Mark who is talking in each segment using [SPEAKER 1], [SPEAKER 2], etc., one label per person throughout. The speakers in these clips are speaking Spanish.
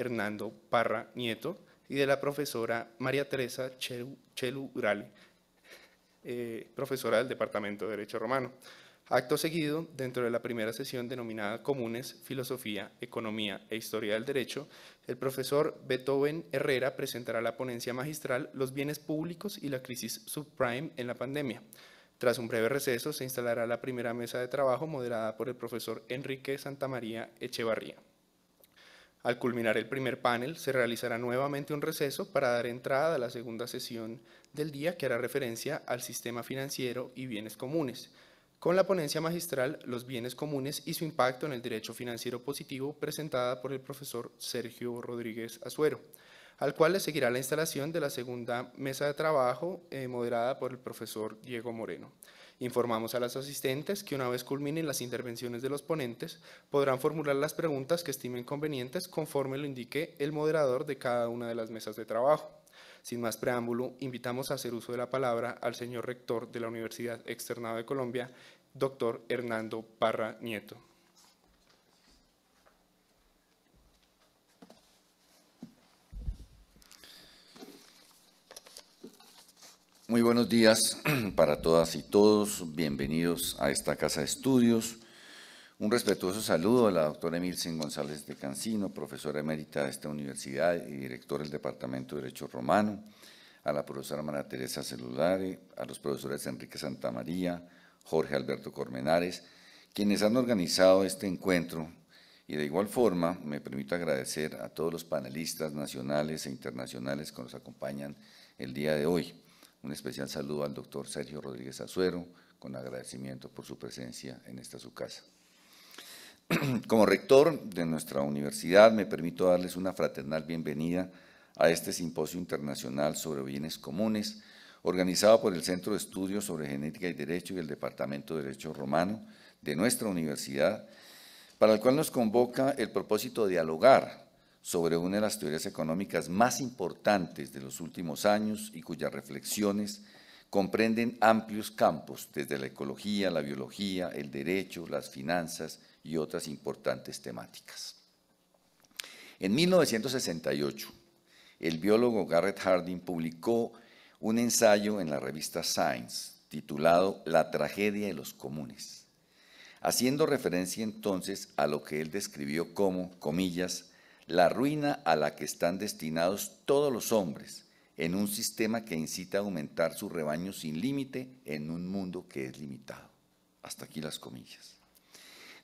[SPEAKER 1] Hernando Parra Nieto y de la profesora María Teresa Chelu, Chelu eh, profesora del Departamento de Derecho Romano. Acto seguido, dentro de la primera sesión denominada Comunes, Filosofía, Economía e Historia del Derecho, el profesor Beethoven Herrera presentará la ponencia magistral Los bienes públicos y la crisis subprime en la pandemia. Tras un breve receso, se instalará la primera mesa de trabajo moderada por el profesor Enrique Santamaría Echevarría. Al culminar el primer panel, se realizará nuevamente un receso para dar entrada a la segunda sesión del día que hará referencia al sistema financiero y bienes comunes, con la ponencia magistral Los bienes comunes y su impacto en el derecho financiero positivo presentada por el profesor Sergio Rodríguez Azuero, al cual le seguirá la instalación de la segunda mesa de trabajo eh, moderada por el profesor Diego Moreno. Informamos a las asistentes que una vez culminen las intervenciones de los ponentes, podrán formular las preguntas que estimen convenientes conforme lo indique el moderador de cada una de las mesas de trabajo. Sin más preámbulo, invitamos a hacer uso de la palabra al señor rector de la Universidad Externada de Colombia, doctor Hernando Parra Nieto.
[SPEAKER 2] Muy buenos días para todas y todos. Bienvenidos a esta casa de estudios. Un respetuoso saludo a la doctora Emilsen González de Cancino, profesora emérita de esta universidad y director del Departamento de Derecho Romano, a la profesora María Teresa Celulare, a los profesores Enrique Santamaría, Jorge Alberto Cormenares, quienes han organizado este encuentro y de igual forma, me permito agradecer a todos los panelistas nacionales e internacionales que nos acompañan el día de hoy. Un especial saludo al doctor Sergio Rodríguez Azuero, con agradecimiento por su presencia en esta su casa. Como rector de nuestra universidad, me permito darles una fraternal bienvenida a este simposio internacional sobre bienes comunes, organizado por el Centro de Estudios sobre Genética y Derecho y el Departamento de Derecho Romano de nuestra universidad, para el cual nos convoca el propósito de dialogar sobre una de las teorías económicas más importantes de los últimos años y cuyas reflexiones comprenden amplios campos, desde la ecología, la biología, el derecho, las finanzas y otras importantes temáticas. En 1968, el biólogo Garrett Harding publicó un ensayo en la revista Science titulado La tragedia de los comunes, haciendo referencia entonces a lo que él describió como, comillas, la ruina a la que están destinados todos los hombres en un sistema que incita a aumentar su rebaño sin límite en un mundo que es limitado. Hasta aquí las comillas.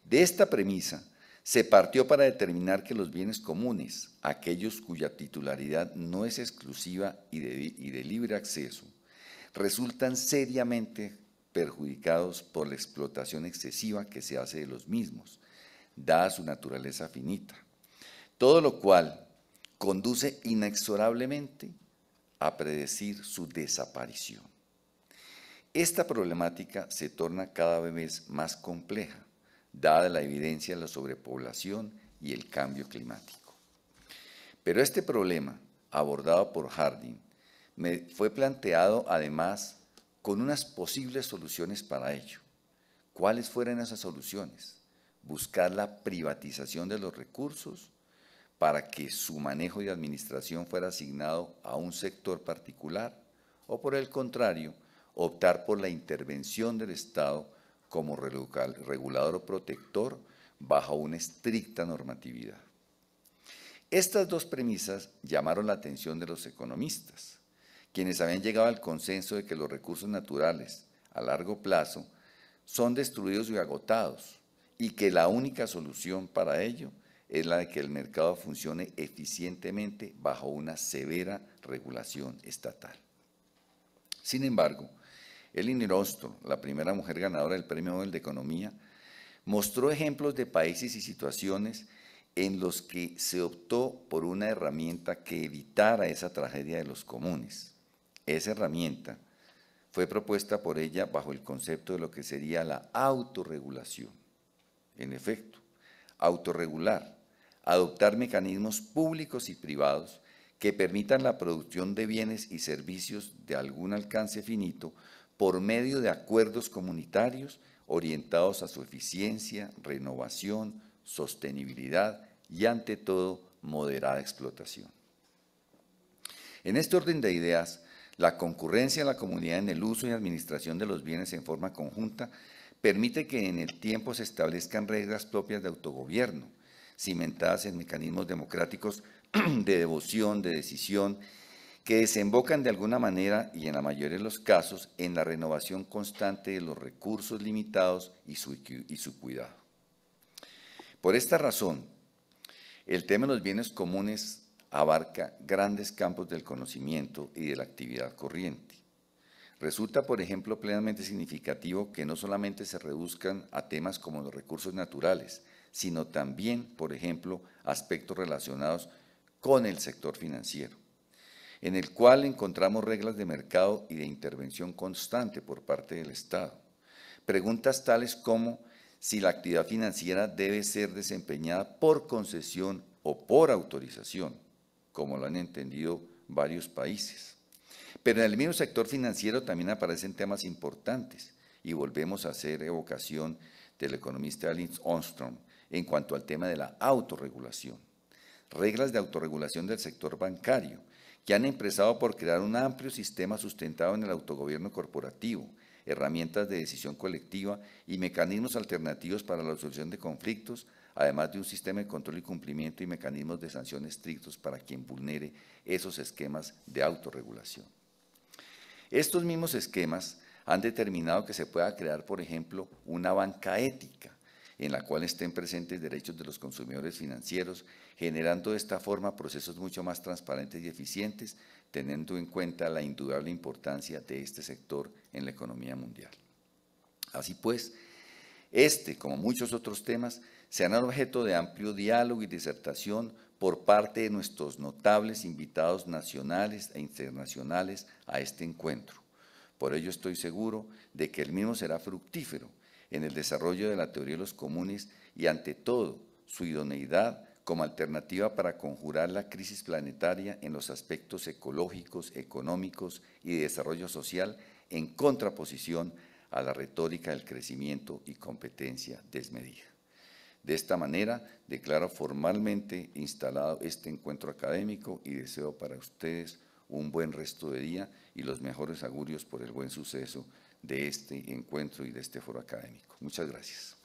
[SPEAKER 2] De esta premisa se partió para determinar que los bienes comunes, aquellos cuya titularidad no es exclusiva y de, libre acceso, resultan seriamente perjudicados por la explotación excesiva que se hace de los mismos, dada su naturaleza finita todo lo cual conduce inexorablemente a predecir su desaparición. Esta problemática se torna cada vez más compleja, dada la evidencia de la sobrepoblación y el cambio climático. Pero este problema, abordado por Harding, me fue planteado además con unas posibles soluciones para ello. ¿Cuáles fueron esas soluciones? Buscar la privatización de los recursos para que su manejo y administración fuera asignado a un sector particular o por el contrario, optar por la intervención del Estado como regulador o protector bajo una estricta normatividad. Estas dos premisas llamaron la atención de los economistas, quienes habían llegado al consenso de que los recursos naturales a largo plazo son destruidos y agotados y que la única solución para ello es la de que el mercado funcione eficientemente bajo una severa regulación estatal. Sin embargo, Elinor Rostro, la primera mujer ganadora del Premio Nobel de Economía, mostró ejemplos de países y situaciones en los que se optó por una herramienta que evitara esa tragedia de los comunes. Esa herramienta fue propuesta por ella bajo el concepto de lo que sería la autorregulación. En efecto, autorregular adoptar mecanismos públicos y privados que permitan la producción de bienes y servicios de algún alcance finito por medio de acuerdos comunitarios orientados a su eficiencia, renovación, sostenibilidad y, ante todo, moderada explotación. En este orden de ideas, la concurrencia de la comunidad en el uso y administración de los bienes en forma conjunta permite que en el tiempo se establezcan reglas propias de autogobierno, cimentadas en mecanismos democráticos de devoción, de decisión, que desembocan de alguna manera y en la mayoría de los casos en la renovación constante de los recursos limitados y su, cuidado. Por esta razón, el tema de los bienes comunes abarca grandes campos del conocimiento y de la actividad corriente. Resulta, por ejemplo, plenamente significativo que no solamente se reduzcan a temas como los recursos naturales, sino también, por ejemplo, aspectos relacionados con el sector financiero, en el cual encontramos reglas de mercado y de intervención constante por parte del Estado. Preguntas tales como si la actividad financiera debe ser desempeñada por concesión o por autorización, como lo han entendido varios países. Pero en el mismo sector financiero también aparecen temas importantes y volvemos a hacer evocación del economista Alin Armstrong, en cuanto al tema de la autorregulación. Reglas de autorregulación del sector bancario, que han empezado por crear un amplio sistema sustentado en el autogobierno corporativo, herramientas de decisión colectiva y mecanismos alternativos para la resolución de conflictos, además de un sistema de control y cumplimiento y mecanismos de sanción estrictos para quien vulnere esos esquemas de autorregulación. Estos mismos esquemas han determinado que se pueda crear, por ejemplo, una banca ética, en la cual estén presentes derechos de los consumidores financieros, generando de esta forma procesos mucho más transparentes y eficientes, teniendo en cuenta la indudable importancia de este sector en la economía mundial. Así pues, este, como muchos otros temas, será objeto de amplio diálogo y disertación por parte de nuestros notables invitados nacionales e internacionales a este encuentro. Por ello estoy seguro de que el mismo será fructífero en el desarrollo de la teoría de los comunes y ante todo su idoneidad como alternativa para conjurar la crisis planetaria en los aspectos ecológicos, económicos y de desarrollo social en contraposición a la retórica del crecimiento y competencia desmedida. De esta manera, declaro formalmente instalado este encuentro académico y deseo para ustedes un buen resto de día y los mejores augurios por el buen suceso de este encuentro y de este foro académico. Muchas gracias.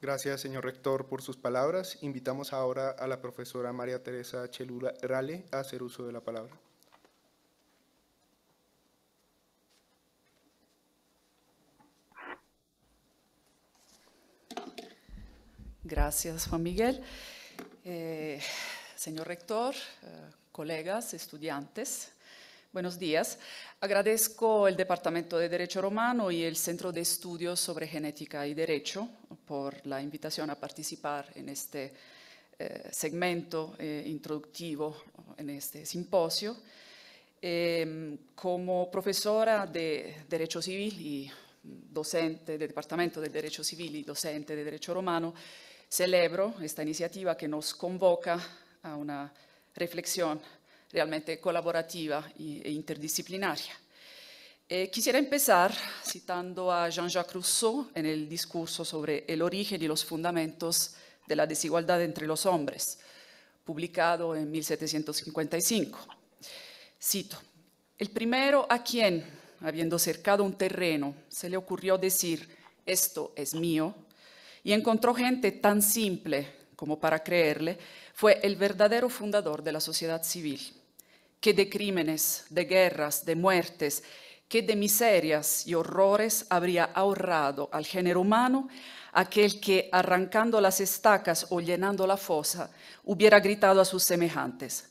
[SPEAKER 1] Gracias, señor rector, por sus palabras. Invitamos ahora a la profesora María Teresa Chelula Rale a hacer uso de la palabra.
[SPEAKER 3] Gracias, Juan Miguel. Eh, señor rector, eh, colegas, estudiantes, buenos días. Agradezco el Departamento de Derecho Romano y el Centro de Estudios sobre Genética y Derecho por la invitación a participar en este eh, segmento introductivo, en este simposio. Em, como profesora de Derecho Civil y docente del Departamento de Derecho Civil y docente de Derecho Romano, celebro esta iniciativa que nos convoca a una reflexión realmente colaborativa e interdisciplinaria. Eh, quisiera empezar citando a Jean-Jacques Rousseau en el discurso sobre el origen y los fundamentos de la desigualdad entre los hombres, publicado en 1755. Cito, el primero a quien, habiendo cercado un terreno, se le ocurrió decir, esto es mío, y encontró gente tan simple como para creerle, fue el verdadero fundador de la sociedad civil, ¿Qué de crímenes, de guerras, de muertes, qué de miserias y horrores habría ahorrado al género humano aquel que, arrancando las estacas o llenando la fosa, hubiera gritado a sus semejantes,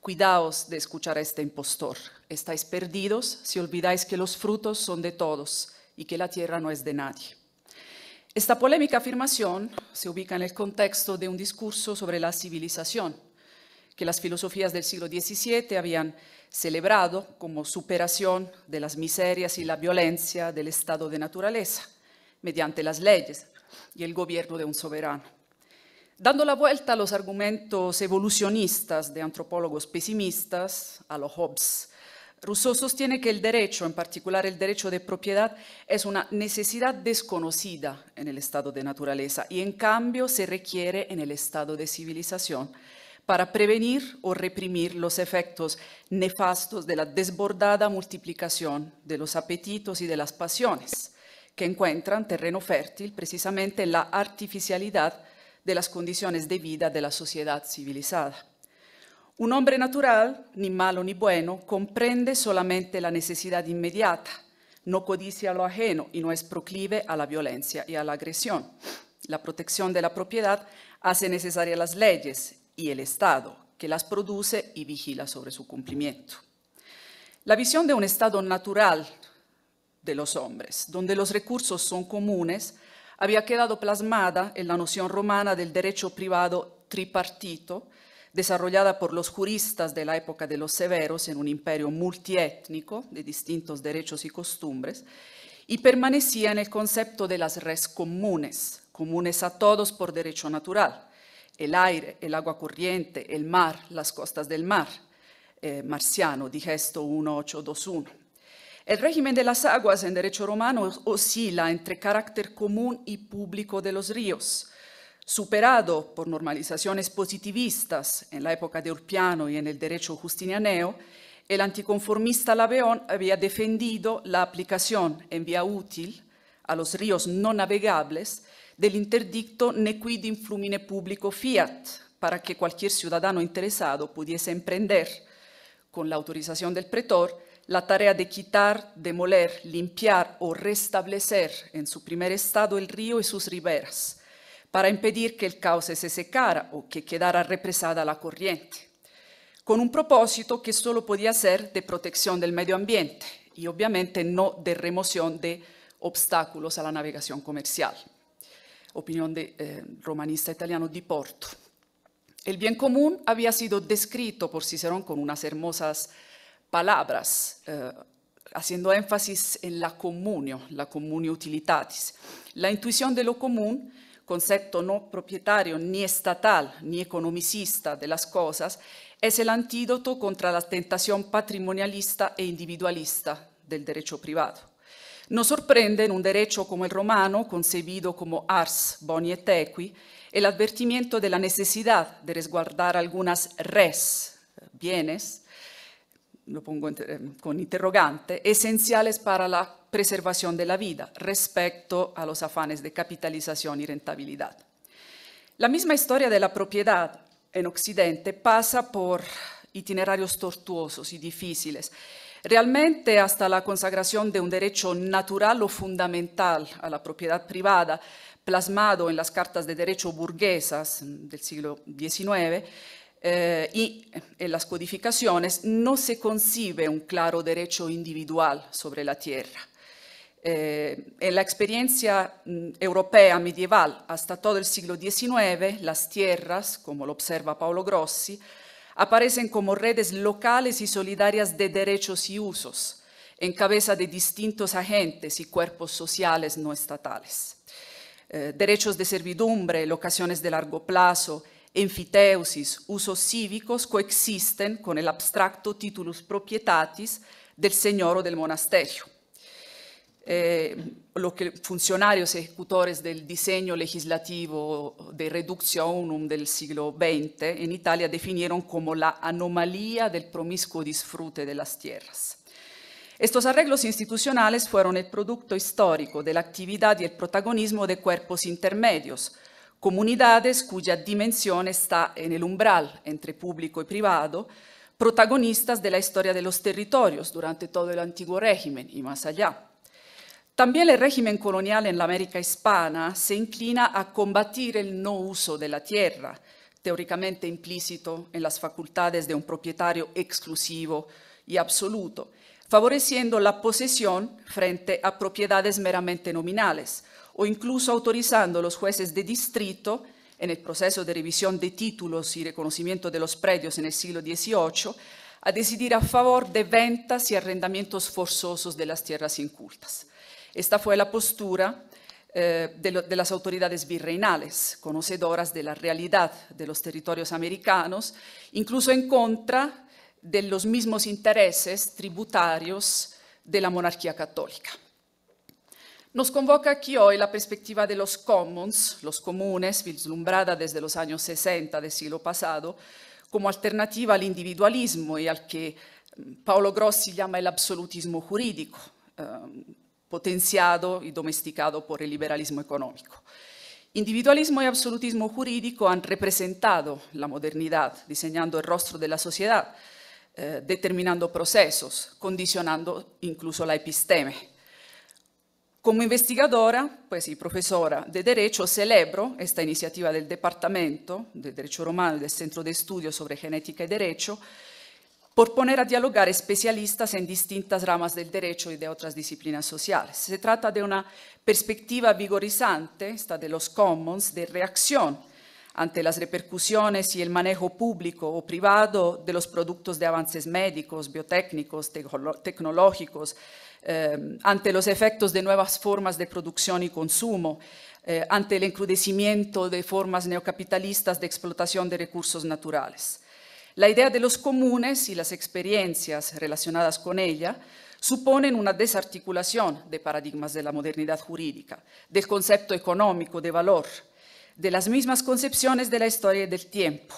[SPEAKER 3] cuidaos de escuchar a este impostor, estáis perdidos si olvidáis que los frutos son de todos y que la tierra no es de nadie. Esta polémica afirmación se ubica en el contexto de un discurso sobre la civilización que las filosofías del siglo XVII habían celebrado como superación de las miserias y la violencia del estado de naturaleza mediante las leyes y el gobierno de un soberano. Dando la vuelta a los argumentos evolucionistas de antropólogos pesimistas, a los Hobbes Rousseau sostiene que el derecho, en particular el derecho de propiedad, es una necesidad desconocida en el estado de naturaleza y en cambio se requiere en el estado de civilización para prevenir o reprimir los efectos nefastos de la desbordada multiplicación de los apetitos y de las pasiones, que encuentran terreno fértil precisamente en la artificialidad de las condiciones de vida de la sociedad civilizada. Un hombre natural, ni malo ni bueno, comprende solamente la necesidad inmediata, no codicia lo ajeno y no es proclive a la violencia y a la agresión. La protección de la propiedad hace necesarias las leyes y el Estado, que las produce y vigila sobre su cumplimiento. La visión de un Estado natural de los hombres, donde los recursos son comunes, había quedado plasmada en la noción romana del derecho privado tripartito, desarrollada por los juristas de la época de los severos en un imperio multiétnico de distintos derechos y costumbres, y permanecía en el concepto de las res comunes, comunes a todos por derecho natural, el aire, el agua corriente, el mar, las costas del mar, eh, marciano, digesto 1821. El régimen de las aguas en derecho romano oscila entre carácter común y público de los ríos, superado por normalizaciones positivistas en la época de Urpiano y en el derecho justinianeo, el anticonformista Labeón había defendido la aplicación en vía útil a los ríos no navegables del interdicto Nequid in flumine publico fiat, para que cualquier ciudadano interesado pudiese emprender, con la autorización del pretor, la tarea de quitar, demoler, limpiar o restablecer en su primer estado el río y sus riberas, para impedir que el cauce se secara o que quedara represada la corriente, con un propósito que solo podía ser de protección del medio ambiente y obviamente no de remoción de obstáculos a la navegación comercial. Opinión del eh, romanista italiano Di Porto. El bien común había sido descrito por Cicerón con unas hermosas palabras, eh, haciendo énfasis en la comunio, la comunio utilitatis, la intuición de lo común concepto no propietario ni estatal ni economicista de las cosas, es el antídoto contra la tentación patrimonialista e individualista del derecho privado. No sorprende en un derecho como el romano, concebido como ars boni et equi, el advertimiento de la necesidad de resguardar algunas res, bienes, lo pongo eh, con interrogante, esenciales para la preservación de la vida respecto a los afanes de capitalización y rentabilidad. La misma historia de la propiedad en Occidente pasa por itinerarios tortuosos y difíciles. Realmente hasta la consagración de un derecho natural o fundamental a la propiedad privada, plasmado en las cartas de derecho burguesas del siglo XIX, eh, y en las codificaciones no se concibe un claro derecho individual sobre la tierra. Eh, en la experiencia mm, europea medieval hasta todo el siglo XIX, las tierras, como lo observa Paolo Grossi, aparecen como redes locales y solidarias de derechos y usos, en cabeza de distintos agentes y cuerpos sociales no estatales. Eh, derechos de servidumbre, locaciones de largo plazo, enfiteusis, usos cívicos coexisten con el abstracto titulus proprietatis del señor o del monasterio eh, lo que funcionarios ejecutores del diseño legislativo de reducción del siglo XX en Italia definieron como la anomalía del promiscuo disfrute de las tierras. Estos arreglos institucionales fueron el producto histórico de la actividad y el protagonismo de cuerpos intermedios, comunidades cuya dimensión está en el umbral entre público y privado, protagonistas de la historia de los territorios durante todo el antiguo régimen y más allá. También el régimen colonial en la América hispana se inclina a combatir el no uso de la tierra, teóricamente implícito en las facultades de un propietario exclusivo y absoluto, favoreciendo la posesión frente a propiedades meramente nominales o incluso autorizando a los jueces de distrito en el proceso de revisión de títulos y reconocimiento de los predios en el siglo XVIII a decidir a favor de ventas y arrendamientos forzosos de las tierras incultas. Esta fue la postura eh, de, las autoridades virreinales, conocedoras de la realidad de los territorios americanos, incluso en contra de los mismos intereses tributarios de la monarquía católica. Nos convoca aquí hoy la perspectiva de los commons, los comunes, vislumbrada desde los años 60 del siglo pasado, como alternativa al individualismo y al que mm, Paolo Grossi llama el absolutismo jurídico, em, potenciado y domesticado por el liberalismo económico. Individualismo y absolutismo jurídico han representado la modernidad, diseñando el rostro de la sociedad, eh, determinando procesos, condicionando incluso la episteme. Como investigadora pues, y profesora de Derecho, celebro esta iniciativa del Departamento de Derecho Romano y del Centro de Estudios sobre Genética y Derecho, por poner a dialogar especialistas en distintas ramas del derecho y de otras disciplinas sociales. Se trata de una perspectiva vigorizante, esta de los commons, de reacción ante las repercusiones y el manejo público o privado de los productos de avances médicos, biotécnicos, tecnológicos, eh, ante los efectos de nuevas formas de producción y consumo, eh, ante el encrudecimiento de formas neocapitalistas de explotación de recursos naturales. La idea de los comunes y las experiencias relacionadas con ella suponen una desarticulación de paradigmas de la modernidad jurídica, del concepto económico de valor, de las mismas concepciones de la historia y del tiempo,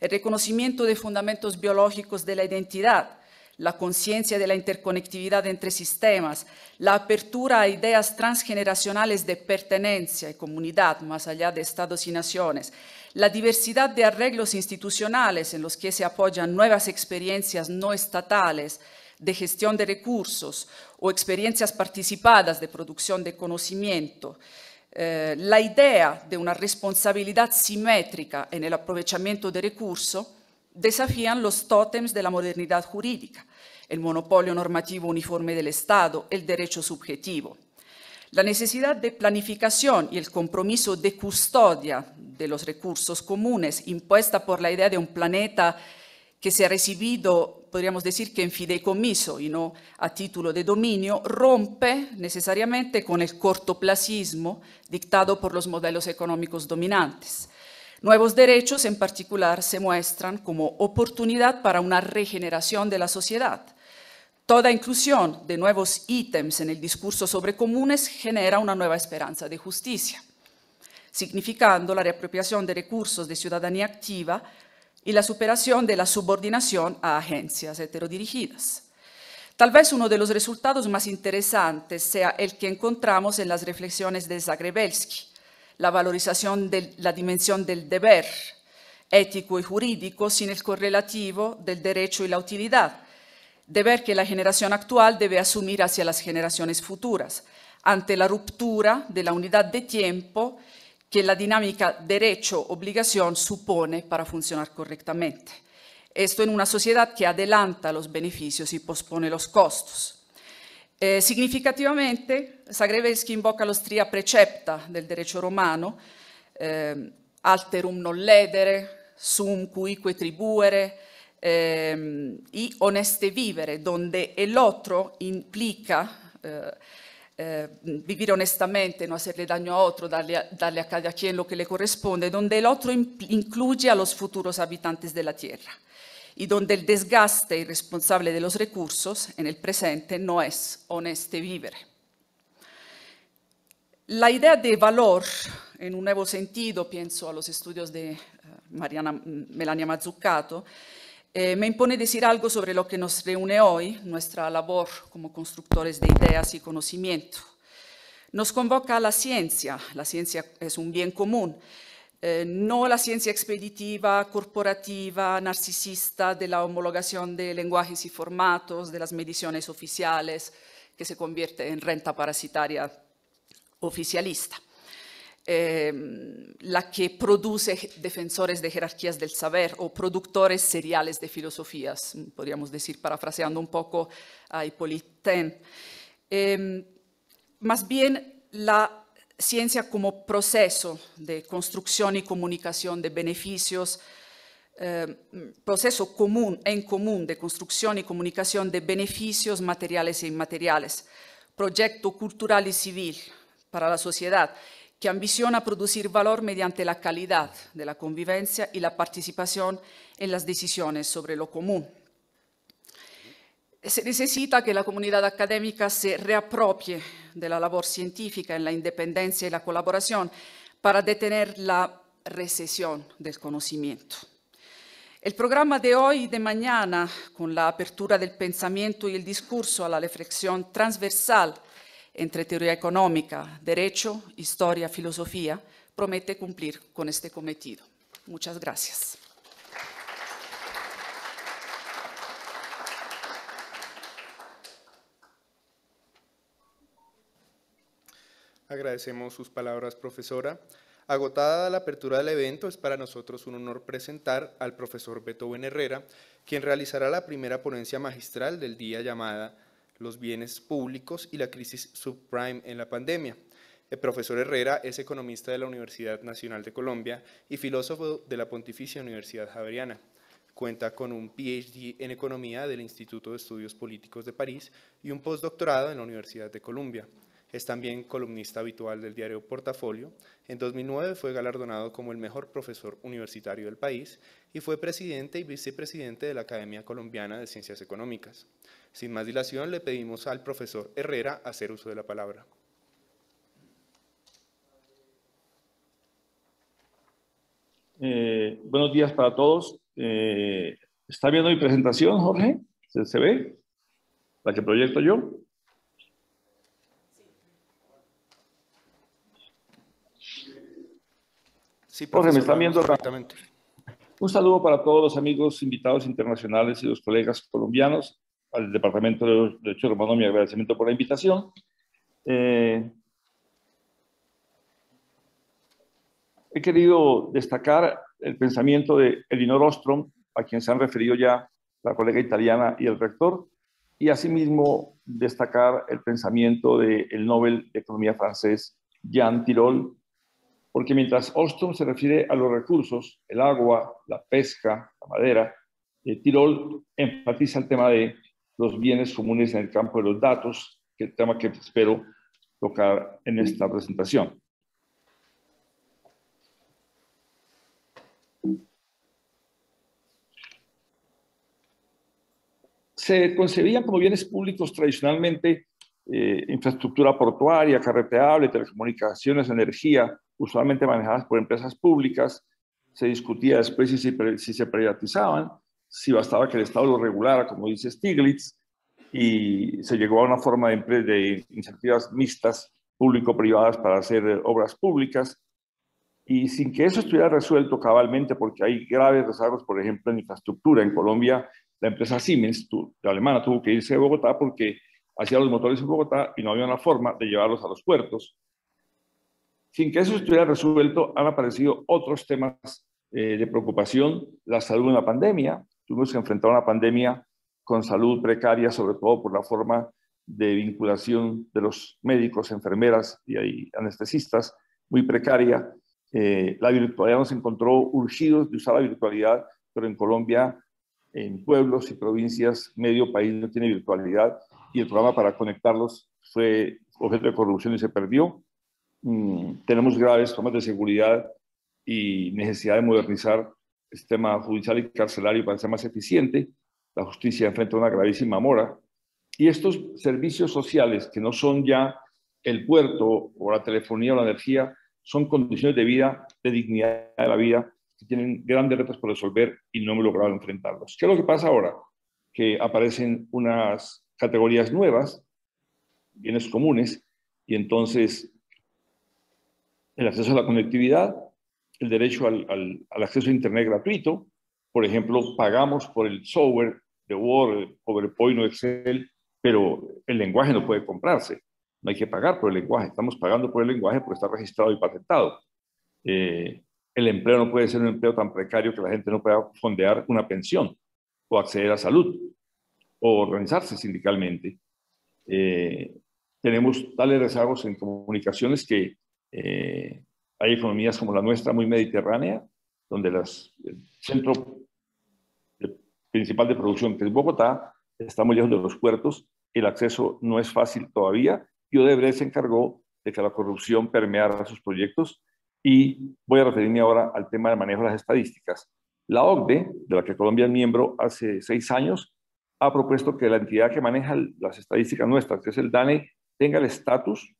[SPEAKER 3] el reconocimiento de fundamentos biológicos de la identidad, la conciencia de la interconectividad entre sistemas, la apertura a ideas transgeneracionales de pertenencia y comunidad más allá de estados y naciones, la diversidad de arreglos institucionales en los que se apoyan nuevas experiencias no estatales de gestión de recursos o experiencias participadas de producción de conocimiento, eh, la idea de una responsabilidad simétrica en el aprovechamiento de recursos desafían los tótems de la modernidad jurídica, el monopolio normativo uniforme del Estado, el derecho subjetivo. La necesidad de planificación y el compromiso de custodia de los recursos comunes, impuesta por la idea de un planeta que se ha recibido, podríamos decir que en fideicomiso y no a título de dominio, rompe necesariamente con el cortoplacismo dictado por los modelos económicos dominantes. Nuevos derechos en particular se muestran como oportunidad para una regeneración de la sociedad. Toda inclusión de nuevos ítems en el discurso sobre comunes genera una nueva esperanza de justicia significando la reapropiación de recursos de ciudadanía activa y la superación de la subordinación a agencias heterodirigidas. Tal vez uno de los resultados más interesantes sea el que encontramos en las reflexiones de Zagrebelsky, la valorización de la dimensión del deber ético y jurídico sin el correlativo del derecho y la utilidad, deber que la generación actual debe asumir hacia las generaciones futuras, ante la ruptura de la unidad de tiempo che la dinamica derecho-obligación supone para funcionar correctamente. Esto en una sociedad que adelanta los beneficios y pospone los costos. Eh, significativamente, Zagreveschi invoca l'ostria precepta del derecho romano, eh, alterum non ledere, sum cuique tribuere, eh, y honeste vivere, donde el otro implica eh, eh, vivir honestamente, non hacerle daño a altro, darle a, darle a, cada quien lo que le corresponde, dove el otro incluye a los futuros habitantes della tierra e dove il desgaste irresponsabile dei los nel en el presente no es honesto vivir. La idea di valor, in un nuovo sentido, penso a los estudios di eh, Mariana Melania Mazzuccato, Eh, me impone decir algo sobre lo que nos reúne hoy, nuestra labor como constructores de ideas y conocimiento. Nos convoca a la ciencia, la ciencia es un bien común, eh, no la ciencia expeditiva, corporativa, narcisista de la homologación de lenguajes y formatos, de las mediciones oficiales, que se convierte en renta parasitaria oficialista. Em, la que produce defensores de jerarquías del saber o productores seriales de filosofías, podríamos decir, parafraseando un poco a Hippolyte em, más bien la ciencia como proceso de construcción y comunicación de beneficios, em, proceso común, en común de construcción y comunicación de beneficios materiales e inmateriales, proyecto cultural y civil para la sociedad que ambiciona producir valor mediante la calidad de la convivencia y la participación en las decisiones sobre lo común. Se necesita que la comunidad académica se reapropie de la labor científica en la independencia y la colaboración para detener la recesión del conocimiento. El programa de hoy y de mañana, con la apertura del pensamiento y el discurso a la reflexión transversal, entre teoría económica, derecho, historia, filosofía, promete cumplir con este cometido. Muchas gracias.
[SPEAKER 1] Agradecemos sus palabras, profesora. Agotada la apertura del evento, es para nosotros un honor presentar al profesor Beethoven Herrera, quien realizará la primera ponencia magistral del día llamada los bienes públicos y la crisis subprime en la pandemia. El profesor Herrera es economista de la Universidad Nacional de Colombia y filósofo de la Pontificia Universidad Javeriana. Cuenta con un PhD en Economía del Instituto de Estudios Políticos de París y un postdoctorado en la Universidad de Columbia. Es también columnista habitual del diario Portafolio. En 2009 fue galardonado como el mejor profesor universitario del país y fue presidente y vicepresidente de la Academia Colombiana de Ciencias Económicas. Sin más dilación, le pedimos al profesor Herrera hacer uso de la palabra.
[SPEAKER 4] Eh, buenos días para todos. Eh, ¿Está viendo mi presentación, Jorge? ¿Se, ve? ¿La que proyecto yo? Sí, Jorge, ¿me están viendo Exactamente. Un saludo para todos los amigos invitados internacionales y los colegas colombianos al Departamento de Derecho Romano mi agradecimiento por la invitación. Eh, he querido destacar el pensamiento de Elinor Ostrom, a quien se han referido ya la colega italiana y el rector, y asimismo destacar el pensamiento del Nobel de Economía francés Jean Tirol, porque mientras Ostrom se refiere a los recursos, el agua, la pesca, la madera, eh, Tirol enfatiza el tema de los bienes comunes en el campo de los datos, que es el tema que espero tocar en esta presentación. Se concebían como bienes públicos tradicionalmente eh, infraestructura portuaria, carreteable, telecomunicaciones, energía, usualmente manejadas por empresas públicas. Se discutía después si se, si se privatizaban, si bastaba que el Estado lo regulara, como dice Stiglitz, y se llegó a una forma de, de iniciativas mixtas, público-privadas, para hacer obras públicas, y sin que eso estuviera resuelto cabalmente, porque hay graves rezagos, por ejemplo, en infraestructura. En Colombia, la empresa Siemens, la alemana, tuvo que irse a Bogotá porque hacía los motores en Bogotá y no había una forma de llevarlos a los puertos. Sin que eso estuviera resuelto, han aparecido otros temas eh, de preocupación, la salud en la pandemia, Tuvimos que enfrentar una pandemia con salud precaria, sobre todo por la forma de vinculación de los médicos, enfermeras y anestesistas, muy precaria. Eh, la virtualidad nos encontró urgidos de usar la virtualidad, pero en Colombia, en pueblos y provincias, medio país no tiene virtualidad y el programa para conectarlos fue objeto de corrupción y se perdió. Mm, tenemos graves problemas de seguridad y necesidad de modernizar sistema judicial y carcelario para ser más eficiente. La justicia enfrenta una gravísima mora. Y estos servicios sociales, que no son ya el puerto o la telefonía o la energía, son condiciones de vida, de dignidad de la vida, que tienen grandes retos por resolver y no hemos logrado enfrentarlos. ¿Qué es lo que pasa ahora? Que aparecen unas categorías nuevas, bienes comunes, y entonces el acceso a la conectividad, el derecho al, acceso a Internet gratuito. Por ejemplo, pagamos por el software de Word, PowerPoint o Excel, pero el lenguaje no puede comprarse. No hay que pagar por el lenguaje. Estamos pagando por el lenguaje porque está registrado y patentado. Eh, el empleo no puede ser un empleo tan precario que la gente no pueda fondear una pensión o acceder a salud o organizarse sindicalmente. Eh, tenemos tales rezagos en comunicaciones que eh, hay economías como la nuestra, muy mediterránea, donde las, el centro principal de producción, que es Bogotá, está muy lejos de los puertos, el acceso no es fácil todavía, y Odebrecht se encargó de que la corrupción permeara sus proyectos, y voy a referirme ahora al tema del manejo de las estadísticas. La OCDE, de la que Colombia es miembro hace seis años, ha propuesto que la entidad que maneja las estadísticas nuestras, que es el DANE, tenga el estatus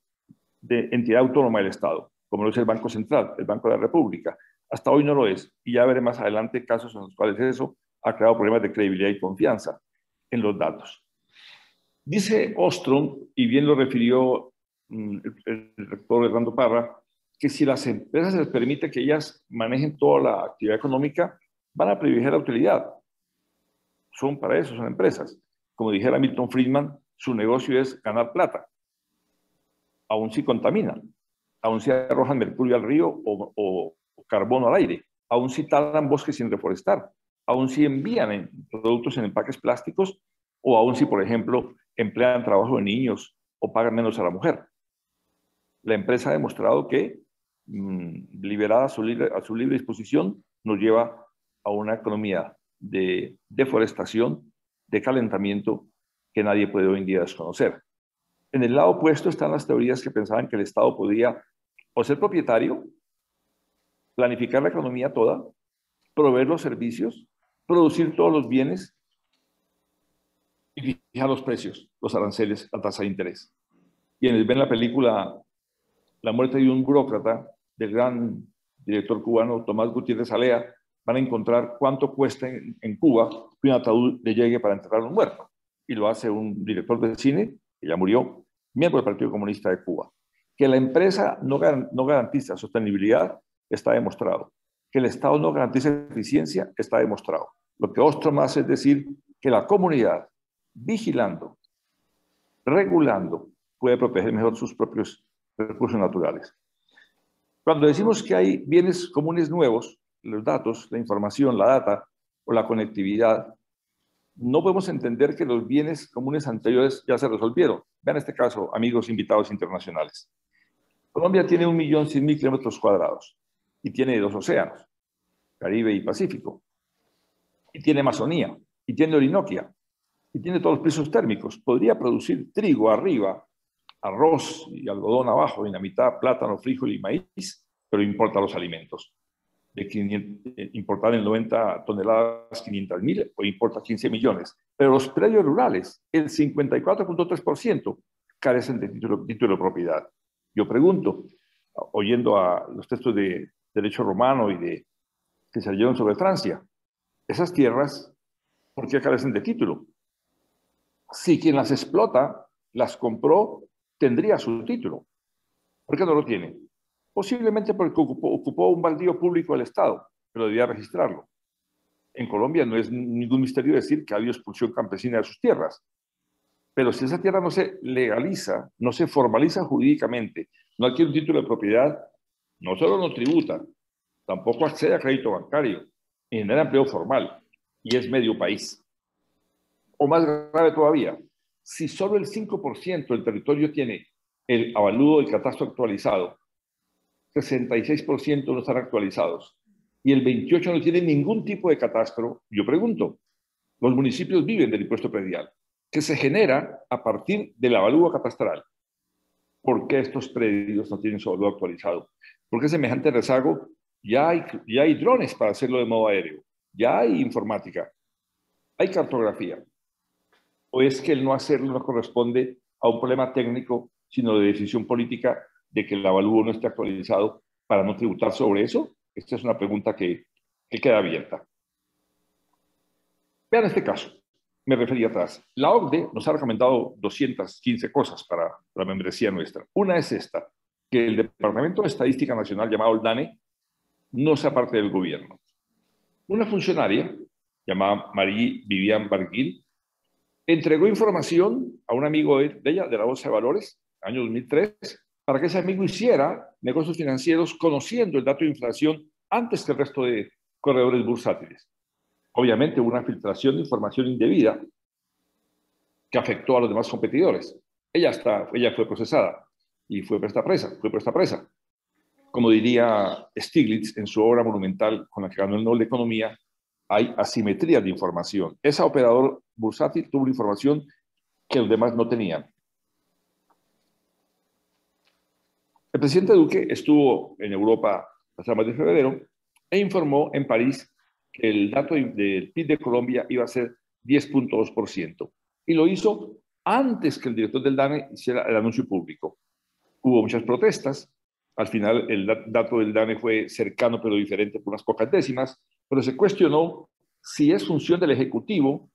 [SPEAKER 4] de entidad autónoma del Estado como lo es el Banco Central, el Banco de la República. Hasta hoy no lo es, y ya veré más adelante casos en los cuales eso ha creado problemas de credibilidad y confianza en los datos. Dice Ostrom, y bien lo refirió mm, el, rector Hernando Parra, que si las empresas les permite que ellas manejen toda la actividad económica, van a privilegiar la utilidad. Son para eso, son empresas. Como dijera Milton Friedman, su negocio es ganar plata, Aún si contaminan aún si arrojan mercurio al río o, carbono al aire, aún si talan bosques sin reforestar, aún si envían eh, productos en empaques plásticos o aún si, por ejemplo, emplean trabajo de niños o pagan menos a la mujer. La empresa ha demostrado que, mm, liberada a su libre disposición, nos lleva a una economía de deforestación, de calentamiento que nadie puede hoy en día desconocer. En el lado opuesto están las teorías que pensaban que el Estado podía o ser propietario, planificar la economía toda, proveer los servicios, producir todos los bienes y fijar los precios, los aranceles, la tasa de interés. Quienes ven la película La muerte de un burócrata del gran director cubano Tomás Gutiérrez Alea, van a encontrar cuánto cuesta en, Cuba que un ataúd le llegue para enterrar a un muerto. Y lo hace un director de cine que ya murió, miembro del Partido Comunista de Cuba. Que la empresa no, no garantiza sostenibilidad está demostrado. Que el Estado no garantiza eficiencia está demostrado. Lo que Ostrom hace es decir que la comunidad, vigilando, regulando, puede proteger mejor sus propios recursos naturales. Cuando decimos que hay bienes comunes nuevos, los datos, la información, la data o la conectividad, no podemos entender que los bienes comunes anteriores ya se resolvieron. Vean este caso, amigos invitados internacionales. Colombia tiene un millón 1.100.000 kilómetros cuadrados y tiene dos océanos, Caribe y Pacífico. Y tiene Amazonía, y tiene Orinoquia, y tiene todos los pisos térmicos. Podría producir trigo arriba, arroz y algodón abajo, y en la mitad plátano, frijol y maíz, pero importa los alimentos. Eh, importar en 90 toneladas 500 mil, o importa 15 millones. Pero los predios rurales, el 54.3%, carecen de título, de propiedad. Yo pregunto, oyendo a los textos de derecho romano y de que salieron sobre Francia, esas tierras, ¿por qué carecen de título? Si quien las explota, las compró, tendría su título. ¿Por qué no lo tiene? posiblemente porque ocupó, un baldío público del Estado, pero debía registrarlo. En Colombia no es ningún misterio decir que ha habido expulsión campesina de sus tierras, pero si esa tierra no se legaliza, no se formaliza jurídicamente, no adquiere un título de propiedad, no solo no tributa, tampoco accede a crédito bancario, ni genera empleo formal, y es medio país. O más grave todavía, si solo el 5% del territorio tiene el avaludo del catastro actualizado, 66% no están actualizados y el 28% no tiene ningún tipo de catastro, yo pregunto, los municipios viven del impuesto predial, que se genera a partir de la avalúo catastral. ¿Por qué estos predios no tienen su valor actualizado? ¿Por qué semejante rezago? Ya hay, ya hay drones para hacerlo de modo aéreo, ya hay informática, hay cartografía. ¿O es que el no hacerlo no corresponde a un problema técnico, sino de decisión política de que el avalúo no esté actualizado para no tributar sobre eso? Esta es una pregunta que, queda abierta. Vean este caso. Me refería atrás. La OCDE nos ha recomendado 215 cosas para la membresía nuestra. Una es esta, que el Departamento de Estadística Nacional, llamado el DANE, no sea parte del gobierno. Una funcionaria, llamada Marie Vivian Barguil, entregó información a un amigo de ella, de la Bolsa de Valores, año 2003, para que ese amigo hiciera negocios financieros conociendo el dato de inflación antes que el resto de corredores bursátiles. Obviamente hubo una filtración de información indebida que afectó a los demás competidores. Ella, está, ella fue procesada y fue puesta presa, fue presa. Como diría Stiglitz en su obra monumental con la que ganó el Nobel de Economía, hay asimetría de información. Ese operador bursátil tuvo información que los demás no tenían. El presidente Duque estuvo en Europa hasta el de febrero e informó en París que el dato del PIB de Colombia iba a ser 10.2%. Y lo hizo antes que el director del DANE hiciera el anuncio público. Hubo muchas protestas. Al final el dato del DANE fue cercano pero diferente por unas pocas décimas, pero se cuestionó si es función del Ejecutivo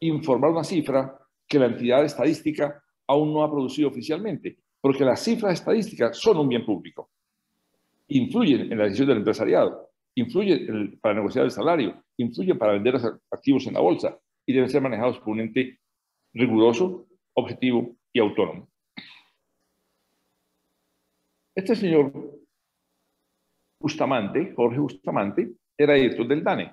[SPEAKER 4] informar una cifra que la entidad estadística aún no ha producido oficialmente porque las cifras estadísticas son un bien público. Influyen en la decisión del empresariado, influyen para negociar el salario, influyen para vender los activos en la bolsa y deben ser manejados por un ente riguroso, objetivo y autónomo. Este señor Bustamante, Jorge Bustamante, era director del DANE.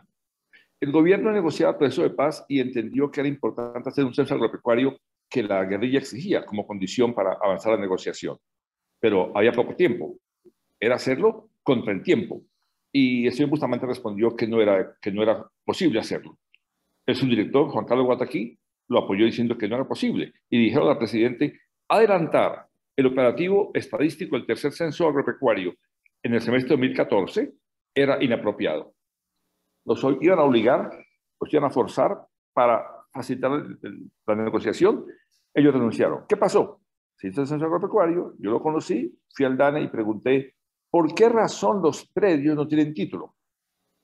[SPEAKER 4] El gobierno negociaba proceso de paz y entendió que era importante hacer un censo agropecuario que la guerrilla exigía como condición para avanzar la negociación. Pero había poco tiempo. Era hacerlo contra el tiempo. Y el señor Bustamante respondió que no era, que no era posible hacerlo. El subdirector, Juan Carlos Guataquí, lo apoyó diciendo que no era posible. Y dijeron al presidente adelantar el operativo estadístico del tercer censo agropecuario en el semestre 2014 era inapropiado. Los iban a obligar, los iban a forzar para facilitar la negociación ellos renunciaron. ¿Qué pasó? Se hizo el censo agropecuario, yo lo conocí, fui al DANE y pregunté, ¿por qué razón los predios no tienen título?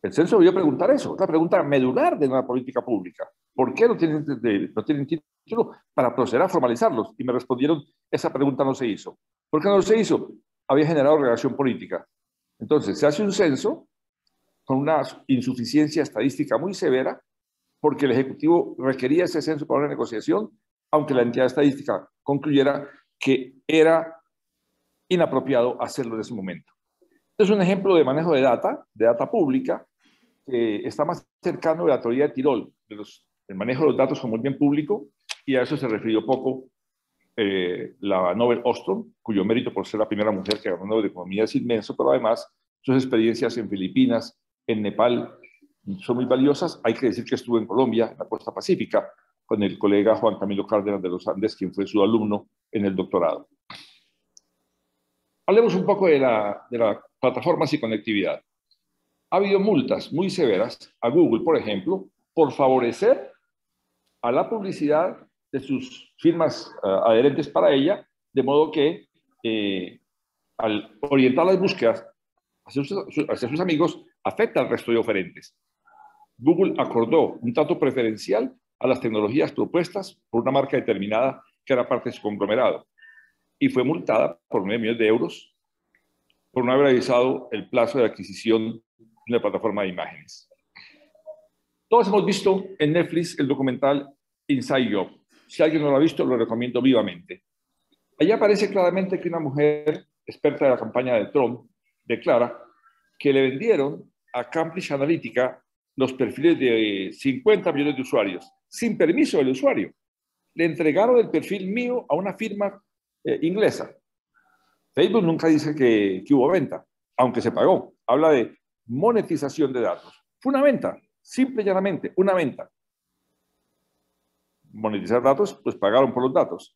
[SPEAKER 4] El censo a preguntar eso, es la pregunta medular de una política pública. ¿Por qué no tienen, no tienen título para proceder a formalizarlos? Y me respondieron, esa pregunta no se hizo. ¿Por qué no se hizo? Había generado relación política. Entonces, se hace un censo con una insuficiencia estadística muy severa, porque el Ejecutivo requería ese censo para una negociación aunque la entidad estadística concluyera que era inapropiado hacerlo en ese momento. Es un ejemplo de manejo de data, de data pública, que está más cercano a la teoría de Tirol, de el manejo de los datos como el bien público, y a eso se refirió poco eh, la Nobel Ostrom, cuyo mérito por ser la primera mujer que ganó Nobel de Economía es inmenso, pero además sus experiencias en Filipinas, en Nepal, son muy valiosas. Hay que decir que estuvo en Colombia, en la costa pacífica, con el colega Juan Camilo Cárdenas de los Andes, quien fue su alumno en el doctorado. Hablemos un poco de la, las plataformas y conectividad. Ha habido multas muy severas a Google, por ejemplo, por favorecer a la publicidad de sus firmas eh, adherentes para ella, de modo que eh, al orientar las búsquedas hacia sus, hacia sus amigos, afecta al resto de oferentes. Google acordó un trato preferencial a las tecnologías propuestas por una marca determinada que era parte de su conglomerado y fue multada por 9 millones de euros por no haber avisado el plazo de adquisición de una plataforma de imágenes. Todos hemos visto en Netflix el documental Inside Job. Si alguien no lo ha visto, lo recomiendo vivamente. Allí aparece claramente que una mujer experta de la campaña de Trump declara que le vendieron a Cambridge Analytica los perfiles de 50 millones de usuarios sin permiso del usuario. Le entregaron el perfil mío a una firma eh, inglesa. Facebook nunca dice que, hubo venta, aunque se pagó. Habla de monetización de datos. Fue una venta, simple y llanamente, una venta. Monetizar datos, pues pagaron por los datos.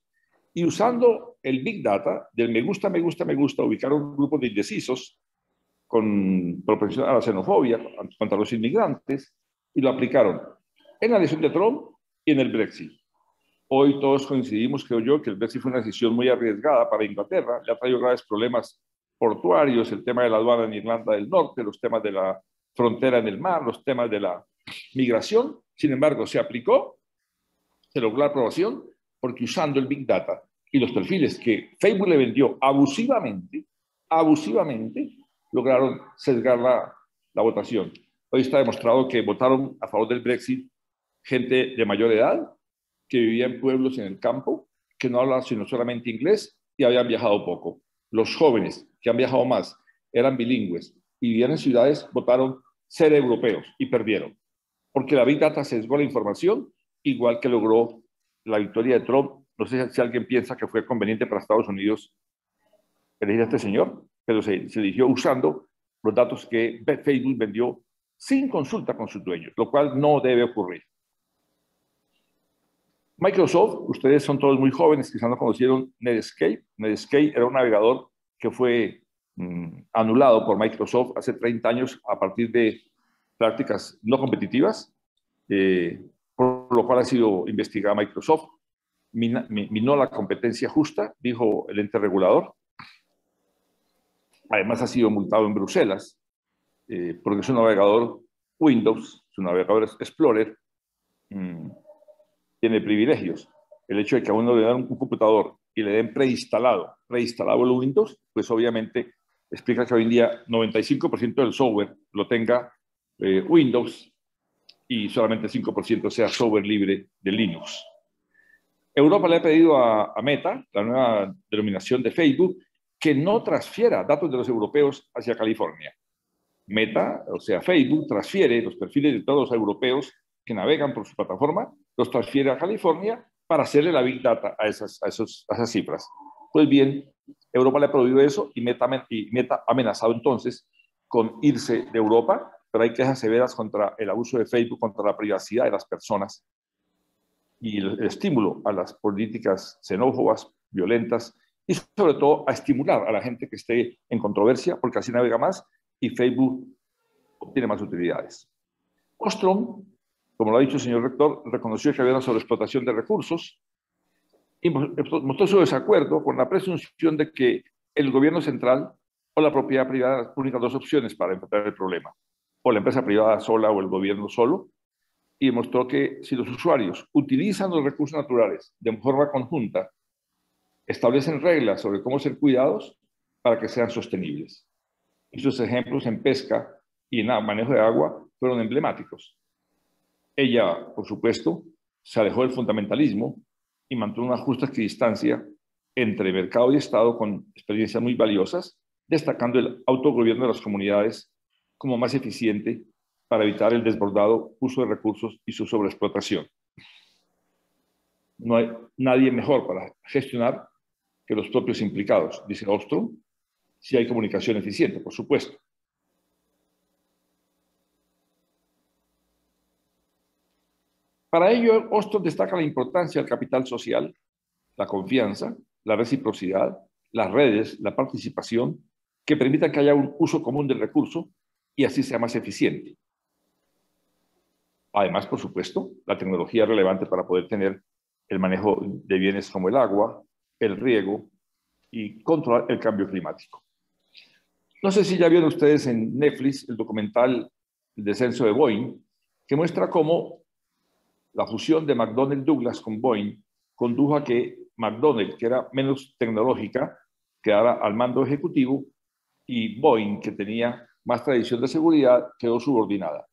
[SPEAKER 4] Y usando el Big Data del me gusta, me gusta, me gusta, ubicaron un grupo de indecisos con propensión a la xenofobia, contra los inmigrantes, y lo aplicaron en la decisión de Trump y en el Brexit. Hoy todos coincidimos, creo yo, que el Brexit fue una decisión muy arriesgada para Inglaterra, le ha traído graves problemas portuarios, el tema de la aduana en Irlanda del Norte, los temas de la frontera en el mar, los temas de la migración. Sin embargo, se aplicó, se logró la aprobación, porque usando el Big Data y los perfiles que Facebook le vendió abusivamente, abusivamente, lograron sesgar la, la votación. Hoy está demostrado que votaron a favor del Brexit gente de mayor edad que vivía en pueblos en el campo, que no hablaba sino solamente inglés y habían viajado poco. Los jóvenes que han viajado más eran bilingües y vivían en ciudades, votaron ser europeos y perdieron, porque la Big Data sesgó la información, igual que logró la victoria de Trump. No sé si alguien piensa que fue conveniente para Estados Unidos elegir a este señor, pero se, se eligió usando los datos que Facebook vendió sin consulta con sus dueños, lo cual no debe ocurrir. Microsoft, ustedes son todos muy jóvenes, quizás no conocieron Netscape. Netscape era un navegador que fue mm, anulado por Microsoft hace 30 años a partir de prácticas no competitivas, eh, por lo cual ha sido investigada Microsoft. minó la competencia justa, dijo el ente regulador. Además ha sido multado en Bruselas, eh, porque es un navegador Windows, su navegador Explorer. Mm, tiene privilegios. El hecho de que a uno le den un computador y le den preinstalado, preinstalado el Windows, pues obviamente explica que hoy en día 95% del software lo tenga eh, Windows y solamente 5% sea software libre de Linux. Europa le ha pedido a, a, Meta, la nueva denominación de Facebook, que no transfiera datos de los europeos hacia California. Meta, o sea, Facebook, transfiere los perfiles de todos los europeos que navegan por su plataforma los transfiere a California para hacerle la big data a esas, a esos, esas cifras. Pues bien, Europa le ha prohibido eso y Meta, y Meta amenazado entonces con irse de Europa, pero hay quejas severas contra el abuso de Facebook, contra la privacidad de las personas y el, estímulo a las políticas xenófobas, violentas y sobre todo a estimular a la gente que esté en controversia porque así navega más y Facebook obtiene más utilidades. Ostrom como lo ha dicho el señor rector, reconoció que había una sobreexplotación de recursos y eh, pues, mostró su desacuerdo con la presunción de que el gobierno central o la propiedad privada las únicas dos opciones para enfrentar el problema, o la empresa privada sola o el gobierno solo, y mostró que si los usuarios utilizan los recursos naturales de forma conjunta, establecen reglas sobre cómo ser cuidados para que sean sostenibles. Y sus ejemplos en pesca y en manejo de agua fueron emblemáticos. Ella, por supuesto, se alejó del fundamentalismo y mantuvo una justa equidistancia entre mercado y Estado con experiencias muy valiosas, destacando el autogobierno de las comunidades como más eficiente para evitar el desbordado uso de recursos y su sobreexplotación. No hay nadie mejor para gestionar que los propios implicados, dice Ostrom, si hay comunicación eficiente, por supuesto. Para ello, Ostrom destaca la importancia del capital social, la confianza, la reciprocidad, las redes, la participación, que permitan que haya un uso común del recurso y así sea más eficiente. Además, por supuesto, la tecnología relevante para poder tener el manejo de bienes como el agua, el riego y controlar el cambio climático. No sé si ya vieron ustedes en Netflix el documental El descenso de Boeing, que muestra cómo la fusión de McDonnell Douglas con Boeing condujo a que McDonnell, que era menos tecnológica, quedara al mando ejecutivo y Boeing, que tenía más tradición de seguridad, quedó subordinada.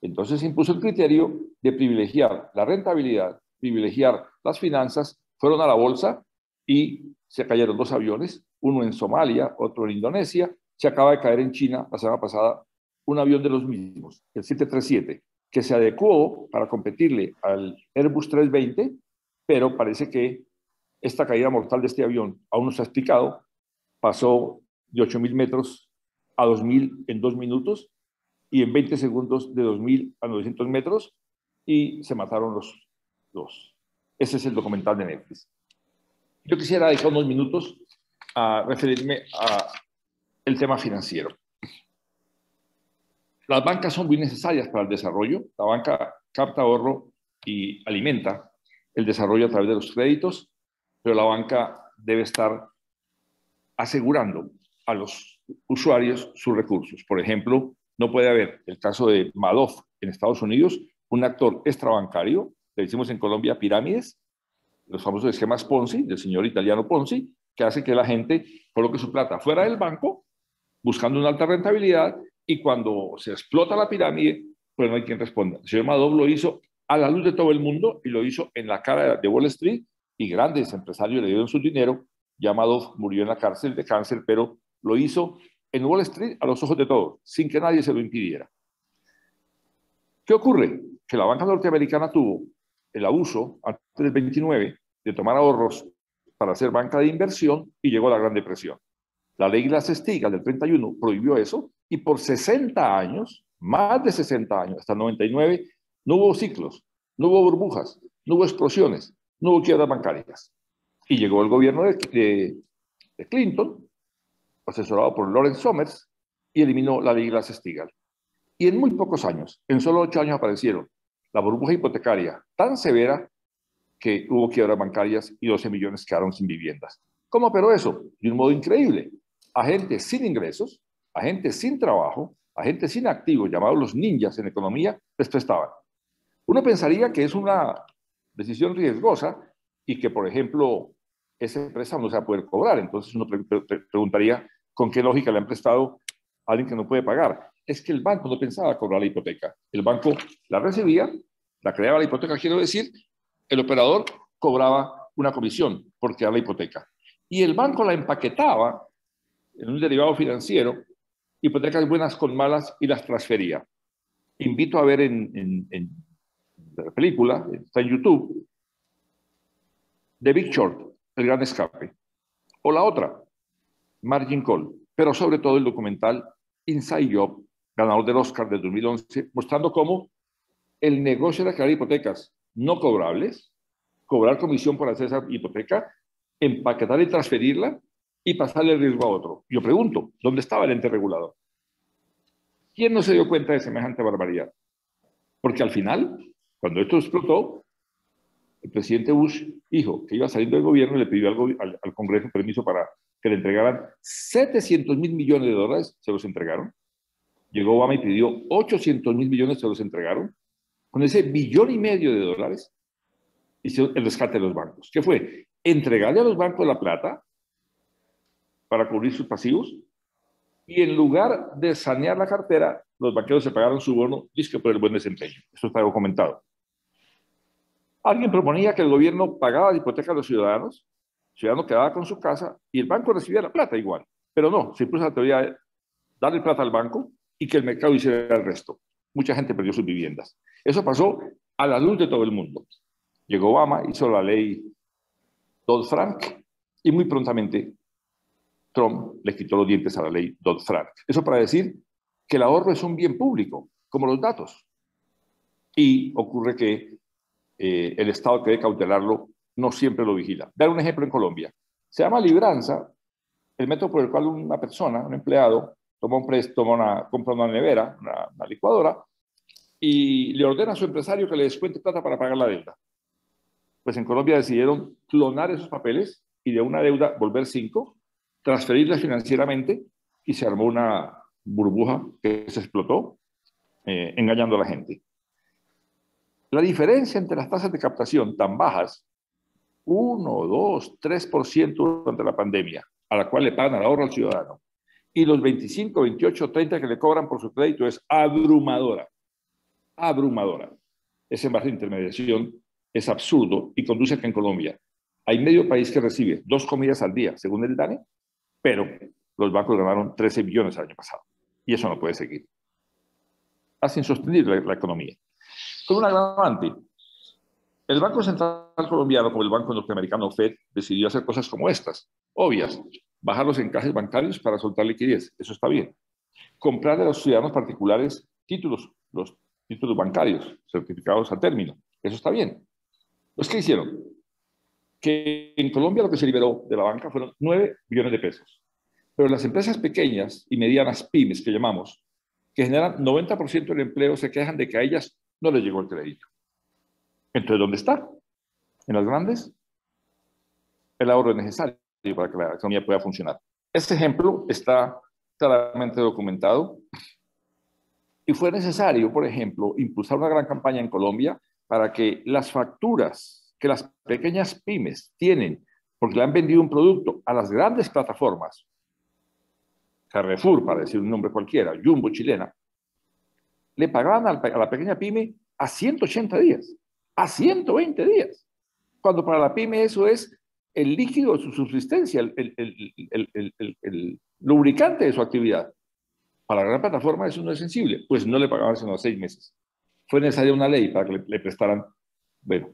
[SPEAKER 4] Entonces se impuso el criterio de privilegiar la rentabilidad, privilegiar las finanzas, fueron a la bolsa y se cayeron dos aviones, uno en Somalia, otro en Indonesia, se acaba de caer en China la semana pasada un avión de los mismos, el 737 que se adecuó para competirle al Airbus 320, pero parece que esta caída mortal de este avión, aún no se ha explicado, pasó de 8.000 metros a 2.000 en dos minutos y en 20 segundos de 2.000 a 900 metros y se mataron los dos. Ese es el documental de Netflix. Yo quisiera dejar unos minutos a referirme al tema financiero. Las bancas son muy necesarias para el desarrollo. La banca capta ahorro y alimenta el desarrollo a través de los créditos, pero la banca debe estar asegurando a los usuarios sus recursos. Por ejemplo, no puede haber el caso de Madoff en Estados Unidos, un actor extrabancario, le decimos en Colombia pirámides, los famosos esquemas Ponzi, del señor italiano Ponzi, que hace que la gente coloque su plata fuera del banco, buscando una alta rentabilidad, y cuando se explota la pirámide, pues no hay quien responda. El señor Madoff lo hizo a la luz de todo el mundo y lo hizo en la cara de Wall Street y grandes empresarios le dieron su dinero. Ya Madoff murió en la cárcel de cáncer, pero lo hizo en Wall Street a los ojos de todos, sin que nadie se lo impidiera. ¿Qué ocurre? Que la banca norteamericana tuvo el abuso antes del 29 de tomar ahorros para hacer banca de inversión y llegó a la Gran Depresión. La ley Glass-Steagall del 31 prohibió eso y por 60 años, más de 60 años, hasta el 99, no hubo ciclos, no hubo burbujas, no hubo explosiones, no hubo quiebras bancarias. Y llegó el gobierno de, Clinton, asesorado por Lawrence Summers, y eliminó la ley Glass-Steagall. Y en muy pocos años, en solo ocho años aparecieron la burbuja hipotecaria tan severa que hubo quiebras bancarias y 12 millones quedaron sin viviendas. ¿Cómo pero eso? De un modo increíble a gente sin ingresos, a gente sin trabajo, a gente sin activos, llamados los ninjas en economía, les prestaban. Uno pensaría que es una decisión riesgosa y que, por ejemplo, esa empresa no se va a poder cobrar. Entonces uno preguntaría con qué lógica le han prestado a alguien que no puede pagar. Es que el banco no pensaba cobrar la hipoteca. El banco la recibía, la creaba la hipoteca, quiero decir, el operador cobraba una comisión por crear la hipoteca. Y el banco la empaquetaba en un derivado financiero, hipotecas buenas con malas y las transfería. Invito a ver en, la película, está en YouTube, The Big Short, El Gran Escape. O la otra, Margin Call, pero sobre todo el documental Inside Job, ganador del Oscar de 2011, mostrando cómo el negocio de crear hipotecas no cobrables, cobrar comisión por hacer esa hipoteca, empaquetar y transferirla y pasarle el riesgo a otro. Yo pregunto, ¿dónde estaba el ente regulador? ¿Quién no se dio cuenta de semejante barbaridad? Porque al final, cuando esto explotó, el presidente Bush dijo que iba saliendo del gobierno y le pidió al, al, Congreso permiso para que le entregaran 700 mil millones de dólares, se los entregaron. Llegó Obama y pidió 800 mil millones, se los entregaron. Con ese billón y medio de dólares, hizo el rescate de los bancos. ¿Qué fue? Entregarle a los bancos la plata para cubrir sus pasivos. Y en lugar de sanear la cartera, los banqueros se pagaron su bono, disque por el buen desempeño. Eso está algo comentado. Alguien proponía que el gobierno pagaba la hipoteca a los ciudadanos, el ciudadano quedaba con su casa y el banco recibía la plata igual. Pero no, se impuso la teoría de darle plata al banco y que el mercado hiciera el resto. Mucha gente perdió sus viviendas. Eso pasó a la luz de todo el mundo. Llegó Obama, hizo la ley Dodd-Frank y muy prontamente Trump le quitó los dientes a la ley Dodd-Frank. Eso para decir que el ahorro es un bien público, como los datos. Y ocurre que eh, el Estado que debe cautelarlo no siempre lo vigila. Dar un ejemplo en Colombia. Se llama libranza el método por el cual una persona, un empleado, toma un préstamo, compra una nevera, una, una licuadora, y le ordena a su empresario que le descuente plata para pagar la deuda. Pues en Colombia decidieron clonar esos papeles y de una deuda volver cinco Transferirla financieramente y se armó una burbuja que se explotó eh, engañando a la gente. La diferencia entre las tasas de captación tan bajas, 1, 2, 3% durante la pandemia, a la cual le pagan al ahorro al ciudadano, y los 25, 28, 30 que le cobran por su crédito es abrumadora. Abrumadora. Ese margen de intermediación es absurdo y conduce a que en Colombia hay medio país que recibe dos comidas al día, según el DANE, pero los bancos ganaron 13 billones el año pasado. Y eso no puede seguir. Hace insostenible la, economía. Con un agravante. El Banco Central Colombiano, como el Banco Norteamericano Fed, decidió hacer cosas como estas, obvias. Bajar los encajes bancarios para soltar liquidez. Eso está bien. Comprar de los ciudadanos particulares títulos, los títulos bancarios, certificados a término. Eso está bien. ¿Los pues, que hicieron? que en Colombia lo que se liberó de la banca fueron 9 billones de pesos. Pero las empresas pequeñas y medianas, pymes que llamamos, que generan 90% del empleo, se quejan de que a ellas no les llegó el crédito. Entonces, ¿dónde está? En las grandes, el ahorro es necesario para que la economía pueda funcionar. Este ejemplo está claramente documentado y fue necesario, por ejemplo, impulsar una gran campaña en Colombia para que las facturas que las pequeñas pymes tienen porque le han vendido un producto a las grandes plataformas, Carrefour, para decir un nombre cualquiera, Jumbo chilena, le pagaban a la pequeña pyme a 180 días, a 120 días, cuando para la pyme eso es el líquido de su subsistencia, el, lubricante de su actividad. Para la gran plataforma eso no es sensible, pues no le pagaban sino seis meses. Fue necesaria una ley para que le, le prestaran, bueno,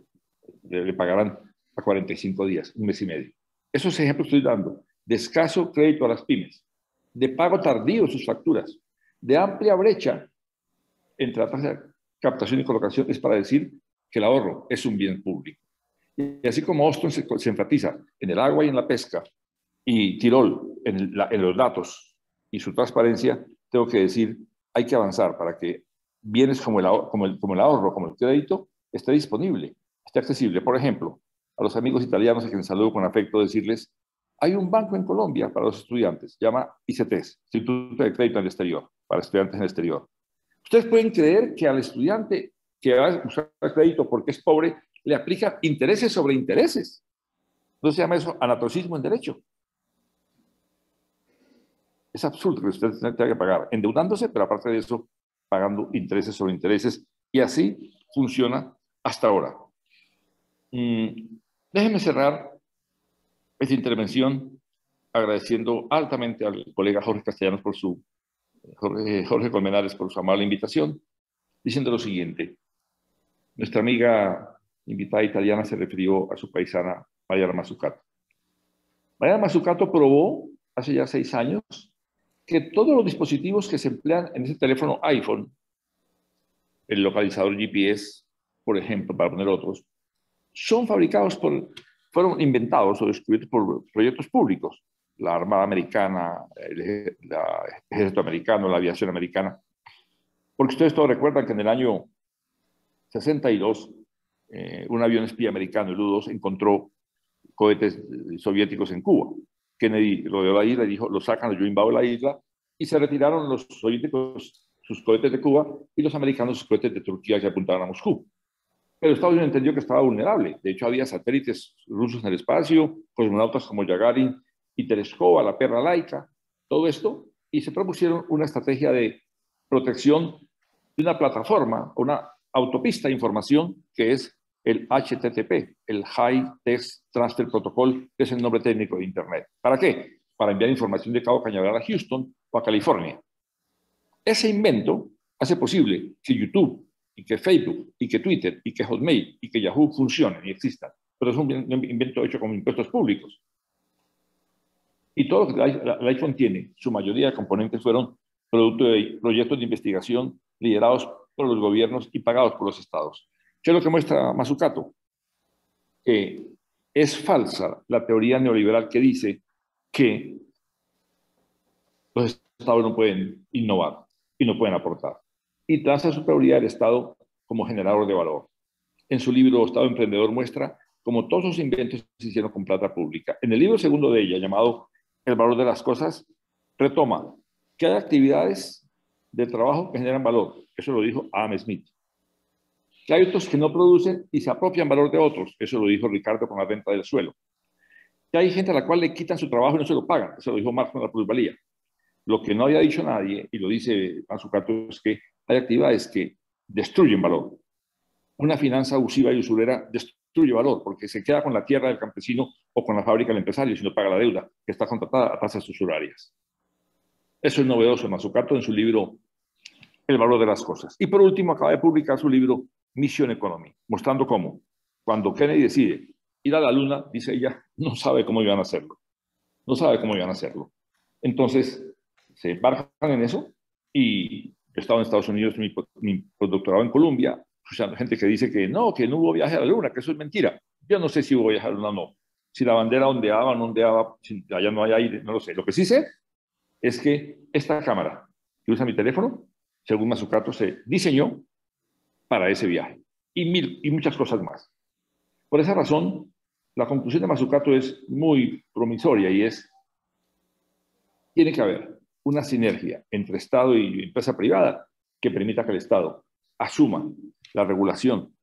[SPEAKER 4] le pagarán a 45 días, un mes y medio. Esos ejemplos estoy dando de escaso crédito a las pymes, de pago tardío sus facturas, de amplia brecha entre la tasa de captación y colocación, es para decir que el ahorro es un bien público. Y así como Austin se, enfatiza en el agua y en la pesca, y Tirol en, los datos y su transparencia, tengo que decir, hay que avanzar para que bienes como el, como como el ahorro, como el crédito, esté disponible esté accesible. Por ejemplo, a los amigos italianos a quienes saludo con afecto decirles, hay un banco en Colombia para los estudiantes, llama ICTES, Instituto de Crédito en el Exterior, para estudiantes en el exterior. Ustedes pueden creer que al estudiante que va a usar crédito porque es pobre, le aplica intereses sobre intereses. ¿No se llama eso anatocismo en derecho. Es absurdo que usted tenga que pagar endeudándose, pero aparte de eso, pagando intereses sobre intereses. Y así funciona hasta ahora. Mm, déjeme cerrar esta intervención agradeciendo altamente al colega Jorge Castellanos por su, Jorge, Colmenares por su amable invitación, diciendo lo siguiente. Nuestra amiga invitada italiana se refirió a su paisana Mariana Mazzucato. Mariana Mazzucato probó hace ya seis años que todos los dispositivos que se emplean en ese teléfono iPhone, el localizador GPS, por ejemplo, para poner otros, son fabricados por, fueron inventados o descubiertos por proyectos públicos. La Armada Americana, el, Ejército Americano, la Aviación Americana. Porque ustedes todos recuerdan que en el año 62, eh, un avión espía americano, el U-2, encontró cohetes soviéticos en Cuba. Kennedy rodeó la isla y dijo, lo sacan, yo invado la isla, y se retiraron los soviéticos sus cohetes de Cuba y los americanos sus cohetes de Turquía que apuntaban a Moscú. Pero Estados Unidos entendió que estaba vulnerable. De hecho, había satélites rusos en el espacio, cosmonautas como Yagarin y Tereshkova, la perra laica, todo esto, y se propusieron una estrategia de protección de una plataforma, una autopista de información que es el HTTP, el High Text Transfer Protocol, que es el nombre técnico de Internet. ¿Para qué? Para enviar información de Cabo Cañaveral a Houston o a California. Ese invento hace posible que YouTube y que Facebook, y que Twitter, y que Hotmail, y que Yahoo funcionen y existan. Pero es un invento hecho con impuestos públicos. Y todo lo que el iPhone tiene, su mayoría de componentes fueron producto de proyectos de investigación liderados por los gobiernos y pagados por los estados. ¿Qué es lo que muestra Mazzucato? es falsa la teoría neoliberal que dice que los estados no pueden innovar y no pueden aportar y traza su prioridad al Estado como generador de valor. En su libro Estado Emprendedor muestra cómo todos sus inventos se hicieron con plata pública. En el libro segundo de ella, llamado El valor de las cosas, retoma que hay actividades de trabajo que generan valor. Eso lo dijo Adam Smith. Que hay otros que no producen y se apropian valor de otros. Eso lo dijo Ricardo con la venta del suelo. Que hay gente a la cual le quitan su trabajo y no se lo pagan. Eso lo dijo Marx con la plusvalía. Lo que no había dicho nadie, y lo dice Pazucato, es que hay actividades que destruyen valor. Una finanza abusiva y usurera destruye valor porque se queda con la tierra del campesino o con la fábrica del empresario si no paga la deuda que está contratada a tasas usurarias. Eso es novedoso. Mazzucato en su libro El valor de las cosas. Y por último, acaba de publicar su libro Mission Economy, mostrando cómo, cuando Kennedy decide ir a la luna, dice ella, no sabe cómo iban a hacerlo. No sabe cómo iban a hacerlo. Entonces, se embarcan en eso y He estado en Estados Unidos, mi, doctorado en Colombia, escuchando gente que dice que no, que no hubo viaje a la luna, que eso es mentira. Yo no sé si hubo viaje a la luna o no. Si la bandera ondeaba o no ondeaba, si allá no hay aire, no lo sé. Lo que sí sé es que esta cámara que usa mi teléfono, según Mazzucato, se diseñó para ese viaje y, mil, y muchas cosas más. Por esa razón, la conclusión de Mazzucato es muy promisoria y es, tiene que haber una sinergia entre Estado y empresa privada que permita que el Estado asuma la regulación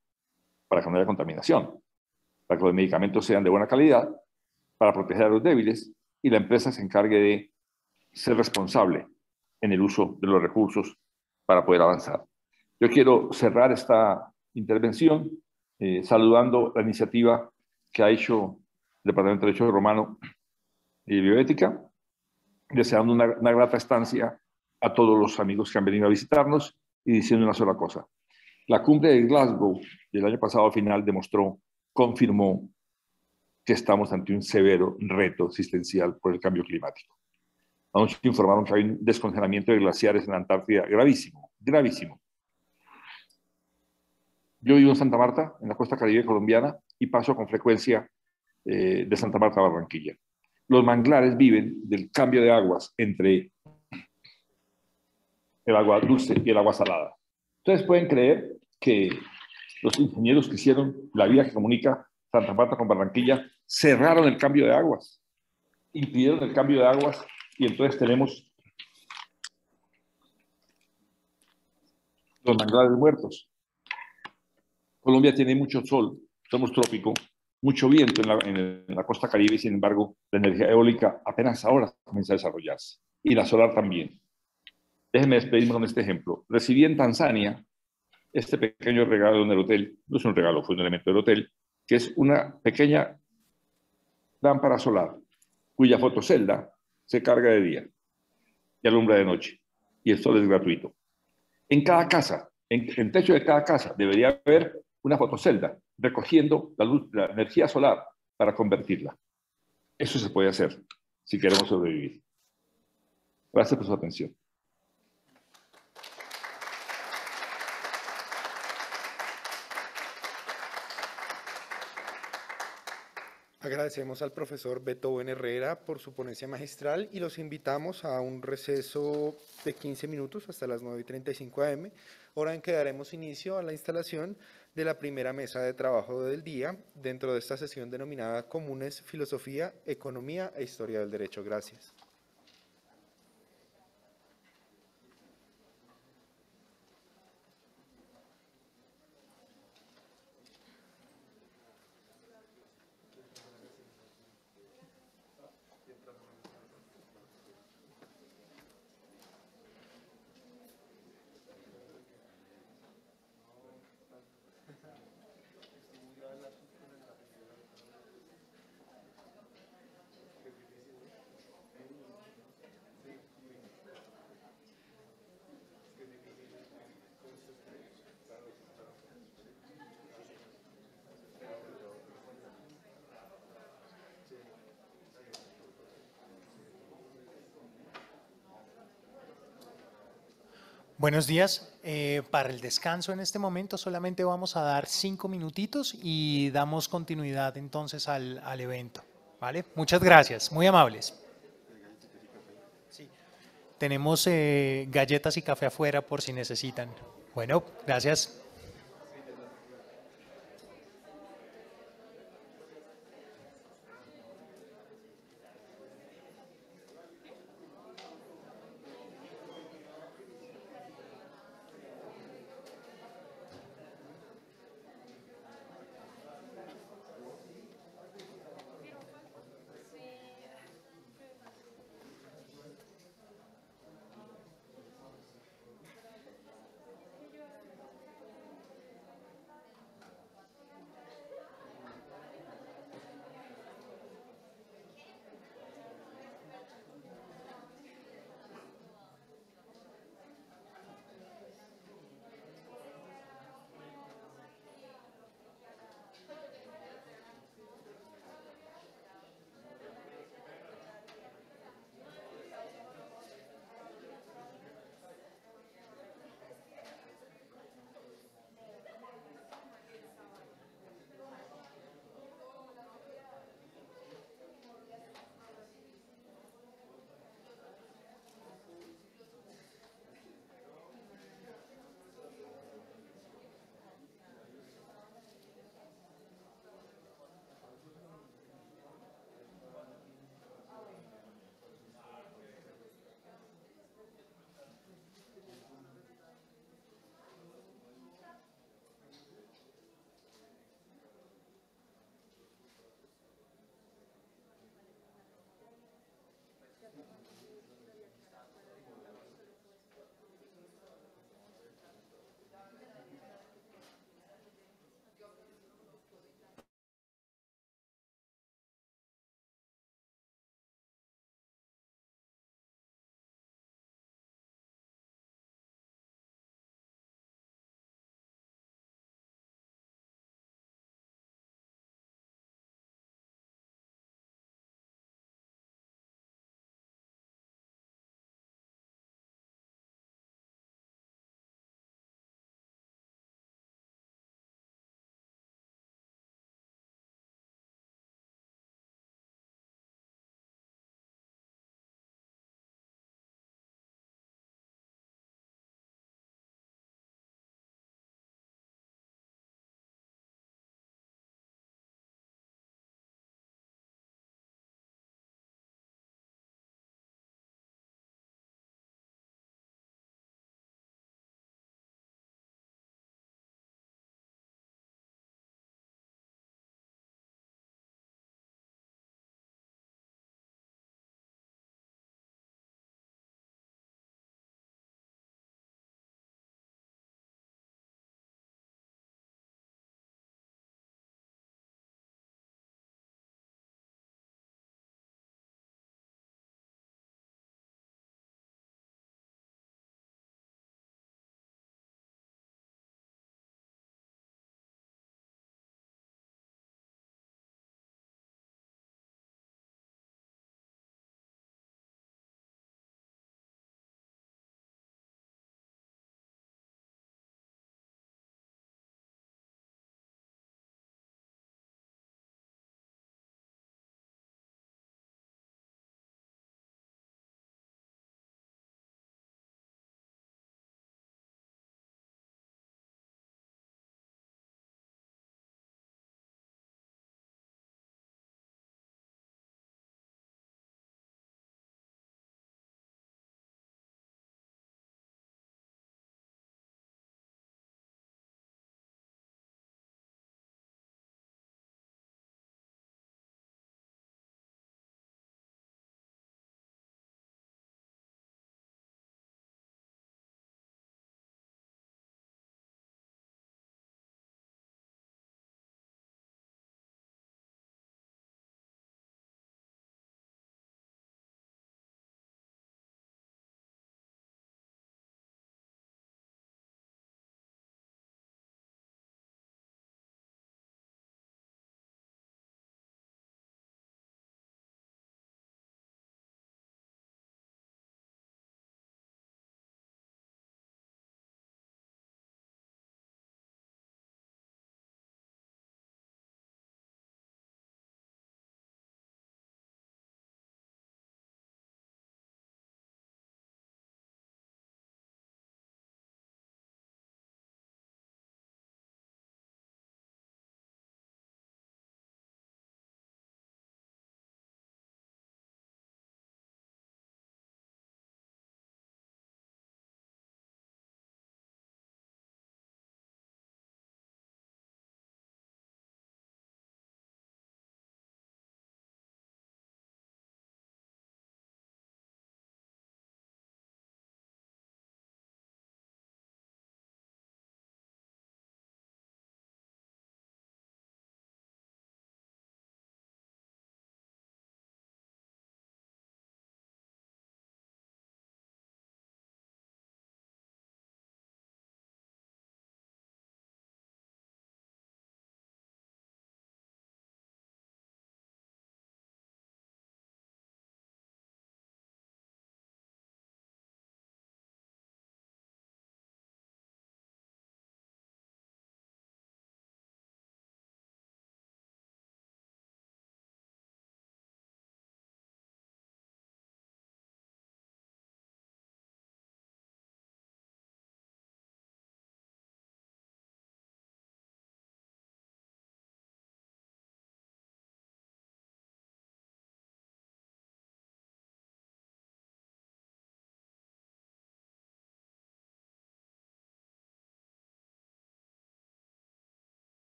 [SPEAKER 4] para que no haya contaminación, para que los medicamentos sean de buena calidad, para proteger a los débiles y la empresa se encargue de ser responsable en el uso de los recursos para poder avanzar. Yo quiero cerrar esta intervención eh, saludando la iniciativa que ha hecho el Departamento de Derecho Romano y Bioética deseando una, grata estancia a todos los amigos que han venido a visitarnos y diciendo una sola cosa. La cumbre de Glasgow del año pasado al final demostró, confirmó que estamos ante un severo reto existencial por el cambio climático. se informaron que hay un descongelamiento de glaciares en la Antártida gravísimo, gravísimo. Yo vivo en Santa Marta, en la costa caribe colombiana, y paso con frecuencia eh, de Santa Marta a Barranquilla. Los manglares viven del cambio de aguas entre el agua dulce y el agua salada. Ustedes pueden creer que los ingenieros que hicieron la vía que comunica Santa Marta con Barranquilla cerraron el cambio de aguas, impidieron el cambio de aguas y entonces tenemos los manglares muertos. Colombia tiene mucho sol, somos trópico, mucho viento en la, costa caribe, y, sin embargo, la energía eólica apenas ahora comienza a desarrollarse, y la solar también. Déjenme despedirme con este ejemplo. Recibí en Tanzania este pequeño regalo en el hotel, no es un regalo, fue un elemento del hotel, que es una pequeña lámpara solar, cuya fotocelda se carga de día y alumbra de noche, y el sol es gratuito. En cada casa, en el techo de cada casa, debería haber una fotocelda recogiendo la, la energía solar para convertirla. Eso se puede hacer si queremos sobrevivir. Gracias por su atención.
[SPEAKER 1] Agradecemos al profesor Beethoven Herrera por su ponencia magistral y los invitamos a un receso de 15 minutos hasta las 9.35 y am, hora en que daremos inicio a la instalación de la primera mesa de trabajo del día dentro de esta sesión denominada Comunes, Filosofía, Economía e Historia del Derecho. Gracias.
[SPEAKER 5] Buenos días. Eh, para el descanso en este momento solamente vamos a dar cinco minutitos y damos continuidad entonces al, al evento. ¿Vale? Muchas gracias, muy amables. Sí. Tenemos eh, galletas y café afuera por si necesitan. Bueno, gracias.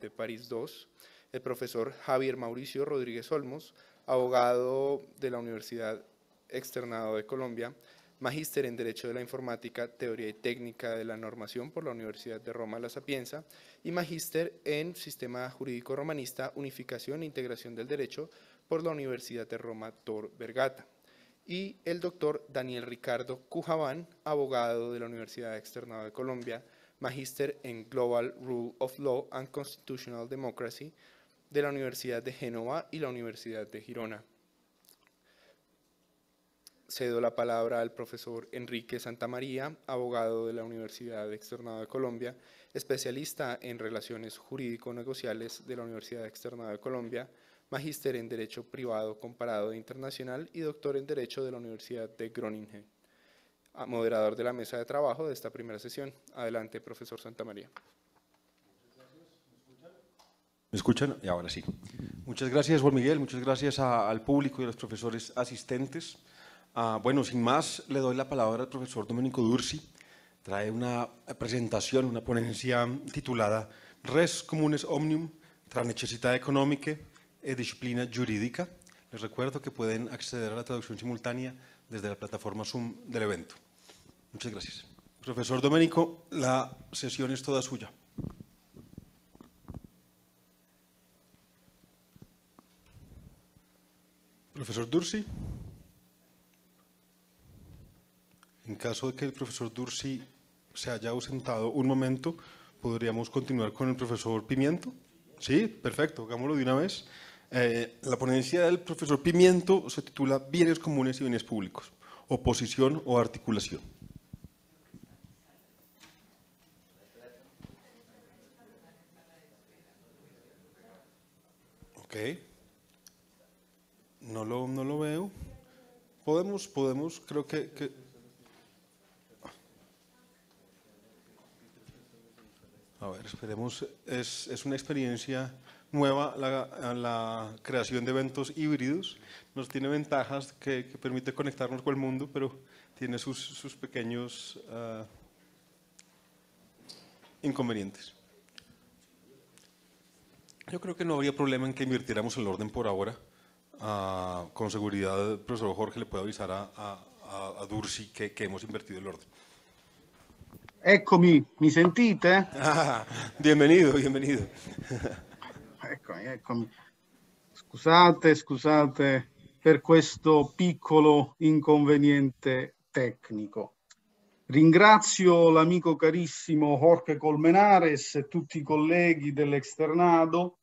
[SPEAKER 6] de París
[SPEAKER 1] II, el profesor Javier Mauricio Rodríguez Olmos, abogado de la Universidad Externado de Colombia, magíster en Derecho de la Informática, Teoría y Técnica de la Normación por la Universidad de Roma La Sapienza y magíster en Sistema Jurídico Romanista, Unificación e Integración del Derecho por la Universidad de Roma Tor Vergata. Y el doctor Daniel Ricardo Cujabán, abogado de la Universidad Externado de Colombia, Magíster en Global Rule of Law and Constitutional Democracy de la Universidad de Génova y la Universidad de Girona. Cedo la palabra al profesor Enrique Santamaría, abogado de la Universidad Externada de Colombia, especialista en relaciones jurídico-negociales de la Universidad Externada de Colombia, magíster en Derecho Privado Comparado Internacional y doctor en Derecho de la Universidad de Groningen moderador de la mesa de trabajo de esta primera sesión. Adelante, profesor Santamaría.
[SPEAKER 7] ¿Me escuchan? Y ahora sí. Muchas gracias, Juan Miguel. Muchas gracias al público y a los profesores asistentes. Ah, bueno, sin más, le doy la palabra al profesor Domenico Dursi. Trae una presentación, una ponencia titulada Res Comunes Omnium, Tras necesidad económica y disciplina jurídica. Les recuerdo que pueden acceder a la traducción simultánea desde la plataforma Zoom del evento. Muchas gracias. Profesor Domenico, la sesión es toda suya. Profesor Dursi. En caso de que el profesor Dursi se haya ausentado un momento, podríamos continuar con el profesor Pimiento. Sí, perfecto, hagámoslo de una vez. Eh, la ponencia del profesor Pimiento se titula Bienes comunes y bienes públicos, oposición o articulación. No lo, no lo veo. Podemos, podemos, creo que... A ver, esperemos, es, una experiencia nueva la, creación de eventos híbridos. Nos tiene ventajas que, permite conectarnos con el mundo, pero tiene sus, pequeños ah, inconvenientes. Yo creo que no habría problema en que invirtiéramos el orden por ahora. Ah, con seguridad, el profesor Jorge le puede avisar a, Dursi que, hemos invertido el orden.
[SPEAKER 8] Eccomi, mi sentite?
[SPEAKER 7] bienvenido, bienvenido.
[SPEAKER 8] eccomi, eccomi. Scusate, scusate per questo piccolo inconveniente tecnico. Ringrazio l'amico carissimo Jorge Colmenares e tutti i colleghi dell'Externado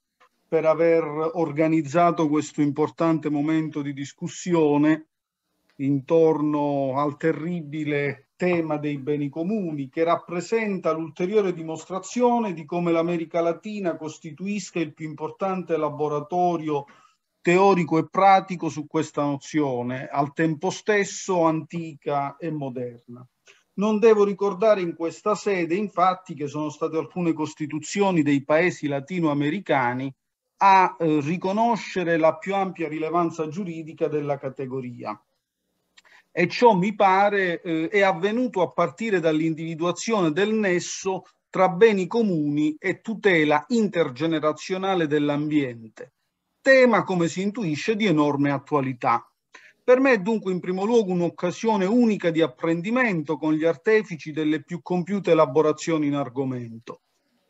[SPEAKER 8] per aver organizzato questo importante momento di discussione intorno al terribile tema dei beni comuni che rappresenta l'ulteriore dimostrazione di come l'America Latina costituisca il più importante laboratorio teorico e pratico su questa nozione, al tempo stesso antica e moderna. Non devo ricordare in questa sede infatti che sono state alcune costituzioni dei paesi latinoamericani a eh, riconoscere la più ampia rilevanza giuridica della categoria. E ciò mi pare eh, è avvenuto a partire dall'individuazione del nesso tra beni comuni e tutela intergenerazionale dell'ambiente, tema come si intuisce di enorme attualità. Per me è dunque in primo luogo un'occasione unica di apprendimento con gli artefici delle più compiute elaborazioni in argomento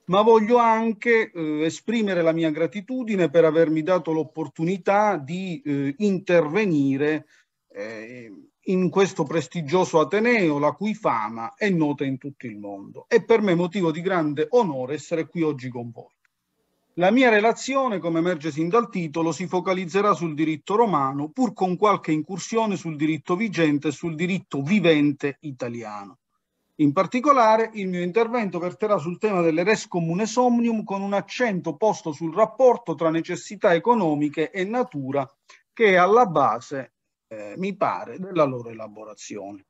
[SPEAKER 8] ma voglio anche eh, esprimere la mia gratitudine per avermi dato l'opportunità di eh, intervenire eh, in questo prestigioso Ateneo, la cui fama è nota in tutto il mondo. È per me motivo di grande onore essere qui oggi con voi. La mia relazione, come emerge sin dal titolo, si focalizzerà sul diritto romano, pur con qualche incursione sul diritto vigente e sul diritto vivente italiano. In particolare, il mio intervento verterà sul tema delle res comune somnium con un accento posto sul rapporto tra necessità economiche e natura che è alla base, eh, mi pare, della loro elaborazione.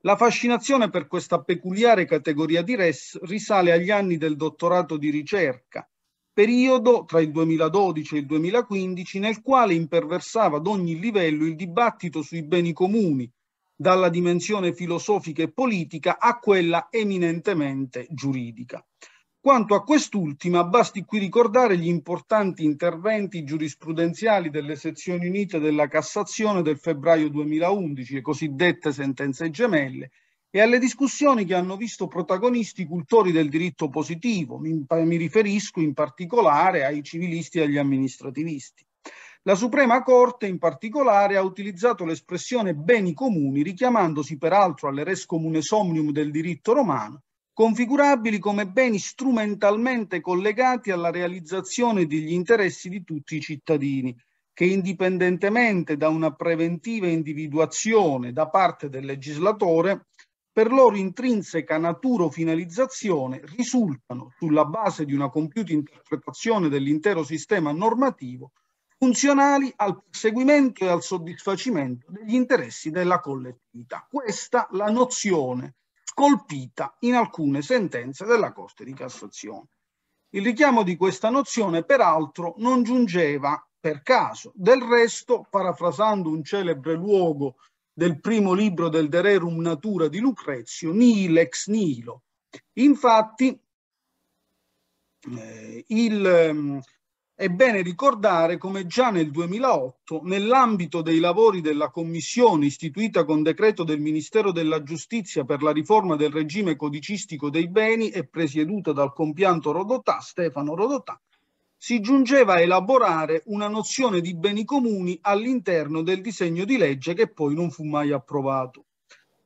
[SPEAKER 8] La fascinazione per questa peculiare categoria di res risale agli anni del dottorato di ricerca, periodo tra il 2012 e il 2015 nel quale imperversava ad ogni livello il dibattito sui beni comuni, dalla dimensione filosofica e politica a quella eminentemente giuridica. Quanto a quest'ultima, basti qui ricordare gli importanti interventi giurisprudenziali delle sezioni unite della Cassazione del febbraio 2011, le cosiddette sentenze gemelle, e alle discussioni che hanno visto protagonisti cultori del diritto positivo, mi, mi riferisco in particolare ai civilisti e agli amministrativisti. La Suprema Corte in particolare ha utilizzato l'espressione beni comuni, richiamandosi peraltro alle res comune somnium del diritto romano, configurabili come beni strumentalmente collegati alla realizzazione degli interessi di tutti i cittadini, che indipendentemente da una preventiva individuazione da parte del legislatore, per loro intrinseca natura o finalizzazione, risultano, sulla base di una compiuta interpretazione dell'intero sistema normativo, funzionali al perseguimento e al soddisfacimento degli interessi della collettività. Questa la nozione scolpita in alcune sentenze della Corte di Cassazione. Il richiamo di questa nozione, peraltro, non giungeva per caso. Del resto, parafrasando un celebre luogo del primo libro del De Rerum Natura di Lucrezio, Nihil ex nilo. Infatti, eh, il, ehm, è bene ricordare come già nel 2008, nell'ambito dei lavori della commissione istituita con decreto del Ministero della Giustizia per la riforma del regime codicistico dei beni e presieduta dal compianto Rodotà, Stefano Rodotà, si giungeva a elaborare una nozione di beni comuni all'interno del disegno di legge che poi non fu mai approvato.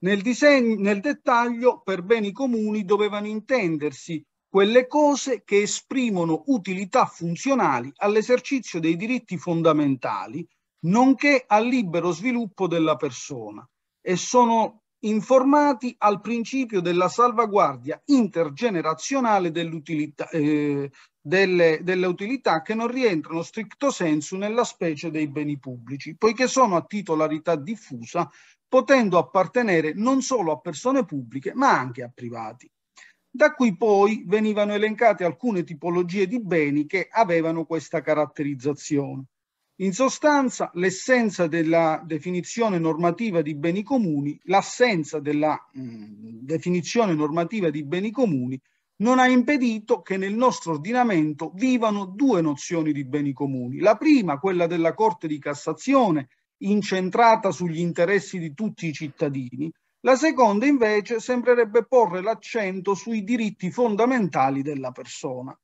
[SPEAKER 8] Nel, disegno, nel dettaglio, per beni comuni dovevano intendersi quelle cose che esprimono utilità funzionali all'esercizio dei diritti fondamentali, nonché al libero sviluppo della persona e sono informati al principio della salvaguardia intergenerazionale dell'utilità, eh, delle, delle utilità che non rientrano stricto sensu nella specie dei beni pubblici, poiché sono a titolarità diffusa, potendo appartenere non solo a persone pubbliche ma anche a privati da cui poi venivano elencate alcune tipologie di beni che avevano questa caratterizzazione. In sostanza, l'essenza della definizione normativa di beni comuni, l'assenza della mh, mm, definizione normativa di beni comuni, non ha impedito che nel nostro ordinamento vivano due nozioni di beni comuni. La prima, quella della Corte di Cassazione, incentrata sugli interessi di tutti i cittadini, la seconda invece sembrerebbe porre l'accento sui diritti fondamentali della persona.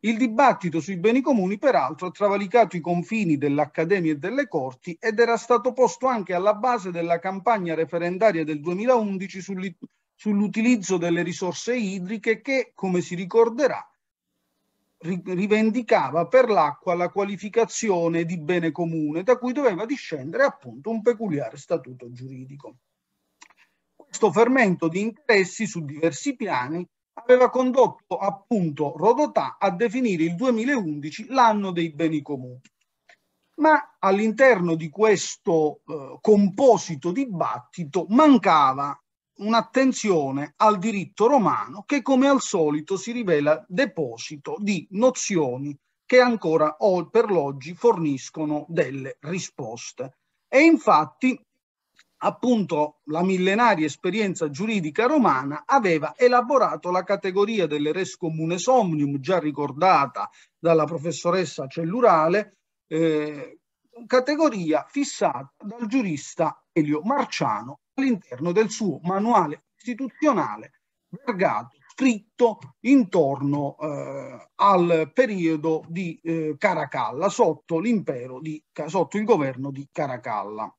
[SPEAKER 8] Il dibattito sui beni comuni, peraltro, ha travalicato i confini dell'Accademia e delle Corti ed era stato posto anche alla base della campagna referendaria del 2011 sull'utilizzo delle risorse idriche che, come si ricorderà, rivendicava per l'acqua la qualificazione di bene comune, da cui doveva discendere appunto un peculiare statuto giuridico questo fermento di interessi su diversi piani aveva condotto appunto Rodotà a definire il 2011 l'anno dei beni comuni. Ma all'interno di questo eh, composito dibattito mancava un'attenzione al diritto romano che come al solito si rivela deposito di nozioni che ancora per l'oggi forniscono delle risposte. E infatti appunto la millenaria esperienza giuridica romana aveva elaborato la categoria delle res comune somnium, già ricordata dalla professoressa Cellurale, eh, categoria fissata dal giurista Elio Marciano all'interno del suo manuale istituzionale vergato scritto intorno eh, al periodo di eh, Caracalla sotto l'impero di sotto il governo di Caracalla.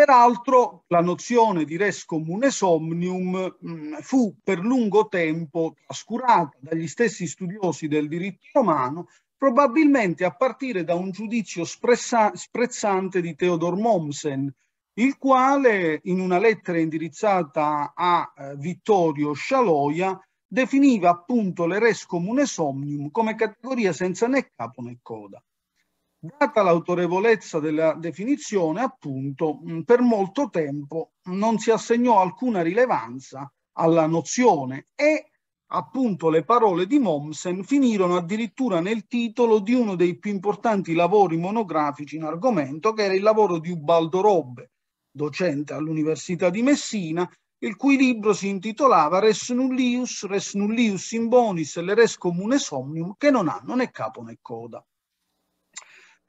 [SPEAKER 8] Peraltro la nozione di res commune somnium mh, mm, fu per lungo tempo trascurata dagli stessi studiosi del diritto romano, probabilmente a partire da un giudizio sprezza- sprezzante di Theodor Mommsen, il quale in una lettera indirizzata a eh, Vittorio Scialoia definiva appunto le res commune somnium come categoria senza né capo né coda. Data l'autorevolezza della definizione, appunto, mm, per molto tempo non si assegnò alcuna rilevanza alla nozione e appunto le parole di Mommsen finirono addirittura nel titolo di uno dei più importanti lavori monografici in argomento, che era il lavoro di Ubaldo Robbe, docente all'Università di Messina, il cui libro si intitolava Res nullius, Res nullius in bonis e le res comune somnium, che non hanno né capo né coda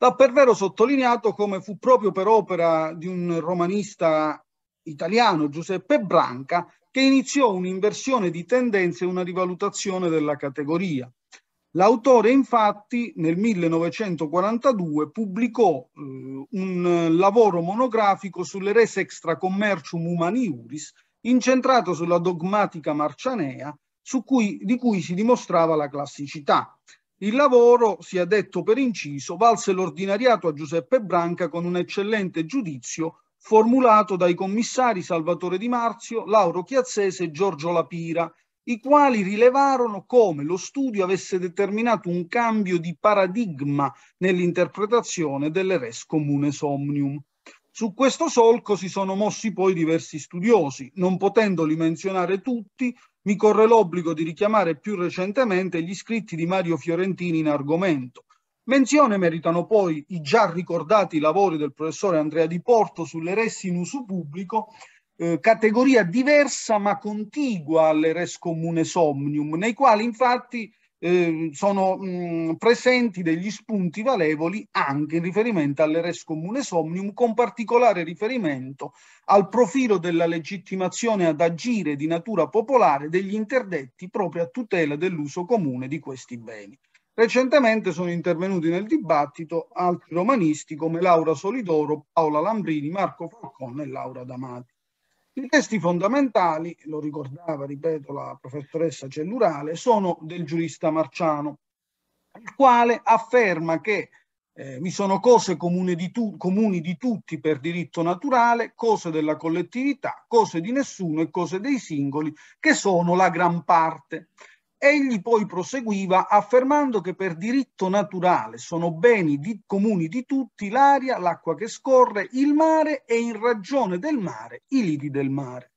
[SPEAKER 8] va per vero sottolineato come fu proprio per opera di un romanista italiano, Giuseppe Branca, che iniziò un'inversione di tendenze e una rivalutazione della categoria. L'autore infatti nel 1942 pubblicò eh, un lavoro monografico sulle res extra commercium humaniuris incentrato sulla dogmatica marcianea cui, di cui si dimostrava la classicità. Il lavoro, sia detto per inciso, valse l'ordinariato a Giuseppe Branca con un eccellente giudizio formulato dai commissari Salvatore Di Marzio, Lauro Chiazzese e Giorgio Lapira, i quali rilevarono come lo studio avesse determinato un cambio di paradigma nell'interpretazione delle res comune somnium. Su questo solco si sono mossi poi diversi studiosi, non potendoli menzionare tutti, mi corre l'obbligo di richiamare più recentemente gli scritti di Mario Fiorentini in argomento. Menzione meritano poi i già ricordati lavori del professore Andrea Di Porto sulle res in uso pubblico, eh, categoria diversa ma contigua alle res comune somnium, nei quali infatti Ehm, sono mh, presenti degli spunti valevoli anche in riferimento all'eres comune somnium, con particolare riferimento al profilo della legittimazione ad agire di natura popolare degli interdetti proprio a tutela dell'uso comune di questi beni. Recentemente sono intervenuti nel dibattito altri romanisti come Laura Solidoro, Paola Lambrini, Marco Falcone e Laura D'Amati. I testi fondamentali, lo ricordava, ripeto, la professoressa Cellurale, sono del giurista Marciano, il quale afferma che eh, vi sono cose comuni di, comuni di tutti per diritto naturale, cose della collettività, cose di nessuno e cose dei singoli, che sono la gran parte. Egli poi proseguiva affermando che per diritto naturale sono beni di, comuni di tutti l'aria, l'acqua che scorre, il mare e in ragione del mare i lidi del mare.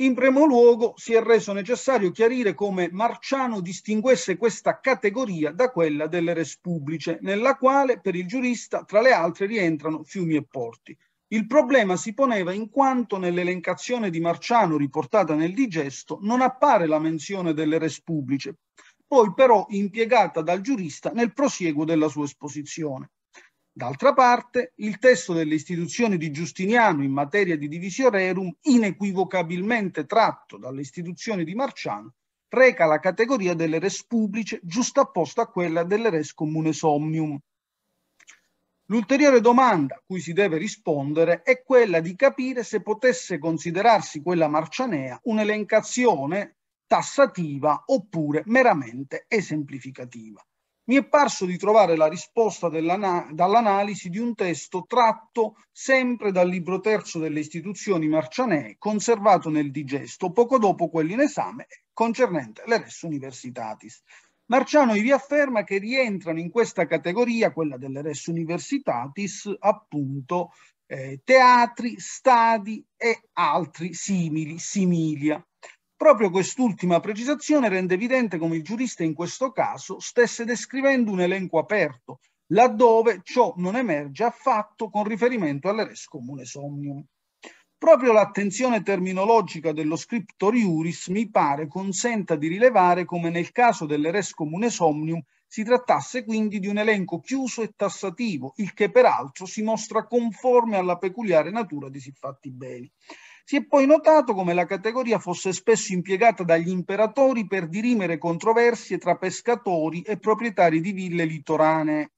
[SPEAKER 8] In primo luogo si è reso necessario chiarire come Marciano distinguesse questa categoria da quella delle res pubbliche, nella quale per il giurista tra le altre rientrano fiumi e porti. Il problema si poneva in quanto nell'elencazione di Marciano riportata nel digesto non appare la menzione delle res pubbliche, poi però impiegata dal giurista nel prosieguo della sua esposizione. D'altra parte, il testo delle istituzioni di Giustiniano in materia di divisio rerum, inequivocabilmente tratto dalle istituzioni di Marciano, reca la categoria delle res pubbliche giustapposta a quella delle res commune somnium. L'ulteriore domanda a cui si deve rispondere è quella di capire se potesse considerarsi quella marcianea un'elencazione tassativa oppure meramente esemplificativa. Mi è parso di trovare la risposta dall'analisi di un testo tratto sempre dal libro terzo delle istituzioni marcianee, conservato nel digesto poco dopo quello in esame, concernente le res universitatis. Marciano vi afferma che rientrano in questa categoria, quella delle res universitatis, appunto eh, teatri, stadi e altri simili, similia. Proprio quest'ultima precisazione rende evidente come il giurista in questo caso stesse descrivendo un elenco aperto, laddove ciò non emerge affatto con riferimento alle res comune somnium. Proprio l'attenzione terminologica dello scriptor iuris mi pare consenta di rilevare come nel caso delle res comune somnium si trattasse quindi di un elenco chiuso e tassativo, il che peraltro si mostra conforme alla peculiare natura di siffatti beni. Si è poi notato come la categoria fosse spesso impiegata dagli imperatori per dirimere controversie tra pescatori e proprietari di ville litoranee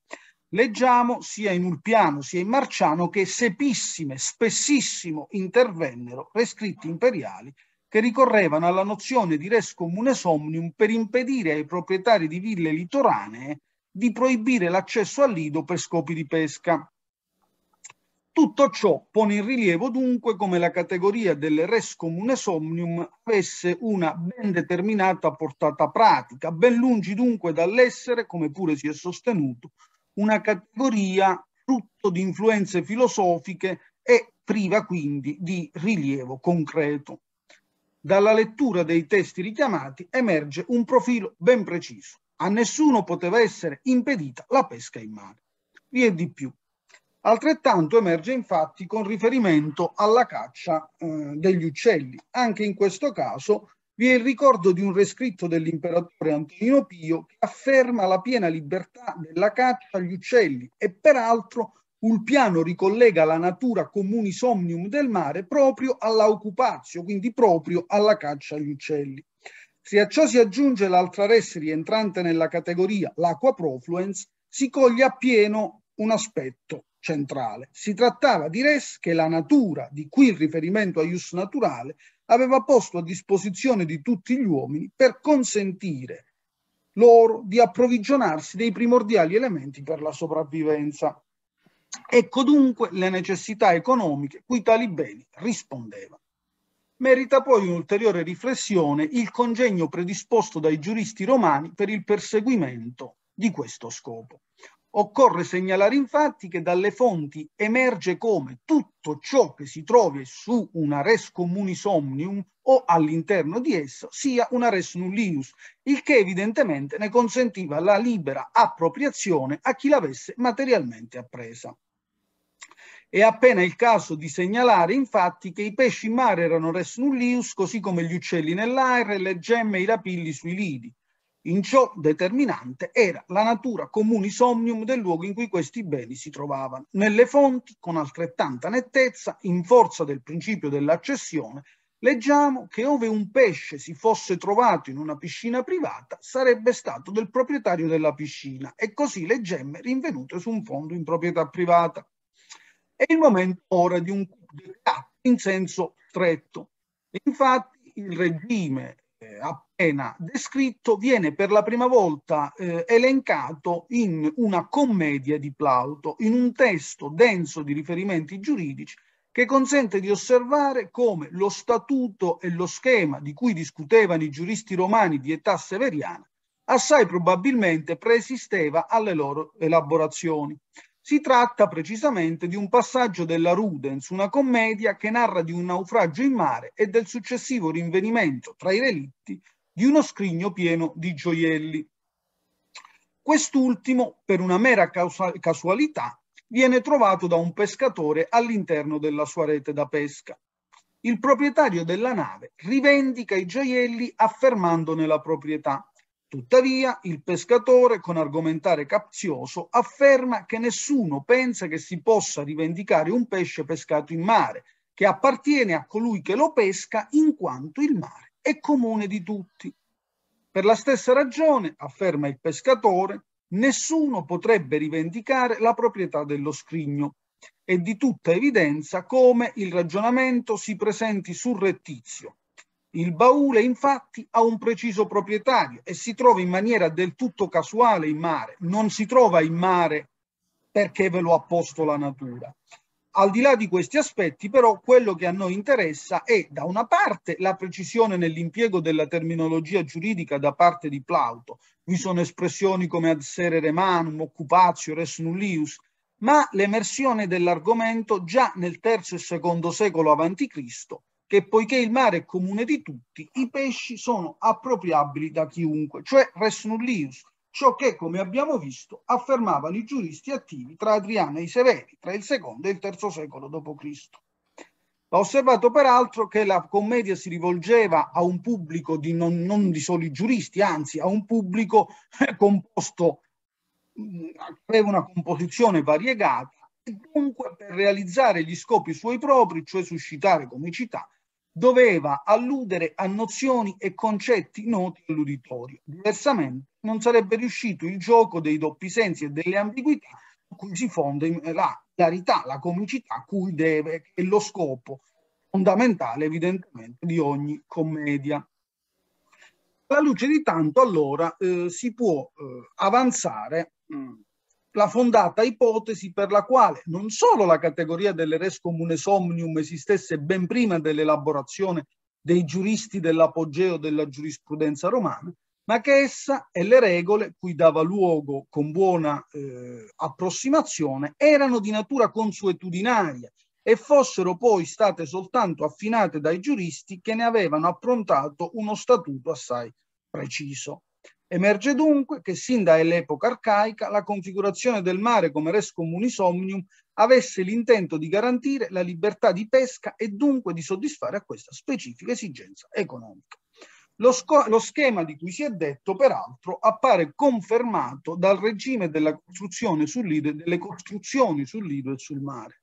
[SPEAKER 8] leggiamo sia in Ulpiano sia in Marciano che sepissime, spessissimo intervennero rescritti imperiali che ricorrevano alla nozione di res comune somnium per impedire ai proprietari di ville litoranee di proibire l'accesso al lido per scopi di pesca. Tutto ciò pone in rilievo dunque come la categoria delle res comune somnium avesse una ben determinata portata pratica, ben lungi dunque dall'essere, come pure si è sostenuto, una categoria frutto di influenze filosofiche e priva quindi di rilievo concreto. Dalla lettura dei testi richiamati emerge un profilo ben preciso. A nessuno poteva essere impedita la pesca in mare. Vi è di più. Altrettanto emerge infatti con riferimento alla caccia eh, degli uccelli. Anche in questo caso vi è il ricordo di un rescritto dell'imperatore Antonino Pio che afferma la piena libertà della caccia agli uccelli e peraltro Ulpiano ricollega la natura comuni somnium del mare proprio alla occupazio, quindi proprio alla caccia agli uccelli. Se a ciò si aggiunge l'altra res rientrante nella categoria l'acqua profluence, si coglie appieno un aspetto centrale. Si trattava di res che la natura, di cui il riferimento a ius naturale, aveva posto a disposizione di tutti gli uomini per consentire loro di approvvigionarsi dei primordiali elementi per la sopravvivenza. Ecco dunque le necessità economiche cui tali beni rispondevano. Merita poi un'ulteriore riflessione il congegno predisposto dai giuristi romani per il perseguimento di questo scopo. Occorre segnalare infatti che dalle fonti emerge come tutto ciò che si trovi su una res communis omnium o all'interno di esso sia una res nullius, il che evidentemente ne consentiva la libera appropriazione a chi l'avesse materialmente appresa. È appena il caso di segnalare infatti che i pesci in mare erano res nullius, così come gli uccelli nell'aere, le gemme e i rapilli sui lidi. In ciò determinante era la natura comuni somnium del luogo in cui questi beni si trovavano. Nelle fonti, con altrettanta nettezza, in forza del principio dell'accessione, leggiamo che ove un pesce si fosse trovato in una piscina privata sarebbe stato del proprietario della piscina e così le gemme rinvenute su un fondo in proprietà privata. È il momento ora di un in senso stretto. Infatti il regime appena descritto viene per la prima volta eh, elencato in una commedia di Plauto, in un testo denso di riferimenti giuridici che consente di osservare come lo statuto e lo schema di cui discutevano i giuristi romani di età severiana assai probabilmente preesisteva alle loro elaborazioni. Si tratta precisamente di un passaggio della Rudens, una commedia che narra di un naufragio in mare e del successivo rinvenimento tra i relitti di uno scrigno pieno di gioielli. Quest'ultimo, per una mera casualità, viene trovato da un pescatore all'interno della sua rete da pesca. Il proprietario della nave rivendica i gioielli affermandone la proprietà Tuttavia, il pescatore, con argomentare capzioso, afferma che nessuno pensa che si possa rivendicare un pesce pescato in mare, che appartiene a colui che lo pesca in quanto il mare è comune di tutti. Per la stessa ragione, afferma il pescatore, nessuno potrebbe rivendicare la proprietà dello scrigno. È di tutta evidenza come il ragionamento si presenti surrettizio, il baule infatti ha un preciso proprietario e si trova in maniera del tutto casuale in mare, non si trova in mare perché ve lo ha posto la natura. Al di là di questi aspetti però quello che a noi interessa è da una parte la precisione nell'impiego della terminologia giuridica da parte di Plauto, vi sono espressioni come ad sere remanum, occupatio, res nullius, ma l'emersione dell'argomento già nel terzo e secondo secolo a.C che poiché il mare è comune di tutti, i pesci sono appropriabili da chiunque, cioè res nullius, ciò che, come abbiamo visto, affermavano i giuristi attivi tra Adriano e i Severi, tra il secondo e il terzo secolo d.C. Va osservato peraltro che la commedia si rivolgeva a un pubblico di non, non di soli giuristi, anzi a un pubblico eh, composto, mm, aveva una composizione variegata, e dunque per realizzare gli scopi suoi propri, cioè suscitare comicità, doveva alludere a nozioni e concetti noti all'uditorio. Diversamente non sarebbe riuscito il gioco dei doppi sensi e delle ambiguità su cui si fonda la chiarità, la comicità, cui deve, che è lo scopo fondamentale evidentemente di ogni commedia. Alla luce di tanto allora eh, si può eh, avanzare mh, mm, la fondata ipotesi per la quale non solo la categoria delle res comunes omnium esistesse ben prima dell'elaborazione dei giuristi dell'apogeo della giurisprudenza romana, ma che essa e le regole cui dava luogo con buona eh, approssimazione erano di natura consuetudinaria e fossero poi state soltanto affinate dai giuristi che ne avevano approntato uno statuto assai preciso. Emerge dunque che sin dall'epoca arcaica la configurazione del mare come res communis omnium avesse l'intento di garantire la libertà di pesca e dunque di soddisfare a questa specifica esigenza economica. Lo, lo, schema di cui si è detto, peraltro, appare confermato dal regime delle costruzioni sull'Ido e sul mare.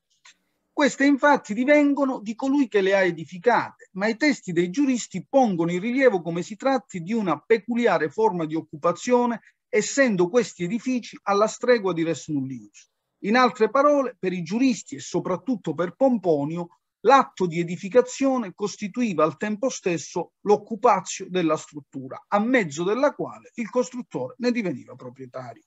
[SPEAKER 8] Queste infatti divengono di colui che le ha edificate, ma i testi dei giuristi pongono in rilievo come si tratti di una peculiare forma di occupazione, essendo questi edifici alla stregua di res nullius. In altre parole, per i giuristi e soprattutto per Pomponio, l'atto di edificazione costituiva al tempo stesso l'occupazio della struttura, a mezzo della quale il costruttore ne diveniva proprietario.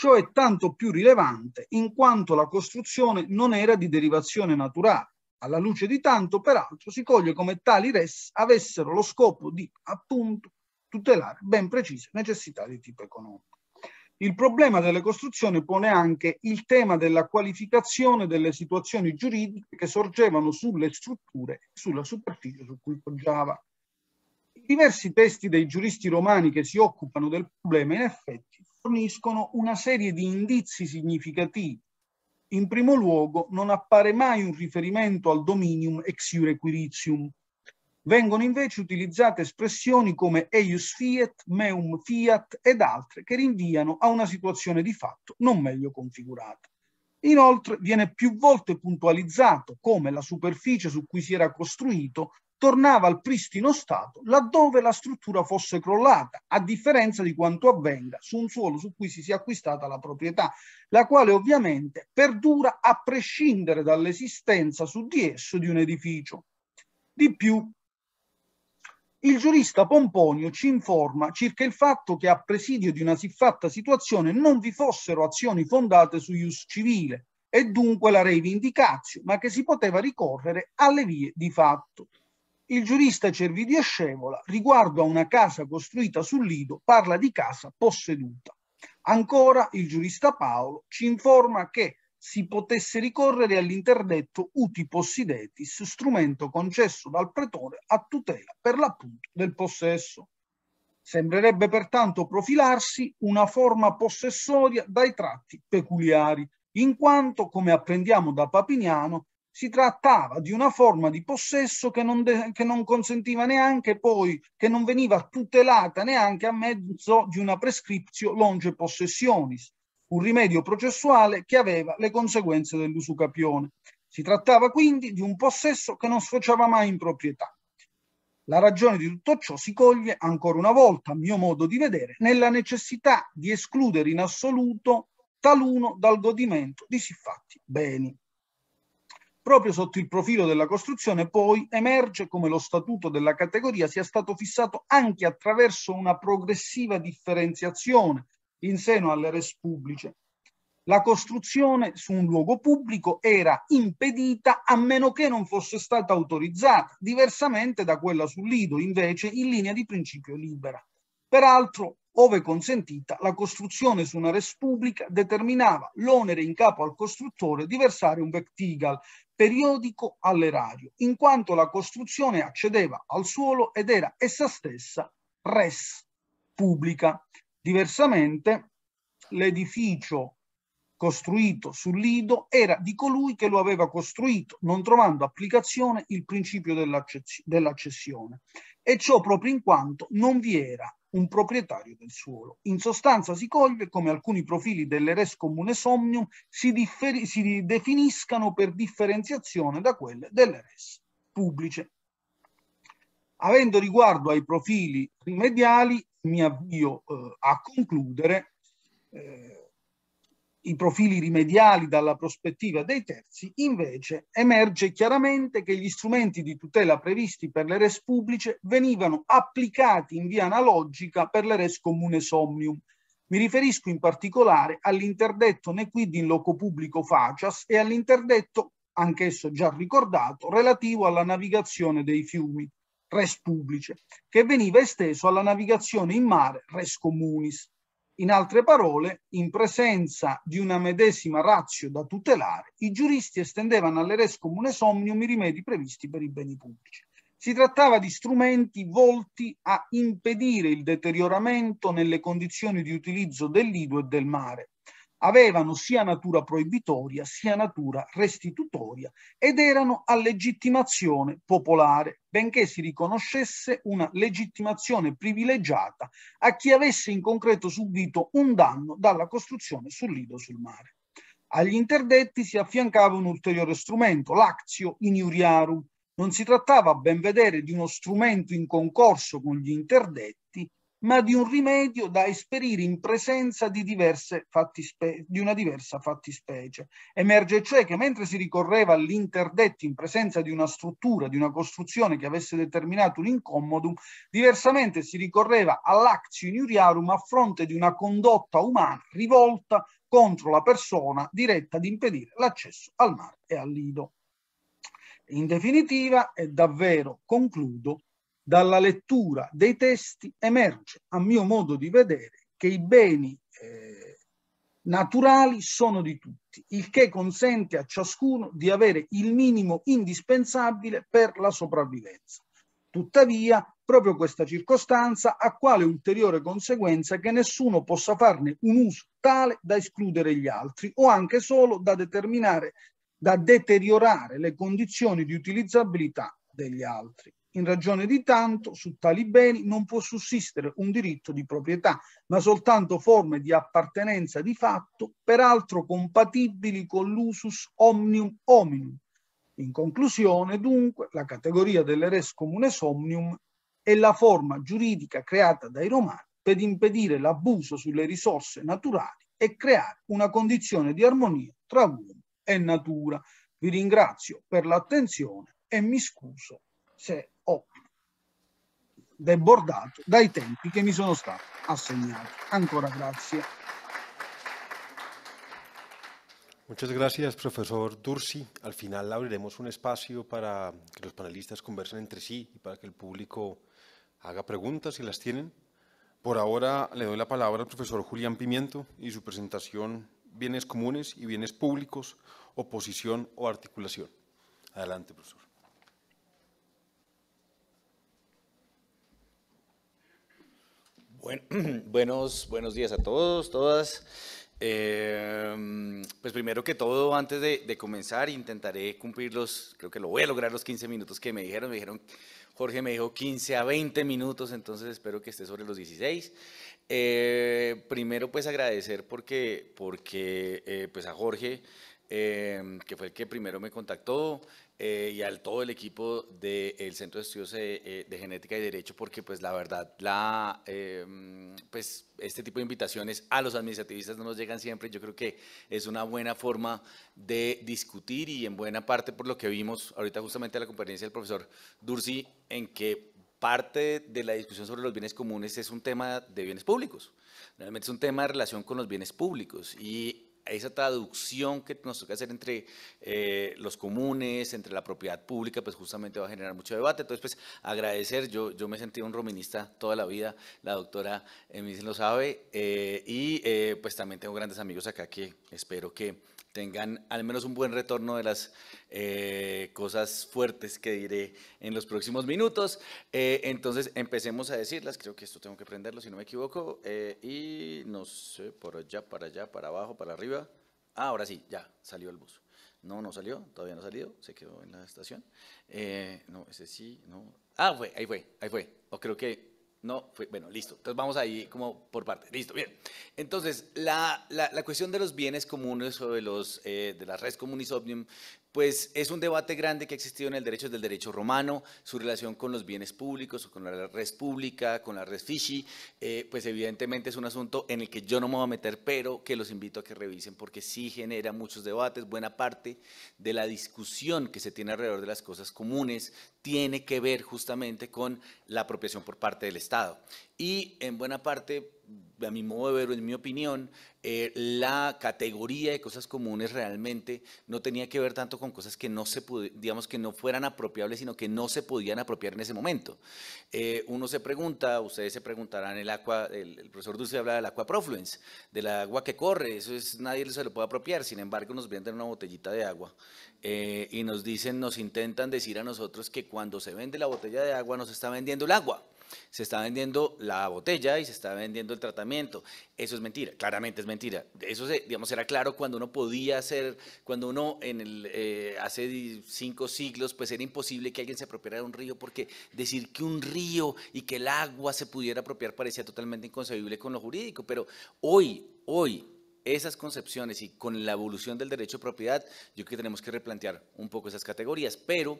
[SPEAKER 8] Ciò è tanto più rilevante in quanto la costruzione non era di derivazione naturale. Alla luce di tanto, peraltro, si coglie come tali res avessero lo scopo di, appunto, tutelare ben precise necessità di tipo economico. Il problema delle costruzioni pone anche il tema della qualificazione delle situazioni giuridiche che sorgevano sulle strutture e sulla superficie su cui poggiava. I diversi testi dei giuristi romani che si occupano del problema in effetti forniscono una serie di indizi significativi. In primo luogo non appare mai un riferimento al dominium ex iure quiritium. Vengono invece utilizzate espressioni come eius fiat, meum fiat ed altre che rinviano a una situazione di fatto non meglio configurata. Inoltre viene più volte puntualizzato come la superficie su cui si era costruito tornava al pristino stato laddove la struttura fosse crollata, a differenza di quanto avvenga su un suolo su cui si sia acquistata la proprietà, la quale ovviamente perdura a prescindere dall'esistenza su di esso di un edificio. Di più, il giurista Pomponio ci informa circa il fatto che a presidio di una siffatta situazione non vi fossero azioni fondate su ius civile e dunque la reivindicazio, ma che si poteva ricorrere alle vie di fatto. Il giurista Cervidio Scevola, riguardo a una casa costruita sul Lido, parla di casa posseduta. Ancora il giurista Paolo ci informa che si potesse ricorrere all'interdetto uti possidetis, strumento concesso dal pretore a tutela per l'appunto del possesso. Sembrerebbe pertanto profilarsi una forma possessoria dai tratti peculiari, in quanto, come apprendiamo da Papiniano, si trattava di una forma di possesso che non, de- che non, consentiva neanche poi, che non veniva tutelata neanche a mezzo di una prescriptio longe possessionis, un rimedio processuale che aveva le conseguenze dell'usucapione. Si trattava quindi di un possesso che non sfociava mai in proprietà. La ragione di tutto ciò si coglie ancora una volta, a mio modo di vedere, nella necessità di escludere in assoluto taluno dal godimento di siffatti beni. Proprio sotto il profilo della costruzione poi emerge come lo statuto della categoria sia stato fissato anche attraverso una progressiva differenziazione in seno alle res pubbliche. La costruzione su un luogo pubblico era impedita a meno che non fosse stata autorizzata, diversamente da quella sul lido, invece in linea di principio libera. Peraltro ove consentita, la costruzione su una res pubblica determinava l'onere in capo al costruttore di versare un vectigal periodico all'erario, in quanto la costruzione accedeva al suolo ed era essa stessa res pubblica. Diversamente, l'edificio costruito sul lido era di colui che lo aveva costruito, non trovando applicazione il principio dell'accessione. E ciò proprio in quanto non vi era un proprietario del suolo. In sostanza si coglie come alcuni profili dell'eres comune somnium si, differi- si definiscano per differenziazione da quelle dell'eres res Avendo riguardo ai profili rimediali, mi avvio eh, a concludere eh, i profili rimediali dalla prospettiva dei terzi, invece emerge chiaramente che gli strumenti di tutela previsti per le res pubbliche venivano applicati in via analogica per le res comune somnium. Mi riferisco in particolare all'interdetto nequid in loco pubblico facias e all'interdetto, anch'esso già ricordato, relativo alla navigazione dei fiumi, res pubblice, che veniva esteso alla navigazione in mare, res comunis. In altre parole, in presenza di una medesima razio da tutelare, i giuristi estendevano alle res comune somnium i rimedi previsti per i beni pubblici. Si trattava di strumenti volti a impedire il deterioramento nelle condizioni di utilizzo dell'ido e del mare, avevano sia natura proibitoria sia natura restitutoria ed erano a legittimazione popolare, benché si riconoscesse una legittimazione privilegiata a chi avesse in concreto subito un danno dalla costruzione sul lido sul mare. Agli interdetti si affiancava un ulteriore strumento, l'Actio Iniuriarum. Non si trattava a ben vedere di uno strumento in concorso con gli interdetti, ma di un rimedio da esperire in presenza di, di, una diversa fattispecie. Emerge cioè che mentre si ricorreva all'interdetto in presenza di una struttura, di una costruzione che avesse determinato un incommodum, diversamente si ricorreva all'actio iniuriarum a fronte di una condotta umana rivolta contro la persona diretta ad impedire l'accesso al mare e al lido. In definitiva, e davvero concludo, dalla lettura dei testi emerge, a mio modo di vedere, che i beni eh, naturali sono di tutti, il che consente a ciascuno di avere il minimo indispensabile per la sopravvivenza. Tuttavia, proprio questa circostanza ha quale ulteriore conseguenza che nessuno possa farne un uso tale da escludere gli altri o anche solo da determinare da deteriorare le condizioni di utilizzabilità degli altri in ragione di tanto su tali beni non può sussistere un diritto di proprietà, ma soltanto forme di appartenenza di fatto, peraltro compatibili con l'usus omnium hominum. In conclusione, dunque, la categoria dell'eres res comunes omnium è la forma giuridica creata dai romani per impedire l'abuso sulle risorse naturali e creare una condizione di armonia tra uomo e natura. Vi ringrazio per l'attenzione e mi scuso se ho debordato dai tempi che mi sono stati Ancora gracias.
[SPEAKER 7] Muchas gracias, profesor Dursi. Al final abriremos un espacio para que los panelistas conversen entre sí y para que el público haga preguntas si las tienen. Por ahora le doy la palabra al profesor Julián Pimiento y su presentación Bienes comunes y bienes públicos, oposición o articulación.
[SPEAKER 9] Adelante, profesor. Bueno, buenos, buenos días a todos, todas. Em, pues primero que todo, antes de, comenzar, intentaré cumplir los, creo que lo voy a lograr los 15 minutos que me dijeron. Me dijeron, Jorge me dijo 15 a 20 minutos, entonces espero que esté sobre los 16. Eh, primero pues agradecer porque, porque eh, pues a Jorge, em, que fue el que primero me contactó, eh, y al todo el equipo del Centro de Estudios eh, eh, de, Genética y Derecho, porque pues la verdad, la, mm, pues este tipo de invitaciones a los administrativistas no nos llegan siempre. Yo creo que es una buena forma de discutir y en buena parte por lo que vimos ahorita justamente en la conferencia del profesor Dursi, en que parte de la discusión sobre los bienes comunes es un tema de bienes públicos. Realmente es un tema de relación con los bienes públicos y esa traducción que nos toca hacer entre eh, los comunes, entre la propiedad pública, pues justamente va a generar mucho debate. Entonces, pues agradecer, yo, yo me he sentido un rominista toda la vida, la doctora Emis eh, lo sabe, eh, y pues también tengo grandes amigos acá que espero que tengan al menos un buen retorno de las eh, cosas fuertes que diré en los próximos minutos. Eh, entonces empecemos a decirlas, creo que esto tengo que prenderlo si no me equivoco, eh, y no sé, por allá, para allá, para abajo, para arriba. Ah, ahora sí, ya, salió el bus. No, no salió, todavía no ha salido, se quedó en la estación. no, ese sí, no. Ah, fue, ahí fue, ahí fue. O creo que no, bueno, listo. Entonces vamos ahí como por parte, Listo, bien. Entonces, la, cuestión de los bienes comunes o de, los, eh, de las redes comunis pues es un debate grande que ha existido en el derecho del derecho romano, su relación con los bienes públicos, o con la red pública, con la red fishy, eh, pues evidentemente es un asunto en el que yo no me voy a meter, pero que los invito a que revisen porque sí genera muchos debates, buena parte de la discusión que se tiene alrededor de las cosas comunes, tiene que ver justamente con la apropiación por parte del Estado. Y en buena parte, a mi modo de ver, en mi opinión, eh, la categoría de cosas comunes realmente no tenía que ver tanto con cosas que no se digamos que no fueran apropiables, sino que no se podían apropiar en ese momento. Eh, uno se pregunta, ustedes se preguntarán, el agua, el, profesor Dulce habla del agua profluence, del agua que corre, eso es, nadie se lo puede apropiar, sin embargo nos venden una botellita de agua eh, y nos dicen, nos intentan decir a nosotros que cuando cuando se vende la botella de agua no se está vendiendo el agua, se está vendiendo la botella y se está vendiendo el tratamiento. Eso es mentira, claramente es mentira. Eso, digamos, era claro cuando uno podía hacer, cuando uno en el, eh, hace cinco siglos, pues era imposible que alguien se apropiara de un río, porque decir que un río y que el agua se pudiera apropiar parecía totalmente inconcebible con lo jurídico, pero hoy, hoy, esas concepciones y con la evolución del derecho de propiedad, yo creo que tenemos que replantear un poco esas categorías. Pero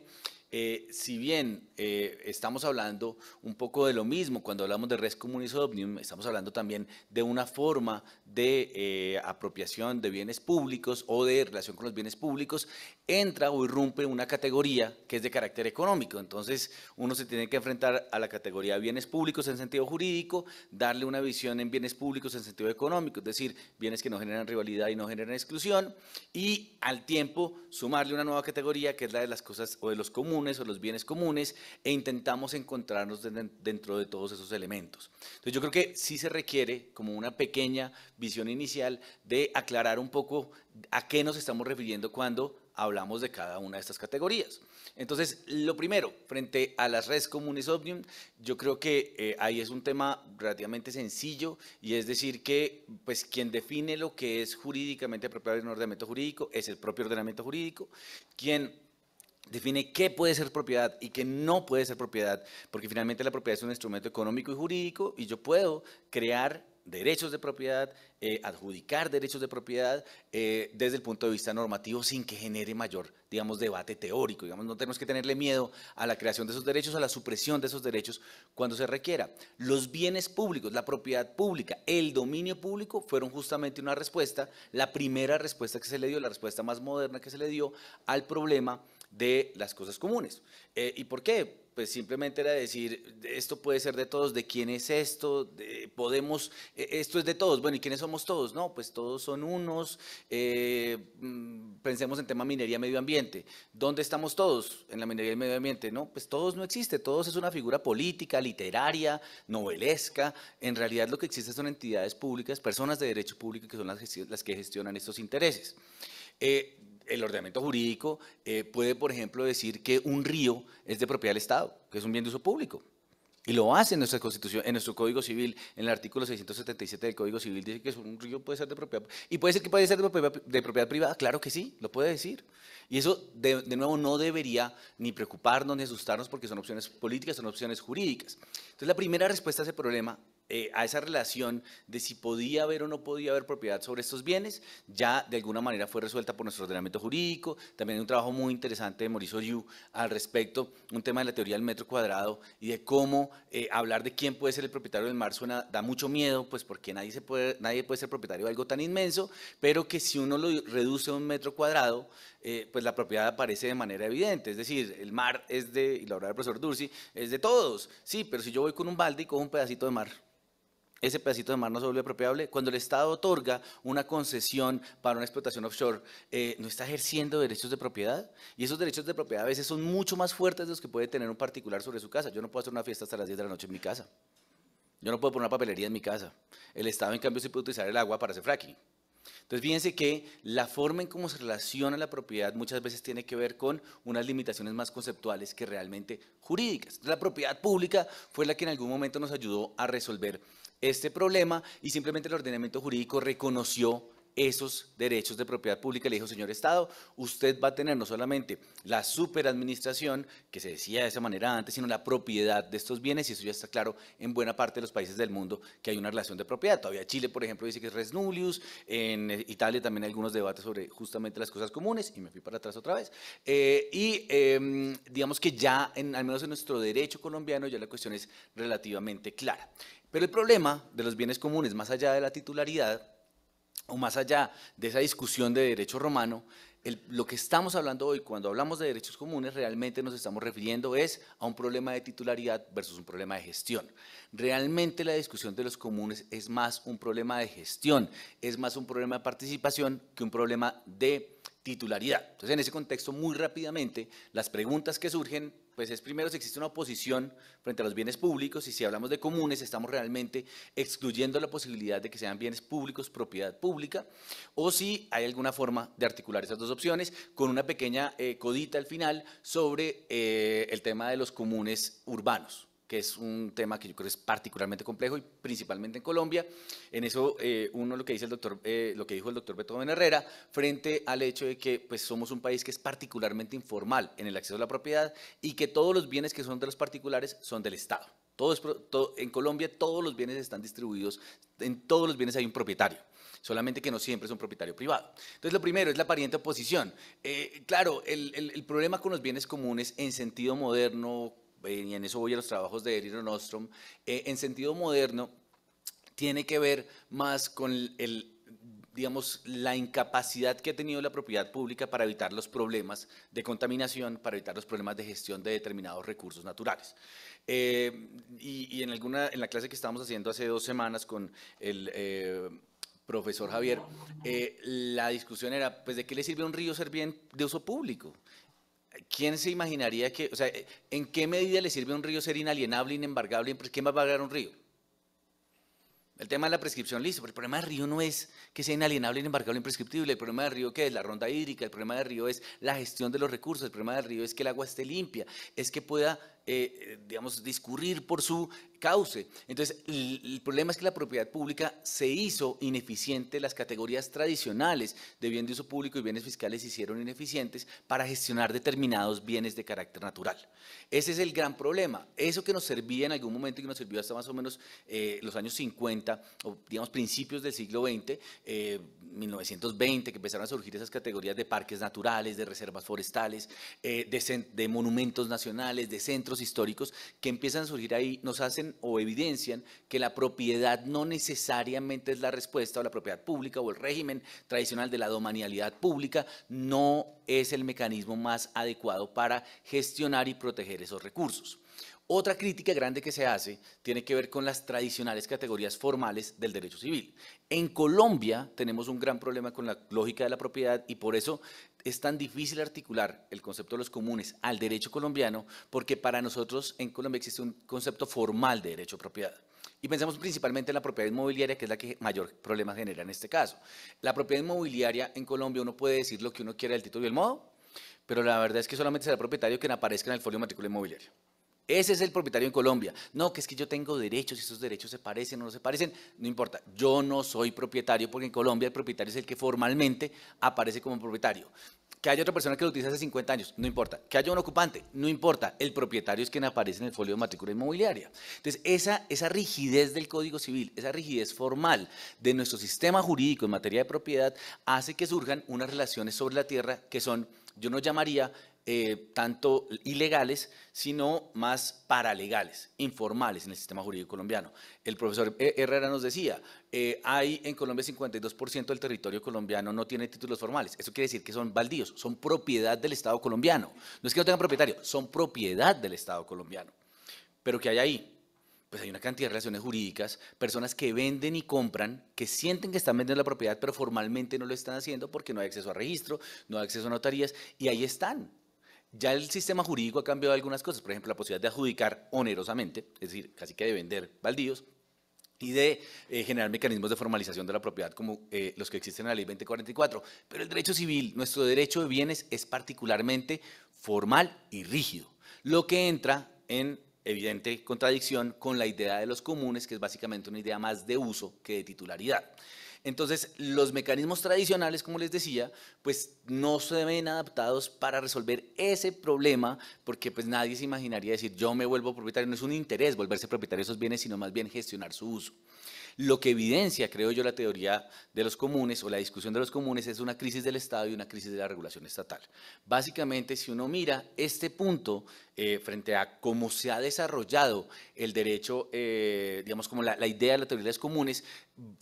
[SPEAKER 9] eh, si bien eh, estamos hablando un poco de lo mismo cuando hablamos de res comunis estamos hablando también de una forma de eh, apropiación de bienes públicos o de relación con los bienes públicos entra o irrumpe una categoría que es de carácter económico. Entonces, uno se tiene que enfrentar a la categoría de bienes públicos en sentido jurídico, darle una visión en bienes públicos en sentido económico, es decir, bienes que no generan rivalidad y no generan exclusión, y al tiempo sumarle una nueva categoría que es la de las cosas o de los comunes o los bienes comunes, e intentamos encontrarnos dentro de todos esos elementos. Entonces, yo creo que sí se requiere como una pequeña visión inicial de aclarar un poco a qué nos estamos refiriendo cuando hablamos de cada una de estas categorías. Entonces, lo primero, frente a las redes comunes Omnium, yo creo que eh, ahí es un tema relativamente sencillo y es decir que pues quien define lo que es jurídicamente apropiado en un ordenamiento jurídico es el propio ordenamiento jurídico, quien define qué puede ser propiedad y qué no puede ser propiedad, porque finalmente la propiedad es un instrumento económico y jurídico y yo puedo crear derechos de propiedad, eh, adjudicar derechos de propiedad eh, desde el punto de vista normativo sin que genere mayor, digamos, debate teórico. Digamos, no tenemos que tenerle miedo a la creación de esos derechos, a la supresión de esos derechos cuando se requiera. Los bienes públicos, la propiedad pública, el dominio público fueron justamente una respuesta, la primera respuesta que se le dio, la respuesta más moderna que se le dio al problema de las cosas comunes. Eh, ¿Y por qué? pues simplemente era decir, esto puede ser de todos, ¿de quién es esto? podemos, e, esto es de todos, bueno, ¿y quiénes somos todos? No, pues todos son unos, eh, mm, pensemos en tema minería medio ambiente, ¿dónde estamos todos en la minería y medio ambiente? No, pues todos no existe, todos es una figura política, literaria, novelesca, en realidad lo que existe son entidades públicas, personas de derecho público que son las, que gestionan estos intereses. Eh, el ordenamiento jurídico eh, puede, por ejemplo, decir que un río es de propiedad del Estado, que es un bien de uso público. Y lo hace en nuestra constitución, en nuestro Código Civil, en el artículo 677 del Código Civil, dice que un río puede ser de propiedad. Y puede ser que puede ser de propiedad, privada, claro que sí, lo puede decir. Y eso, de, de, nuevo, no debería ni preocuparnos ni asustarnos porque son opciones políticas, son opciones jurídicas. Entonces, la primera respuesta a ese problema eh, a esa relación de si podía haber o no podía haber propiedad sobre estos bienes, ya de alguna manera fue resuelta por nuestro ordenamiento jurídico. También hay un trabajo muy interesante de Mauricio Yu al respecto, un tema de la teoría del metro cuadrado y de cómo eh, hablar de quién puede ser el propietario del mar suena, da mucho miedo, pues porque nadie, puede, ser propietario de algo tan inmenso, pero que si uno lo reduce a un metro cuadrado, eh, pues la propiedad aparece de manera evidente. Es decir, el mar es de, y la obra del profesor Dursi, es de todos. Sí, pero si yo voy con un balde y cojo un pedacito de mar, ese pedacito de mar no se vuelve apropiable, cuando el Estado otorga una concesión para una explotación offshore, eh, ¿no está ejerciendo derechos de propiedad? Y esos derechos de propiedad a veces son mucho más fuertes de los que puede tener un particular sobre su casa. Yo no puedo hacer una fiesta hasta las 10 de la noche en mi casa. Yo no puedo poner una papelería en mi casa. El Estado, en cambio, sí puede utilizar el agua para hacer fracking. Entonces, fíjense que la forma en cómo se relaciona la propiedad muchas veces tiene que ver con unas limitaciones más conceptuales que realmente jurídicas. La propiedad pública fue la que en algún momento nos ayudó a resolver este problema y simplemente el ordenamiento jurídico reconoció esos derechos de propiedad pública. Le dijo, señor Estado, usted va a tener no solamente la superadministración, que se decía de esa manera antes, sino la propiedad de estos bienes, y eso ya está claro en buena parte de los países del mundo que hay una relación de propiedad. Todavía Chile, por ejemplo, dice que es res en eh, Italia también hay algunos debates sobre justamente las cosas comunes, y me fui para atrás otra vez. Eh, y em, digamos que ya, al menos en nuestro derecho colombiano, ya la cuestión es relativamente clara. Pero el problema de los bienes comunes, más allá de la titularidad, o más allá de esa discusión de derecho romano, lo que estamos hablando hoy cuando hablamos de derechos comunes realmente nos estamos refiriendo es a un problema de titularidad versus un problema de gestión. Realmente la discusión de los comunes es más un problema de gestión, es más un problema de participación que un problema de titularidad. Entonces, en ese contexto, muy rápidamente, las preguntas que surgen pues es primero si existe una oposición frente a los bienes públicos y si hablamos de comunes estamos realmente excluyendo la posibilidad de que sean bienes públicos propiedad pública o si hay alguna forma de articular esas dos opciones con una pequeña eh, codita al final sobre eh, el tema de los comunes urbanos que es un tema que yo creo es particularmente complejo y principalmente en Colombia. En eso eh, uno lo que dice el doctor, eh, lo que dijo el doctor Herrera, frente al hecho de que pues somos un país que es particularmente informal en el acceso a la propiedad y que todos los bienes que son de los particulares son del Estado. Todo en Colombia todos los bienes están distribuidos, en todos los bienes hay un propietario solamente que no siempre es un propietario privado. Entonces, lo primero es la pariente oposición. Eh, claro, el, problema con los bienes comunes en sentido moderno, eh, y en eso voy a los trabajos de Erino Nostrom, eh, en sentido moderno tiene que ver más con el, digamos, la incapacidad que ha tenido la propiedad pública para evitar los problemas de contaminación, para evitar los problemas de gestión de determinados recursos naturales. Eh, y, en, alguna, en la clase que estábamos haciendo hace dos semanas con el... profesor Javier, la discusión era, pues, ¿de qué le sirve un río ser bien de uso público? ¿Quién se imaginaría que, o sea, en qué medida le sirve a un río ser inalienable, inembargable? ¿Qué más va a pagar un río? El tema de la prescripción, listo, pero el problema del río no es que sea inalienable, inembargable, imprescriptible. El problema del río ¿qué es la ronda hídrica, el problema del río es la gestión de los recursos, el problema del río es que el agua esté limpia, es que pueda eh, digamos, discurrir por su cauce. Entonces, el, problema es que la propiedad pública se hizo ineficiente, las categorías tradicionales de bien de uso público y bienes fiscales se hicieron ineficientes para gestionar determinados bienes de carácter natural. Ese es el gran problema. Eso que nos servía en algún momento, y que nos sirvió hasta más o menos eh, los años 50, o digamos principios del siglo XX, 1920, eh, que empezaron a surgir esas categorías de parques naturales, de reservas forestales, de monumentos nacionales, de centros históricos que empiezan a surgir ahí nos hacen o evidencian que la propiedad no necesariamente es la respuesta o la propiedad pública o el régimen tradicional de la domanialidad pública no es el mecanismo más adecuado para gestionar y proteger esos recursos. Otra crítica grande que se hace tiene que ver con las tradicionales categorías formales del derecho civil. En Colombia tenemos un gran problema con la lógica de la propiedad y por eso es tan difícil articular el concepto de los comunes al derecho colombiano porque para nosotros en Colombia existe un concepto formal de derecho a propiedad. Y pensamos principalmente en la propiedad inmobiliaria, que es la que mayor problema genera en este caso. La propiedad inmobiliaria en Colombia uno puede decir lo que uno quiera del título y el modo, pero la verdad es que solamente será propietario quien aparezca en el folio matrícula inmobiliaria. Ese es el propietario en Colombia. No, que es que yo tengo derechos y esos derechos se parecen o no se parecen, no importa. Yo no soy propietario porque en Colombia el propietario es el que formalmente aparece como propietario. Que haya otra persona que lo utiliza hace 50 años, no importa. Que haya un ocupante, no importa. El propietario es quien aparece en el folio de matrícula inmobiliaria. Entonces, esa, esa rigidez del Código Civil, esa rigidez formal de nuestro sistema jurídico en materia de propiedad, hace que surjan unas relaciones sobre la tierra que son, yo no llamaría eh, tanto ilegales, sino más paralegales, informales en el sistema jurídico colombiano. El profesor e- Herrera nos decía, eh, hay en Colombia 52% del territorio colombiano no tiene títulos formales. Eso quiere decir que son baldíos, son propiedad del Estado colombiano. No es que no tengan propietario, son propiedad del Estado colombiano. Pero ¿qué hay ahí? Pues hay una cantidad de relaciones jurídicas, personas que venden y compran, que sienten que están vendiendo la propiedad, pero formalmente no lo están haciendo porque no hay acceso a registro, no hay acceso a notarías, y ahí están, ya el sistema jurídico ha cambiado algunas cosas, por ejemplo, la posibilidad de adjudicar onerosamente, es decir, casi que de vender baldíos, y de eh, generar mecanismos de formalización de la propiedad como eh, los que existen en la ley 2044. Pero el derecho civil, nuestro derecho de bienes, es particularmente formal y rígido, lo que entra en evidente contradicción con la idea de los comunes, que es básicamente una idea más de uso que de titularidad. Entonces, los mecanismos tradicionales, como les decía, pues no se ven adaptados para resolver ese problema, porque pues nadie se imaginaría decir, yo me vuelvo propietario, no es un interés volverse propietario de esos bienes, sino más bien gestionar su uso. Lo que evidencia, creo yo, la teoría de los comunes o la discusión de los comunes es una crisis del Estado y una crisis de la regulación estatal. Básicamente, si uno mira este punto, eh, frente a cómo se ha desarrollado el derecho, eh, digamos, como la, idea de la teoría de comunes,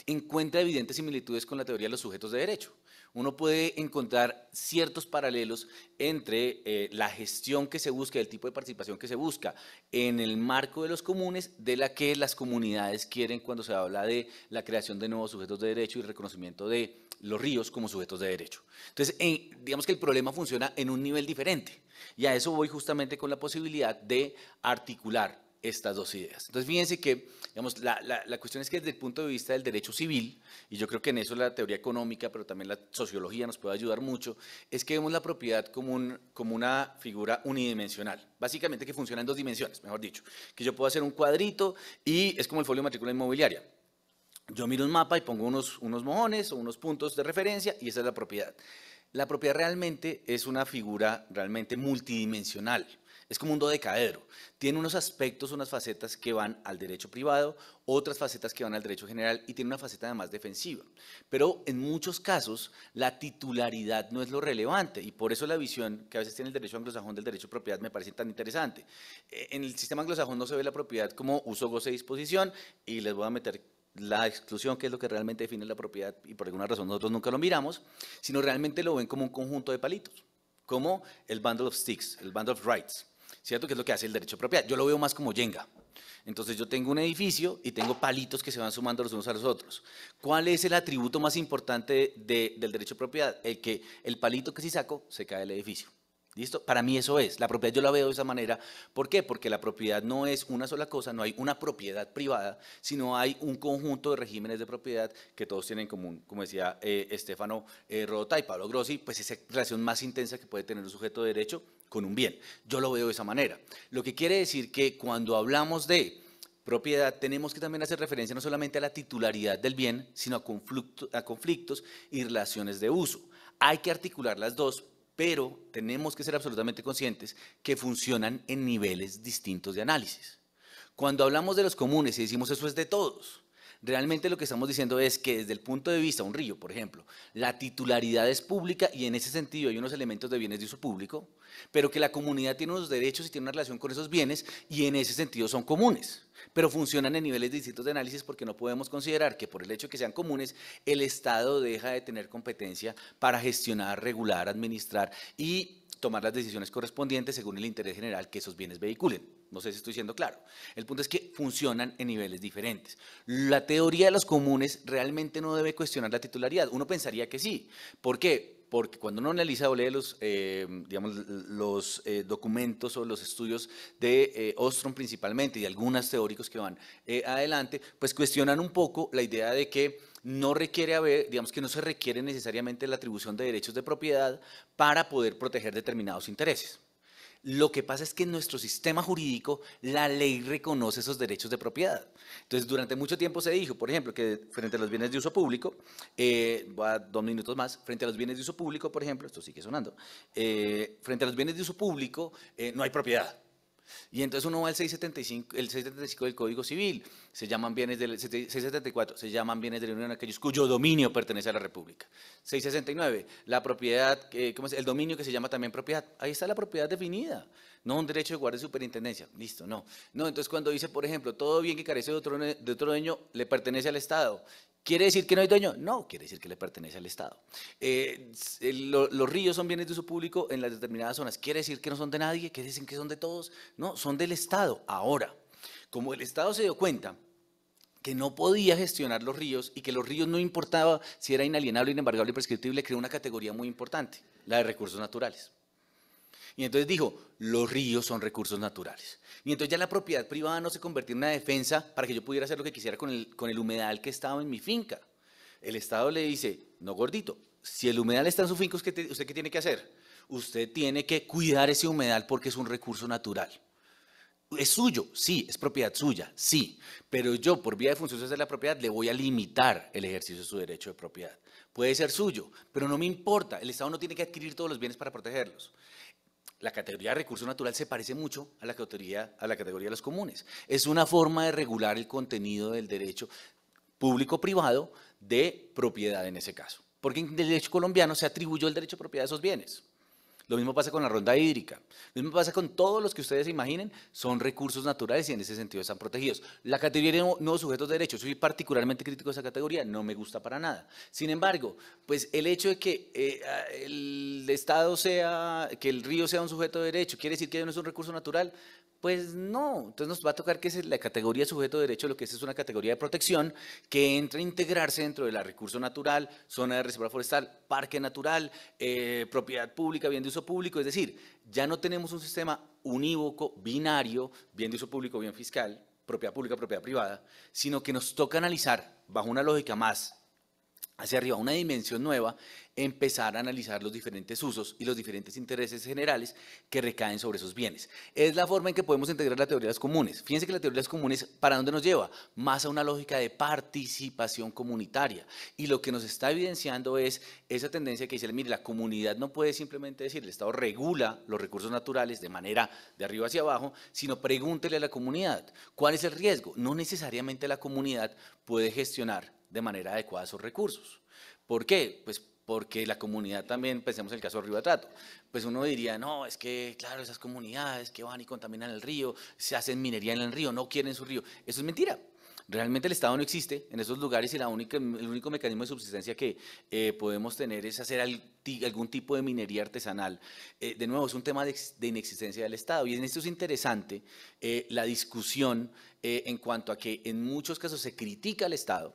[SPEAKER 9] encuentra evidentes similitudes con la teoría de los sujetos de derecho. Uno puede encontrar ciertos paralelos entre eh, la gestión que se busca, el tipo de participación que se busca en el marco de los comunes, de la que las comunidades quieren cuando se habla de la creación de nuevos sujetos de derecho y reconocimiento de los ríos como sujetos de derecho. Entonces, eh, digamos que el problema funciona en un nivel diferente. Y a eso voy justamente con la posibilidad de articular estas dos ideas. Entonces, fíjense que, digamos, la, cuestión es que desde el punto de vista del derecho civil, y yo creo que en eso la teoría económica, pero también la sociología nos puede ayudar mucho, es que vemos la propiedad como, como una figura unidimensional, básicamente que funciona en dos dimensiones, mejor dicho, que yo puedo hacer un cuadrito y es como el folio de matrícula inmobiliaria yo miro un mapa y pongo unos, unos mojones o unos puntos de referencia y esa es la propiedad. La propiedad realmente es una figura realmente multidimensional. Es como un dodecaedro. Tiene unos aspectos, unas facetas que van al derecho privado, otras facetas que van al derecho general y tiene una faceta más defensiva. Pero en muchos casos la titularidad no es lo relevante y por eso la visión que a veces tiene el derecho anglosajón del derecho de propiedad me parece tan interesante. Eh, en el sistema anglosajón no se ve la propiedad como uso, goce y disposición y les voy a meter la exclusión, que es lo que realmente define la propiedad, y por alguna razón nosotros nunca lo miramos, sino realmente lo ven como un conjunto de palitos, como el bundle of sticks, el bundle of rights, ¿cierto? Que es lo que hace el derecho de propiedad. Yo lo veo más como Jenga. Entonces yo tengo un edificio y tengo palitos que se van sumando los unos a los otros. ¿Cuál es el atributo más importante del derecho de propiedad? El que el palito que si saco se cae el edificio. ¿Listo? Para mí eso es. La propiedad yo la veo de esa manera. ¿Por qué? Porque la propiedad no es una sola cosa, no hay una propiedad privada, sino hay un conjunto de regímenes de propiedad que todos tienen en común. Como decía eh, Estefano eh, Rota y Pablo Grossi, pues esa relación más intensa que puede tener un sujeto de derecho con un bien. Yo lo veo de esa manera. Lo que quiere decir que cuando hablamos de propiedad, tenemos que también hacer referencia no solamente a la titularidad del bien, sino a, a conflictos y relaciones de uso. Hay que articular las dos pero tenemos que ser absolutamente conscientes que funcionan en niveles distintos de análisis. Cuando hablamos de los comunes y decimos eso es de todos, Realmente lo que estamos diciendo es que desde el punto de vista, un río, por ejemplo, la titularidad es pública y en ese sentido hay unos elementos de bienes de uso público, pero que la comunidad tiene unos derechos y tiene una relación con esos bienes y en ese sentido son comunes, pero funcionan en niveles distintos de análisis porque no podemos considerar que por el hecho de que sean comunes, el Estado deja de tener competencia para gestionar, regular, administrar y tomar las decisiones correspondientes según el interés general que esos bienes vehiculen. No sé si estoy siendo claro. El punto es que funcionan en niveles diferentes. La teoría de los comunes realmente no debe cuestionar la titularidad. Uno pensaría que sí. ¿Por qué? porque cuando uno analiza o lee los, eh, digamos, los eh, documentos o los estudios de eh, Ostrom principalmente y algunos teóricos que van adelante, pues cuestionan un poco la idea de que no requiere haber, digamos que no se requiere necesariamente la atribución de derechos de propiedad para poder proteger determinados intereses. Lo que pasa es que en nuestro sistema jurídico la ley reconoce esos derechos de propiedad. Entonces, durante mucho tiempo se dijo, por ejemplo, que frente a los bienes de uso público, eh, voy a dos minutos más, frente a los bienes de uso público, por ejemplo, esto sigue sonando, eh, frente a los bienes de uso público eh, no hay propiedad. Y entonces uno va al 675, el del Código Civil, se llaman bienes del 674, se llaman bienes de la Unión aquellos cuyo dominio pertenece a la República. 669, la propiedad, eh, el dominio que se llama también propiedad. Ahí está la propiedad definida, no un derecho de guardia y superintendencia. Listo, no. No, entonces cuando dice, por ejemplo, todo bien que carece de de otro dueño le pertenece al Estado ¿Quiere decir que no hay dueño? No, quiere decir que le pertenece al Estado. Eh, los ríos son bienes de uso público en las determinadas zonas. ¿Quiere decir que no son de nadie? que dicen que son de todos? No, son del Estado. Ahora, como el Estado se dio cuenta que no podía gestionar los ríos y que los ríos no importaba si era inalienable, inembargable, prescriptible, creó una categoría muy importante, la de recursos naturales. Y entonces dijo, los ríos son recursos naturales. Y entonces ya la propiedad privada no se convirtió en una defensa para que yo pudiera hacer lo que quisiera con el, humedal que estaba en mi finca. El Estado le dice, no gordito, si el humedal está en su finca, ¿usted qué tiene que hacer? Usted tiene que cuidar ese humedal porque es un recurso natural. Es suyo, sí, es propiedad suya, sí, pero yo por vía de funciones de la propiedad le voy a limitar el ejercicio de su derecho de propiedad. Puede ser suyo, pero no me importa, el Estado no tiene que adquirir todos los bienes para protegerlos la categoría de recurso natural se parece mucho a la categoría, a la categoría de los comunes. Es una forma de regular el contenido del derecho público-privado de propiedad en ese caso. Porque en el derecho colombiano se atribuyó el derecho de propiedad a esos bienes. Lo mismo pasa con la ronda hídrica. Lo mismo pasa con todos los que ustedes imaginen, son recursos naturales y en ese sentido están protegidos. La categoría de nuevos sujetos de derecho, soy particularmente crítico de esa categoría, no me gusta para nada. Sin embargo, pues el hecho de que eh, el Estado sea, que el río sea un sujeto de derecho, quiere decir que no es un recurso natural, pues no, entonces nos va a tocar que la categoría sujeto de derecho, lo que es es una categoría de protección que entra a integrarse dentro de la recurso natural, zona de reserva forestal, parque natural, eh, propiedad pública, bien de uso público, es decir, ya no tenemos un sistema unívoco, binario, bien de uso público, bien fiscal, propiedad pública, propiedad privada, sino que nos toca analizar bajo una lógica más hacia arriba, una dimensión nueva, empezar a analizar los diferentes usos y los diferentes intereses generales que recaen sobre esos bienes. Es la forma en que podemos integrar las teoría las comunes. Fíjense que la teoría de las comunes, ¿para dónde nos lleva? Más a una lógica de participación comunitaria. Y lo que nos está evidenciando es esa tendencia que dice, mire, la comunidad no puede simplemente decir, el Estado regula los recursos naturales de manera de arriba hacia abajo, sino pregúntele a la comunidad, ¿cuál es el riesgo? No necesariamente la comunidad puede gestionar de manera adecuada sus recursos. ¿Por qué? Pues porque la comunidad también, pensemos en el caso de Río Atrato, pues uno diría, no, es que, claro, esas comunidades que van y contaminan el río, se hacen minería en el río, no quieren su río. Eso es mentira. Realmente el Estado no existe en esos lugares y la única, el único mecanismo de subsistencia que eh, podemos tener es hacer algún tipo de minería artesanal. Eh, de nuevo, es un tema de, inexistencia del Estado y en esto es interesante eh, la discusión en cuanto a que en muchos casos se critica al Estado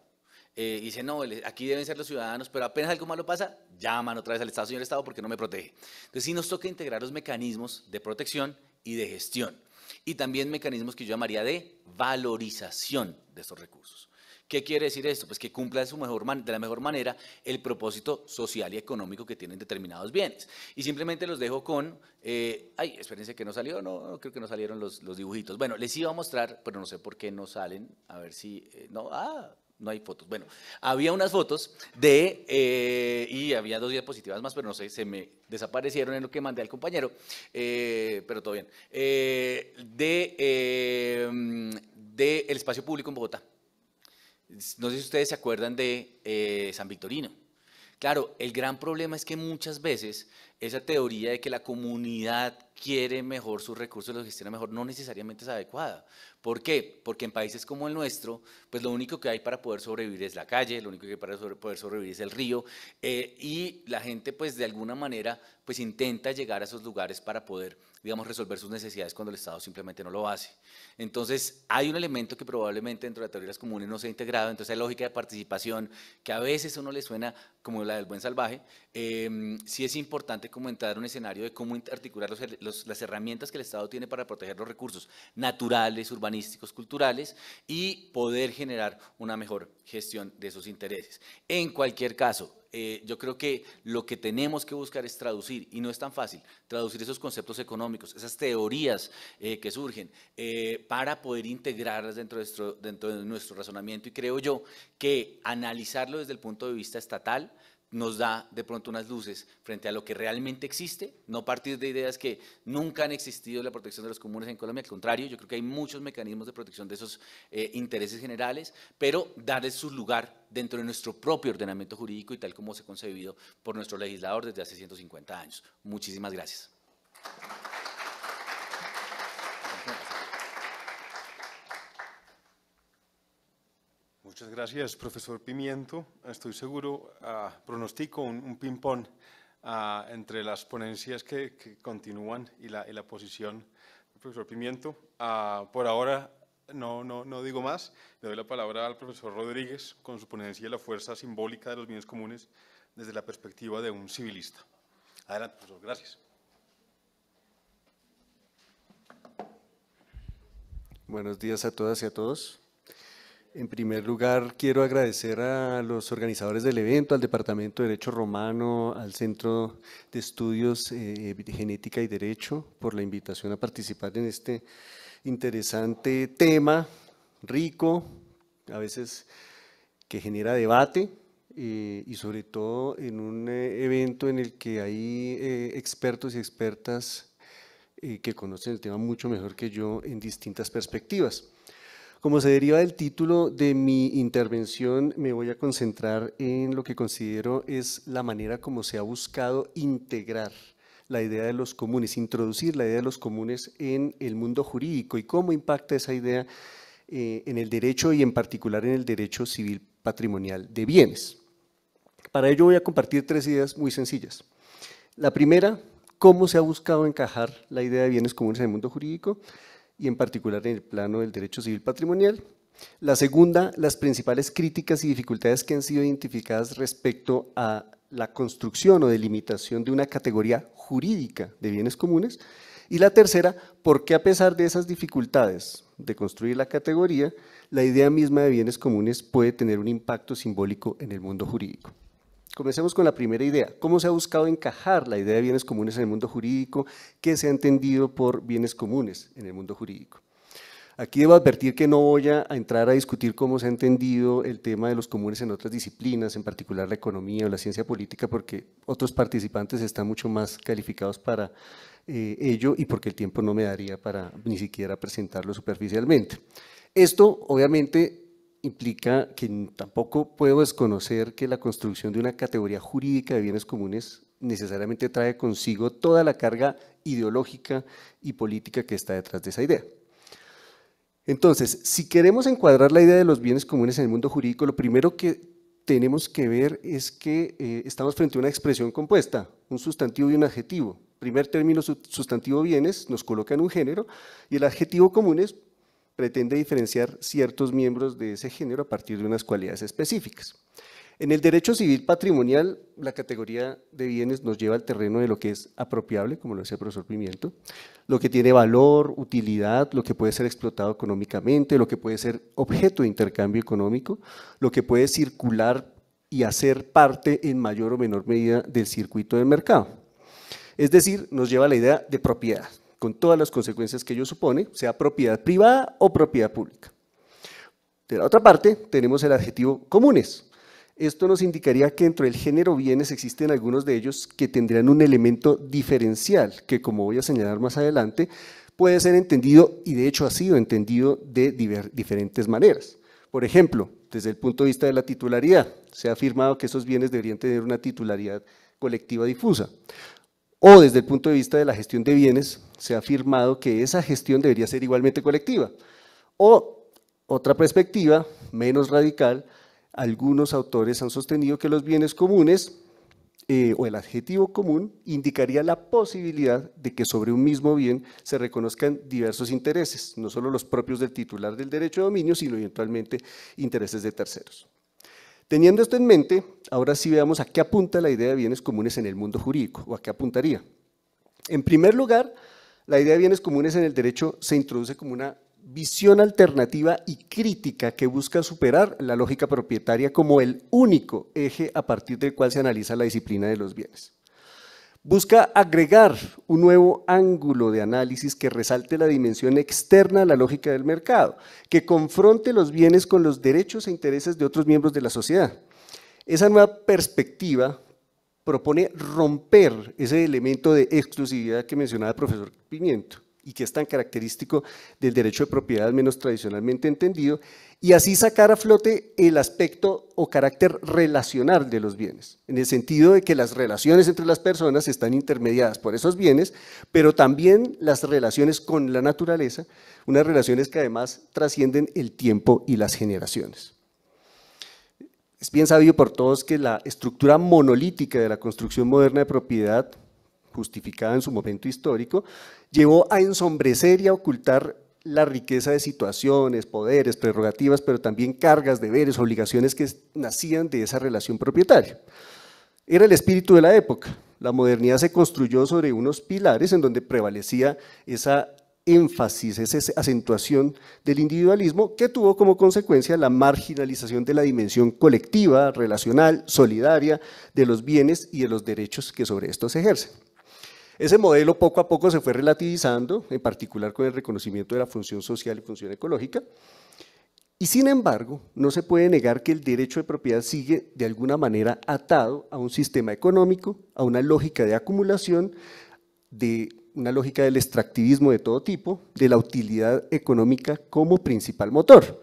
[SPEAKER 9] eh, dice, no, aquí deben ser los ciudadanos, pero apenas algo malo pasa, llaman otra vez al Estado, señor Estado, porque no me protege. Entonces sí nos toca integrar los mecanismos de protección y de gestión, y también mecanismos que yo llamaría de valorización de estos recursos. ¿Qué quiere decir esto? Pues que cumpla de, su mejor de la mejor manera el propósito social y económico que tienen determinados bienes. Y simplemente los dejo con, eh, ay, espérense que no salió, no, creo que no salieron los, los, dibujitos. Bueno, les iba a mostrar, pero no sé por qué no salen, a ver si, eh, no, ah, no hay fotos. Bueno, había unas fotos de, eh, y había dos diapositivas más, pero no sé, se me desaparecieron en lo que mandé al compañero, eh, pero todo bien, eh, de, de, el espacio público en Bogotá. No sé si ustedes se acuerdan de San Victorino. Claro, el gran problema es que muchas veces esa teoría de que la comunidad quiere mejor sus recursos, los gestiona mejor, no necesariamente es adecuada. ¿Por qué? Porque en países como el nuestro, pues lo único que hay para poder sobrevivir es la calle, lo único que hay para poder sobrevivir es el río, eh, y la gente pues de alguna manera pues intenta llegar a esos lugares para poder, digamos, resolver sus necesidades cuando el Estado simplemente no lo hace. Entonces hay un elemento que probablemente dentro de las teorías comunes no se ha integrado, entonces hay lógica de participación que a veces a uno le suena como la del buen salvaje, eh, sí es importante comentar un escenario de cómo articular las herramientas que el Estado tiene para proteger los recursos naturales, urbanísticos, culturales y poder generar una mejor gestión de esos intereses. En cualquier caso, eh, yo creo que lo que tenemos que buscar es traducir, y no es tan fácil, traducir esos conceptos económicos, esas teorías eh, que surgen, eh, para poder integrarlas dentro dentro de nuestro razonamiento. Y creo yo que analizarlo desde el punto de vista estatal, nos da de pronto unas luces frente a lo que realmente existe, no partir de ideas que nunca han existido en la protección de los comunes en Colombia, al contrario, yo creo que hay muchos mecanismos de protección de esos eh, intereses generales, pero darles su lugar dentro de nuestro propio ordenamiento jurídico y tal como se ha concebido por nuestro legislador desde hace 150 años. Muchísimas gracias.
[SPEAKER 7] Muchas gracias, profesor Pimiento. Estoy seguro, ah, pronostico un, un ping-pong ah, entre las ponencias que, continúan y la, posición del profesor Pimiento. Ah, por ahora no, no, no, digo más. Le doy la palabra al profesor Rodríguez con su ponencia La fuerza simbólica de los bienes comunes desde la perspectiva de un civilista. Adelante, profesor. Gracias.
[SPEAKER 10] Buenos días a todas y a todos. En primer lugar, quiero agradecer a los organizadores del evento, al Departamento de Derecho Romano, al Centro de Estudios de eh, eh, Genética y Derecho, por la invitación a participar en este interesante tema, rico, a veces que genera debate, eh, y sobre todo en un evento en el que hay expertos y expertas que conocen el tema mucho mejor que yo en distintas perspectivas. Como se deriva del título de mi intervención, me voy a concentrar en lo que considero es la manera como se ha buscado integrar la idea de los comunes, introducir la idea de los comunes en el mundo jurídico y cómo impacta esa idea eh, en el derecho y en particular en el derecho civil patrimonial de bienes. Para ello voy a compartir tres ideas muy sencillas. La primera, cómo se ha buscado encajar la idea de bienes comunes en el mundo jurídico y en particular en el plano del derecho civil patrimonial. La segunda, las principales críticas y dificultades que han sido identificadas respecto a la construcción o delimitación de una categoría jurídica de bienes comunes. Y la tercera, por qué a pesar de esas dificultades de construir la categoría, la idea misma de bienes comunes puede tener un impacto simbólico en el mundo jurídico. Comencemos con la primera idea. ¿Cómo se ha buscado encajar la idea de bienes comunes en el mundo jurídico? ¿Qué se ha entendido por bienes comunes en el mundo jurídico? Aquí debo advertir que no voy a entrar a discutir cómo se ha entendido el tema de los comunes en otras disciplinas, en particular la economía o la ciencia política, porque otros participantes están mucho más calificados para eh, ello y porque el tiempo no me daría para ni siquiera presentarlo superficialmente. Esto, obviamente, implica que tampoco puedo desconocer que la construcción de una categoría jurídica de bienes comunes necesariamente trae consigo toda la carga ideológica y política que está detrás de esa idea. Entonces, si queremos encuadrar la idea de los bienes comunes en el mundo jurídico, lo primero que tenemos que ver es que eh, estamos frente a una expresión compuesta, un sustantivo y un adjetivo. Primer término, sustantivo bienes, nos coloca en un género, y el adjetivo comunes pretende diferenciar ciertos miembros de ese género a partir de unas cualidades específicas. En el derecho civil patrimonial, la categoría de bienes nos lleva al terreno de lo que es apropiable, como lo decía el profesor Pimiento, lo que tiene valor, utilidad, lo que puede ser explotado económicamente, lo que puede ser objeto de intercambio económico, lo que puede circular y hacer parte en mayor o menor medida del circuito del mercado. Es decir, nos lleva a la idea de propiedad con todas las consecuencias que ello supone, sea propiedad privada o propiedad pública. De la otra parte, tenemos el adjetivo comunes. Esto nos indicaría que dentro del género bienes existen algunos de ellos que tendrían un elemento diferencial, que como voy a señalar más adelante, puede ser entendido y de hecho ha sido entendido de diferentes maneras. Por ejemplo, desde el punto de vista de la titularidad, se ha afirmado que esos bienes deberían tener una titularidad colectiva difusa o desde el punto de vista de la gestión de bienes, se ha afirmado que esa gestión debería ser igualmente colectiva. O otra perspectiva, menos radical, algunos autores han sostenido que los bienes comunes eh, o el adjetivo común indicaría la posibilidad de que sobre un mismo bien se reconozcan diversos intereses, no solo los propios del titular del derecho de dominio, sino eventualmente intereses de terceros. Teniendo esto en mente, ahora sí veamos a qué apunta la idea de bienes comunes en el mundo jurídico, o a qué apuntaría. En primer lugar, la idea de bienes comunes en el derecho se introduce como una visión alternativa y crítica que busca superar la lógica propietaria como el único eje a partir del cual se analiza la disciplina de los bienes busca agregar un nuevo ángulo de análisis que resalte la dimensión externa a la lógica del mercado, que confronte los bienes con los derechos e intereses de otros miembros de la sociedad. Esa nueva perspectiva propone romper ese elemento de exclusividad que mencionaba el profesor Pimiento y que es tan característico del derecho de propiedad, al menos tradicionalmente entendido, y así sacar a flote el aspecto o carácter relacional de los bienes, en el sentido de que las relaciones entre las personas están intermediadas por esos bienes, pero también las relaciones con la naturaleza, unas relaciones que además trascienden el tiempo y las generaciones. Es bien sabido por todos que la estructura monolítica de la construcción moderna de propiedad justificada en su momento histórico, llevó a ensombrecer y a ocultar la riqueza de situaciones, poderes, prerrogativas, pero también cargas, deberes, obligaciones que nacían de esa relación propietaria. Era el espíritu de la época. La modernidad se construyó sobre unos pilares en donde prevalecía esa énfasis, esa acentuación del individualismo que tuvo como consecuencia la marginalización de la dimensión colectiva, relacional, solidaria de los bienes y de los derechos que sobre estos ejercen. Ese modelo poco a poco se fue relativizando, en particular con el reconocimiento de la función social y función ecológica, y sin embargo, no se puede negar que el derecho de propiedad sigue de alguna manera atado a un sistema económico, a una lógica de acumulación, de una lógica del extractivismo de todo tipo, de la utilidad económica como principal motor.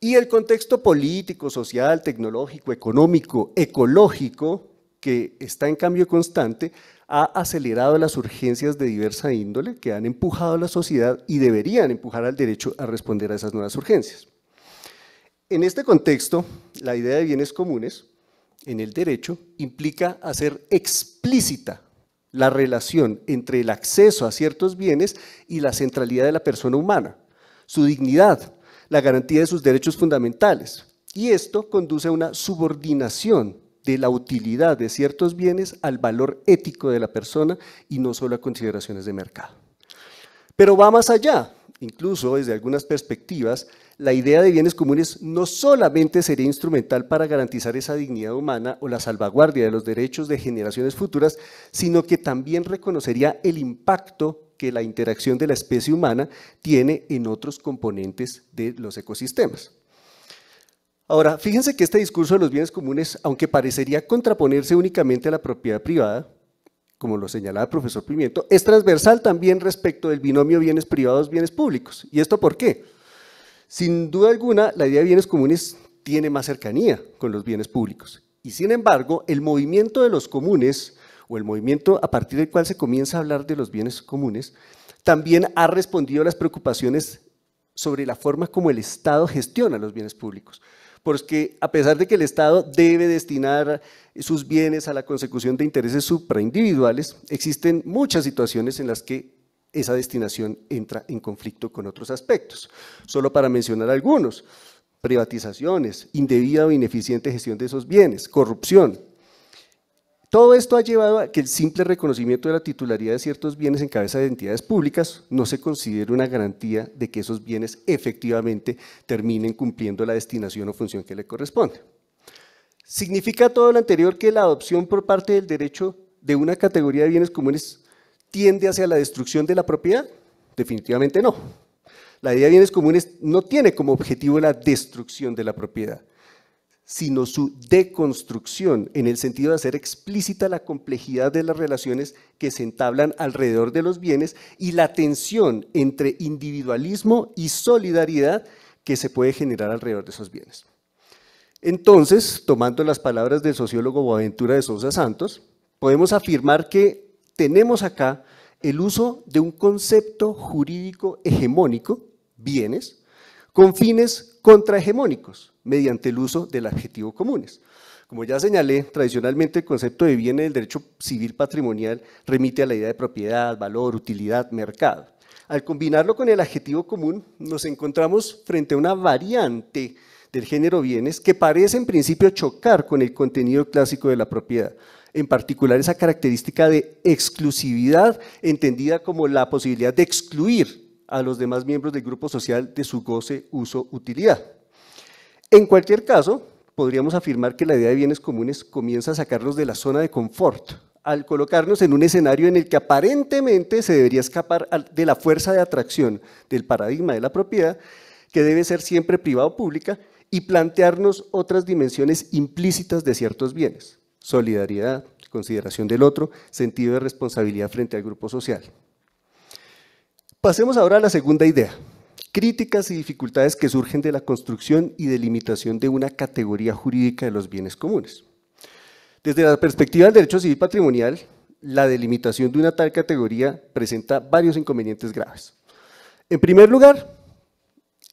[SPEAKER 10] Y el contexto político, social, tecnológico, económico, ecológico, que está en cambio constante, ha acelerado las urgencias de diversa índole que han empujado a la sociedad y deberían empujar al derecho a responder a esas nuevas urgencias. En este contexto, la idea de bienes comunes en el derecho implica hacer explícita la relación entre el acceso a ciertos bienes y la centralidad de la persona humana, su dignidad, la garantía de sus derechos fundamentales. Y esto conduce a una subordinación de la utilidad de ciertos bienes al valor ético de la persona y no solo a consideraciones de mercado. Pero va más allá, incluso desde algunas perspectivas, la idea de bienes comunes no solamente sería instrumental para garantizar esa dignidad humana o la salvaguardia de los derechos de generaciones futuras, sino que también reconocería el impacto que la interacción de la especie humana tiene en otros componentes de los ecosistemas. Ahora, fíjense que este discurso de los bienes comunes, aunque parecería contraponerse únicamente a la propiedad privada, como lo señalaba el profesor Pimiento, es transversal también respecto del binomio bienes privados-bienes públicos. ¿Y esto por qué? Sin duda alguna, la idea de bienes comunes tiene más cercanía con los bienes públicos. Y sin embargo, el movimiento de los comunes, o el movimiento a partir del cual se comienza a hablar de los bienes comunes, también ha respondido a las preocupaciones sobre la forma como el Estado gestiona los bienes públicos porque a pesar de que el Estado debe destinar sus bienes a la consecución de intereses supraindividuales, existen muchas situaciones en las que esa destinación entra en conflicto con otros aspectos. Solo para mencionar algunos, privatizaciones, indebida o ineficiente gestión de esos bienes, corrupción, todo esto ha llevado a que el simple reconocimiento de la titularidad de ciertos bienes en cabeza de entidades públicas no se considere una garantía de que esos bienes efectivamente terminen cumpliendo la destinación o función que le corresponde. ¿Significa todo lo anterior que la adopción por parte del derecho de una categoría de bienes comunes tiende hacia la destrucción de la propiedad? Definitivamente no. La idea de bienes comunes no tiene como objetivo la destrucción de la propiedad, sino su deconstrucción, en el sentido de hacer explícita la complejidad de las relaciones que se entablan alrededor de los bienes y la tensión entre individualismo y solidaridad que se puede generar alrededor de esos bienes. Entonces, tomando las palabras del sociólogo Boaventura de Sousa Santos, podemos afirmar que tenemos acá el uso de un concepto jurídico hegemónico, bienes, con fines contrahegemónicos, mediante el uso del adjetivo comunes. Como ya señalé, tradicionalmente el concepto de bien del derecho civil patrimonial remite a la idea de propiedad, valor, utilidad, mercado. Al combinarlo con el adjetivo común, nos encontramos frente a una variante del género bienes que parece en principio chocar con el contenido clásico de la propiedad, en particular esa característica de exclusividad entendida como la posibilidad de excluir a los demás miembros del grupo social de su goce, uso, utilidad. En cualquier caso, podríamos afirmar que la idea de bienes comunes comienza a sacarnos de la zona de confort, al colocarnos en un escenario en el que aparentemente se debería escapar de la fuerza de atracción del paradigma de la propiedad, que debe ser siempre privado o pública, y plantearnos otras dimensiones implícitas de ciertos bienes, solidaridad, consideración del otro, sentido de responsabilidad frente al grupo social. Pasemos ahora a la segunda idea, críticas y dificultades que surgen de la construcción y delimitación de una categoría jurídica de los bienes comunes. Desde la perspectiva del derecho civil patrimonial, la delimitación de una tal categoría presenta varios inconvenientes graves. En primer lugar,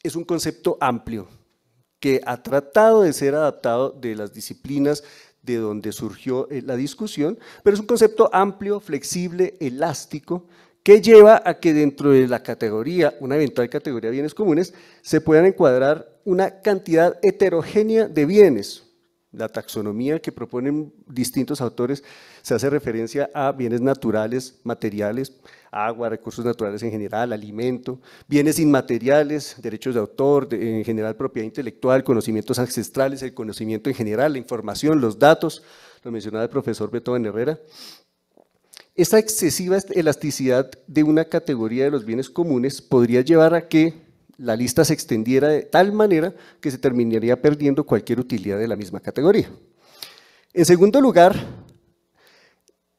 [SPEAKER 10] es un concepto amplio que ha tratado de ser adaptado de las disciplinas de donde surgió eh, la discusión, pero es un concepto amplio, flexible, elástico, que lleva a que dentro de la categoría, una eventual categoría de bienes comunes, se puedan encuadrar una cantidad heterogénea de bienes. La taxonomía que proponen distintos autores se hace referencia a bienes naturales, materiales, agua, recursos naturales en general, alimento, bienes inmateriales, derechos de autor, en general propiedad intelectual, conocimientos ancestrales, el conocimiento en general, la información, los datos, lo mencionaba el profesor Beethoven Herrera, esta excesiva elasticidad de una categoría de los bienes comunes podría llevar a que la lista se extendiera de tal manera que se terminaría perdiendo cualquier utilidad de la misma categoría. En segundo lugar,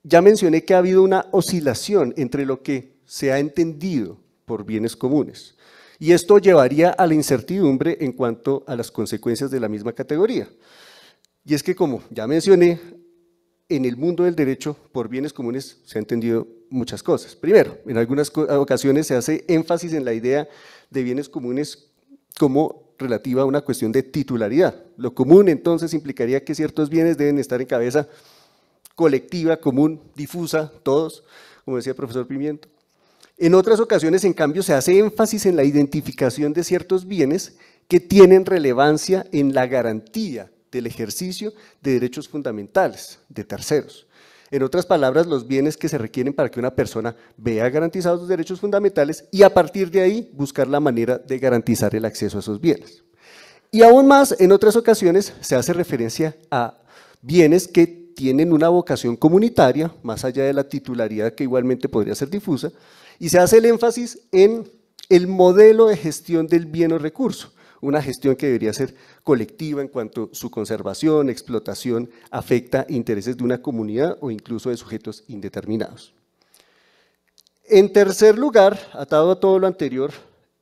[SPEAKER 10] ya mencioné que ha habido una oscilación entre lo que se ha entendido por bienes comunes. Y esto llevaría a la incertidumbre en cuanto a las consecuencias de la misma categoría. Y es que, como ya mencioné, en el mundo del derecho por bienes comunes se ha entendido muchas cosas. Primero, en algunas ocasiones se hace énfasis en la idea de bienes comunes como relativa a una cuestión de titularidad. Lo común entonces implicaría que ciertos bienes deben estar en cabeza colectiva, común, difusa, todos, como decía el profesor Pimiento. En otras ocasiones, en cambio, se hace énfasis en la identificación de ciertos bienes que tienen relevancia en la garantía del ejercicio de derechos fundamentales de terceros. En otras palabras, los bienes que se requieren para que una persona vea garantizados los derechos fundamentales y a partir de ahí buscar la manera de garantizar el acceso a esos bienes. Y aún más, en otras ocasiones se hace referencia a bienes que tienen una vocación comunitaria, más allá de la titularidad que igualmente podría ser difusa, y se hace el énfasis en el modelo de gestión del bien o recurso, una gestión que debería ser colectiva en cuanto su conservación, explotación afecta intereses de una comunidad o incluso de sujetos indeterminados. En tercer lugar, atado a todo lo anterior,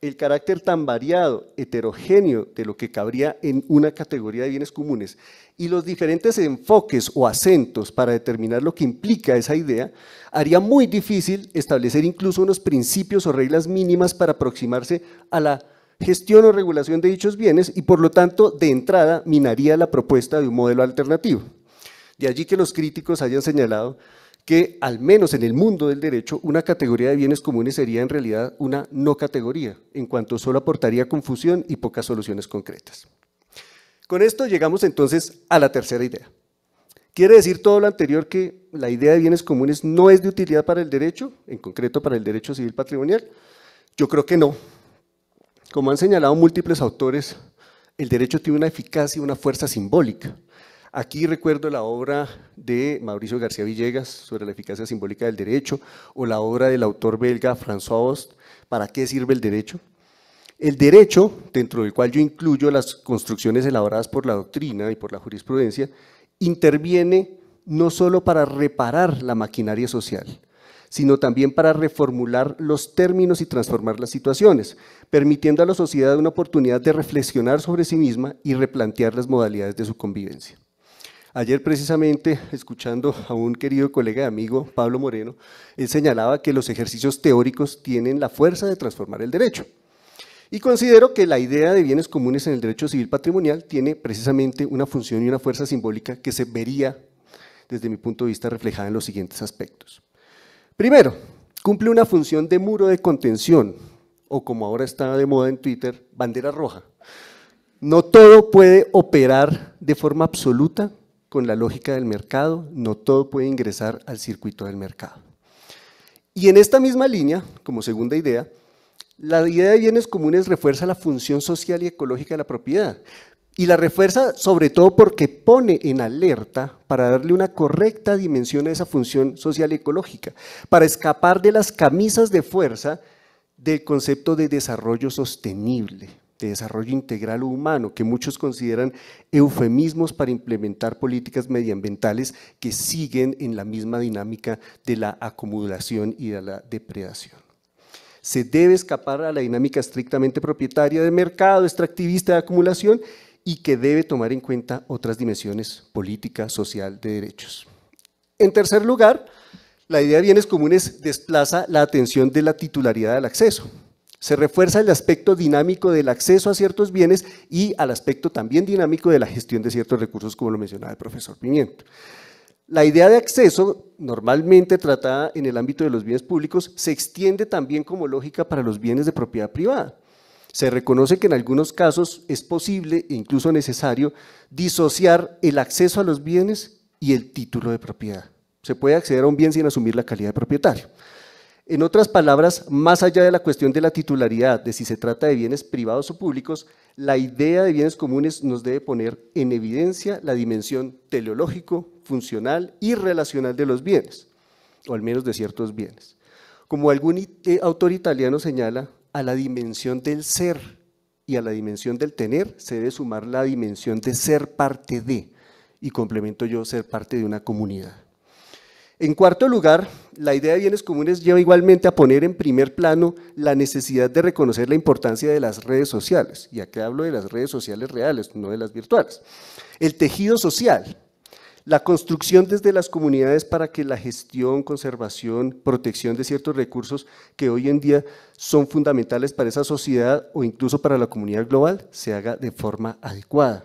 [SPEAKER 10] el carácter tan variado, heterogéneo de lo que cabría en una categoría de bienes comunes y los diferentes enfoques o acentos para determinar lo que implica esa idea, haría muy difícil establecer incluso unos principios o reglas mínimas para aproximarse a la gestión o regulación de dichos bienes y por lo tanto de entrada minaría la propuesta de un modelo alternativo. De allí que los críticos hayan señalado que al menos en el mundo del derecho una categoría de bienes comunes sería en realidad una no categoría, en cuanto solo aportaría confusión y pocas soluciones concretas. Con esto llegamos entonces a la tercera idea. Quiere decir todo lo anterior que la idea de bienes comunes no es de utilidad para el derecho, en concreto para el derecho civil patrimonial. Yo creo que no, como han señalado múltiples autores, el derecho tiene una eficacia y una fuerza simbólica. Aquí recuerdo la obra de Mauricio García Villegas sobre la eficacia simbólica del derecho o la obra del autor belga François Host, ¿Para qué sirve el derecho? El derecho, dentro del cual yo incluyo las construcciones elaboradas por la doctrina y por la jurisprudencia, interviene no solo para reparar la maquinaria social, sino también para reformular los términos y transformar las situaciones, permitiendo a la sociedad una oportunidad de reflexionar sobre sí misma y replantear las modalidades de su convivencia. Ayer precisamente, escuchando a un querido colega y amigo, Pablo Moreno, él señalaba que los ejercicios teóricos tienen la fuerza de transformar el derecho. Y considero que la idea de bienes comunes en el derecho civil patrimonial tiene precisamente una función y una fuerza simbólica que se vería, desde mi punto de vista, reflejada en los siguientes aspectos. Primero, cumple una función de muro de contención, o como ahora está de moda en Twitter, bandera roja. No todo puede operar de forma absoluta con la lógica del mercado, no todo puede ingresar al circuito del mercado. Y en esta misma línea, como segunda idea, la idea de bienes comunes refuerza la función social y ecológica de la propiedad, y la refuerza sobre todo porque pone en alerta para darle una correcta dimensión a esa función social ecológica, para escapar de las camisas de fuerza del concepto de desarrollo sostenible, de desarrollo integral humano, que muchos consideran eufemismos para implementar políticas medioambientales que siguen en la misma dinámica de la acumulación y de la depredación. Se debe escapar a la dinámica estrictamente propietaria de mercado, extractivista de acumulación y que debe tomar en cuenta otras dimensiones política, social, de derechos. En tercer lugar, la idea de bienes comunes desplaza la atención de la titularidad del acceso. Se refuerza el aspecto dinámico del acceso a ciertos bienes y al aspecto también dinámico de la gestión de ciertos recursos, como lo mencionaba el profesor Pimiento. La idea de acceso, normalmente tratada en el ámbito de los bienes públicos, se extiende también como lógica para los bienes de propiedad privada. Se reconoce que en algunos casos es posible e incluso necesario disociar el acceso a los bienes y el título de propiedad. Se puede acceder a un bien sin asumir la calidad de propietario. En otras palabras, más allá de la cuestión de la titularidad, de si se trata de bienes privados o públicos, la idea de bienes comunes nos debe poner en evidencia la dimensión teleológico, funcional y relacional de los bienes, o al menos de ciertos bienes. Como algún autor italiano señala, a la dimensión del ser y a la dimensión del tener se debe sumar la dimensión de ser parte de, y complemento yo, ser parte de una comunidad. En cuarto lugar, la idea de bienes comunes lleva igualmente a poner en primer plano la necesidad de reconocer la importancia de las redes sociales, y acá hablo de las redes sociales reales, no de las virtuales. El tejido social, la construcción desde las comunidades para que la gestión, conservación, protección de ciertos recursos que hoy en día son fundamentales para esa sociedad o incluso para la comunidad global se haga de forma adecuada.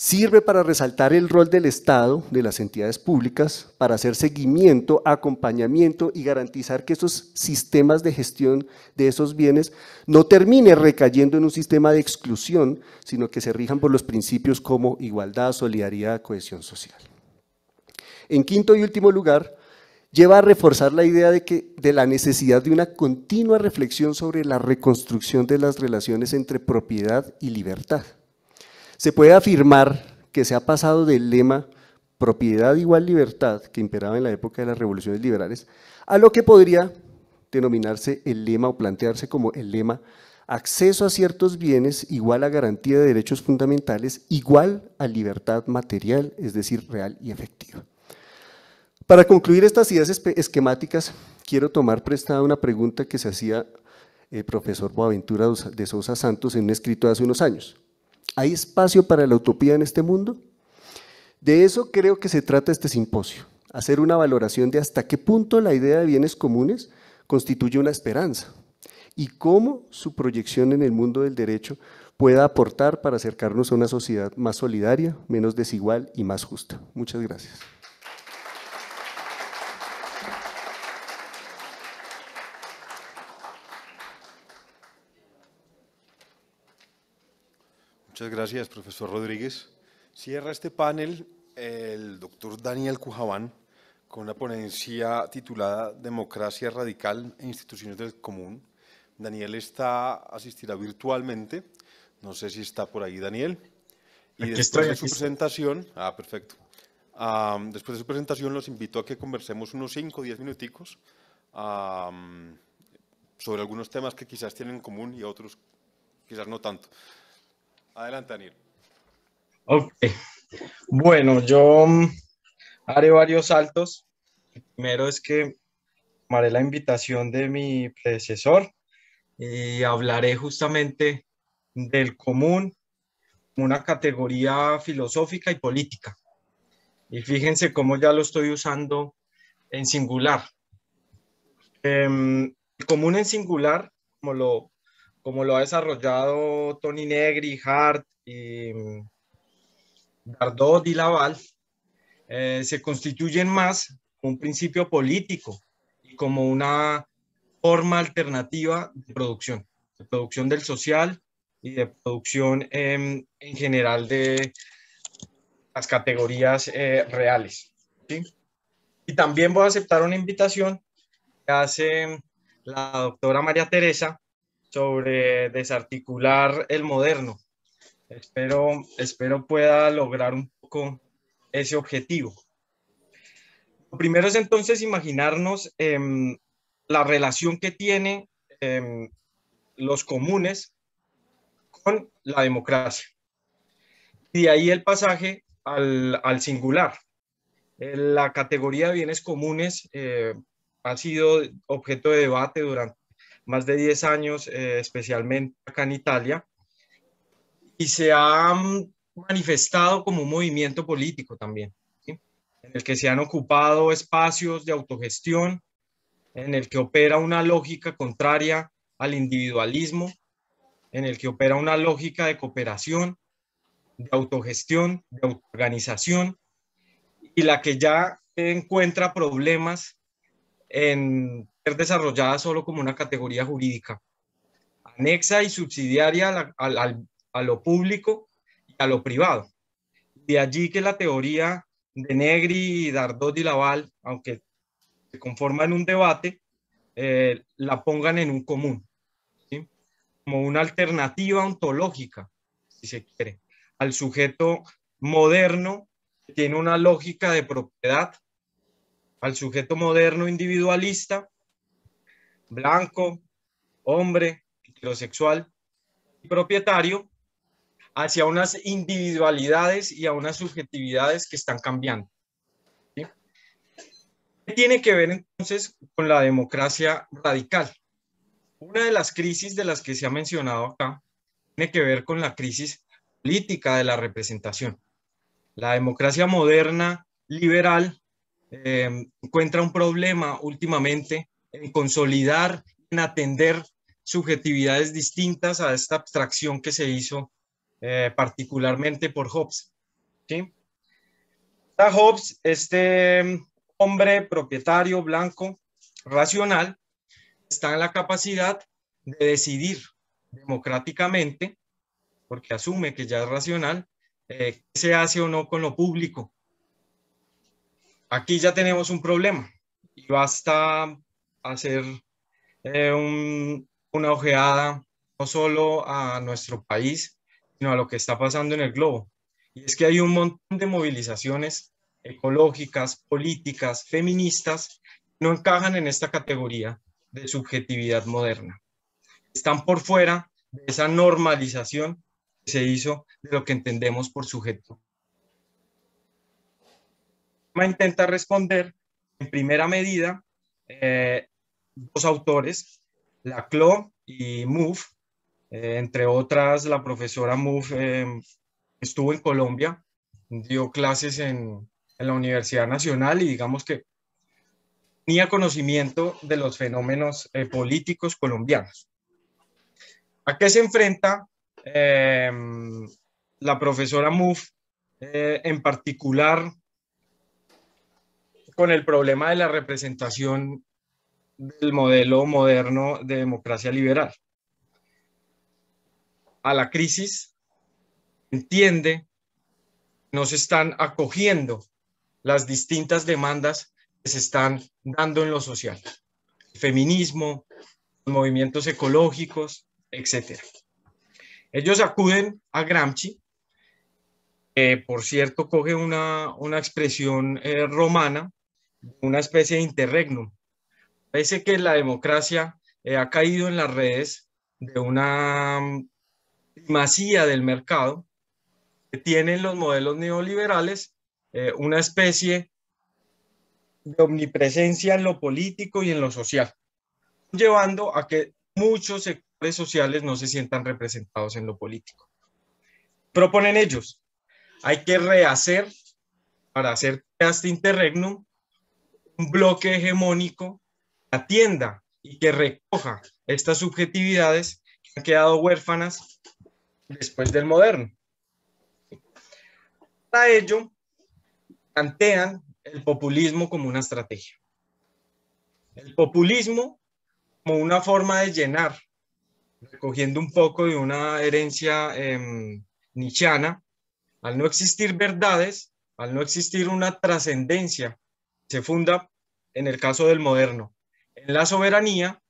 [SPEAKER 10] Sirve para resaltar el rol del Estado, de las entidades públicas, para hacer seguimiento, acompañamiento y garantizar que esos sistemas de gestión de esos bienes no termine recayendo en un sistema de exclusión, sino que se rijan por los principios como igualdad, solidaridad, cohesión social. En quinto y último lugar, lleva a reforzar la idea de, que, de la necesidad de una continua reflexión sobre la reconstrucción de las relaciones entre propiedad y libertad se puede afirmar que se ha pasado del lema propiedad igual libertad que imperaba en la época de las revoluciones liberales a lo que podría denominarse el lema o plantearse como el lema acceso a ciertos bienes igual a garantía de derechos fundamentales igual a libertad material, es decir, real y efectiva. Para concluir estas ideas esquemáticas, quiero tomar prestada una pregunta que se hacía el eh, profesor Boaventura de Sosa Santos en un escrito de hace unos años. ¿Hay espacio para la utopía en este mundo? De eso creo que se trata este simposio, hacer una valoración de hasta qué punto la idea de bienes comunes constituye una esperanza y cómo su proyección en el mundo del derecho pueda aportar para acercarnos a una sociedad más solidaria, menos desigual y más justa. Muchas gracias.
[SPEAKER 7] Muchas gracias, profesor Rodríguez. Cierra este panel el doctor Daniel Cujabán con una ponencia titulada Democracia Radical e Instituciones del Común. Daniel está, asistirá virtualmente. No sé si está por ahí, Daniel. Y aquí después de su presentación, ah, perfecto. después de su presentación, los invito a que conversemos unos 5 o 10 minuticos sobre algunos temas que quizás tienen en común y otros quizás no tanto. Adelante, Daniel.
[SPEAKER 6] Ok. Bueno, yo mm, haré varios saltos. El primero es que tomaré la invitación de mi predecesor y hablaré justamente del común, una categoría filosófica y política. Y fíjense cómo ya lo estoy usando en singular. Eh, común en singular, como lo como lo ha desarrollado Tony Negri, Hart, y mm, y Laval, eh, se constituyen más un principio político y como una forma alternativa de producción, de producción del social y de producción em, en general de las categorías eh, reales. ¿sí? Y también voy a aceptar una invitación que hace mm, la doctora María Teresa sobre desarticular el moderno. Espero, espero pueda lograr un poco ese objetivo. Lo primero es entonces imaginarnos em, la relación que tiene em, los comunes con la democracia. Y de ahí el pasaje al, singular. Eh, la categoría de bienes comunes eh, ha sido objeto de debate durante más de 10 años, eh, especialmente acá en Italia, y se ha mm, manifestado como un movimiento político también, en el que se han ocupado espacios de autogestión, en el que opera una lógica contraria al individualismo, en el que opera una lógica de cooperación, de autogestión, de autoorganización, y la que ya encuentra problemas en ser desarrollada solo como una categoría jurídica, anexa y subsidiaria a, lo público y a lo privado. De allí que la teoría de Negri, Dardot y Laval, aunque se conforma en un debate, eh, la pongan en un común, como una alternativa ontológica, si se quiere, al sujeto moderno que tiene una lógica de propiedad al sujeto moderno individualista, blanco, hombre, heterosexual y propietario, hacia unas individualidades y a unas subjetividades que están cambiando. ¿Qué tiene que ver entonces con la democracia radical? Una de las crisis de las que se ha mencionado acá tiene que ver con la crisis política de la representación. La democracia moderna liberal Em, encuentra un problema últimamente en consolidar, en atender subjetividades distintas a esta abstracción que se hizo eh, particularmente por Hobbes. Está Hobbes, este em, hombre propietario blanco, racional, está en la capacidad de decidir democráticamente, porque asume que ya es racional, eh, qué se hace o no con lo público, aquí ya tenemos un problema y basta hacer eh, una ojeada no solo a nuestro país, sino a lo que está pasando en el globo. Y es que hay un montón de movilizaciones ecológicas, políticas, feministas, que no encajan en esta categoría de subjetividad moderna. Están por fuera de esa normalización que se hizo de lo que entendemos por sujeto intenta responder en primera medida eh, dos autores, Laclau y Mouffe, eh, entre otras la profesora Mouffe eh, estuvo en Colombia, dio clases en, la Universidad Nacional y digamos que tenía conocimiento de los fenómenos políticos colombianos. ¿A qué se enfrenta la profesora Mouffe en particular con el problema de la representación del modelo moderno de democracia liberal. A la crisis entiende no se están acogiendo las distintas demandas que se están dando en lo social, el feminismo, los movimientos ecológicos, etc. Ellos acuden a Gramsci, que por cierto coge una, expresión eh, romana una especie de interregnum. Parece que la democracia eh, ha caído en las redes de una mm, primacía del mercado que tienen los modelos neoliberales, eh, una especie de omnipresencia en lo político y en lo social, llevando a que muchos sectores sociales no se sientan representados en lo político. Proponen ellos, hay que rehacer para hacer este interregnum un bloque hegemónico atienda y que recoja estas subjetividades que han quedado huérfanas después del moderno. Para ello, plantean el populismo como una estrategia. El populismo como una forma de llenar, recogiendo un poco de una herencia em, nichiana, al no existir verdades, al no existir una trascendencia se funda en el caso del moderno. En la soberanía,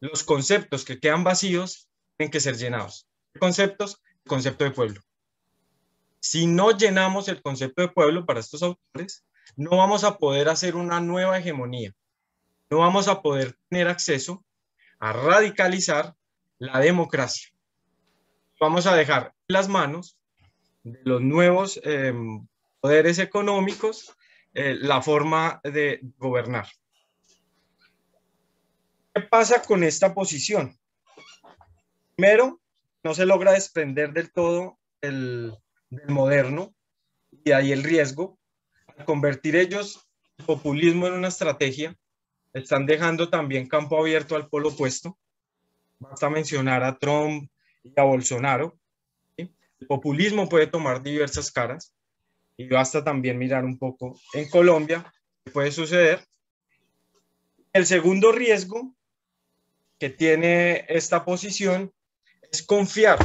[SPEAKER 6] los conceptos que quedan vacíos tienen que ser llenados. conceptos? concepto de pueblo. Si no llenamos el concepto de pueblo para estos autores, no vamos a poder hacer una nueva hegemonía. No vamos a poder tener acceso a radicalizar la democracia. Vamos a dejar las manos de los nuevos eh, poderes económicos eh, la forma de gobernar. ¿Qué pasa con esta posición? Primero, no se logra desprender del todo el, del moderno y ahí el riesgo. Al convertir ellos el populismo en una estrategia, están dejando también campo abierto al polo opuesto. Basta mencionar a Trump y a Bolsonaro. El populismo puede tomar diversas caras. Y basta también mirar un poco en Colombia qué puede suceder. El segundo riesgo que tiene esta posición es confiar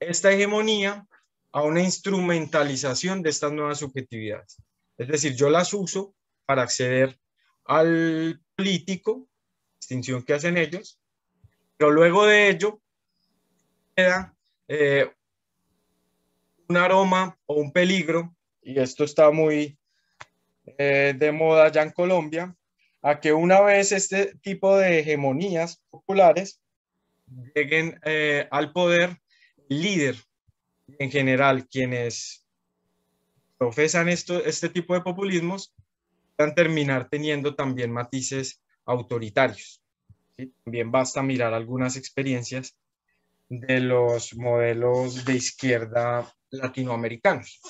[SPEAKER 6] esta hegemonía a una instrumentalización de estas nuevas subjetividades. Es decir, yo las uso para acceder al político, distinción que hacen ellos, pero luego de ello queda eh, un aroma o un peligro y esto está muy eh, de moda ya en Colombia, a que una vez este tipo de hegemonías populares lleguen eh, al poder, líder en general, quienes profesan este tipo de populismos, van a terminar teniendo también matices autoritarios. También basta mirar algunas experiencias de los modelos de izquierda latinoamericanos.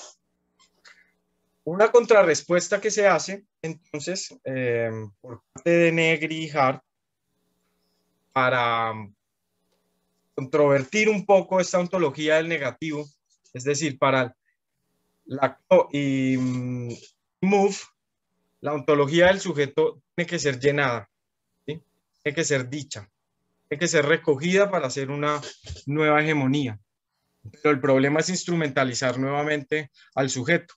[SPEAKER 6] Una contrarrespuesta que se hace entonces eh, por parte de Negri y Hart para controvertir un poco esta ontología del negativo, es decir, para la mm, y move, la ontología del sujeto tiene que ser llenada, tiene que ser dicha, tiene que ser recogida para hacer una nueva hegemonía. Pero el problema es instrumentalizar nuevamente al sujeto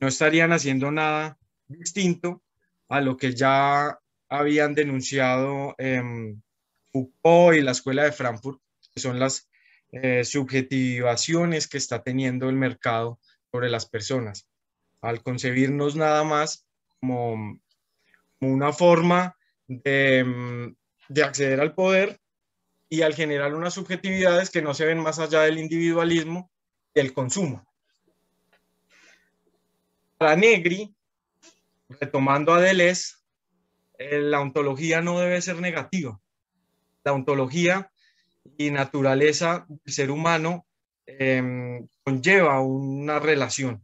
[SPEAKER 6] no estarían haciendo nada distinto a lo que ya habían denunciado em, Foucault y la Escuela de Frankfurt, que son las eh, subjetivaciones que está teniendo el mercado sobre las personas, al concebirnos nada más como, una forma de, em, de acceder al poder y al generar unas subjetividades que no se ven más allá del individualismo y el consumo. Para Negri, retomando a Deleuze, eh, la ontología no debe ser negativa. La ontología y naturaleza del ser humano em, conlleva una relación,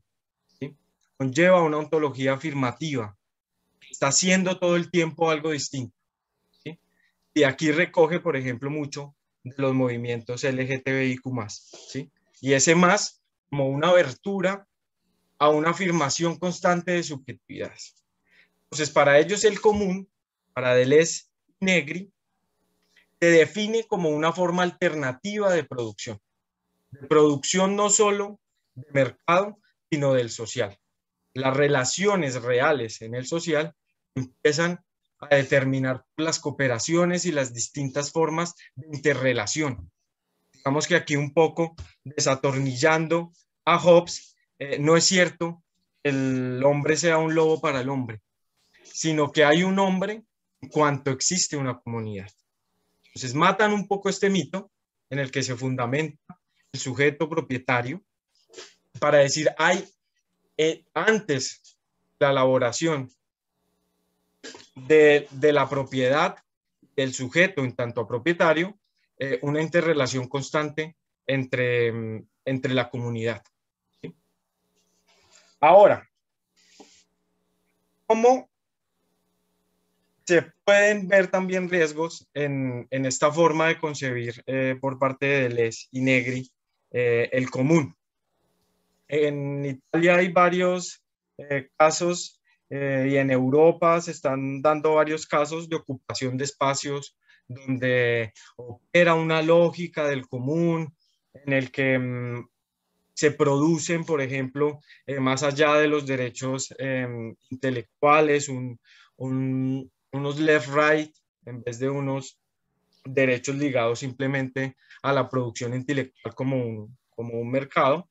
[SPEAKER 6] conlleva una ontología afirmativa. Está haciendo todo el tiempo algo distinto. Y aquí recoge, por ejemplo, mucho de los movimientos LGTBIQ más. Y ese más como una abertura a una afirmación constante de subjetividades. Entonces, para ellos el común, para Deleuze Negri, se define como una forma alternativa de producción, de producción no solo de mercado, sino del social. Las relaciones reales en el social empiezan a determinar las cooperaciones y las distintas formas de interrelación. Digamos que aquí un poco desatornillando a Hobbes, eh, no es cierto el hombre sea un lobo para el hombre, sino que hay un hombre en cuanto existe una comunidad. Entonces matan un poco este mito en el que se fundamenta el sujeto propietario para decir, hay eh, antes la elaboración de, la propiedad del sujeto en tanto a propietario, eh, una interrelación constante entre, mm, entre la comunidad. Ahora, ¿cómo se pueden ver también riesgos en, esta forma de concebir eh, por parte de Les y Negri eh, el común? En Italia hay varios eh, casos y en Europa se están dando varios casos de ocupación de espacios donde opera una lógica del común en el que mm, se producen, por ejemplo, eh, más allá de los derechos em, intelectuales, unos left-right en vez de unos derechos ligados simplemente a la producción intelectual como un, como un mercado,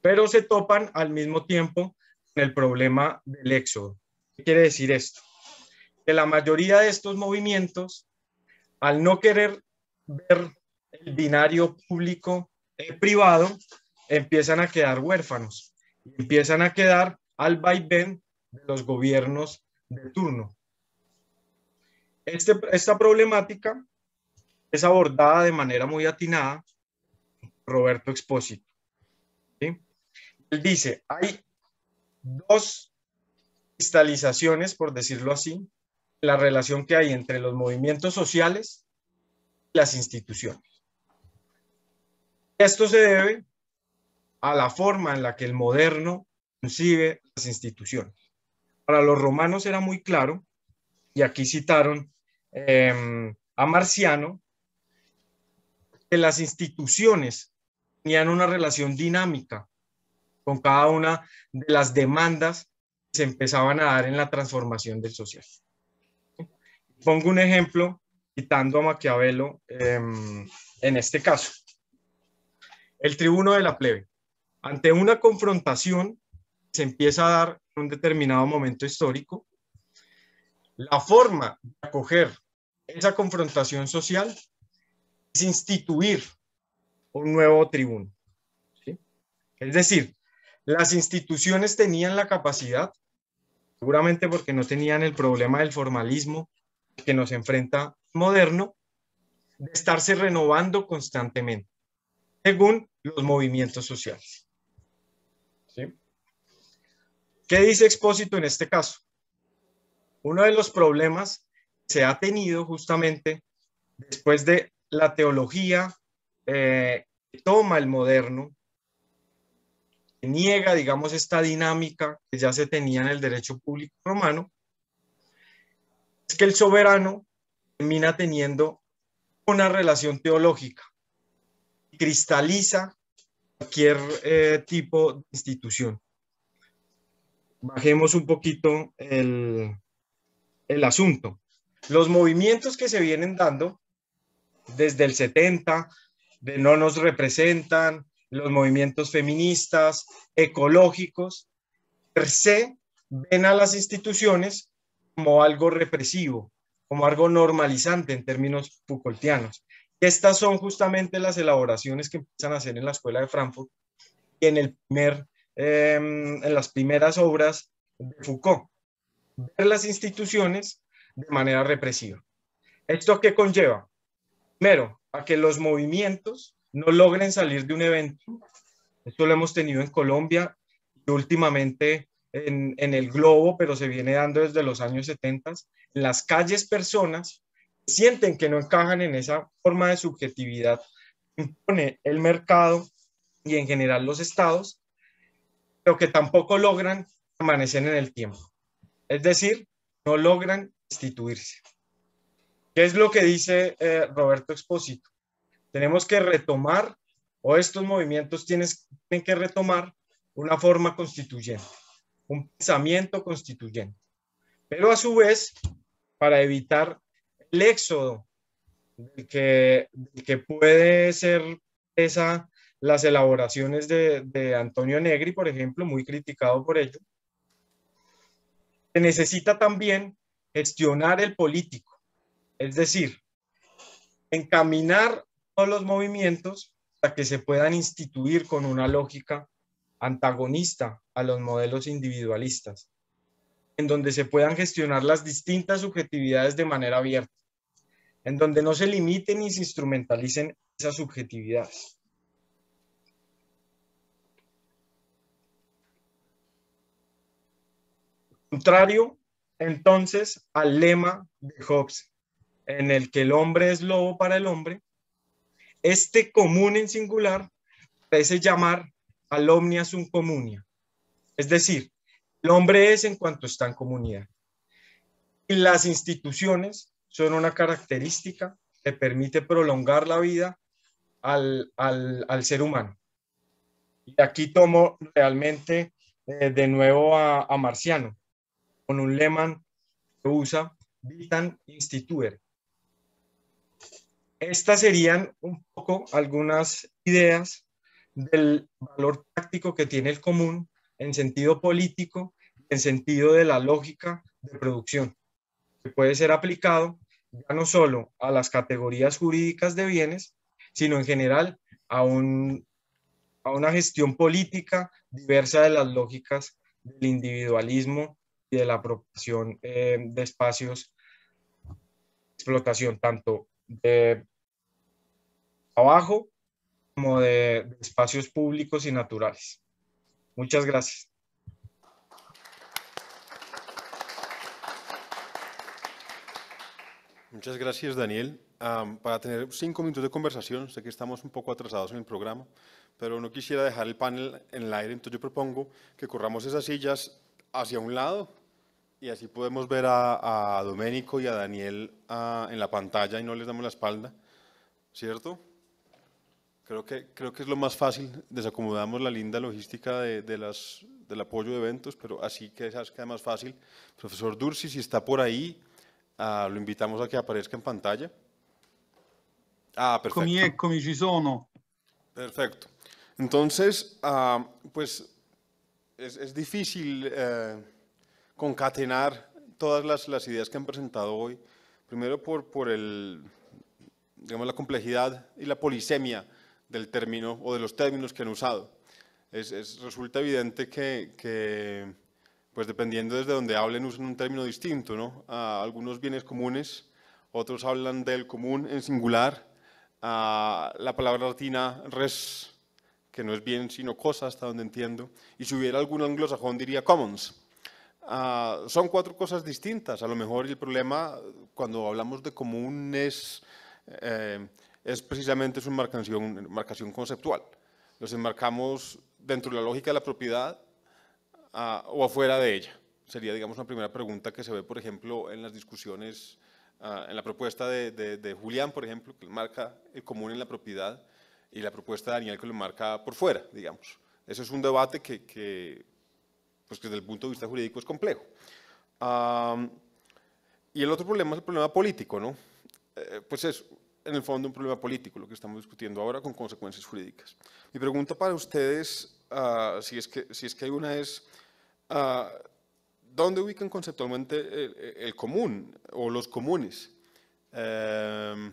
[SPEAKER 6] pero se topan al mismo tiempo con el problema del éxodo. ¿Qué quiere decir esto? Que la mayoría de estos movimientos, al no querer ver el binario público-privado, eh, empiezan a quedar huérfanos, empiezan a quedar al vaivén de los gobiernos de turno. Este, esta problemática es abordada de manera muy atinada por Roberto Expósito. Él dice, hay dos cristalizaciones, por decirlo así, la relación que hay entre los movimientos sociales y las instituciones. Esto se debe a la forma en la que el moderno concibe las instituciones. Para los romanos era muy claro, y aquí citaron em, a Marciano, que las instituciones tenían una relación dinámica con cada una de las demandas que se empezaban a dar en la transformación del social. Pongo un ejemplo citando a Maquiavelo em, en este caso. El tribuno de la plebe. Ante una confrontación se empieza a dar en un determinado momento histórico, la forma de acoger esa confrontación social es instituir un nuevo tribuno. Es decir, las instituciones tenían la capacidad, seguramente porque no tenían el problema del formalismo que nos enfrenta moderno, de estarse renovando constantemente según los movimientos sociales. ¿Qué dice Expósito en este caso? Uno de los problemas que se ha tenido justamente después de la teología eh, que toma el moderno, que niega, digamos, esta dinámica que ya se tenía en el derecho público romano, es que el soberano termina teniendo una relación teológica, cristaliza cualquier eh, tipo de institución bajemos un poquito el, asunto. Los movimientos que se vienen dando desde el 70, de no nos representan, los movimientos feministas, ecológicos, per se ven a las instituciones como algo represivo, como algo normalizante en términos Foucaultianos. Estas son justamente las elaboraciones que empiezan a hacer en la escuela de Frankfurt y en el primer Em, en las primeras obras de Foucault, ver las instituciones de manera represiva. ¿Esto qué conlleva? Primero, a que los movimientos no logren salir de un evento. Esto lo hemos tenido en Colombia y últimamente en, en el globo, pero se viene dando desde los años 70. En las calles personas sienten que no encajan en esa forma de subjetividad que impone el mercado y en general los estados pero que tampoco logran permanecer en el tiempo. Es decir, no logran instituirse. ¿Qué es lo que dice eh, Roberto Expósito? Tenemos que retomar, o estos movimientos tienen que retomar una forma constituyente, un pensamiento constituyente. Pero a su vez, para evitar el éxodo que, que puede ser esa las elaboraciones de, Antonio Negri, por ejemplo, muy criticado por ello. Se necesita también gestionar el político, es decir, encaminar todos los movimientos para que se puedan instituir con una lógica antagonista a los modelos individualistas, en donde se puedan gestionar las distintas subjetividades de manera abierta, en donde no se limiten ni se instrumentalicen esas subjetividades. contrario entonces al lema de Hobbes, en el que el hombre es lobo para el hombre, este común en singular parece llamar al omnia sum comunia, es decir, el hombre es en cuanto está en comunidad. Y las instituciones son una característica que permite prolongar la vida al, ser humano. Y aquí tomo realmente eh, de nuevo a Marciano con un lema que usa Vitan Instituer. Estas serían un poco algunas ideas del valor práctico que tiene el común en sentido político, en sentido de la lógica de producción, que puede ser aplicado ya no solo a las categorías jurídicas de bienes, sino en general a, a una gestión política diversa de las lógicas del individualismo y de la apropiación eh, de espacios, explotación tanto de trabajo como de, espacios públicos y naturales. Muchas gracias.
[SPEAKER 7] Muchas gracias, Daniel. para tener cinco minutos de conversación, sé que estamos un poco atrasados en el programa, pero no quisiera dejar el panel en el aire, entonces yo propongo que corramos esas sillas hacia un lado, y así podemos ver a, a Domenico y a Daniel ah, en la pantalla y no les damos la espalda, ¿cierto? Creo que, creo que es lo más fácil, desacomodamos la linda logística de, las, del apoyo de eventos, pero así que queda más fácil. Profesor Dursi, si está por ahí, ah, lo invitamos a que aparezca en pantalla. Ah, perfecto.
[SPEAKER 8] eccomi, ci sono. Perfecto. Entonces,
[SPEAKER 7] ah, pues es, difícil... Eh, concatenar todas las, ideas que han presentado hoy, primero por, el, la complejidad y la polisemia del término o de los términos que han usado. Es, resulta evidente que, pues dependiendo desde donde hablen, usan un término distinto. ¿no? algunos bienes comunes, otros hablan del común en singular. a la palabra latina res, que no es bien sino cosa, hasta donde entiendo. Y si hubiera algún anglosajón diría commons. Ah, son cuatro cosas distintas. A lo mejor el problema, cuando hablamos de común, es, eh, es precisamente su marcación, conceptual. Los enmarcamos dentro de la lógica de la propiedad ah, o afuera de ella. Sería, digamos, una primera pregunta que se ve, por ejemplo, en las discusiones, ah, en la propuesta de, Julián, por ejemplo, que marca el común en la propiedad, y la propuesta de Daniel que lo marca por fuera, digamos. Ese es un debate que pues que desde el punto de vista jurídico es complejo. y el otro problema es el problema político, ¿no? Eh, pues es, en el fondo, un problema político, lo que estamos discutiendo ahora con consecuencias jurídicas. Mi pregunta para ustedes, ah, si, es que, si es que hay una, es ah, ¿dónde ubican conceptualmente el, común o los comunes? Em,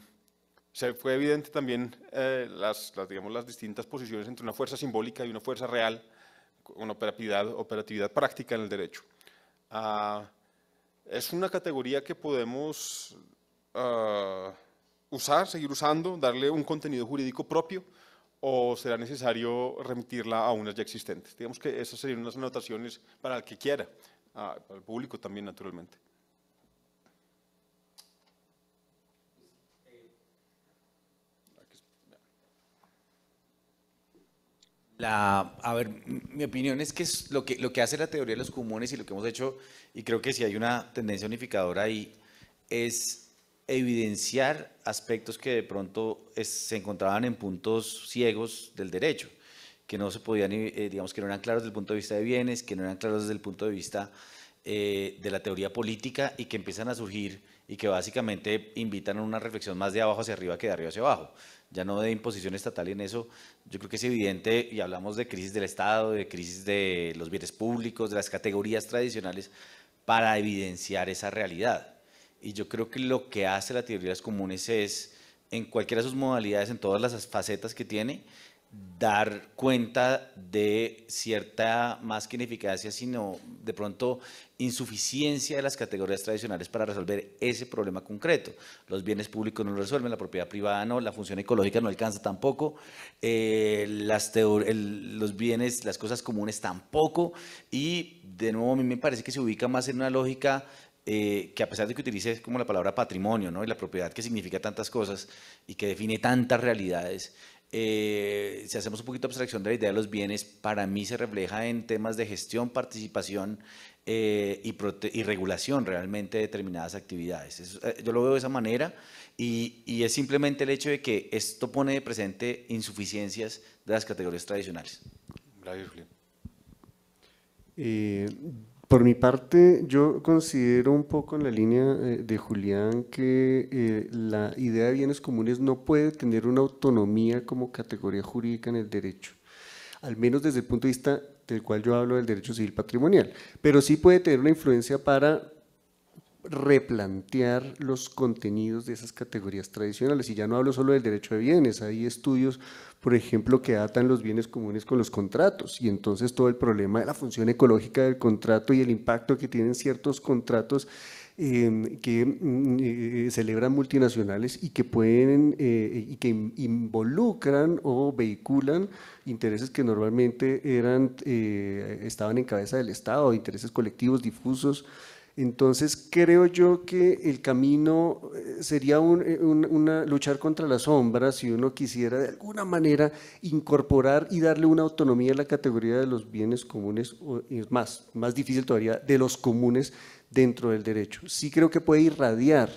[SPEAKER 7] se fue evidente también eh, las, digamos, las distintas posiciones entre una fuerza simbólica y una fuerza real una operatividad, práctica en el derecho. Ah, es una categoría que podemos ah, usar, seguir usando, darle un contenido jurídico propio o será necesario remitirla a unas ya existentes. Digamos que esas serían unas anotaciones para el que quiera, ah, para el público también naturalmente.
[SPEAKER 9] La, a ver, mi opinión es que, es lo que lo que hace la teoría de los comunes y lo que hemos hecho, y creo que si hay una tendencia unificadora ahí, es evidenciar aspectos que de pronto se encontraban en puntos ciegos del derecho, que no se podían, eh, digamos, que no eran claros desde el punto de vista de bienes, que no eran claros desde el punto de vista eh, de la teoría política y que empiezan a surgir y que básicamente invitan a una reflexión más de abajo hacia arriba que de arriba hacia abajo. Ya no de imposición estatal y en eso, yo creo que es evidente, y hablamos de crisis del Estado, de crisis de los bienes públicos, de las categorías tradicionales, para evidenciar esa realidad. Y yo creo que lo que hace la teoría de las comunes es, en cualquiera de sus modalidades, en todas las facetas que tiene, dar cuenta de cierta, más que ineficacia, sino de pronto insuficiencia de las categorías tradicionales para resolver ese problema concreto. Los bienes públicos no lo resuelven, la propiedad privada no, la función ecológica no alcanza tampoco, eh, los bienes, las cosas comunes tampoco, y de nuevo a mí me parece que se ubica más en una lógica eh, que a pesar de que utilice como la palabra patrimonio ¿no? y la propiedad que significa tantas cosas y que define tantas realidades, eh, si hacemos un poquito de abstracción de la idea de los bienes, para mí se refleja en temas de gestión, participación eh, y, regulación realmente de determinadas actividades. Eh, yo lo veo de esa manera y, es simplemente el hecho de que esto pone de presente insuficiencias de las categorías tradicionales. Gracias,
[SPEAKER 10] por mi parte, yo considero un poco en la línea eh, de Julián que eh, la idea de bienes comunes no puede tener una autonomía como categoría jurídica en el derecho, al menos desde el punto de vista del cual yo hablo del derecho civil patrimonial, pero sí puede tener una influencia para replantear los contenidos de esas categorías tradicionales. Y ya no hablo solo del derecho de bienes, hay estudios por ejemplo, que atan los bienes comunes con los contratos y entonces todo el problema de la función ecológica del contrato y el impacto que tienen ciertos contratos em, que mm, eh, eh, eh, celebran multinacionales y que pueden y que involucran o vehiculan intereses que normalmente eran estaban en cabeza del Estado, intereses colectivos difusos entonces creo yo que el camino eh, sería eh, una, luchar contra las sombras si uno quisiera de alguna manera incorporar y darle una autonomía a la categoría de los bienes comunes, más, más difícil todavía, de los comunes dentro del derecho. Sí creo que puede irradiar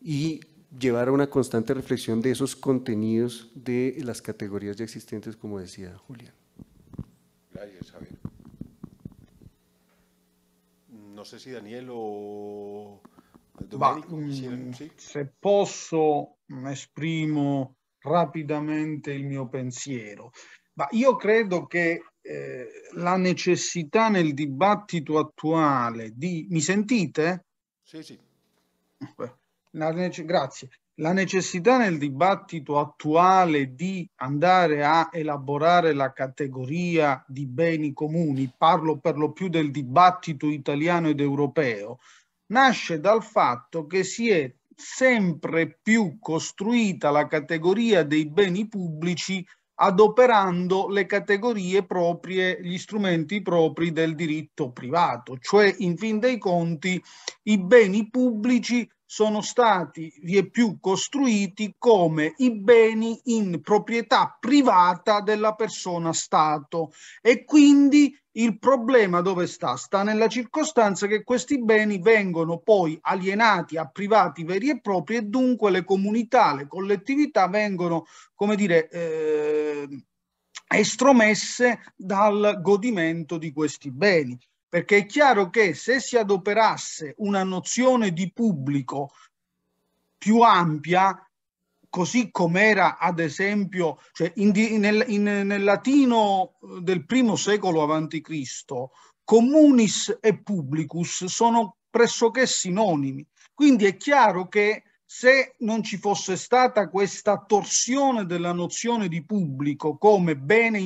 [SPEAKER 10] y llevar a una constante reflexión de esos contenidos de las categorías ya existentes, como decía
[SPEAKER 7] Julián. non so se Daniele o
[SPEAKER 8] eh, Domenico. Ma, mm, si... Eh, sì? Se posso, mm, esprimo rapidamente il mio pensiero. Ma io credo che eh, la necessità nel dibattito attuale di... Mi sentite? Sì, sì. Nece... Grazie la necessità nel dibattito attuale di andare a elaborare la categoria di beni comuni, parlo per lo più del dibattito italiano ed europeo, nasce dal fatto che si è sempre più costruita la categoria dei beni pubblici adoperando le categorie proprie, gli strumenti propri del diritto privato, cioè in fin dei conti i beni pubblici sono stati vieppiù costruiti come i beni in proprietà privata della persona Stato e quindi il problema dove sta? Sta nella circostanza che questi beni vengono poi alienati a privati veri e propri e dunque le comunità, le collettività vengono, come dire, eh, estromesse dal godimento di questi beni perché è chiaro che se si adoperasse una nozione di pubblico più ampia, così com'era ad esempio cioè in, nel, in, nel, latino del primo secolo a.C., comunis e publicus sono pressoché sinonimi. Quindi è chiaro che se non ci fosse stata questa torsione della nozione di pubblico come bene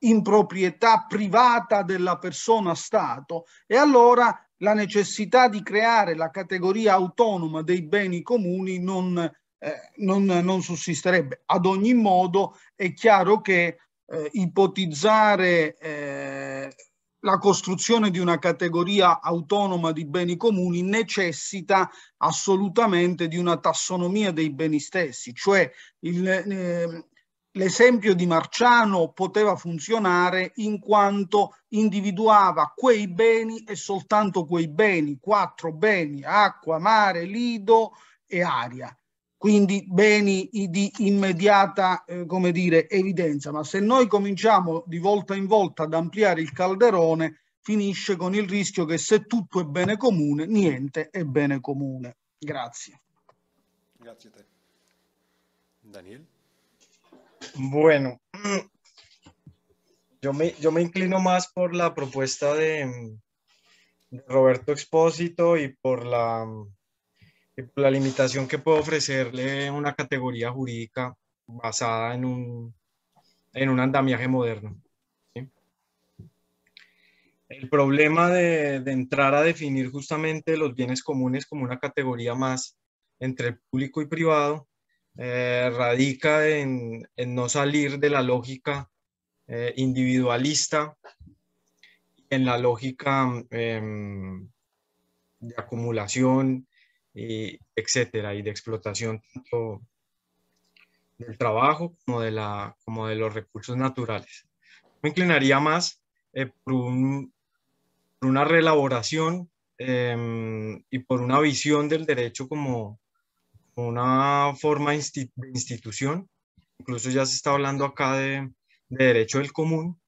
[SPEAKER 8] in proprietà privata della persona Stato e allora la necessità di creare la categoria autonoma dei beni comuni non, eh, non, non sussisterebbe. Ad ogni modo è chiaro che eh, ipotizzare eh, la costruzione di una categoria autonoma di beni comuni necessita assolutamente di una tassonomia dei beni stessi, cioè il, eh, l'esempio di Marciano poteva funzionare in quanto individuava quei beni e soltanto quei beni, quattro beni, acqua, mare, lido e aria. Quindi beni di immediata, eh, come dire, evidenza. Ma se noi cominciamo di volta in volta ad ampliare il calderone, finisce con il rischio che se tutto è bene comune, niente è bene comune.
[SPEAKER 7] Grazie. Grazie a te. Daniel?
[SPEAKER 6] Bueno, yo me, yo me inclino más por la propuesta de, Roberto Expósito y por la, la limitación que puedo ofrecerle una categoría jurídica basada en un, andamiaje moderno. El problema de, de, entrar a definir justamente los bienes comunes como una categoría más entre público y privado eh, radica en, no salir de la lógica eh, individualista, en la lógica em, de acumulación, y etcétera, y de explotación tanto del trabajo como de, la, como de los recursos naturales. Me inclinaría más eh, por, una reelaboración em, y por una visión del derecho como, una forma de institución, incluso ya se está hablando acá de, derecho del común,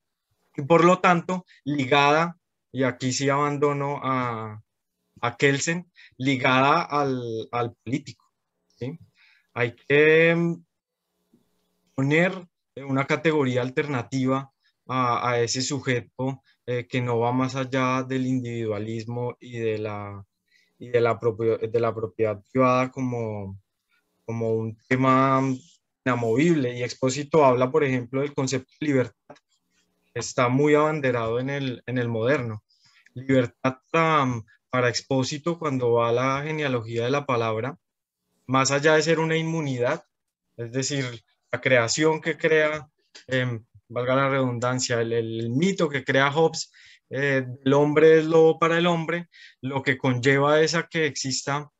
[SPEAKER 6] y por lo tanto ligada, y aquí sí abandono a, Kelsen, ligada al, político. Hay que mm, poner una categoría alternativa a, ese sujeto eh, que no va más allá del individualismo y de la y de la, de la propiedad privada como, como un tema inamovible. Y Expósito habla, por ejemplo, del concepto de libertad, que está muy abanderado en el, moderno. Libertad para, Expósito, cuando va a la genealogía de la palabra, más allá de ser una inmunidad, es decir, la creación que crea, em, valga la redundancia, el, el, mito que crea Hobbes eh, el hombre es lobo para el hombre, lo que conlleva es a que exista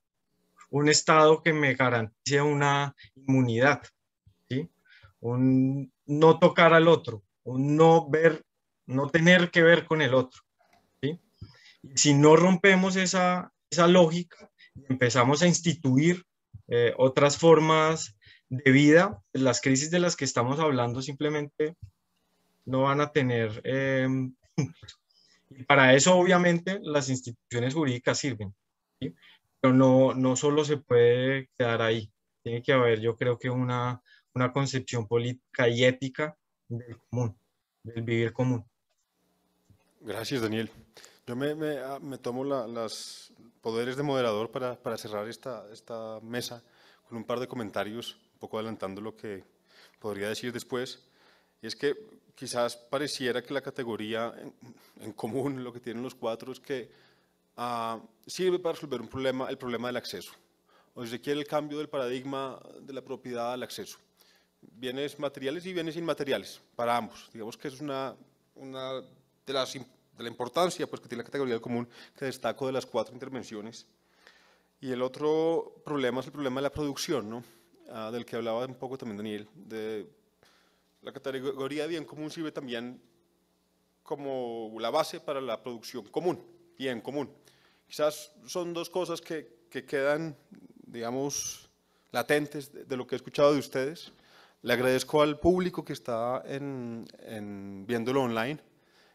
[SPEAKER 6] un Estado que me garantice una inmunidad, ¿sí? un no tocar al otro, un no ver, no tener que ver con el otro. ¿sí? Si no rompemos esa, esa lógica empezamos a instituir eh, otras formas de vida, pues las crisis de las que estamos hablando simplemente no van a tener em, y para eso, obviamente, las instituciones jurídicas sirven, pero no, no solo se puede quedar ahí. Tiene que haber, yo creo que una, una concepción política y ética del común, del vivir común.
[SPEAKER 7] Gracias, Daniel. Yo me, me, ah, me tomo los poderes de moderador para, para cerrar esta, esta, mesa con un par de comentarios, un poco adelantando lo que podría decir después. Y es que quizás pareciera que la categoría en, común, lo que tienen los cuatro, es que ah, sirve para resolver un problema, el problema del acceso. O si se quiere el cambio del paradigma de la propiedad al acceso. Bienes materiales y bienes inmateriales, para ambos. Digamos que es una, una de, las, de la importancia pues, que tiene la categoría del común que destaco de las cuatro intervenciones. Y el otro problema es el problema de la producción, ¿no? Ah, del que hablaba un poco también Daniel, de la categoría de bien común sirve también como la base para la producción común, bien común. Quizás son dos cosas que, quedan, digamos, latentes de, lo que he escuchado de ustedes. Le agradezco al público que está en, viéndolo online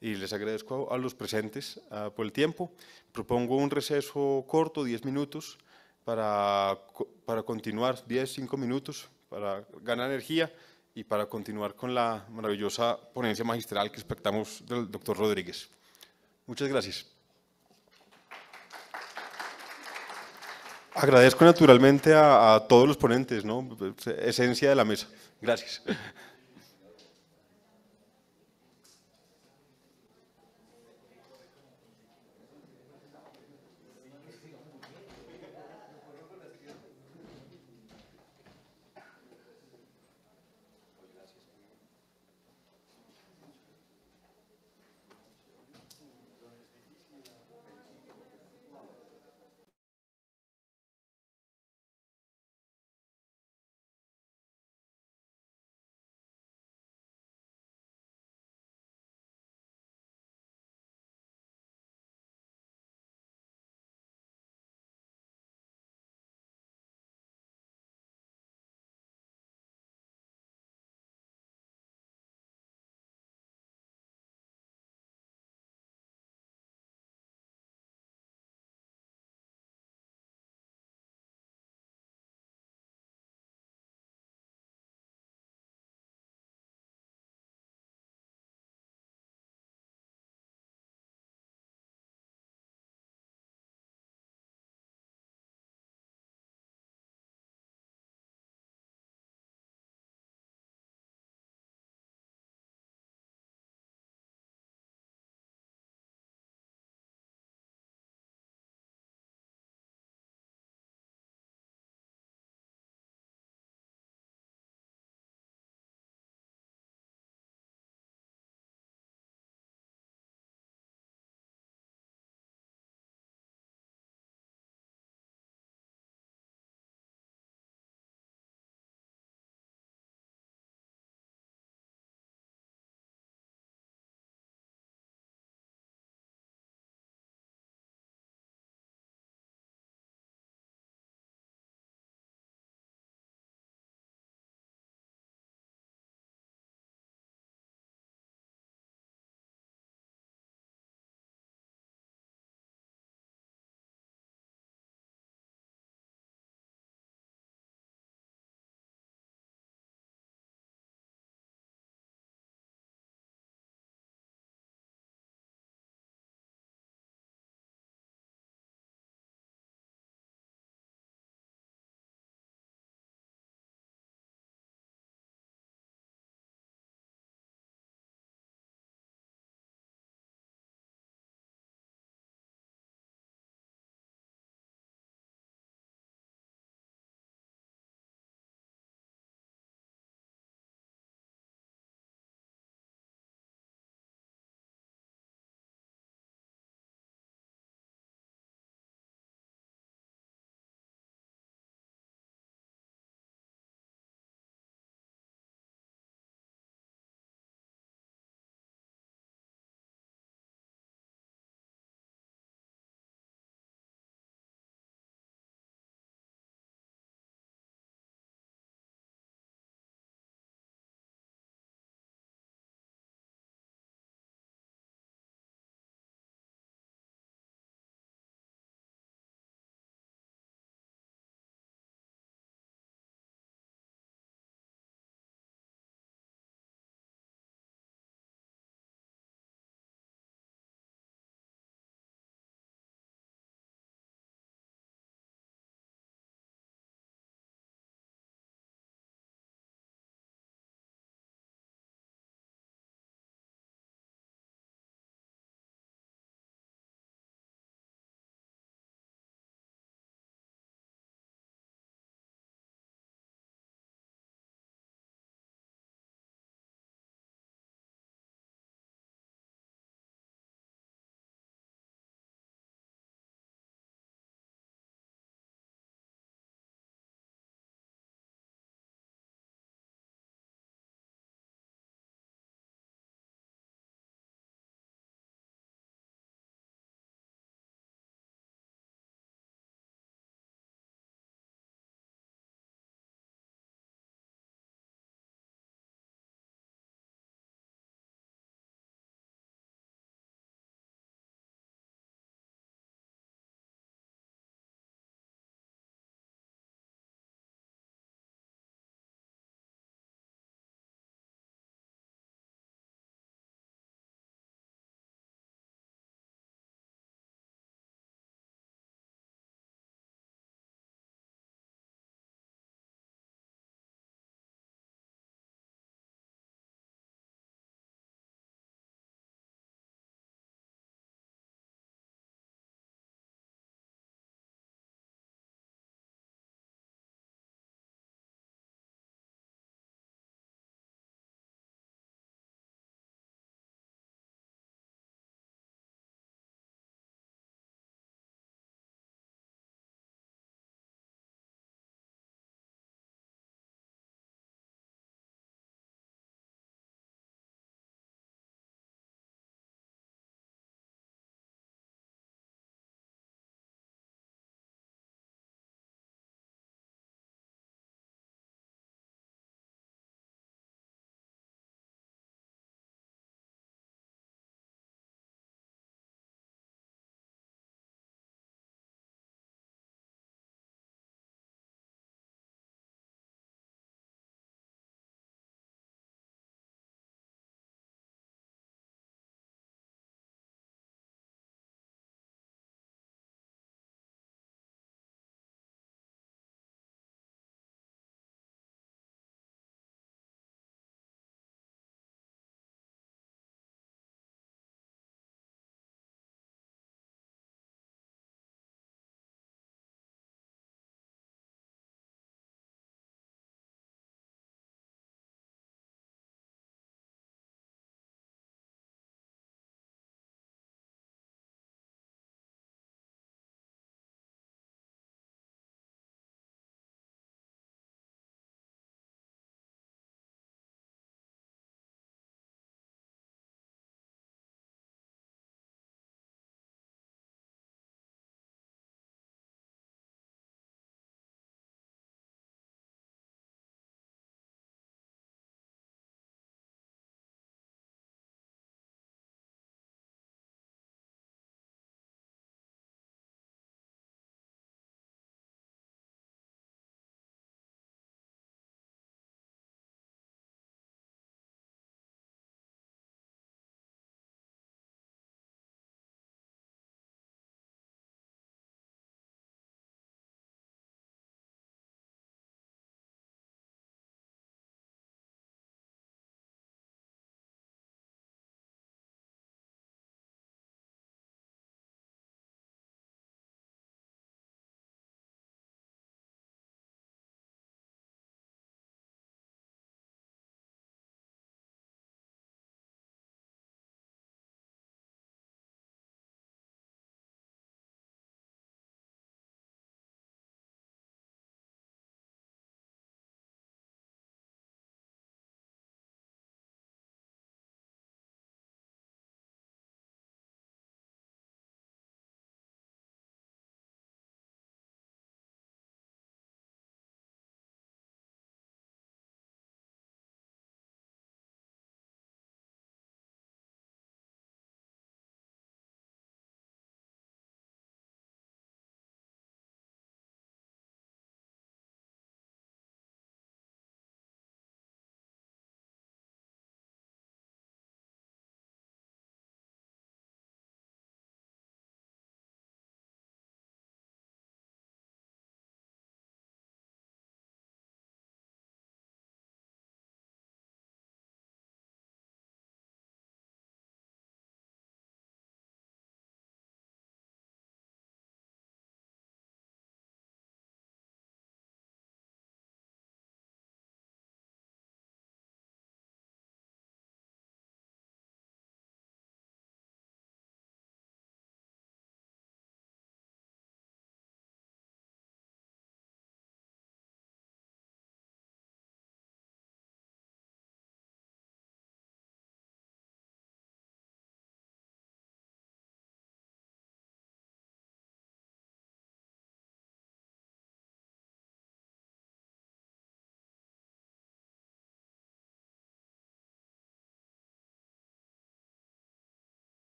[SPEAKER 7] y les agradezco a los presentes ah, por el tiempo. Propongo un receso corto, 10 minutos, para, para continuar, 10, 5 minutos, para ganar energía y para continuar con la maravillosa ponencia magistral que expectamos del doctor Rodríguez. Muchas gracias. Agradezco naturalmente a, todos los ponentes, ¿no? Pues, esencia de la mesa. Gracias.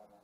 [SPEAKER 8] пора.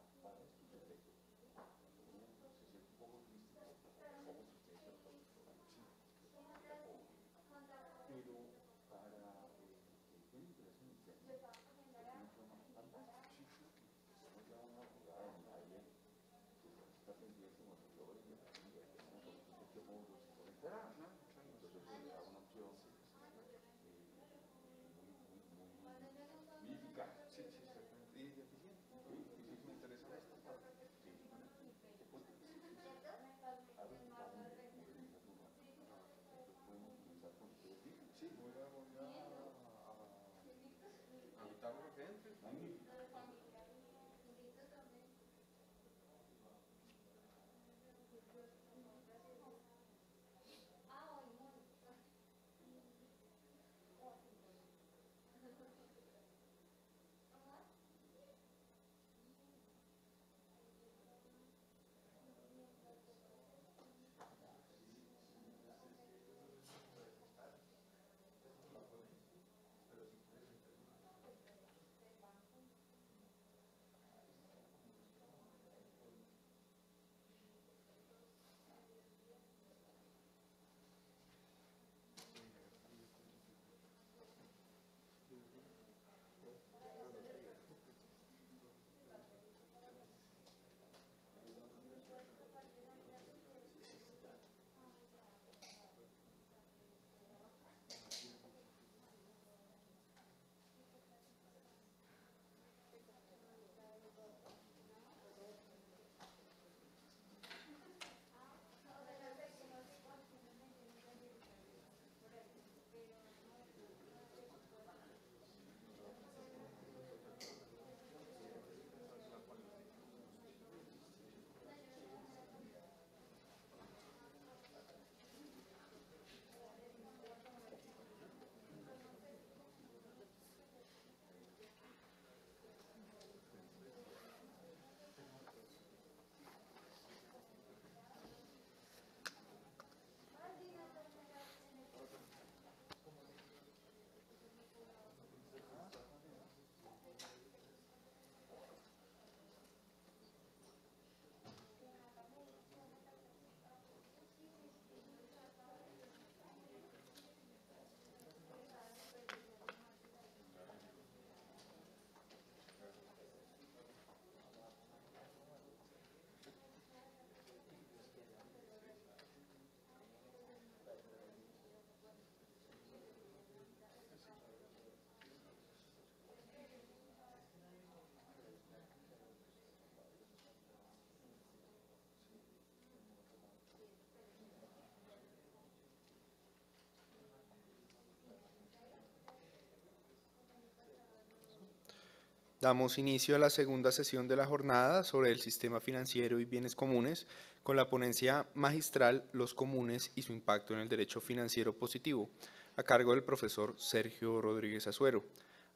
[SPEAKER 1] Damos inicio a la segunda sesión de la jornada sobre el sistema financiero y bienes comunes con la ponencia magistral Los comunes y su impacto en el derecho financiero positivo, a cargo del profesor Sergio Rodríguez Azuero,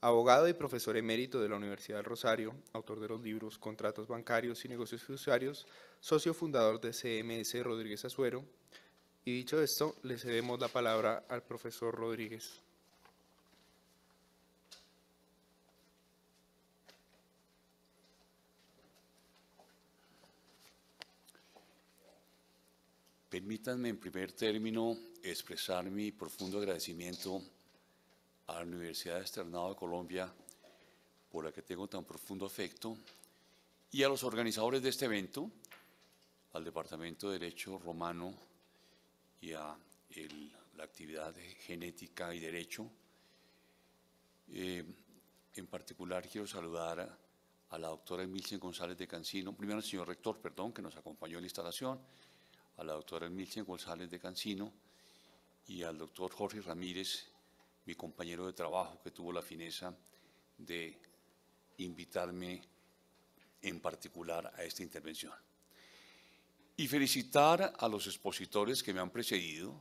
[SPEAKER 1] abogado y profesor emérito de la Universidad del Rosario, autor de los libros Contratos Bancarios y Negocios Fiduciarios, socio fundador de CMS Rodríguez Azuero. Y dicho esto, le cedemos la palabra al profesor Rodríguez.
[SPEAKER 11] Permítanme en primer término expresar mi profundo agradecimiento a la Universidad de Externado de Colombia, por la que tengo tan profundo afecto, y a los organizadores de este evento, al Departamento de Derecho Romano y a la actividad genética y derecho. Eh, en particular quiero saludar a, la doctora Emilce González de Cancino, primero al señor rector, perdón, que nos acompañó en la instalación, a la doctora Emilia González de Cancino y al doctor Jorge Ramírez, mi compañero de trabajo que tuvo la fineza de invitarme en particular a esta intervención. Y felicitar a los expositores que me han precedido,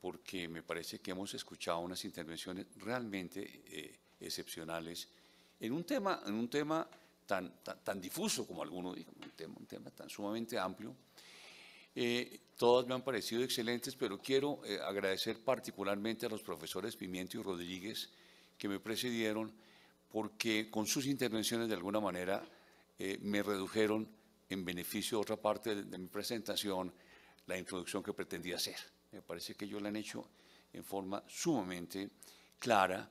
[SPEAKER 11] porque me parece que hemos escuchado unas intervenciones realmente eh, excepcionales en un tema, en un tema tan, tan, difuso como algunos un un tema tan sumamente amplio, eh, todas me han parecido excelentes, pero quiero eh, agradecer particularmente a los profesores Pimiento y Rodríguez que me precedieron, porque con sus intervenciones de alguna manera eh, me redujeron en beneficio de otra parte de, de, mi presentación la introducción que pretendía hacer. Me parece que ellos la han hecho en forma sumamente clara.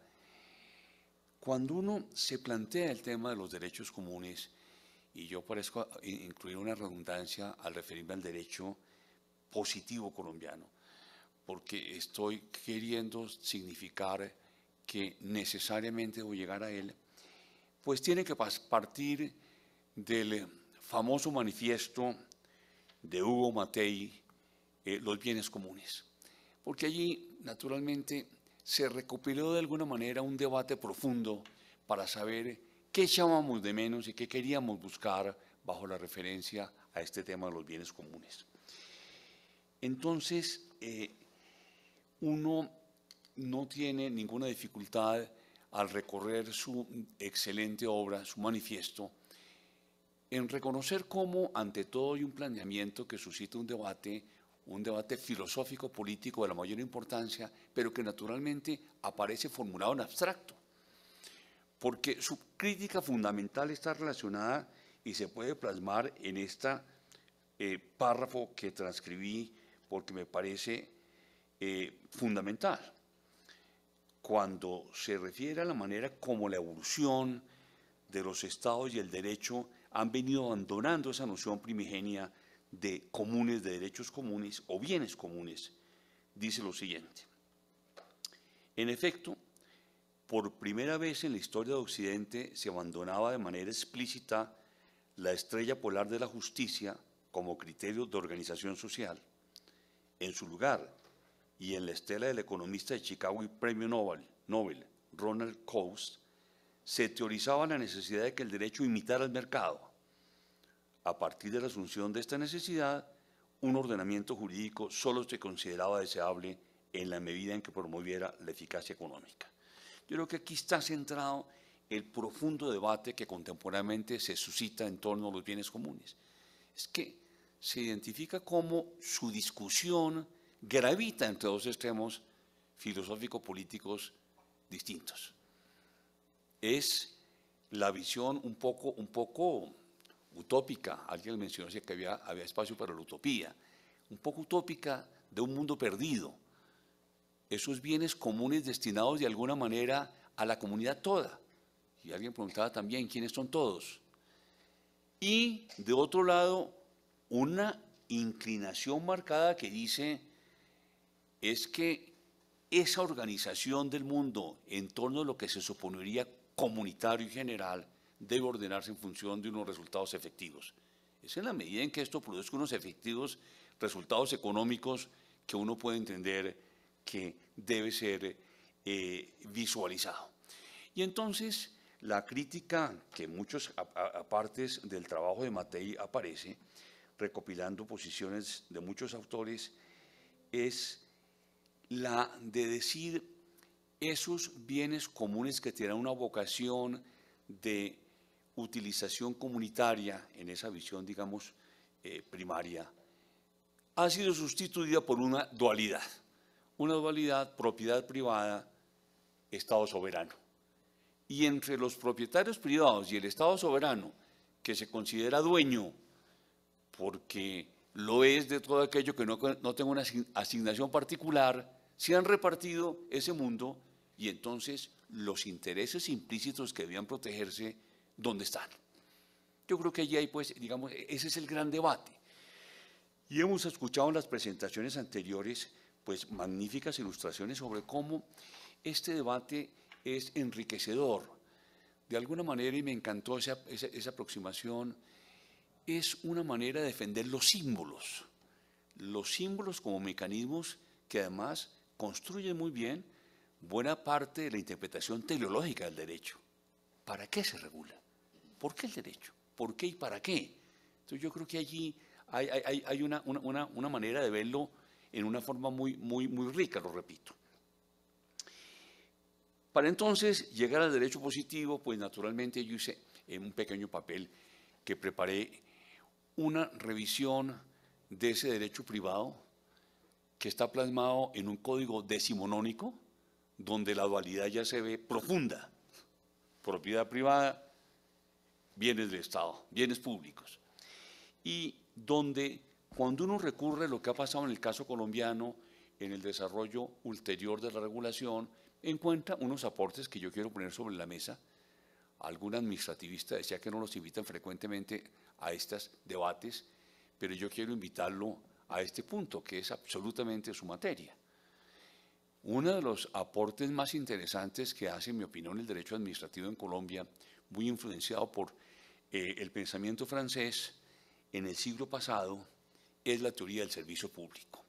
[SPEAKER 11] Cuando uno se plantea el tema de los derechos comunes, y yo parezco incluir una redundancia al referirme al derecho positivo colombiano, porque estoy queriendo significar que necesariamente voy a llegar a él, pues tiene que partir del famoso manifiesto de Hugo Matei, eh, Los bienes comunes, porque allí naturalmente se recopiló de alguna manera un debate profundo para saber qué echábamos de menos y qué queríamos buscar bajo la referencia a este tema de los bienes comunes. Entonces, eh, uno no tiene ninguna dificultad al recorrer su excelente obra, su manifiesto, en reconocer cómo, ante todo, hay un planeamiento que suscita un debate, un debate filosófico, político de la mayor importancia, pero que naturalmente aparece formulado en abstracto porque su crítica fundamental está relacionada y se puede plasmar en este párrafo que transcribí porque me parece eh, fundamental. Cuando se refiere a la manera como la evolución de los estados y el derecho han venido abandonando esa noción primigenia de comunes, de derechos comunes o bienes comunes, dice lo siguiente. En efecto, por primera vez en la historia de Occidente se abandonaba de manera explícita la estrella polar de la justicia como criterio de organización social. En su lugar, y en la estela del economista de Chicago y premio Nobel, Ronald Coase, se teorizaba la necesidad de que el derecho imitara al mercado. A partir de la asunción de esta necesidad, un ordenamiento jurídico solo se consideraba deseable en la medida en que promoviera la eficacia económica yo creo que aquí está centrado el profundo debate que contemporáneamente se suscita en torno a los bienes comunes. Es que se identifica como su discusión gravita entre dos extremos filosófico-políticos distintos. Es la visión un poco, utópica, alguien mencionó que había espacio para la utopía, un poco utópica de un mundo perdido, esos bienes comunes destinados de alguna manera a la comunidad toda. Y alguien preguntaba también quiénes son todos. Y de otro lado, una inclinación marcada que dice es que esa organización del mundo en torno a lo que se suponería comunitario y general debe ordenarse en función de unos resultados efectivos. Es en la medida en que esto produzca unos efectivos resultados económicos que uno puede entender que debe ser eh, visualizado. Y entonces la crítica que muchos partes del trabajo de Matei aparece, recopilando posiciones de muchos autores, es la de decir esos bienes comunes que tienen una vocación de utilización comunitaria en esa visión, digamos, eh, primaria, ha sido sustituida por una dualidad una dualidad propiedad privada, Estado soberano. Y entre los propietarios privados y el Estado soberano, que se considera dueño, porque lo es de todo aquello que no, no tenga una asignación particular, se han repartido ese mundo y entonces los intereses implícitos que debían protegerse, ¿dónde están? Yo creo que allí hay, pues, digamos, ese es el gran debate. Y hemos escuchado en las presentaciones anteriores pues magníficas ilustraciones sobre cómo este debate es enriquecedor. De alguna manera, y me encantó esa, aproximación, es una manera de defender los símbolos, los símbolos como mecanismos que además construyen muy bien buena parte de la interpretación teleológica del derecho. ¿Para qué se regula? ¿Por qué el derecho? ¿Por qué y para qué? Entonces yo creo que allí hay, una manera de verlo en una forma muy, muy, muy rica, lo repito. Para entonces llegar al derecho positivo, pues naturalmente yo hice en eh, un pequeño papel que preparé una revisión de ese derecho privado que está plasmado en un código decimonónico donde la dualidad ya se ve profunda. Propiedad privada, bienes del Estado, bienes públicos. Y donde cuando uno recurre a lo que ha pasado en el caso colombiano, en el desarrollo ulterior de la regulación, encuentra unos aportes que yo quiero poner sobre la mesa. Algún administrativista decía que no los invitan frecuentemente a estos debates, pero yo quiero invitarlo a este punto, que es absolutamente su materia. Uno de los aportes más interesantes que hace, en mi opinión, el derecho administrativo en Colombia, muy influenciado por eh, el pensamiento francés en el siglo pasado, es la teoría del servicio público.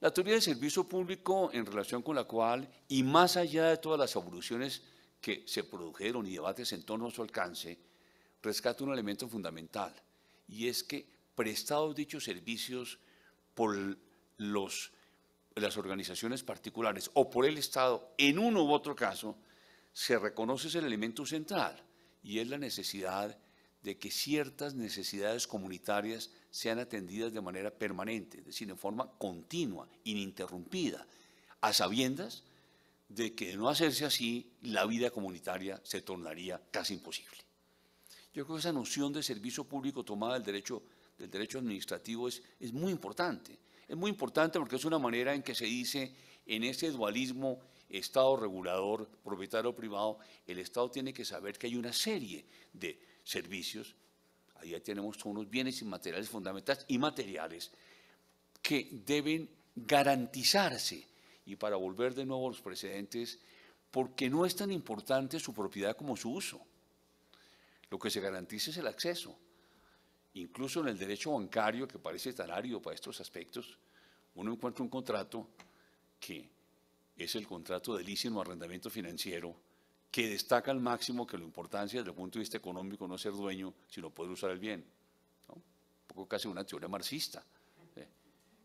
[SPEAKER 11] La teoría del servicio público en relación con la cual, y más allá de todas las evoluciones que se produjeron y debates en torno a su alcance, rescata un elemento fundamental, y es que prestados dichos servicios por los, las organizaciones particulares o por el Estado, en uno u otro caso, se reconoce ese elemento central, y es la necesidad de que ciertas necesidades comunitarias sean atendidas de manera permanente, es decir, en forma continua, ininterrumpida, a sabiendas de que de no hacerse así, la vida comunitaria se tornaría casi imposible. Yo creo que esa noción de servicio público tomada del derecho, del derecho administrativo es, es muy importante. Es muy importante porque es una manera en que se dice en ese dualismo Estado regulador, propietario privado, el Estado tiene que saber que hay una serie de servicios. Ahí tenemos todos unos bienes inmateriales fundamentales y materiales que deben garantizarse. Y para volver de nuevo a los precedentes, porque no es tan importante su propiedad como su uso. Lo que se garantiza es el acceso. Incluso en el derecho bancario, que parece tan árido para estos aspectos, uno encuentra un contrato que es el contrato de leasing arrendamiento financiero, que destaca al máximo que la importancia desde el punto de vista económico no es ser dueño, sino poder usar el bien. Un poco casi una teoría marxista. ¿eh?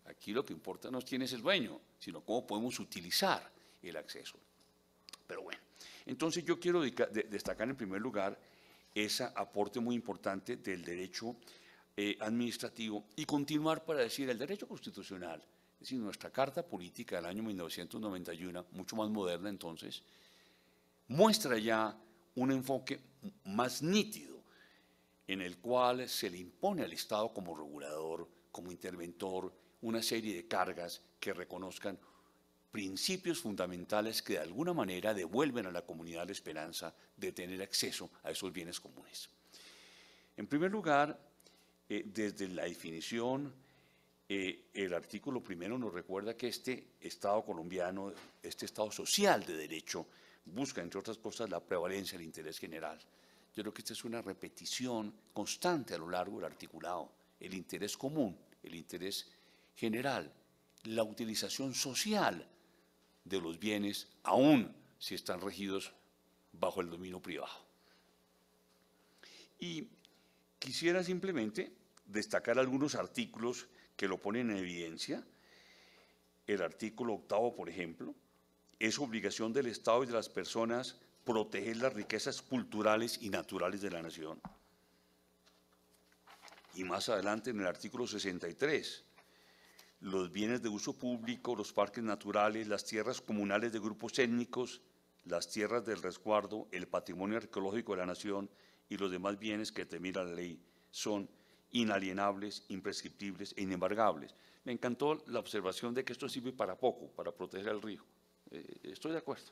[SPEAKER 11] Aquí lo que importa no es quién es el dueño, sino cómo podemos utilizar el acceso. Pero bueno, entonces yo quiero destacar en primer lugar ese aporte muy importante del derecho eh, administrativo y continuar para decir el derecho constitucional, es decir, nuestra Carta Política del año 1991, mucho más moderna entonces, muestra ya un enfoque más nítido en el cual se le impone al Estado como regulador, como interventor, una serie de cargas que reconozcan principios fundamentales que de alguna manera devuelven a la comunidad la esperanza de tener acceso a esos bienes comunes. En primer lugar, eh, desde la definición, eh, el artículo primero nos recuerda que este Estado colombiano, este Estado social de derecho, busca, entre otras cosas, la prevalencia del interés general. Yo creo que esta es una repetición constante a lo largo del articulado. El interés común, el interés general, la utilización social de los bienes, aún si están regidos bajo el dominio privado. Y quisiera simplemente destacar algunos artículos que lo ponen en evidencia. El artículo octavo, por ejemplo, es obligación del Estado y de las personas proteger las riquezas culturales y naturales de la nación. Y más adelante en el artículo 63, los bienes de uso público, los parques naturales, las tierras comunales de grupos étnicos, las tierras del resguardo, el patrimonio arqueológico de la nación y los demás bienes que termina la ley son inalienables, imprescriptibles e inembargables. Me encantó la observación de que esto sirve para poco, para proteger al río. Eh, estoy de acuerdo.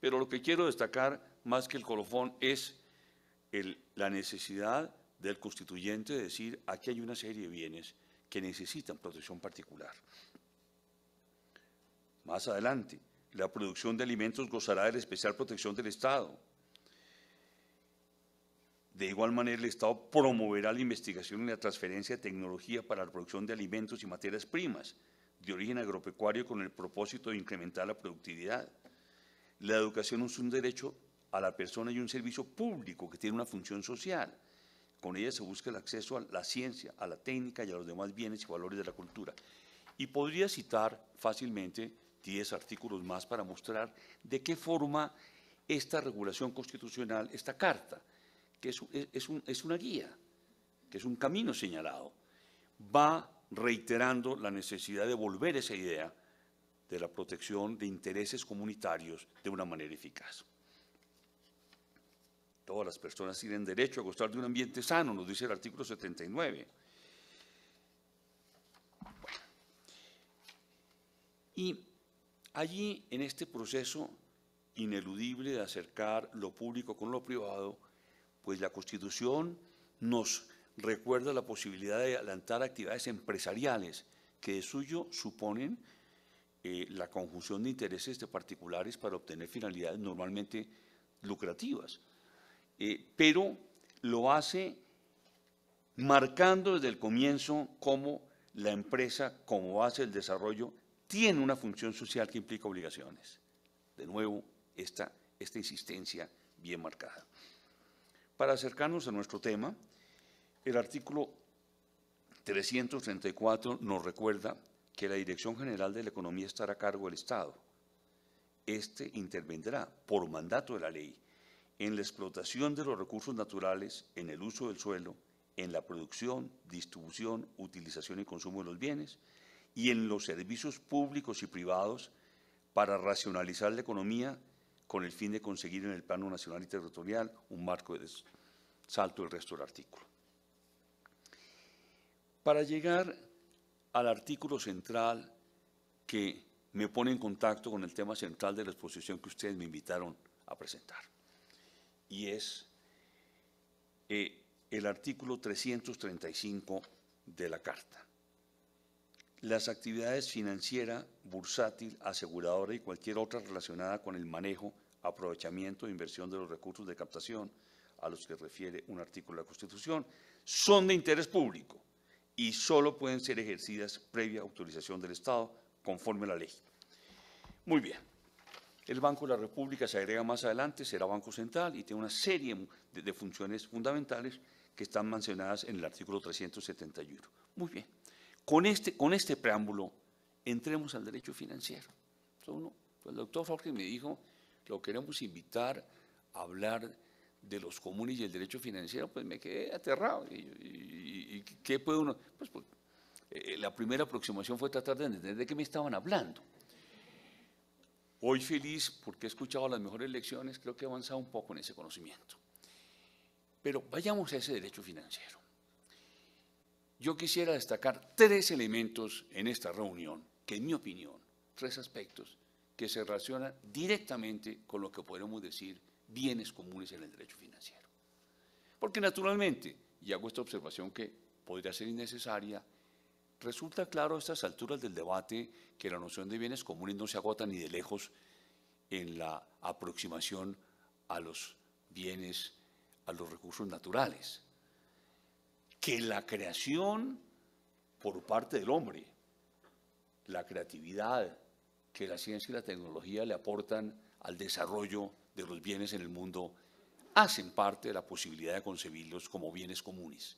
[SPEAKER 11] Pero lo que quiero destacar más que el colofón es la necesidad del constituyente de decir, aquí hay una serie de bienes que necesitan protección particular. Más adelante, la producción de alimentos gozará de la especial protección del Estado. De igual manera, el Estado promoverá la investigación y la transferencia de tecnología para la producción de alimentos y materias primas, de origen agropecuario con el propósito de incrementar la productividad. La educación es un derecho a la persona y un servicio público que tiene una función social. Con ella se busca el acceso a la ciencia, a la técnica y a los demás bienes y valores de la cultura. Y podría citar fácilmente 10 artículos más para mostrar de qué forma esta regulación constitucional, esta carta, que es, es una guía, que es un camino señalado, va reiterando la necesidad de volver esa idea de la protección de intereses comunitarios de una manera eficaz. Todas las personas tienen derecho a gozar de un ambiente sano, nos dice el artículo 79. Y allí, en este proceso ineludible de acercar lo público con lo privado, pues la Constitución nos recuerda la posibilidad de adelantar actividades empresariales que de suyo suponen eh, la conjunción de intereses de particulares para obtener finalidades normalmente lucrativas. Eh, pero lo hace marcando desde el comienzo cómo la empresa, como hace el desarrollo, tiene una función social que implica obligaciones. De nuevo, esta, esta insistencia bien marcada. Para acercarnos a nuestro tema, el artículo 334 nos recuerda que la Dirección General de la Economía estará a cargo del Estado. Este intervendrá por mandato de la ley en la explotación de los recursos naturales, en el uso del suelo, en la producción, distribución, utilización y consumo de los bienes y en los servicios públicos y privados para racionalizar la economía con el fin de conseguir en el plano nacional y territorial un marco de salto del resto del artículo. Para llegar al artículo central que me pone en contacto con el tema central de la exposición que ustedes me invitaron a presentar, y es eh, el artículo 335 de la Carta. Las actividades financiera, bursátil, aseguradora y cualquier otra relacionada con el manejo, aprovechamiento e inversión de los recursos de captación a los que refiere un artículo de la Constitución son de interés público y solo pueden ser ejercidas previa autorización del Estado conforme a la ley. Muy bien. El Banco de la República se agrega más adelante, será Banco Central y tiene una serie de, funciones fundamentales que están mencionadas en el artículo 371. Muy bien. Este, con este, preámbulo, entremos al derecho financiero. el doctor Jorge me dijo, lo queremos invitar a hablar de los comunes y el derecho financiero, pues me quedé aterrado. ¿Y, qué puede uno? Pues, pues eh, la primera aproximación fue tratar de entender de qué me estaban hablando. Hoy feliz porque he escuchado las mejores lecciones, creo que he avanzado un poco en ese conocimiento. Pero vayamos a ese derecho financiero. Yo quisiera destacar tres elementos en esta reunión, que en mi opinión, tres aspectos que se relacionan directamente con lo que podemos decir bienes comunes en el derecho financiero. Porque naturalmente, y hago esta observación que podría ser innecesaria, resulta claro a estas alturas del debate que la noción de bienes comunes no se agota ni de lejos en la aproximación a los bienes, a los recursos naturales. Que la creación por parte del hombre, la creatividad que la ciencia y la tecnología le aportan al desarrollo de los bienes en el mundo hacen parte de la posibilidad de concebirlos como bienes comunes.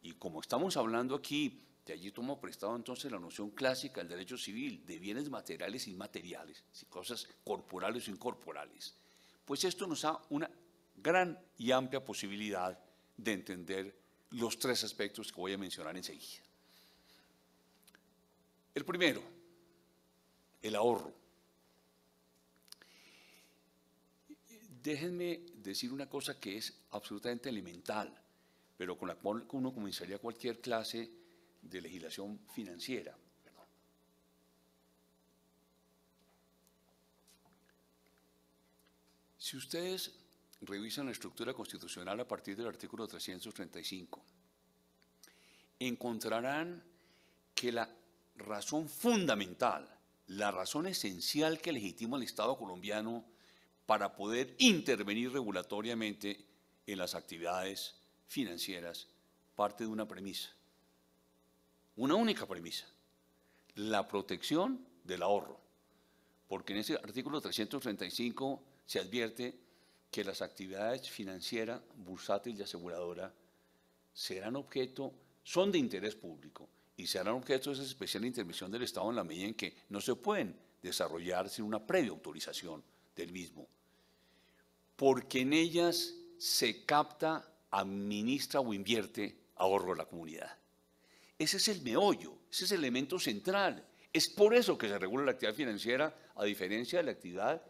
[SPEAKER 11] Y como estamos hablando aquí, de allí tomo prestado entonces la noción clásica del derecho civil de bienes materiales y inmateriales, cosas corporales o incorporales. Pues esto nos da una gran y amplia posibilidad de entender los tres aspectos que voy a mencionar enseguida. El primero, el ahorro. déjenme decir una cosa que es absolutamente elemental, pero con la cual uno comenzaría cualquier clase de legislación financiera. Si ustedes revisan la estructura constitucional a partir del artículo 335, encontrarán que la razón fundamental, la razón esencial que legitima al Estado colombiano para poder intervenir regulatoriamente en las actividades financieras parte de una premisa, una única premisa, la protección del ahorro, porque en ese artículo 335 se advierte que las actividades financieras, bursátil y aseguradora serán objeto, son de interés público y serán objeto de esa especial intervención del Estado en la medida en que no se pueden desarrollar sin una previa autorización del mismo porque en ellas se capta, administra o invierte ahorro a la comunidad. Ese es el meollo, ese es el elemento central. Es por eso que se regula la actividad financiera, a diferencia de la actividad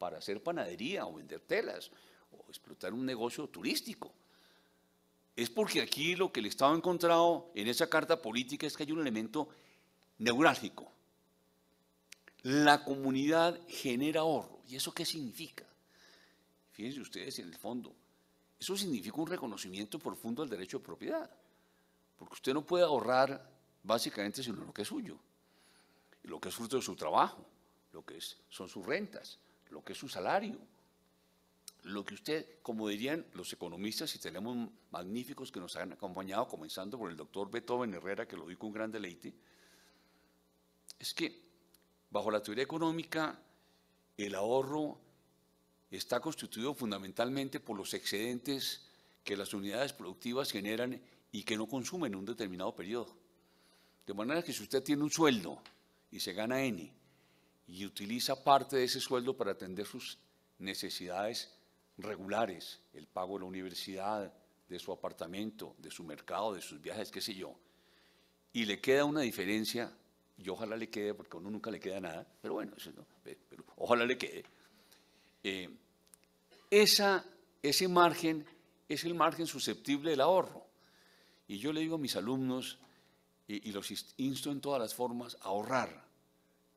[SPEAKER 11] para hacer panadería o vender telas o explotar un negocio turístico. Es porque aquí lo que el Estado ha encontrado en esa carta política es que hay un elemento neurálgico. La comunidad genera ahorro. ¿Y eso qué significa? fíjense ustedes en el fondo, eso significa un reconocimiento profundo al derecho de propiedad, porque usted no puede ahorrar básicamente sino lo que es suyo, lo que es fruto de su trabajo, lo que es, son sus rentas, lo que es su salario, lo que usted, como dirían los economistas, y tenemos magníficos que nos han acompañado, comenzando por el doctor Beethoven Herrera, que lo dijo con gran deleite, es que bajo la teoría económica el ahorro está constituido fundamentalmente por los excedentes que las unidades productivas generan y que no consumen en un determinado periodo. De manera que si usted tiene un sueldo y se gana N y utiliza parte de ese sueldo para atender sus necesidades regulares, el pago de la universidad, de su apartamento, de su mercado, de sus viajes, qué sé yo, y le queda una diferencia, y ojalá le quede, porque a uno nunca le queda nada, pero bueno, pero ojalá le quede, eh, ese margen es el margen susceptible del ahorro. Y yo le digo a mis alumnos, y los insto en todas las formas, a ahorrar.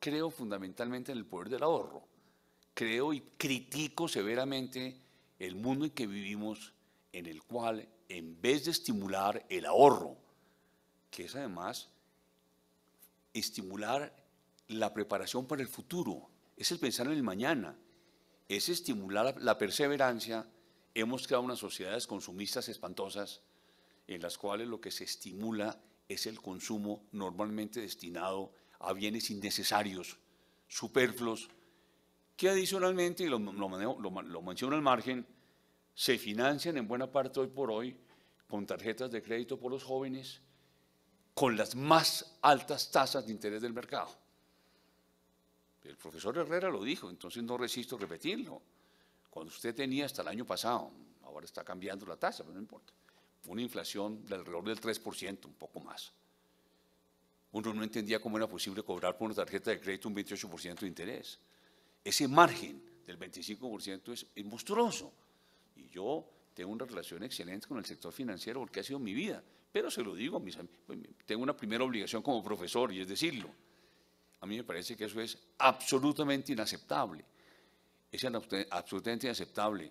[SPEAKER 11] Creo fundamentalmente en el poder del ahorro. Creo y critico severamente el mundo en que vivimos, en el cual, en vez de estimular el ahorro, que es además estimular la preparación para el futuro, es el pensar en el mañana, es estimular la perseverancia. Hemos creado unas sociedades consumistas espantosas en las cuales lo que se estimula es el consumo normalmente destinado a bienes innecesarios, superfluos, que adicionalmente, y lo, menciono al margen, se financian en buena parte hoy por hoy con tarjetas de crédito por los jóvenes, con las más altas tasas de interés del mercado. El profesor Herrera lo dijo, entonces no resisto repetirlo. Cuando usted tenía hasta el año pasado, ahora está cambiando la tasa, pero no importa, una inflación de alrededor del 3%, un poco más. Uno no entendía cómo era posible cobrar por una tarjeta de crédito un 28% de interés. Ese margen del 25% es, monstruoso. Y yo tengo una relación excelente con el sector financiero porque ha sido mi vida. Pero se lo digo a mis amigos, pues, tengo una primera obligación como profesor y es decirlo. A mí me parece que eso es absolutamente inaceptable. Es absolutamente inaceptable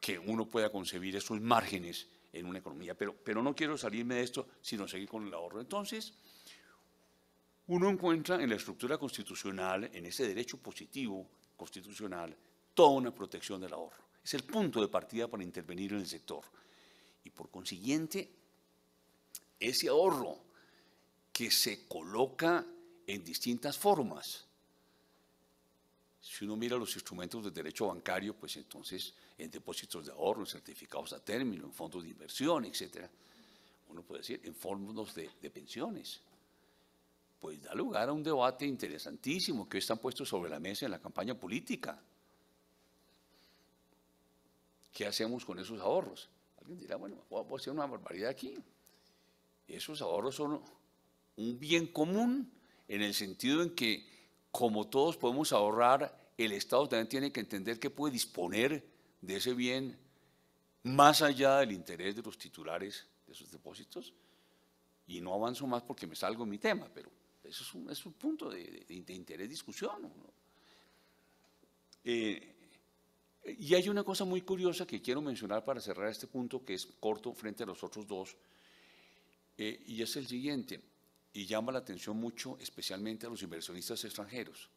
[SPEAKER 11] que uno pueda concebir esos márgenes en una economía. Pero, pero no quiero salirme de esto, sino seguir con el ahorro. Entonces, uno encuentra en la estructura constitucional, en ese derecho positivo constitucional, toda una protección del ahorro. Es el punto de partida para intervenir en el sector. Y por consiguiente, ese ahorro que se coloca en distintas formas. Si uno mira los instrumentos de derecho bancario, pues entonces en depósitos de ahorro, en certificados a término, en fondos de inversión, etc. uno puede decir en fondos de, pensiones, pues da lugar a un debate interesantísimo que hoy están puestos sobre la mesa en la campaña política. ¿Qué hacemos con esos ahorros? Alguien dirá, bueno, voy a hacer una barbaridad aquí. Esos ahorros son un bien común en el sentido en que como todos podemos ahorrar, el Estado también tiene que entender que puede disponer de ese bien más allá del interés de los titulares de sus depósitos. Y no avanzo más porque me salgo en mi tema, pero eso es un, punto de, de, interés, discusión. Eh, y hay una cosa muy curiosa que quiero mencionar para cerrar este punto, que es corto frente a los otros dos, eh, y es el siguiente y llama la atención mucho, especialmente a los inversionistas extranjeros.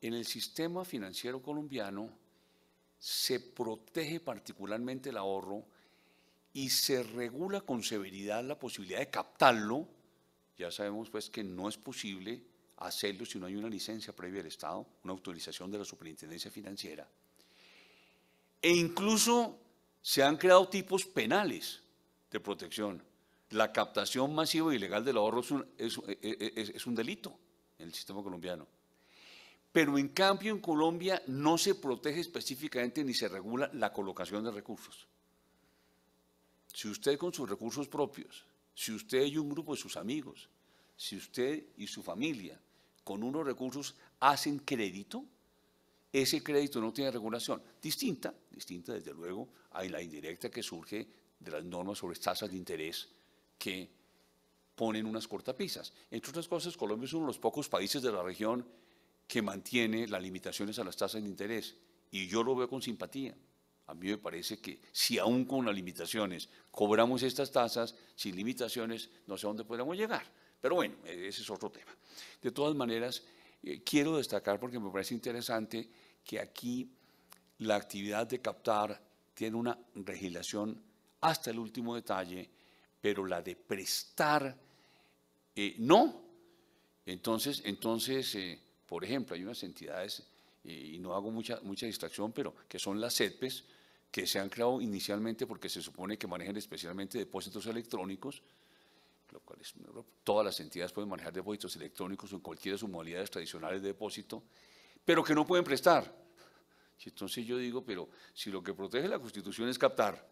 [SPEAKER 11] En el sistema financiero colombiano se protege particularmente el ahorro y se regula con severidad la posibilidad de captarlo. Ya sabemos pues que no es posible hacerlo si no hay una licencia previa del Estado, una autorización de la Superintendencia Financiera. E incluso se han creado tipos penales de protección la captación masiva y e ilegal del ahorro eh, eh, eh, es un, delito en el sistema colombiano. Pero en cambio en Colombia no se protege específicamente ni se regula la colocación de recursos. Si usted con sus recursos propios, si usted y un grupo de sus amigos, si usted y su familia con unos recursos hacen crédito, ese crédito no tiene regulación. Distinta, distinta desde luego, hay la indirecta que surge de las normas sobre tasas de interés que ponen unas cortapisas. Entre otras cosas, Colombia es uno de los pocos países de la región que mantiene las limitaciones a las tasas de interés. Y yo lo veo con simpatía. A mí me parece que si aún con las limitaciones cobramos estas tasas, sin limitaciones, no sé a dónde podríamos llegar. Pero bueno, ese es otro tema. De todas maneras, eh, quiero destacar, porque me parece interesante, que aquí la actividad de captar tiene una regulación hasta el último detalle pero la de prestar eh, no. Entonces, entonces eh, por ejemplo, hay unas entidades, eh, y no hago mucha, mucha distracción, pero que son las CEPES, que se han creado inicialmente porque se supone que manejan especialmente depósitos electrónicos, lo cual todas las entidades pueden manejar depósitos electrónicos en cualquiera de sus modalidades tradicionales de depósito, pero que no pueden prestar. Entonces yo digo, pero si lo que protege la Constitución es captar,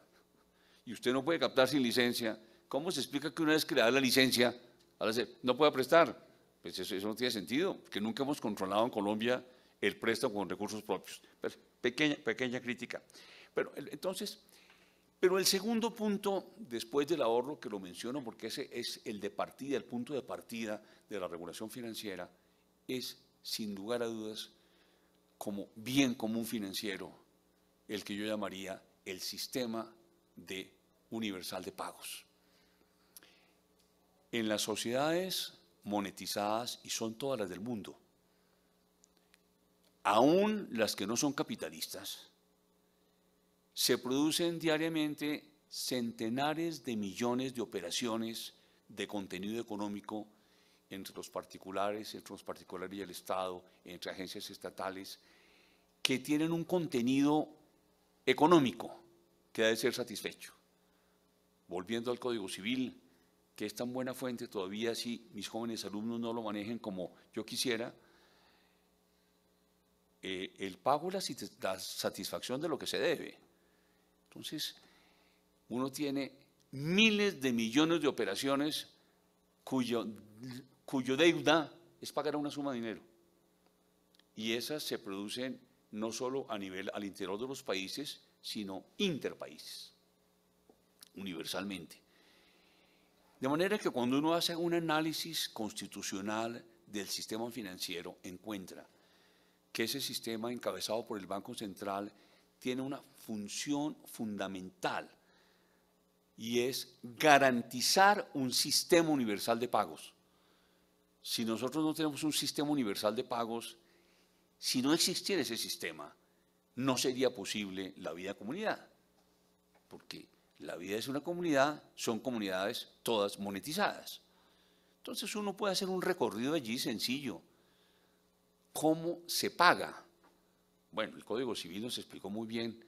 [SPEAKER 11] y usted no puede captar sin licencia, ¿Cómo se explica que una vez que la licencia, no pueda prestar? Pues eso, no tiene sentido, que nunca hemos controlado en Colombia el préstamo con recursos propios. Pues, pequeña, pequeña crítica. Pero entonces, pero el segundo punto, después del ahorro, que lo menciono porque ese es el de partida, el punto de partida de la regulación financiera, es sin lugar a dudas como bien común financiero, el que yo llamaría el sistema de universal de pagos en las sociedades monetizadas, y son todas las del mundo, aún las que no son capitalistas, se producen diariamente centenares de millones de operaciones de contenido económico entre los particulares, entre los particulares y el Estado, entre agencias estatales, que tienen un contenido económico que ha de ser satisfecho. Volviendo al Código Civil, que es tan buena fuente, todavía si mis jóvenes alumnos no lo manejen como yo quisiera, eh, el pago es la, satisfacción de lo que se debe. Entonces, uno tiene miles de millones de operaciones cuyo, cuyo deuda es pagar una suma de dinero. Y esas se producen no solo a nivel al interior de los países, sino interpaíses, universalmente. De manera que cuando uno hace un análisis constitucional del sistema financiero, encuentra que ese sistema encabezado por el Banco Central tiene una función fundamental y es garantizar un sistema universal de pagos. Si nosotros no tenemos un sistema universal de pagos, si no existiera ese sistema, no sería posible la vida comunidad, porque la vida es una comunidad, son comunidades todas monetizadas. Entonces uno puede hacer un recorrido allí sencillo. ¿Cómo se paga? Bueno, el Código Civil nos explicó muy bien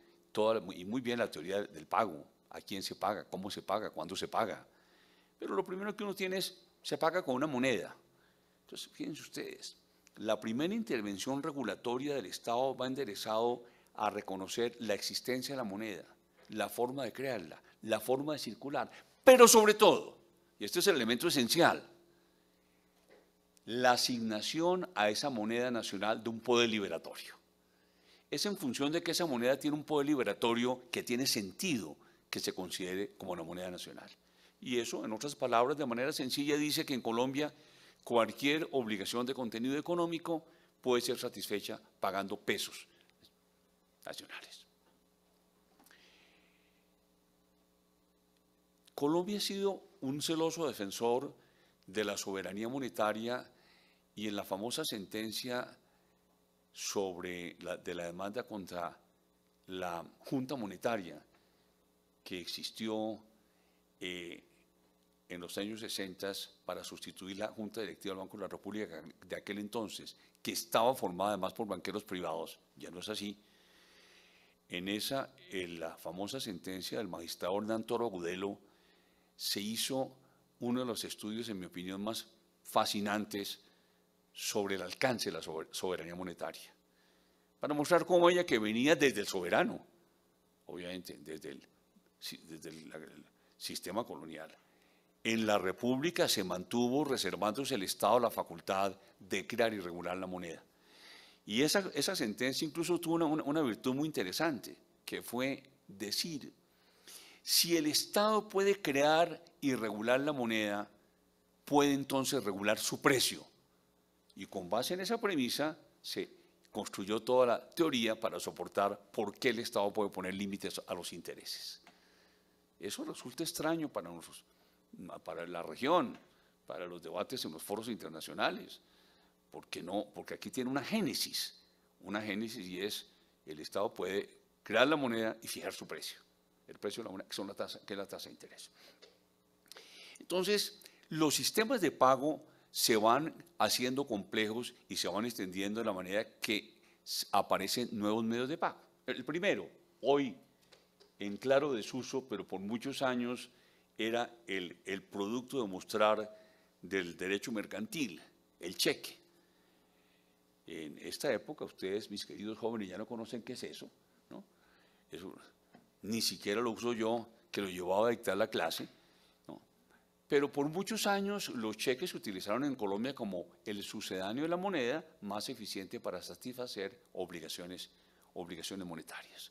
[SPEAKER 11] y muy bien la teoría del pago, a quién se paga, cómo se paga, cuándo se paga. Pero lo primero que uno tiene es, se paga con una moneda. Entonces, fíjense ustedes, la primera intervención regulatoria del Estado va enderezado a reconocer la existencia de la moneda la forma de crearla, la forma de circular, pero sobre todo, y este es el elemento esencial, la asignación a esa moneda nacional de un poder liberatorio. Es en función de que esa moneda tiene un poder liberatorio que tiene sentido que se considere como una moneda nacional. Y eso, en otras palabras, de manera sencilla dice que en Colombia cualquier obligación de contenido económico puede ser satisfecha pagando pesos nacionales. Colombia ha sido un celoso defensor de la soberanía monetaria y en la famosa sentencia sobre la, de la demanda contra la Junta Monetaria que existió eh, en los años 60 para sustituir la Junta Directiva del Banco de la República de aquel entonces, que estaba formada además por banqueros privados, ya no es así. En esa, en la famosa sentencia del magistrado Hernán Toro Agudelo, se hizo uno de los estudios, en mi opinión, más fascinantes sobre el alcance de la soberanía monetaria, para mostrar cómo ella que venía desde el soberano, obviamente, desde el, sistema colonial. En la República se mantuvo reservándose el Estado la facultad de crear y regular la moneda. Y esa, sentencia incluso tuvo una virtud muy interesante, que fue decir si el Estado puede crear y regular la moneda, puede entonces regular su precio. Y con base en esa premisa se construyó toda la teoría para soportar por qué el Estado puede poner límites a los intereses. Eso resulta extraño para, para la región, para los debates en los foros internacionales, porque no, porque aquí tiene una génesis, una génesis y es el Estado puede crear la moneda y fijar su precio el precio de la moneda, que, son la tasa, que es la tasa de interés. Entonces, los sistemas de pago se van haciendo complejos y se van extendiendo de la manera que aparecen nuevos medios de pago. El primero, hoy en claro desuso, pero por muchos años era el, producto de mostrar del derecho mercantil, el cheque. En esta época, ustedes, mis queridos jóvenes, ya no conocen qué es eso. ¿no? Eso ni siquiera lo uso yo, que lo llevaba a dictar la clase. Pero por muchos años los cheques se utilizaron en Colombia como el sucedáneo de la moneda más eficiente para satisfacer obligaciones, obligaciones monetarias.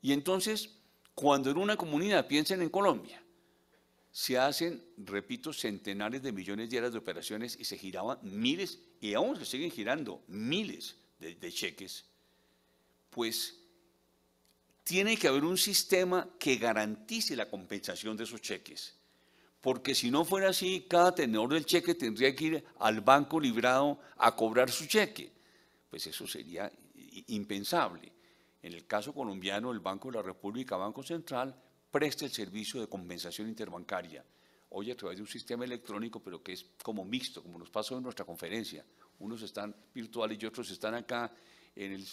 [SPEAKER 11] Y entonces, cuando en una comunidad, piensen en Colombia, se hacen, repito, centenares de millones de de operaciones y se giraban miles, y aún se siguen girando miles de, de cheques, pues tiene que haber un sistema que garantice la compensación de esos cheques. Porque si no fuera así, cada tenedor del cheque tendría que ir al banco librado a cobrar su cheque. Pues eso sería impensable. En el caso colombiano, el Banco de la República, Banco Central, presta el servicio de compensación interbancaria. Hoy a través de un sistema electrónico, pero que es como mixto, como nos pasó en nuestra conferencia. Unos están virtuales y otros están acá. En el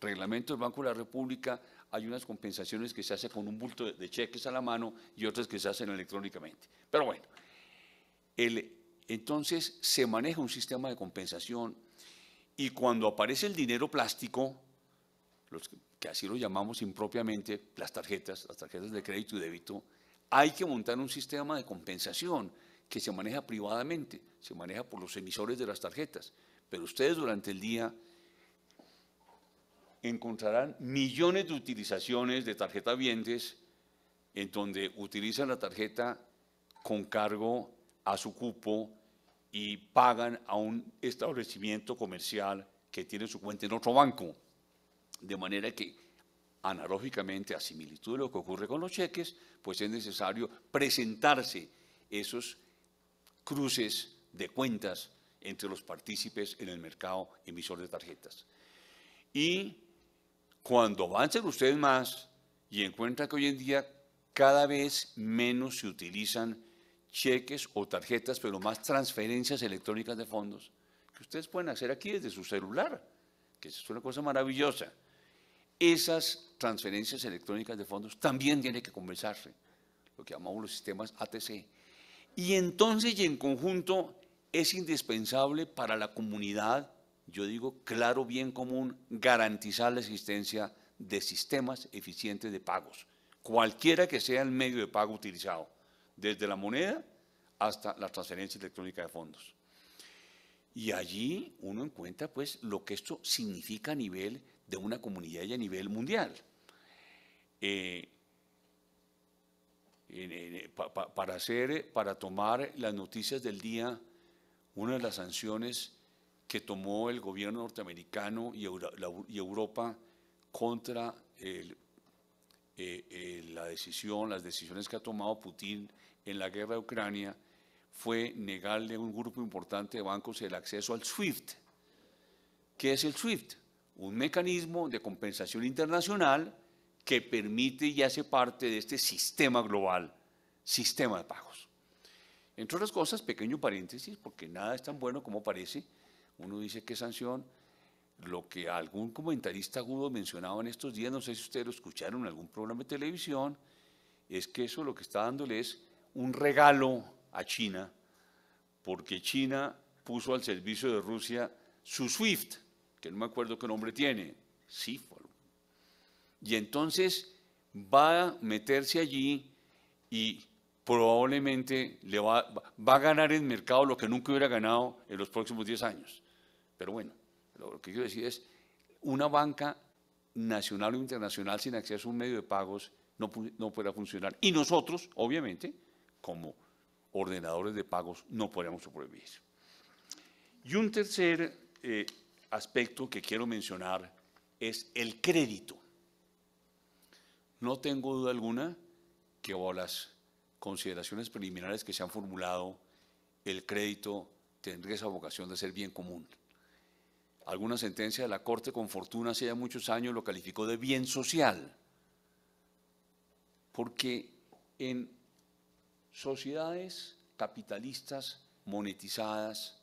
[SPEAKER 11] reglamento del Banco de la República hay unas compensaciones que se hacen con un bulto de cheques a la mano y otras que se hacen electrónicamente. Pero bueno, entonces se maneja un sistema de compensación y cuando aparece el dinero plástico, los que así lo llamamos impropiamente, las tarjetas, las tarjetas de crédito y débito, hay que montar un sistema de compensación que se maneja privadamente, se maneja por los emisores de las tarjetas. Pero ustedes durante el día encontrarán millones de utilizaciones de tarjeta vientes en donde utilizan la tarjeta con cargo a su cupo y pagan a un establecimiento comercial que tiene su cuenta en otro banco. De manera que, analógicamente, a similitud de lo que ocurre con los cheques, pues es necesario presentarse esos cruces de cuentas entre los partícipes en el mercado emisor de tarjetas. Y cuando avancen ustedes más y encuentran que hoy en día cada vez menos se utilizan cheques o tarjetas, pero más transferencias electrónicas de fondos, que ustedes pueden hacer aquí desde su celular, que es una cosa maravillosa. Esas transferencias electrónicas de fondos también tienen que conversarse, lo que llamamos los sistemas ATC. Y entonces y en conjunto es indispensable para la comunidad yo digo claro bien común, garantizar la existencia de sistemas eficientes de pagos, cualquiera que sea el medio de pago utilizado, desde la moneda hasta la transferencia electrónica de fondos. Y allí uno encuentra pues lo que esto significa a nivel de una comunidad y a nivel mundial. Eh, eh, para, hacer, para tomar las noticias del día, una de las sanciones que tomó el gobierno norteamericano y, Europa contra eh, eh, la decisión, las decisiones que ha tomado Putin en la guerra de Ucrania, fue negarle a un grupo importante de bancos el acceso al SWIFT. ¿Qué es el SWIFT? Un mecanismo de compensación internacional que permite y hace parte de este sistema global, sistema de pagos. Entre otras cosas, pequeño paréntesis, porque nada es tan bueno como parece, uno dice qué sanción. Lo que algún comentarista agudo mencionaba en estos días, no sé si ustedes lo escucharon en algún programa de televisión, es que eso lo que está dándole es un regalo a China, porque China puso al servicio de Rusia su SWIFT, que no me acuerdo qué nombre tiene, SIFOL. Y entonces va a meterse allí y probablemente le va, va, a ganar en mercado lo que nunca hubiera ganado en los próximos 10 años. Pero bueno, lo que quiero decir es, una banca nacional o internacional sin acceso a un medio de pagos no, no podrá funcionar. Y nosotros, obviamente, como ordenadores de pagos, no podríamos sobrevivir. Y un tercer eh, aspecto que quiero mencionar es el crédito. No tengo duda alguna que o las consideraciones preliminares que se han formulado, el crédito tendría esa vocación de ser bien común. Alguna sentencia de la Corte con fortuna hace ya muchos años lo calificó de bien social, porque en sociedades capitalistas monetizadas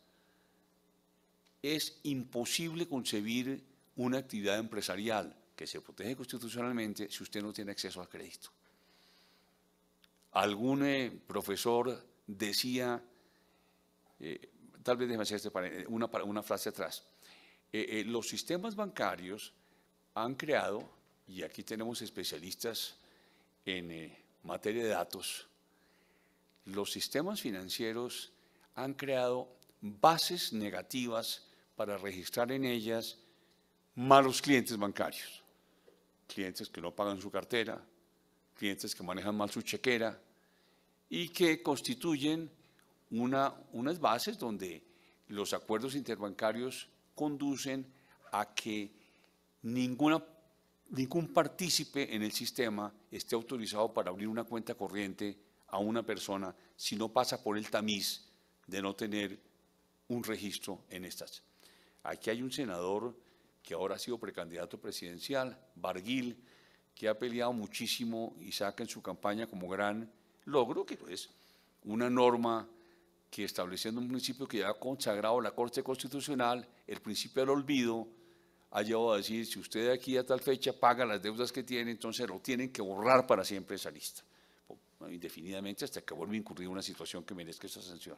[SPEAKER 11] es imposible concebir una actividad empresarial que se protege constitucionalmente si usted no tiene acceso al crédito. Algún eh, profesor decía, eh, tal vez déjeme hacer este una frase atrás, eh, eh, los sistemas bancarios han creado, y aquí tenemos especialistas en eh, materia de datos, los sistemas financieros han creado bases negativas para registrar en ellas malos clientes bancarios, clientes que no pagan su cartera, clientes que manejan mal su chequera y que constituyen unas bases donde los acuerdos interbancarios conducen a que ningún partícipe en el sistema esté autorizado para abrir una cuenta corriente a una persona si no pasa por el tamiz de no tener un registro en estas. Aquí hay un senador que ahora ha sido precandidato presidencial, Barguil, que ha peleado muchísimo y saca en su campaña como gran logro, que es una norma que estableciendo un principio que ya ha consagrado la Corte Constitucional, el principio del olvido, ha llevado a decir, si usted aquí a tal fecha paga las deudas que tiene, entonces lo tienen que borrar para siempre esa lista, indefinidamente hasta que vuelva a incurrir una situación que merezca esa sanción.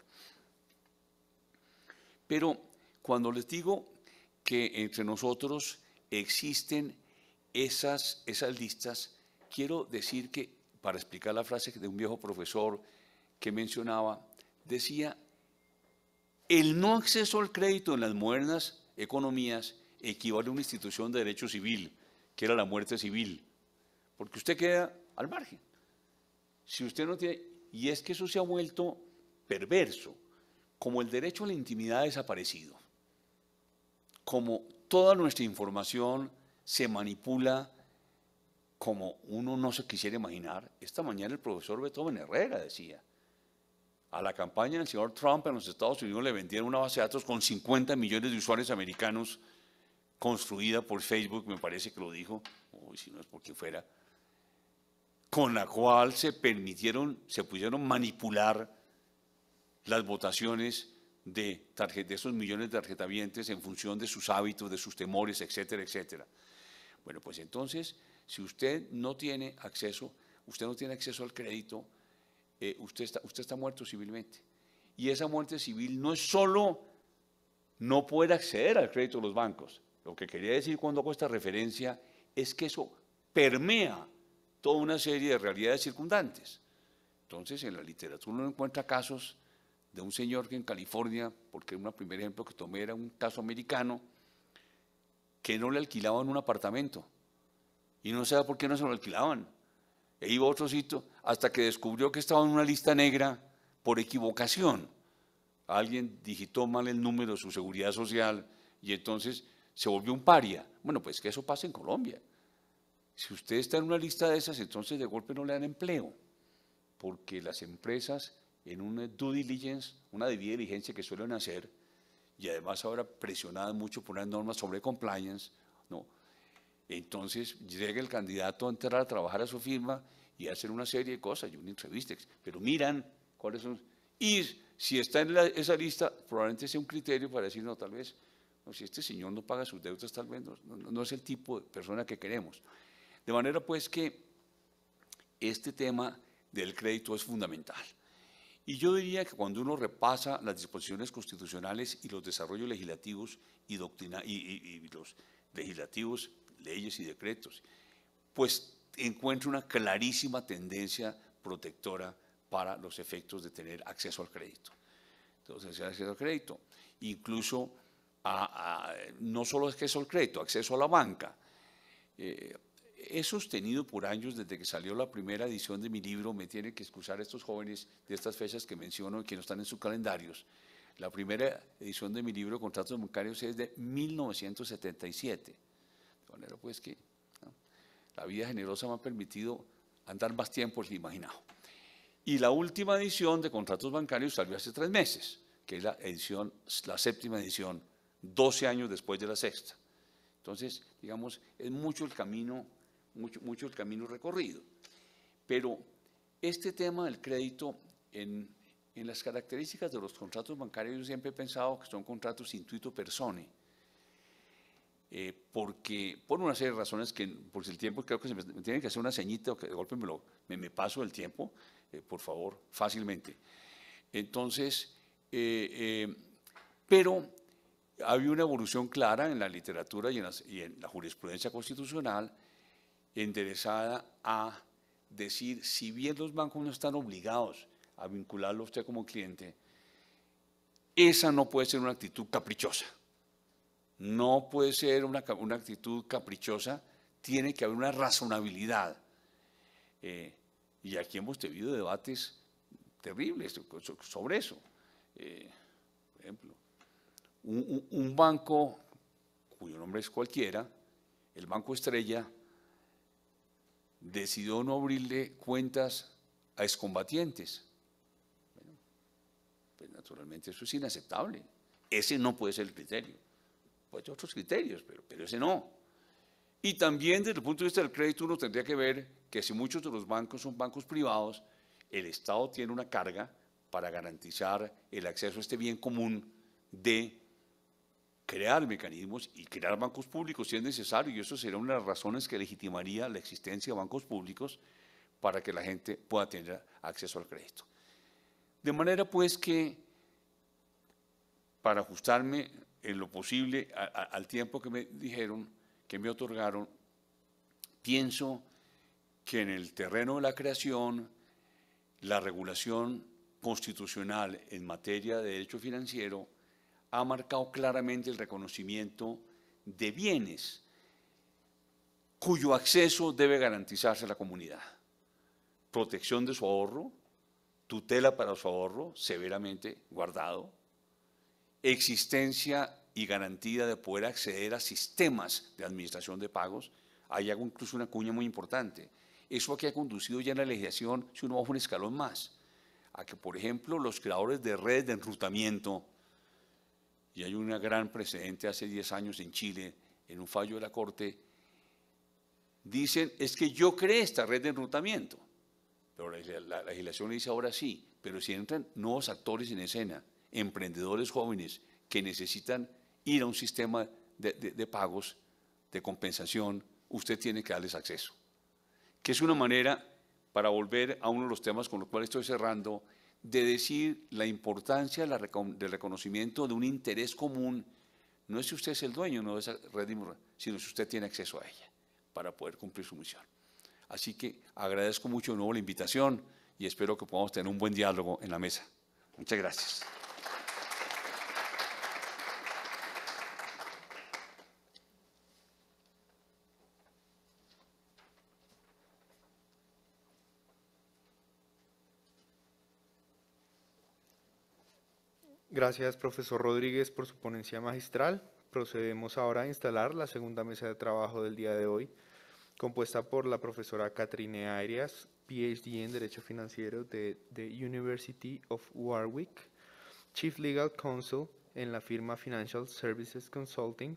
[SPEAKER 11] Pero cuando les digo que entre nosotros existen esas, esas listas, quiero decir que, para explicar la frase de un viejo profesor que mencionaba, decía, el no acceso al crédito en las modernas economías equivale a una institución de derecho civil, que era la muerte civil, porque usted queda al margen. Si usted no tiene, y es que eso se ha vuelto perverso, como el derecho a la intimidad ha desaparecido, como toda nuestra información se manipula como uno no se quisiera imaginar. Esta mañana el profesor Beethoven Herrera decía, a la campaña del señor Trump en los Estados Unidos le vendieron una base de datos con 50 millones de usuarios americanos construida por Facebook, me parece que lo dijo, o si no es porque fuera, con la cual se permitieron, se pudieron manipular las votaciones de, de esos millones de tarjetavientes en función de sus hábitos, de sus temores, etcétera, etcétera. Bueno, pues entonces, si usted no tiene acceso, usted no tiene acceso al crédito, eh, usted, está, usted está muerto civilmente. Y esa muerte civil no es solo no poder acceder al crédito de los bancos. Lo que quería decir cuando hago esta referencia es que eso permea toda una serie de realidades circundantes. Entonces, en la literatura uno encuentra casos de un señor que en California, porque un primer ejemplo que tomé era un caso americano, que no le alquilaban un apartamento. Y no sé por qué no se lo alquilaban. E iba otro sitio hasta que descubrió que estaba en una lista negra por equivocación. Alguien digitó mal el número de su seguridad social y entonces se volvió un paria. Bueno, pues que eso pasa en Colombia. Si usted está en una lista de esas, entonces de golpe no le dan empleo, porque las empresas en una due diligence, una debida diligencia que suelen hacer, y además ahora presionadas mucho por las normas sobre compliance, entonces llega el candidato a entrar a trabajar a su firma y hacer una serie de cosas y una entrevista, pero miran cuáles son. Y si está en esa lista, probablemente sea un criterio para decir, no, tal vez, si este señor no paga sus deudas, tal vez no, es el tipo de persona que queremos. De manera pues que este tema del crédito es fundamental. Y yo diría que cuando uno repasa las disposiciones constitucionales y los desarrollos legislativos y, doctrina, y los legislativos leyes y decretos, pues encuentro una clarísima tendencia protectora para los efectos de tener acceso al crédito. Entonces, acceso al crédito, incluso no solo acceso al crédito, acceso a la banca. Eh, he sostenido por años, desde que salió la primera edición de mi libro, me tienen que excusar estos jóvenes de estas fechas que menciono que no están en sus calendarios. La primera edición de mi libro, Contratos Bancarios, es de 1977 manera pues que la vida generosa me ha permitido andar más tiempo que imaginado. Y la última edición de contratos bancarios salió hace tres meses, que es la edición, la séptima edición, 12 años después de la sexta. Entonces, digamos, es mucho el camino, mucho, el recorrido. Pero este tema del crédito en, en las características de los contratos bancarios, yo siempre he pensado que son contratos intuito persone, eh, porque por una serie de razones que, por el tiempo, creo que se me, tiene que hacer una ceñita o que de golpe me, paso el tiempo, eh, por favor, fácilmente. Entonces, eh, eh, pero había una evolución clara en la literatura y en, y en la jurisprudencia constitucional enderezada a decir, si bien los bancos no están obligados a vincularlo a usted como cliente, esa no puede ser una actitud caprichosa. No puede ser una, actitud caprichosa, tiene que haber una razonabilidad. Eh, y aquí hemos tenido debates terribles sobre eso. Eh, por ejemplo, un, un, banco cuyo nombre es cualquiera, el Banco Estrella, decidió no abrirle cuentas a excombatientes. Bueno, pues naturalmente eso es inaceptable. Ese no puede ser el criterio pues otros criterios, pero, pero ese no. Y también desde el punto de vista del crédito uno tendría que ver que si muchos de los bancos son bancos privados, el Estado tiene una carga para garantizar el acceso a este bien común de crear mecanismos y crear bancos públicos si es necesario, y eso sería una de las razones que legitimaría la existencia de bancos públicos para que la gente pueda tener acceso al crédito. De manera pues que, para ajustarme en lo posible, al tiempo que me dijeron, que me otorgaron, pienso que en el terreno de la creación, la regulación constitucional en materia de derecho financiero ha marcado claramente el reconocimiento de bienes cuyo acceso debe garantizarse a la comunidad. Protección de su ahorro, tutela para su ahorro, severamente guardado, existencia y garantía de poder acceder a sistemas de administración de pagos. Hay algo incluso una cuña muy importante. Eso aquí ha conducido ya en la legislación, si uno baja un escalón más, a que, por ejemplo, los creadores de redes de enrutamiento, y hay un gran precedente hace 10 años en Chile, en un fallo de la Corte, dicen, es que yo creé esta red de enrutamiento. Pero la, la legislación le dice ahora sí, pero si entran nuevos actores en escena, emprendedores jóvenes que necesitan ir a un sistema de, pagos, de compensación, usted tiene que darles acceso. Que es una manera, para volver a uno de los temas con los cuales estoy cerrando, de decir la importancia del reconocimiento de un interés común. No es si usted es el dueño no esa red sino si usted tiene acceso a ella para poder cumplir su misión. Así que agradezco mucho de nuevo la invitación y espero que podamos tener un buen diálogo en la mesa. Muchas gracias.
[SPEAKER 1] Gracias, profesor Rodríguez, por su ponencia magistral. Procedemos ahora a instalar la segunda mesa de trabajo del día de hoy, compuesta por la profesora Catrine Arias, PhD en Derecho Financiero de the University of Warwick, Chief Legal Counsel en la firma Financial Services Consulting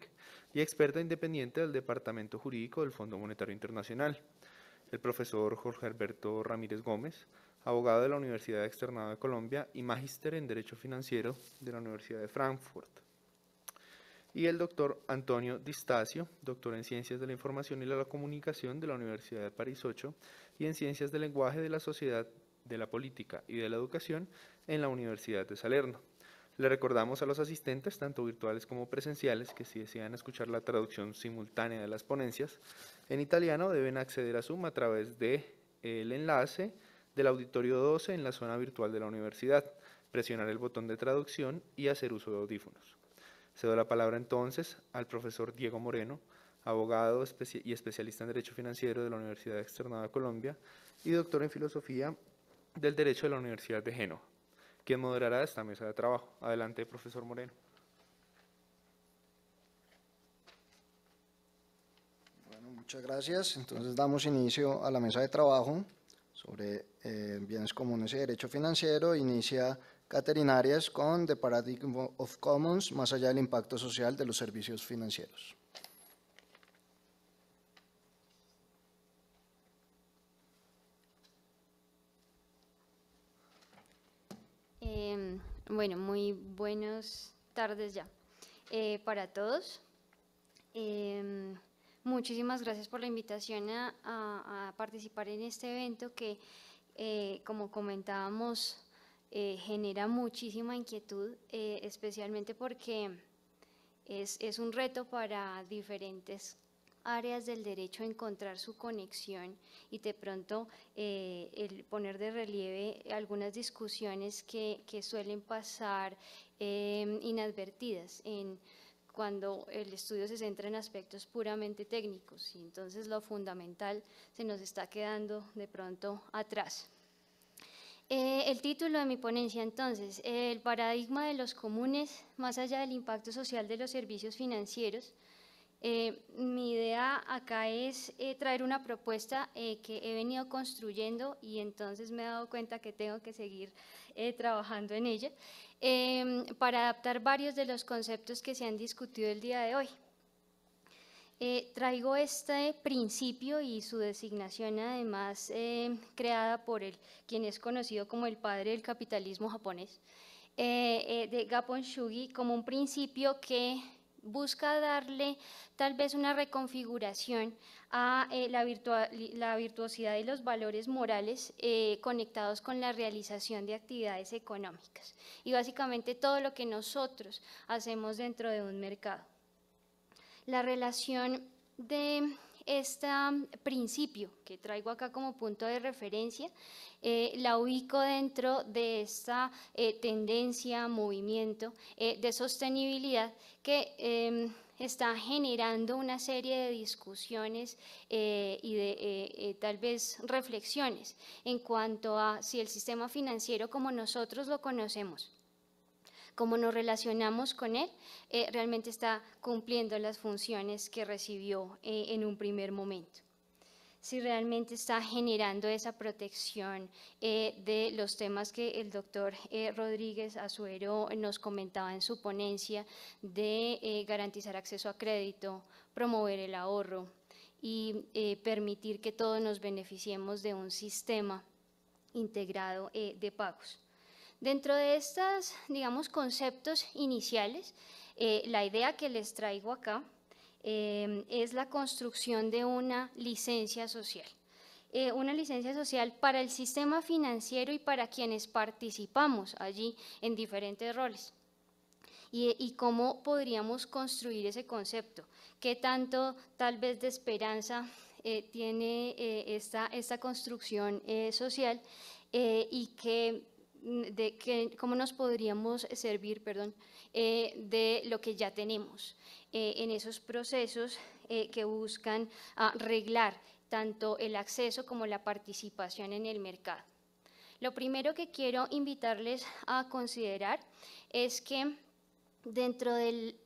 [SPEAKER 1] y experta independiente del Departamento Jurídico del Fondo Monetario Internacional. El profesor Jorge Alberto Ramírez Gómez abogado de la Universidad Externada de Colombia y magíster en Derecho Financiero de la Universidad de Frankfurt. Y el doctor Antonio Distacio, doctor en Ciencias de la Información y la Comunicación de la Universidad de París 8 y en Ciencias del Lenguaje de la Sociedad, de la Política y de la Educación en la Universidad de Salerno. Le recordamos a los asistentes, tanto virtuales como presenciales, que si desean escuchar la traducción simultánea de las ponencias en italiano, deben acceder a Zoom a través de el enlace del auditorio 12 en la zona virtual de la universidad, presionar el botón de traducción y hacer uso de audífonos. Se Cedo la palabra entonces al profesor Diego Moreno, abogado y especialista en Derecho Financiero de la Universidad Externada de Colombia y doctor en Filosofía del Derecho de la Universidad de Génova, quien moderará esta mesa de trabajo. Adelante,
[SPEAKER 12] profesor Moreno. Bueno, muchas gracias. Entonces damos inicio a la mesa de trabajo sobre eh, bienes comunes y derecho financiero, inicia Catherine Arias con The Paradigm of Commons, más allá del impacto social de los servicios financieros.
[SPEAKER 13] Em, bueno, muy buenas tardes ya eh, para todos. Em, Muchísimas gracias por la invitación a, participar en este evento que, eh, como comentábamos, eh, genera muchísima inquietud, eh, especialmente porque es, un reto para diferentes áreas del derecho encontrar su conexión y de pronto poner de relieve algunas discusiones que, suelen pasar inadvertidas en cuando el estudio se centra en aspectos puramente técnicos y entonces lo fundamental se nos está quedando de pronto atrás. Eh, el título de mi ponencia entonces, el paradigma de los comunes más allá del impacto social de los servicios financieros, eh, mi idea acá es eh, traer una propuesta eh, que he venido construyendo y entonces me he dado cuenta que tengo que seguir trabajando en ella em, para adaptar varios de los conceptos que se han discutido el día de hoy. traigo este principio y su designación además em, creada por el, quien es conocido como el padre del capitalismo japonés, de Gapon Shugi, como un principio que busca darle tal vez una reconfiguración a eh, la, virtuosidad y los valores morales eh, conectados con la realización de actividades económicas y básicamente todo lo que nosotros hacemos dentro de un mercado. La relación de este principio que traigo acá como punto de referencia, eh, la ubico dentro de esta eh, tendencia, movimiento eh, de sostenibilidad que em, está generando una serie de discusiones y de tal vez reflexiones en cuanto a si el sistema financiero como nosotros lo conocemos cómo nos relacionamos con él, eh, realmente está cumpliendo las funciones que recibió eh, en un primer momento si realmente está generando esa protección eh, de los temas que el doctor Rodríguez Azuero nos comentaba en su ponencia de garantizar acceso a crédito, promover el ahorro y permitir que todos nos beneficiemos de un sistema integrado de pagos. Dentro de estos, digamos, conceptos iniciales, eh, la idea que les traigo acá eh, es la construcción de una licencia social. Eh, una licencia social para el sistema financiero y para quienes participamos allí en diferentes roles. Y, cómo podríamos construir ese concepto, qué tanto tal vez de esperanza tiene esta, esta construcción social y qué...? de cómo nos podríamos servir perdón, eh, de lo que ya tenemos eh, en esos procesos eh, que buscan ah, arreglar tanto el acceso como la participación en el mercado. Lo primero que quiero invitarles a considerar es que dentro del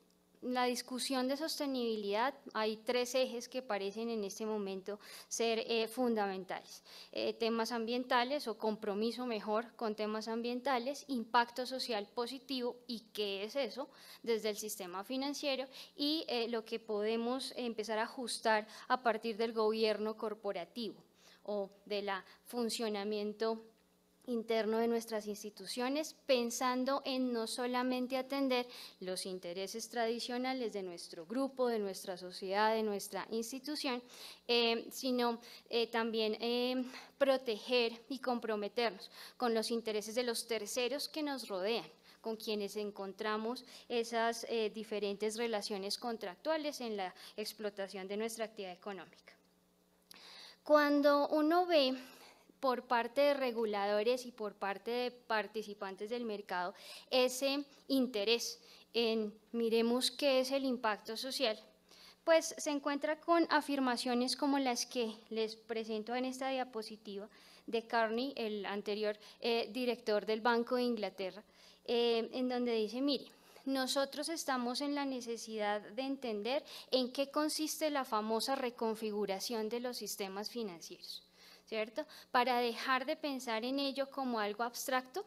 [SPEAKER 13] la discusión de sostenibilidad, hay tres ejes que parecen en este momento ser eh, fundamentales. Eh, temas ambientales o compromiso mejor con temas ambientales, impacto social positivo y qué es eso desde el sistema financiero y eh, lo que podemos empezar a ajustar a partir del gobierno corporativo o del funcionamiento interno de nuestras instituciones, pensando en no solamente atender los intereses tradicionales de nuestro grupo, de nuestra sociedad, de nuestra institución, eh, sino eh, también eh, proteger y comprometernos con los intereses de los terceros que nos rodean con quienes encontramos esas diferentes relaciones contractuales en la explotación de nuestra actividad económica. Cuando uno ve por parte de reguladores y por parte de participantes del mercado ese interés en miremos qué es el impacto social, pues se encuentra con afirmaciones como las que les presento en esta diapositiva de Carney, el anterior eh, director del Banco de Inglaterra, eh, en donde dice, mire, nosotros estamos en la necesidad de entender en qué consiste la famosa reconfiguración de los sistemas financieros. ¿cierto? Para dejar de pensar en ello como algo abstracto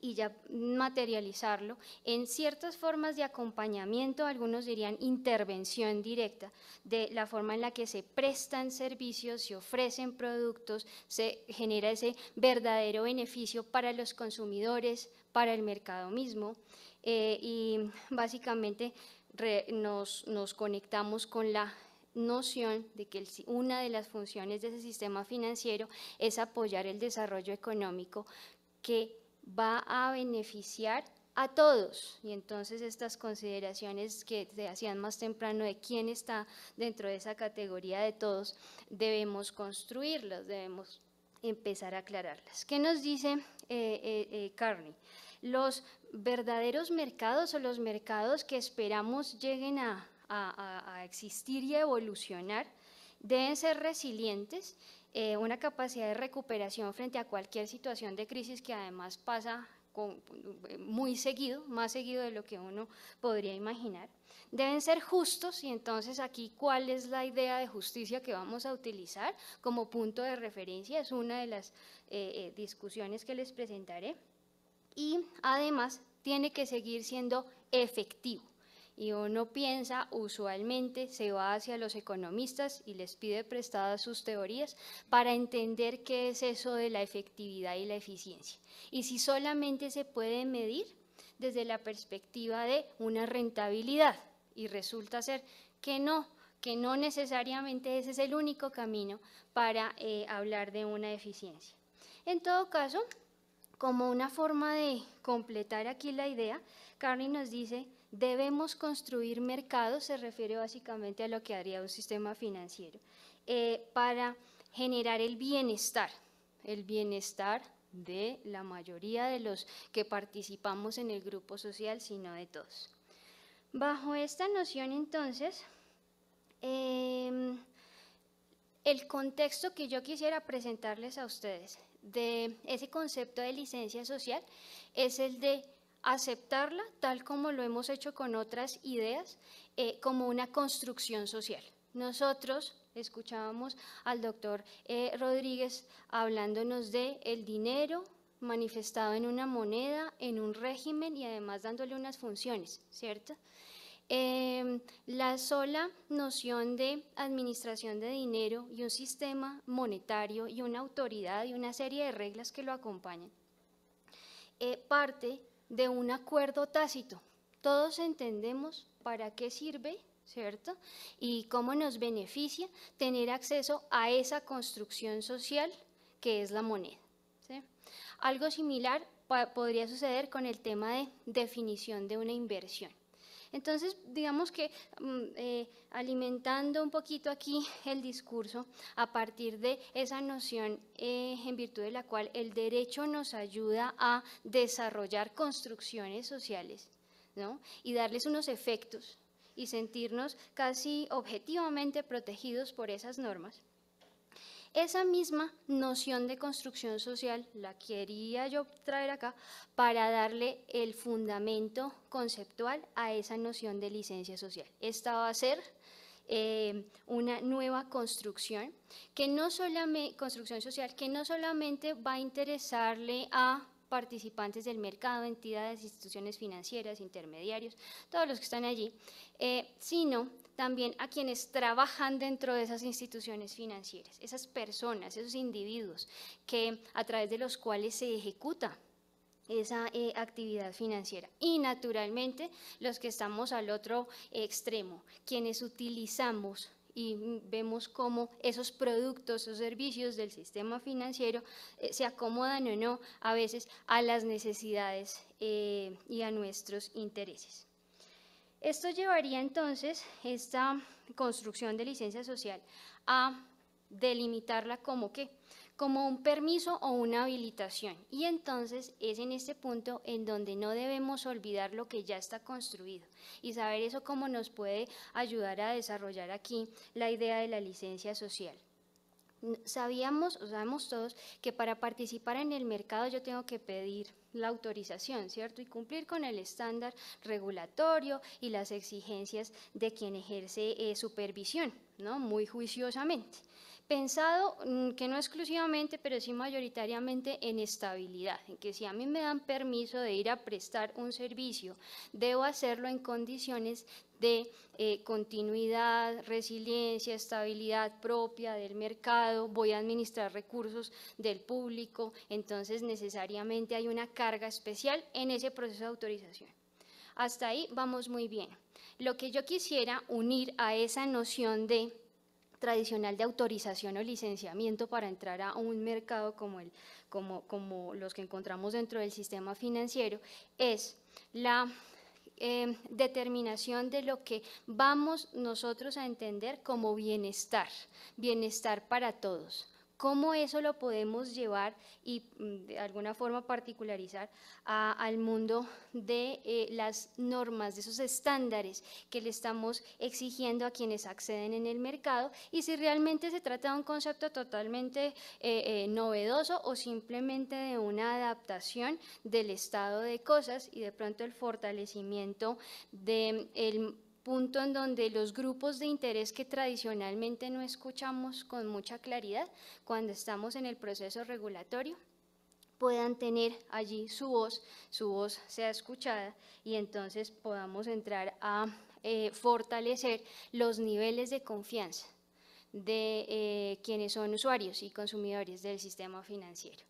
[SPEAKER 13] y ya materializarlo en ciertas formas de acompañamiento, algunos dirían intervención directa, de la forma en la que se prestan servicios, se ofrecen productos, se genera ese verdadero beneficio para los consumidores, para el mercado mismo. Eh, y básicamente nos, nos conectamos con la noción de que una de las funciones de ese sistema financiero es apoyar el desarrollo económico que va a beneficiar a todos. Y entonces estas consideraciones que se hacían más temprano de quién está dentro de esa categoría de todos, debemos construirlas, debemos empezar a aclararlas. ¿Qué nos dice eh, eh, eh, Carney? Los verdaderos mercados o los mercados que esperamos lleguen a, a, existir y evolucionar, deben ser resilientes, eh, una capacidad de recuperación frente a cualquier situación de crisis que además pasa muy seguido, más seguido de lo que uno podría imaginar. Deben ser justos y entonces aquí cuál es la idea de justicia que vamos a utilizar como punto de referencia, es una de las eh, eh, discusiones que les presentaré. Y además tiene que seguir siendo efectivo y uno piensa usualmente se va hacia los economistas y les pide prestadas sus teorías para entender qué es eso de la efectividad y la eficiencia. Y si solamente se puede medir desde la perspectiva de una rentabilidad y resulta ser que no, que no necesariamente ese es el único camino para eh, hablar de una eficiencia. En todo caso, como una forma de completar aquí la idea, Carney nos dice Debemos construir mercados, se refiere básicamente a lo que haría un sistema financiero, eh, para generar el bienestar, el bienestar de la mayoría de los que participamos en el grupo social, sino de todos. Bajo esta noción, entonces, em, el contexto que yo quisiera presentarles a ustedes de ese concepto de licencia social es el de aceptarla tal como lo hemos hecho con otras ideas, eh, como una construcción social. Nosotros escuchábamos al doctor eh, Rodríguez hablándonos de el dinero manifestado en una moneda, en un régimen y además dándole unas funciones, ¿cierto? Em, la sola noción de administración de dinero y un sistema monetario y una autoridad y una serie de reglas que lo acompañan eh, parte de un acuerdo tácito. Todos entendemos para qué sirve, ¿cierto? Y cómo nos beneficia tener acceso a esa construcción social que es la moneda. Algo similar podría suceder con el tema de definición de una inversión. Entonces, digamos que mm, eh, alimentando un poquito aquí el discurso a partir de esa noción eh, en virtud de la cual el derecho nos ayuda a desarrollar construcciones sociales ¿no? y darles unos efectos y sentirnos casi objetivamente protegidos por esas normas. Esa misma noción de construcción social la quería yo traer acá para darle el fundamento conceptual a esa noción de licencia social. Esta va a ser eh, una nueva construcción, que no solamente, construcción social que no solamente va a interesarle a participantes del mercado, entidades, instituciones financieras, intermediarios, todos los que están allí, eh, sino también a quienes trabajan dentro de esas instituciones financieras, esas personas, esos individuos que a través de los cuales se ejecuta esa eh, actividad financiera. Y naturalmente los que estamos al otro extremo, quienes utilizamos y vemos cómo esos productos o servicios del sistema financiero eh, se acomodan o no a veces a las necesidades eh, y a nuestros intereses. Esto llevaría entonces esta construcción de licencia social a delimitarla como qué, como un permiso o una habilitación. Y entonces es en este punto en donde no debemos olvidar lo que ya está construido y saber eso cómo nos puede ayudar a desarrollar aquí la idea de la licencia social sabíamos, o sabemos todos, que para participar en el mercado yo tengo que pedir la autorización, ¿cierto? Y cumplir con el estándar regulatorio y las exigencias de quien ejerce eh, supervisión, ¿no? Muy juiciosamente pensado mm, que no exclusivamente, pero sí mayoritariamente en estabilidad, en que si a mí me dan permiso de ir a prestar un servicio, debo hacerlo en condiciones de eh, continuidad, resiliencia, estabilidad propia del mercado, voy a administrar recursos del público, entonces necesariamente hay una carga especial en ese proceso de autorización. Hasta ahí vamos muy bien. Lo que yo quisiera unir a esa noción de tradicional de autorización o licenciamiento para entrar a un mercado como, como, los que encontramos dentro del sistema financiero es la em, determinación de lo que vamos nosotros a entender como bienestar, bienestar para todos. ¿Cómo eso lo podemos llevar y mm, de alguna forma particularizar al mundo de eh, las normas, de esos estándares que le estamos exigiendo a quienes acceden en el mercado y si realmente se trata de un concepto totalmente eh, eh, novedoso o simplemente de una adaptación del estado de cosas y de pronto el fortalecimiento del... Mm, el punto en donde los grupos de interés que tradicionalmente no escuchamos con mucha claridad cuando estamos en el proceso regulatorio puedan tener allí su voz, su voz sea escuchada y entonces podamos entrar a eh, fortalecer los niveles de confianza de eh, quienes son usuarios y consumidores del sistema financiero.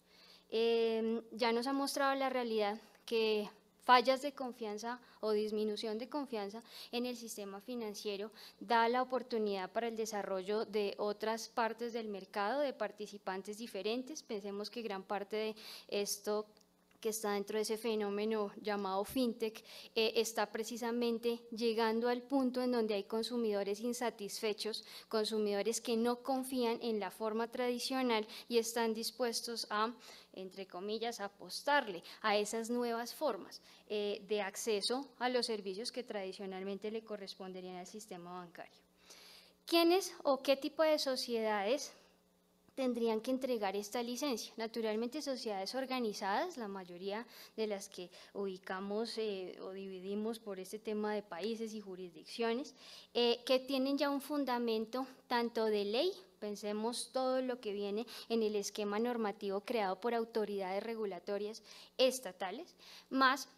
[SPEAKER 13] Em, ya nos ha mostrado la realidad que fallas de confianza o disminución de confianza en el sistema financiero da la oportunidad para el desarrollo de otras partes del mercado, de participantes diferentes. Pensemos que gran parte de esto que está dentro de ese fenómeno llamado fintech, eh, está precisamente llegando al punto en donde hay consumidores insatisfechos, consumidores que no confían en la forma tradicional y están dispuestos a entre comillas, apostarle a esas nuevas formas eh, de acceso a los servicios que tradicionalmente le corresponderían al sistema bancario. ¿Quiénes o qué tipo de sociedades tendrían que entregar esta licencia. Naturalmente, sociedades organizadas, la mayoría de las que ubicamos eh, o dividimos por este tema de países y jurisdicciones, eh, que tienen ya un fundamento tanto de ley, pensemos todo lo que viene en el esquema normativo creado por autoridades regulatorias estatales, más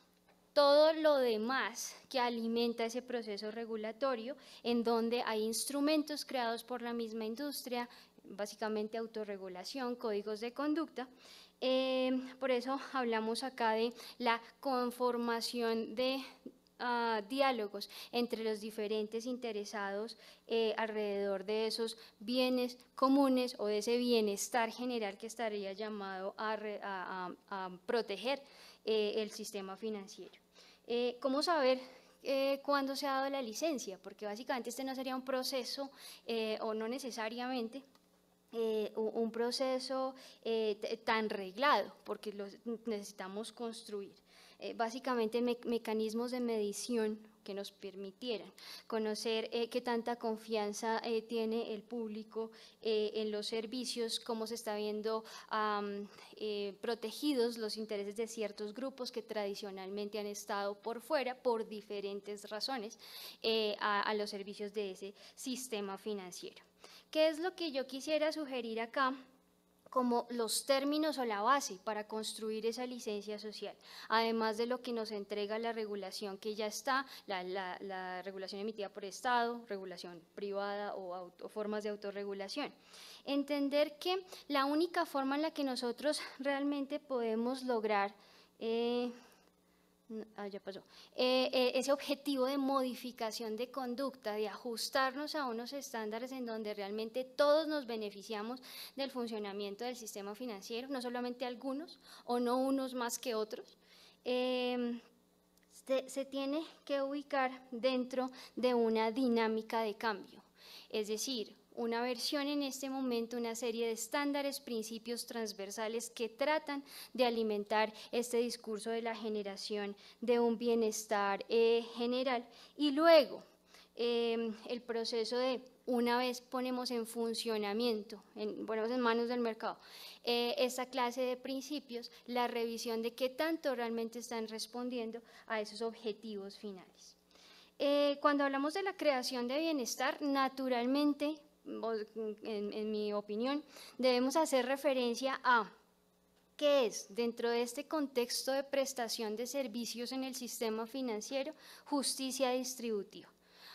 [SPEAKER 13] todo lo demás que alimenta ese proceso regulatorio, en donde hay instrumentos creados por la misma industria, básicamente autorregulación, códigos de conducta. Eh, por eso hablamos acá de la conformación de ah, diálogos entre los diferentes interesados eh, alrededor de esos bienes comunes o de ese bienestar general que estaría llamado a, proteger eh, el sistema financiero. ¿Cómo saber cuándo se ha dado la licencia, porque básicamente este no sería un proceso o no necesariamente eh, un proceso eh, tan reglado, porque lo necesitamos construir. Eh, básicamente mecanismos de medición que nos permitieran conocer qué tanta confianza tiene el público en los servicios, cómo se está viendo protegidos los intereses de ciertos grupos que tradicionalmente han estado por fuera por diferentes razones a los servicios de ese sistema financiero. ¿Qué es lo que yo quisiera sugerir acá? como los términos o la base para construir esa licencia social, además de lo que nos entrega la regulación que ya está, la, regulación emitida por Estado, regulación privada o, formas de autorregulación. Entender que la única forma en la que nosotros realmente podemos lograr eh, Ah, eh, eh, ese objetivo de modificación de conducta, de ajustarnos a unos estándares en donde realmente todos nos beneficiamos del funcionamiento del sistema financiero, no solamente algunos o no unos más que otros. Em, se tiene que ubicar dentro de una dinámica de cambio. Es decir, una versión en este momento, una serie de estándares, principios transversales que tratan de alimentar este discurso de la generación de un bienestar eh, general. Y luego, em, el proceso de una vez ponemos en funcionamiento, en, ponemos en manos del mercado, eh, esta clase de principios, la revisión de qué tanto realmente están respondiendo a esos objetivos finales. Eh, cuando hablamos de la creación de bienestar, naturalmente en, mi opinión, debemos hacer referencia a qué es, dentro de este contexto de prestación de servicios en el sistema financiero, justicia distributiva.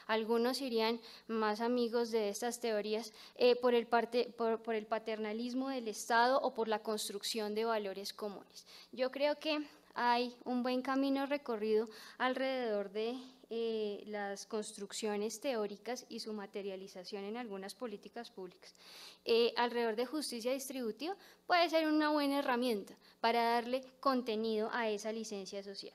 [SPEAKER 13] Algunos irían más amigos de estas teorías eh, por, el parte, por el paternalismo del Estado o por la construcción de valores comunes. Yo creo que hay un buen camino recorrido alrededor de eh, las construcciones teóricas y su materialización en algunas políticas públicas. Eh, alrededor de justicia distributiva puede ser una buena herramienta para darle contenido a esa licencia social.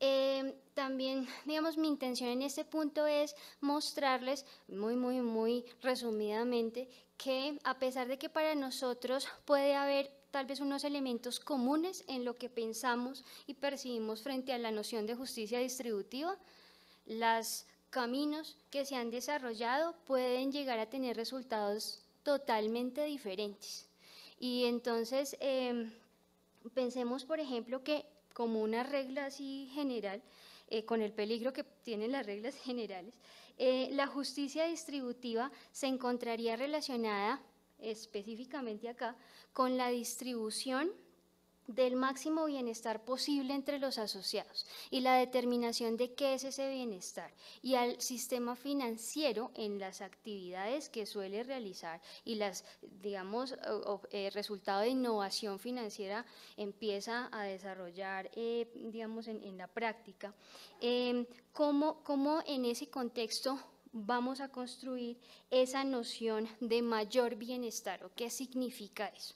[SPEAKER 13] Eh, también, digamos, mi intención en este punto es mostrarles muy, muy, muy resumidamente que a pesar de que para nosotros puede haber tal vez unos elementos comunes en lo que pensamos y percibimos frente a la noción de justicia distributiva, los caminos que se han desarrollado pueden llegar a tener resultados totalmente diferentes. Y entonces em, pensemos, por ejemplo, que como una regla así general, eh, con el peligro que tienen las reglas generales, eh, la justicia distributiva se encontraría relacionada específicamente acá, con la distribución del máximo bienestar posible entre los asociados y la determinación de qué es ese bienestar y al sistema financiero en las actividades que suele realizar y las, digamos, eh, resultado de innovación financiera empieza a desarrollar, eh, digamos, en, la práctica. Eh, ¿Cómo en ese contexto vamos a construir esa noción de mayor bienestar o qué significa eso.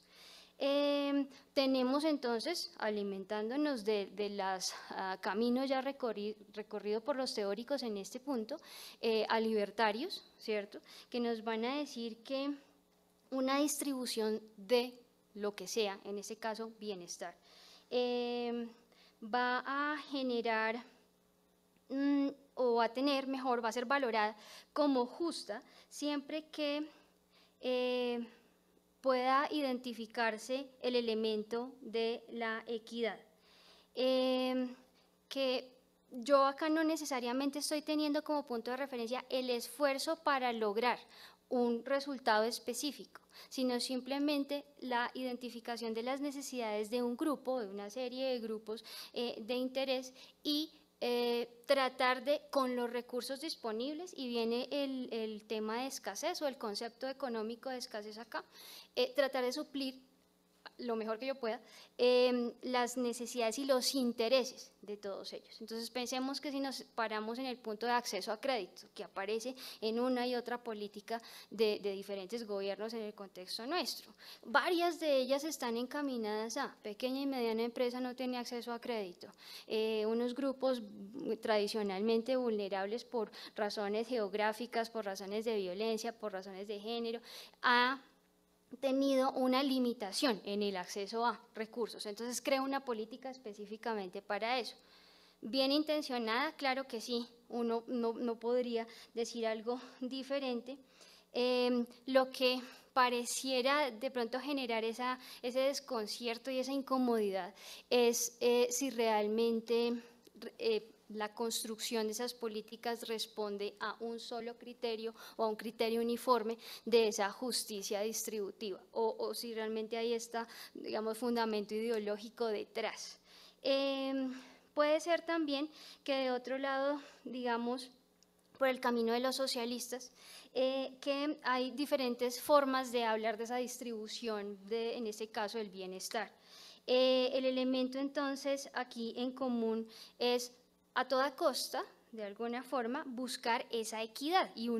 [SPEAKER 13] Em, tenemos entonces, alimentándonos de, de los ah, caminos ya recorridos por los teóricos en este punto, eh, a libertarios, ¿cierto? Que nos van a decir que una distribución de lo que sea, en este caso bienestar, em, va a generar Mm, o va a tener mejor, va a ser valorada como justa siempre que eh, pueda identificarse el elemento de la equidad. Em, que yo acá no necesariamente estoy teniendo como punto de referencia el esfuerzo para lograr un resultado específico, sino simplemente la identificación de las necesidades de un grupo, de una serie de grupos eh, de interés y eh, tratar de, con los recursos disponibles, y viene el, tema de escasez o el concepto económico de escasez acá, eh, tratar de suplir lo mejor que yo pueda, em, las necesidades y los intereses de todos ellos. Entonces pensemos que si nos paramos en el punto de acceso a crédito, que aparece en una y otra política de, diferentes gobiernos en el contexto nuestro, varias de ellas están encaminadas a pequeña y mediana empresa no tiene acceso a crédito, eh, unos grupos tradicionalmente vulnerables por razones geográficas, por razones de violencia, por razones de género, a tenido una limitación en el acceso a recursos. Entonces creo una política específicamente para eso. Bien intencionada, claro que sí, uno no, podría decir algo diferente. Em, lo que pareciera de pronto generar ese desconcierto y esa incomodidad es eh, si realmente eh, la construcción de esas políticas responde a un solo criterio o a un criterio uniforme de esa justicia distributiva o, si realmente ahí está, digamos, fundamento ideológico detrás. Em, puede ser también que de otro lado, digamos, por el camino de los socialistas, eh, que hay diferentes formas de hablar de esa distribución, de, en este caso, del bienestar. Eh, el elemento entonces aquí en común es a toda costa, de alguna forma, buscar esa equidad y,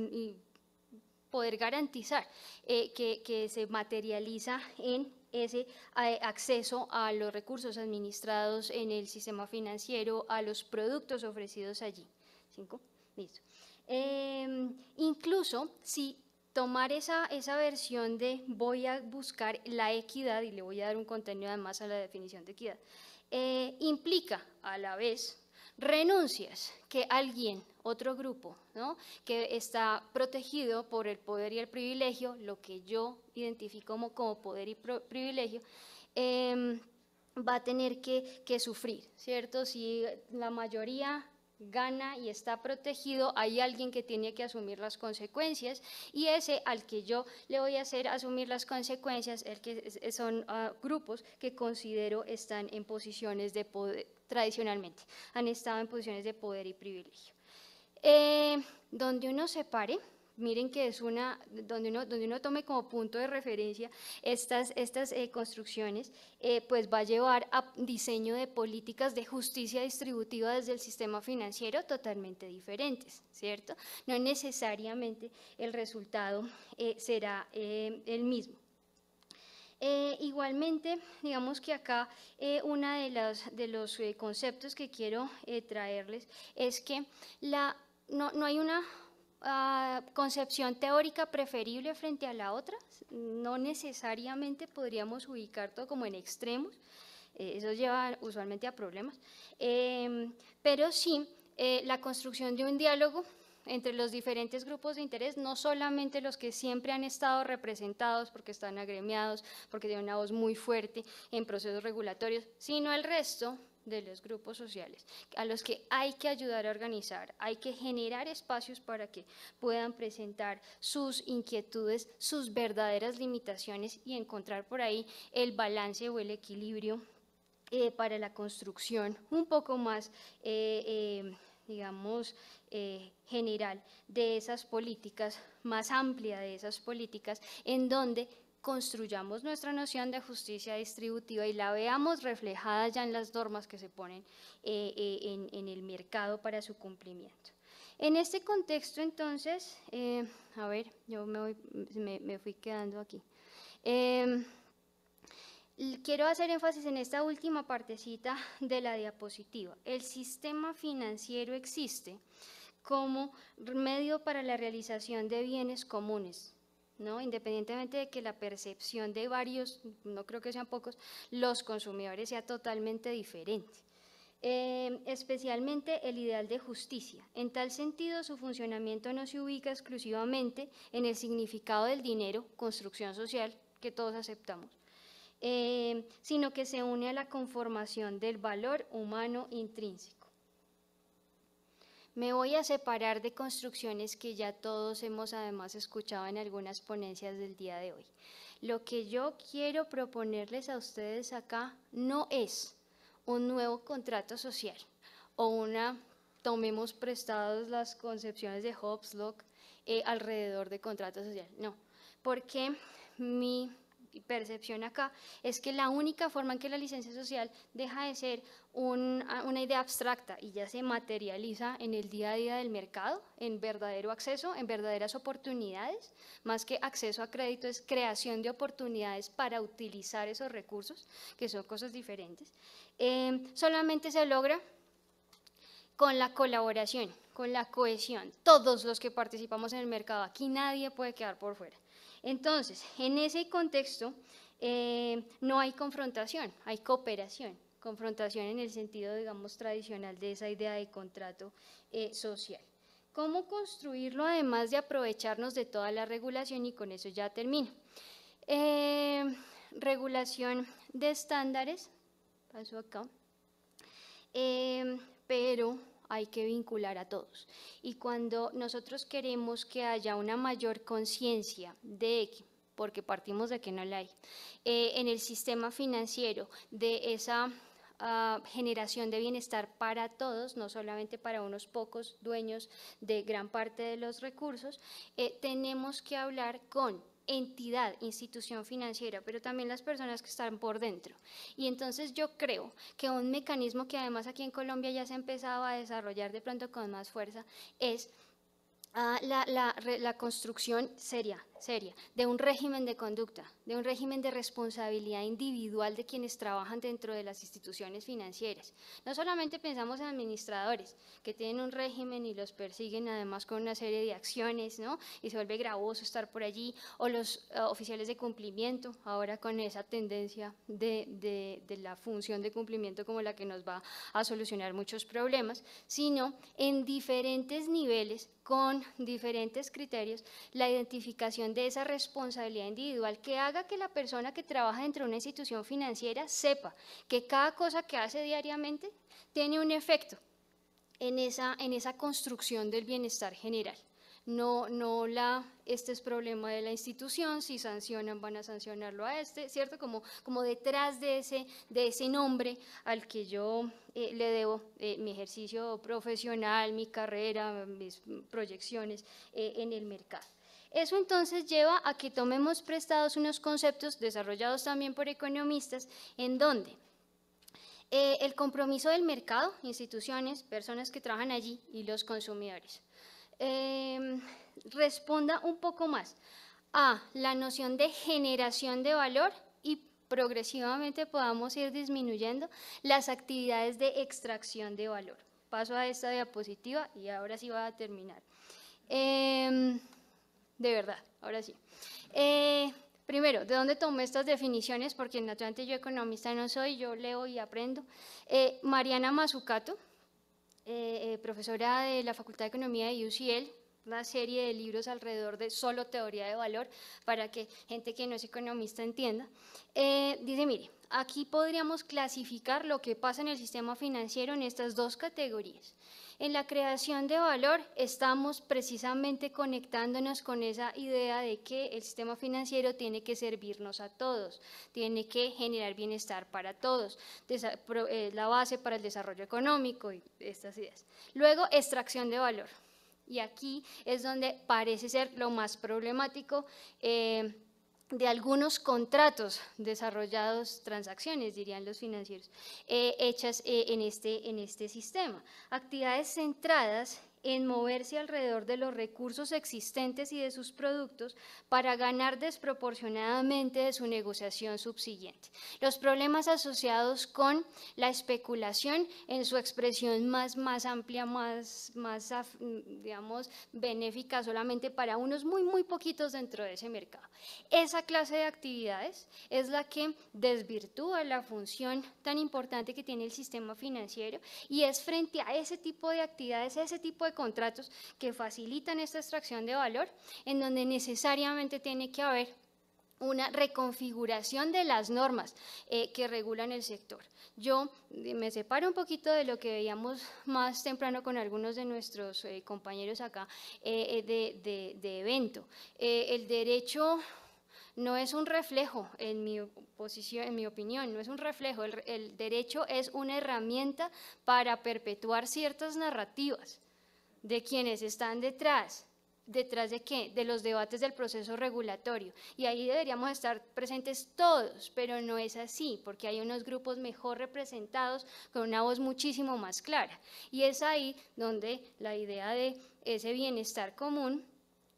[SPEAKER 13] poder garantizar eh, que, se materializa en ese eh, acceso a los recursos administrados en el sistema financiero, a los productos ofrecidos allí. ¿Cinco? Listo. Em, incluso si tomar esa, versión de voy a buscar la equidad, y le voy a dar un contenido además a la definición de equidad, eh, implica a la vez renuncias que alguien, otro grupo, que está protegido por el poder y el privilegio, lo que yo identifico como, poder y privilegio, em, va a tener que, sufrir, ¿cierto? Si la mayoría gana y está protegido, hay alguien que tiene que asumir las consecuencias y ese al que yo le voy a hacer asumir las consecuencias que son ah, grupos que considero están en posiciones de poder, tradicionalmente, han estado en posiciones de poder y privilegio. Eh, donde uno se pare, miren que es una, donde uno, donde uno tome como punto de referencia estas, estas eh, construcciones, eh, pues va a llevar a diseño de políticas de justicia distributiva desde el sistema financiero totalmente diferentes, ¿cierto? No necesariamente el resultado será el mismo. Eh, igualmente, digamos que acá eh, uno de, los eh, conceptos que quiero traerles es que no, hay una ah, concepción teórica preferible frente a la otra, no necesariamente podríamos ubicar todo como en extremos, eso lleva usualmente a problemas, em, pero sí la construcción de un diálogo entre los diferentes grupos de interés, no solamente los que siempre han estado representados porque están agremiados, porque tienen una voz muy fuerte en procesos regulatorios, sino el resto de los grupos sociales, a los que hay que ayudar a organizar, hay que generar espacios para que puedan presentar sus inquietudes, sus verdaderas limitaciones y encontrar por ahí el balance o el equilibrio eh, para la construcción un poco más... Eh, eh, digamos, eh, general de esas políticas, más amplia de esas políticas, en donde construyamos nuestra noción de justicia distributiva y la veamos reflejada ya en las normas que se ponen eh, eh, en, el mercado para su cumplimiento. En este contexto, entonces, a ver, yo me, me fui quedando aquí. Quiero hacer énfasis en esta última partecita de la diapositiva. El sistema financiero existe como medio para la realización de bienes comunes, independientemente de que la percepción de varios, no creo que sean pocos, los consumidores sea totalmente diferente. Em, especialmente el ideal de justicia. En tal sentido, su funcionamiento no se ubica exclusivamente en el significado del dinero, construcción social que todos aceptamos, eh, sino que se une a la conformación del valor humano intrínseco. Me voy a separar de construcciones que ya todos hemos además escuchado en algunas ponencias del día de hoy. Lo que yo quiero proponerles a ustedes acá no es un nuevo contrato social o una, tomemos prestados las concepciones de Hobbes, Locke, eh, alrededor de contrato social. No, porque mi y percepción acá es que la única forma en que la licencia social deja de ser una idea abstracta y ya se materializa en el día a día del mercado, en verdadero acceso, en verdaderas oportunidades, más que acceso a crédito es creación de oportunidades para utilizar esos recursos, que son cosas diferentes, em, solamente se logra con la colaboración, con la cohesión, todos los que participamos en el mercado, aquí nadie puede quedar por fuera. Entonces, en ese contexto eh, no hay confrontación, hay cooperación, confrontación en el sentido, digamos, tradicional de esa idea de contrato eh, social. ¿Cómo construirlo además de aprovecharnos de toda la regulación? Y con eso ya termino. Eh, regulación de estándares, paso acá, pero hay que vincular a todos. Y cuando nosotros queremos que haya una mayor conciencia de porque partimos de que no la hay, eh, en el sistema financiero, de esa ah, generación de bienestar para todos, no solamente para unos pocos dueños de gran parte de los recursos, eh, tenemos que hablar con entidad, institución financiera, pero también las personas que están por dentro. Y entonces yo creo que un mecanismo que además aquí en Colombia ya se ha empezado a desarrollar de pronto con más fuerza es ah, la, la construcción seria seria, de un régimen de conducta, de un régimen de responsabilidad individual de quienes trabajan dentro de las instituciones financieras. No solamente pensamos en administradores que tienen un régimen y los persiguen además con una serie de acciones, ¿no? Y se vuelve gravoso estar por allí, o los eh, oficiales de cumplimiento, ahora con esa tendencia de, de, de la función de cumplimiento como la que nos va a solucionar muchos problemas, sino en diferentes niveles, con diferentes criterios, la identificación de esa responsabilidad individual que haga que la persona que trabaja dentro de una institución financiera sepa que cada cosa que hace diariamente tiene un efecto en esa, construcción del bienestar general. No, no la, este es problema de la institución, si sancionan van a sancionarlo a este, ¿cierto? Como, detrás de ese, de ese nombre al que yo eh, le debo eh, mi ejercicio profesional, mi carrera, mis proyecciones eh, en el mercado. Eso entonces lleva a que tomemos prestados unos conceptos desarrollados también por economistas, en donde eh, el compromiso del mercado, instituciones, personas que trabajan allí y los consumidores, em, responda un poco más a la noción de generación de valor y progresivamente podamos ir disminuyendo las actividades de extracción de valor. Paso a esta diapositiva y ahora sí va a terminar. Em, de verdad, ahora sí. Eh, primero, ¿de dónde tomé estas definiciones? Porque naturalmente yo economista no soy, yo leo y aprendo. Eh, Mariana Mazzucato, eh, profesora de la Facultad de Economía de UCL, una serie de libros alrededor de solo teoría de valor para que gente que no es economista entienda. dice, mire, aquí podríamos clasificar lo que pasa en el sistema financiero en estas dos categorías. En la creación de valor estamos precisamente conectándonos con esa idea de que el sistema financiero tiene que servirnos a todos, tiene que generar bienestar para todos, es eh, la base para el desarrollo económico y estas ideas. Luego, extracción de valor. Y aquí es donde parece ser lo más problemático. Eh, de algunos contratos desarrollados, transacciones, dirían los financieros, eh, hechas eh, en, este, en este sistema. Actividades centradas en moverse alrededor de los recursos existentes y de sus productos para ganar desproporcionadamente de su negociación subsiguiente. Los problemas asociados con la especulación en su expresión más, más amplia, más, más, digamos, benéfica solamente para unos muy, muy poquitos dentro de ese mercado. Esa clase de actividades es la que desvirtúa la función tan importante que tiene el sistema financiero y es frente a ese tipo de actividades, ese tipo de contratos que facilitan esta extracción de valor, en donde necesariamente tiene que haber una reconfiguración de las normas eh, que regulan el sector. Yo eh, me separo un poquito de lo que veíamos más temprano con algunos de nuestros eh, compañeros acá de, evento. el derecho no es un reflejo, en mi, posición, en mi opinión, no es un reflejo. el derecho es una herramienta para perpetuar ciertas narrativas de quienes están detrás. ¿Detrás de qué? De los debates del proceso regulatorio. Y ahí deberíamos estar presentes todos, pero no es así, porque hay unos grupos mejor representados con una voz muchísimo más clara. Y es ahí donde la idea de ese bienestar común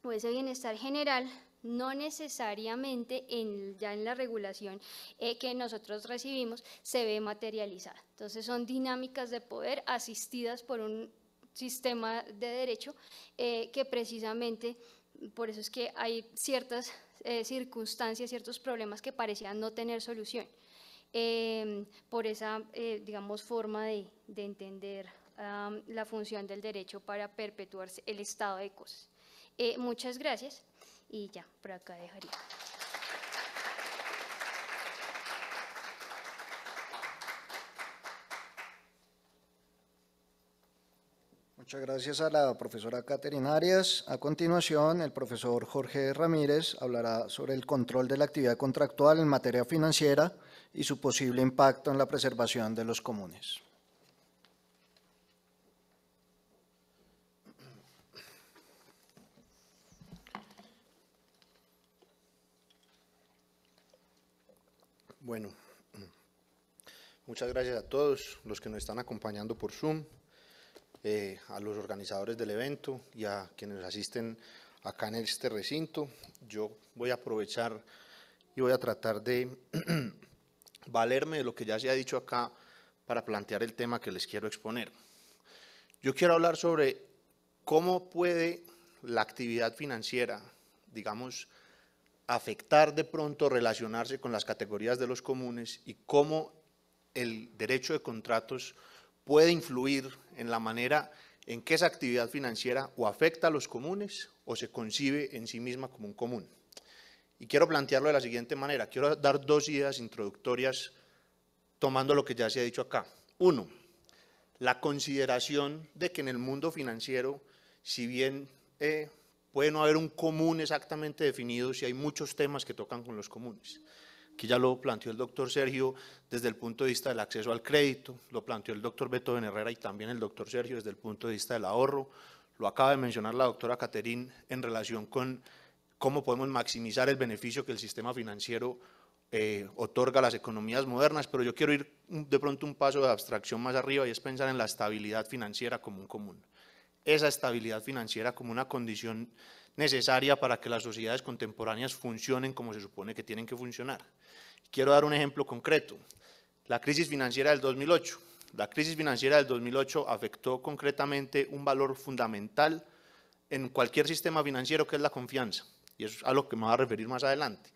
[SPEAKER 13] o ese bienestar general no necesariamente en, ya en la regulación eh, que nosotros recibimos se ve materializada. Entonces son dinámicas de poder asistidas por un sistema de derecho eh, que precisamente por eso es que hay ciertas eh, circunstancias, ciertos problemas que parecían no tener solución, em, por esa, eh, digamos, forma de, entender la función del derecho para perpetuarse el estado de cosas. muchas gracias y ya, por acá dejaría.
[SPEAKER 12] Muchas gracias a la profesora Caterina Arias. A continuación, el profesor Jorge Ramírez hablará sobre el control de la actividad contractual en materia financiera y su posible impacto en la preservación de los comunes.
[SPEAKER 5] Bueno, muchas gracias a todos los que nos están acompañando por Zoom. Eh, a los organizadores del evento y a quienes asisten acá en este recinto. Yo voy a aprovechar y voy a tratar de valerme de lo que ya se ha dicho acá para plantear el tema que les quiero exponer. Yo quiero hablar sobre cómo puede la actividad financiera, digamos, afectar de pronto, relacionarse con las categorías de los comunes y cómo el derecho de contratos puede influir en la manera en que esa actividad financiera o afecta a los comunes o se concibe en sí misma como un común. Y quiero plantearlo de la siguiente manera. Quiero dar dos ideas introductorias tomando lo que ya se ha dicho acá. Uno, la consideración de que en el mundo financiero, si bien eh, puede no haber un común exactamente definido, si hay muchos temas que tocan con los comunes que ya lo planteó el doctor Sergio desde el punto de vista del acceso al crédito, lo planteó el doctor Beethoven Herrera y también el doctor Sergio desde el punto de vista del ahorro, lo acaba de mencionar la doctora Caterín en relación con cómo podemos maximizar el beneficio que el sistema financiero eh, otorga a las economías modernas, pero yo quiero ir de pronto un paso de abstracción más arriba y es pensar en la estabilidad financiera como un común. Esa estabilidad financiera como una condición necesaria para que las sociedades contemporáneas funcionen como se supone que tienen que funcionar. Quiero dar un ejemplo concreto. La crisis financiera del 2008. La crisis financiera del 2008 afectó concretamente un valor fundamental en cualquier sistema financiero que es la confianza. Y eso es a lo que me voy a referir más adelante.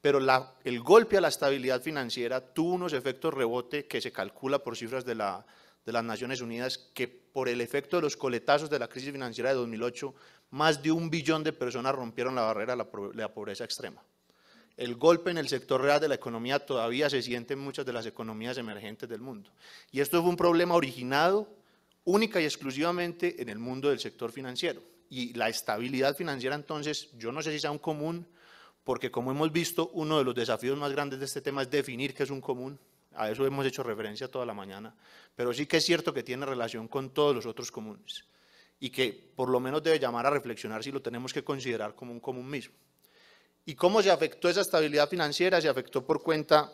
[SPEAKER 5] Pero el golpe a la estabilidad financiera tuvo unos efectos rebote que se calcula por cifras de, la, de las Naciones Unidas que por el efecto de los coletazos de la crisis financiera de 2008, más de un billón de personas rompieron la barrera de la pobreza extrema. El golpe en el sector real de la economía todavía se siente en muchas de las economías emergentes del mundo. Y esto fue un problema originado única y exclusivamente en el mundo del sector financiero. Y la estabilidad financiera entonces, yo no sé si sea un común, porque como hemos visto, uno de los desafíos más grandes de este tema es definir qué es un común. A eso hemos hecho referencia toda la mañana. Pero sí que es cierto que tiene relación con todos los otros comunes y que por lo menos debe llamar a reflexionar si lo tenemos que considerar como un común mismo. ¿Y cómo se afectó esa estabilidad financiera? Se afectó por cuenta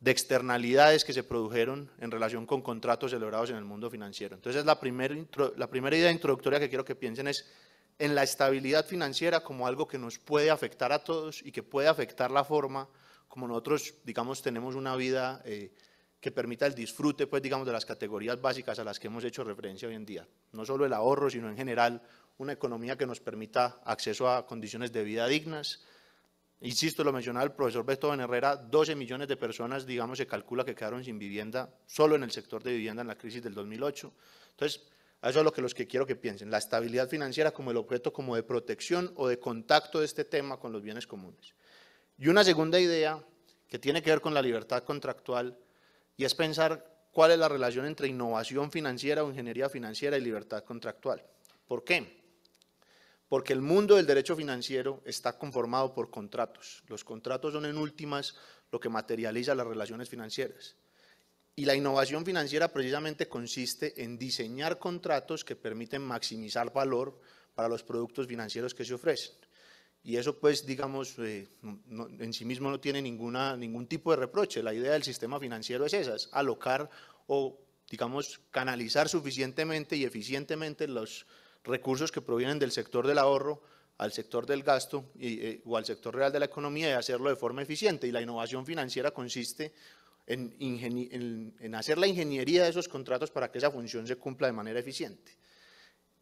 [SPEAKER 5] de externalidades que se produjeron en relación con contratos celebrados en el mundo financiero. Entonces, la, la primera idea introductoria que quiero que piensen es en la estabilidad financiera como algo que nos puede afectar a todos y que puede afectar la forma como nosotros, digamos, tenemos una vida eh, que permita el disfrute, pues, digamos, de las categorías básicas a las que hemos hecho referencia hoy en día. No solo el ahorro, sino en general una economía que nos permita acceso a condiciones de vida dignas. Insisto, lo mencionaba el profesor Ben Herrera, 12 millones de personas, digamos, se calcula que quedaron sin vivienda solo en el sector de vivienda en la crisis del 2008. Entonces, eso es lo que los que quiero que piensen, la estabilidad financiera como el objeto como de protección o de contacto de este tema con los bienes comunes. Y una segunda idea que tiene que ver con la libertad contractual y es pensar cuál es la relación entre innovación financiera o ingeniería financiera y libertad contractual. ¿Por qué? Porque el mundo del derecho financiero está conformado por contratos. Los contratos son en últimas lo que materializa las relaciones financieras. Y la innovación financiera precisamente consiste en diseñar contratos que permiten maximizar valor para los productos financieros que se ofrecen. Y eso, pues, digamos, eh, en sí mismo no tiene ninguna, ningún tipo de reproche. La idea del sistema financiero es esa, es alocar o, digamos, canalizar suficientemente y eficientemente los recursos que provienen del sector del ahorro al sector del gasto eh, o al sector real de la economía y hacerlo de forma eficiente. Y la innovación financiera consiste en, en hacer la ingeniería de esos contratos para que esa función se cumpla de manera eficiente.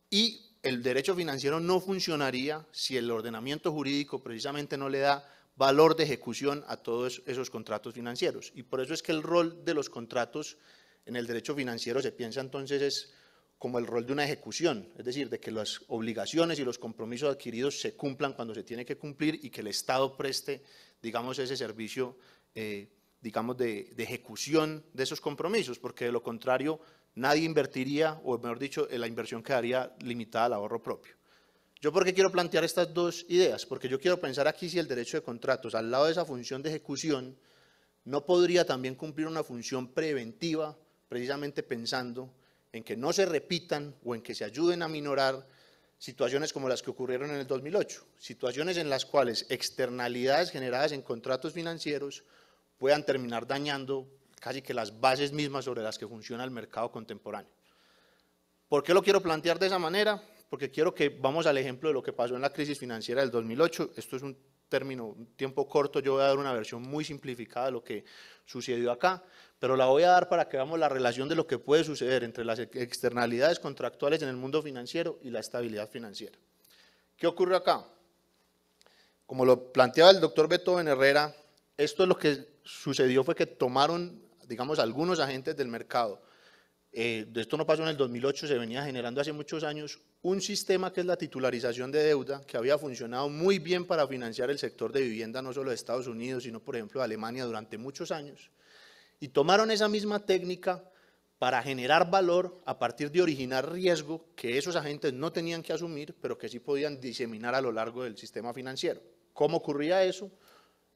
[SPEAKER 5] Y el derecho financiero no funcionaría si el ordenamiento jurídico precisamente no le da valor de ejecución a todos esos contratos financieros. Y por eso es que el rol de los contratos en el derecho financiero se piensa entonces es como el rol de una ejecución, es decir, de que las obligaciones y los compromisos adquiridos se cumplan cuando se tiene que cumplir y que el Estado preste, digamos, ese servicio, eh, digamos, de ejecución de esos compromisos, porque de lo contrario nadie invertiría, o mejor dicho, la inversión quedaría limitada al ahorro propio. ¿Yo porque quiero plantear estas dos ideas? Porque yo quiero pensar aquí si el derecho de contratos, al lado de esa función de ejecución, no podría también cumplir una función preventiva, precisamente pensando en que no se repitan o en que se ayuden a minorar situaciones como las que ocurrieron en el 2008, situaciones en las cuales externalidades generadas en contratos financieros puedan terminar dañando casi que las bases mismas sobre las que funciona el mercado contemporáneo. ¿Por qué lo quiero plantear de esa manera? Porque quiero que vamos al ejemplo de lo que pasó en la crisis financiera del 2008. Esto es un término, un tiempo corto, yo voy a dar una versión muy simplificada de lo que sucedió acá, pero la voy a dar para que veamos la relación de lo que puede suceder entre las externalidades contractuales en el mundo financiero y la estabilidad financiera. ¿Qué ocurre acá? Como lo planteaba el doctor Beethoven Herrera, esto es lo que sucedió fue que tomaron digamos, algunos agentes del mercado, eh, esto no pasó en el 2008, se venía generando hace muchos años, un sistema que es la titularización de deuda, que había funcionado muy bien para financiar el sector de vivienda, no solo de Estados Unidos, sino por ejemplo de Alemania durante muchos años, y tomaron esa misma técnica para generar valor a partir de originar riesgo que esos agentes no tenían que asumir, pero que sí podían diseminar a lo largo del sistema financiero. ¿Cómo ocurría eso?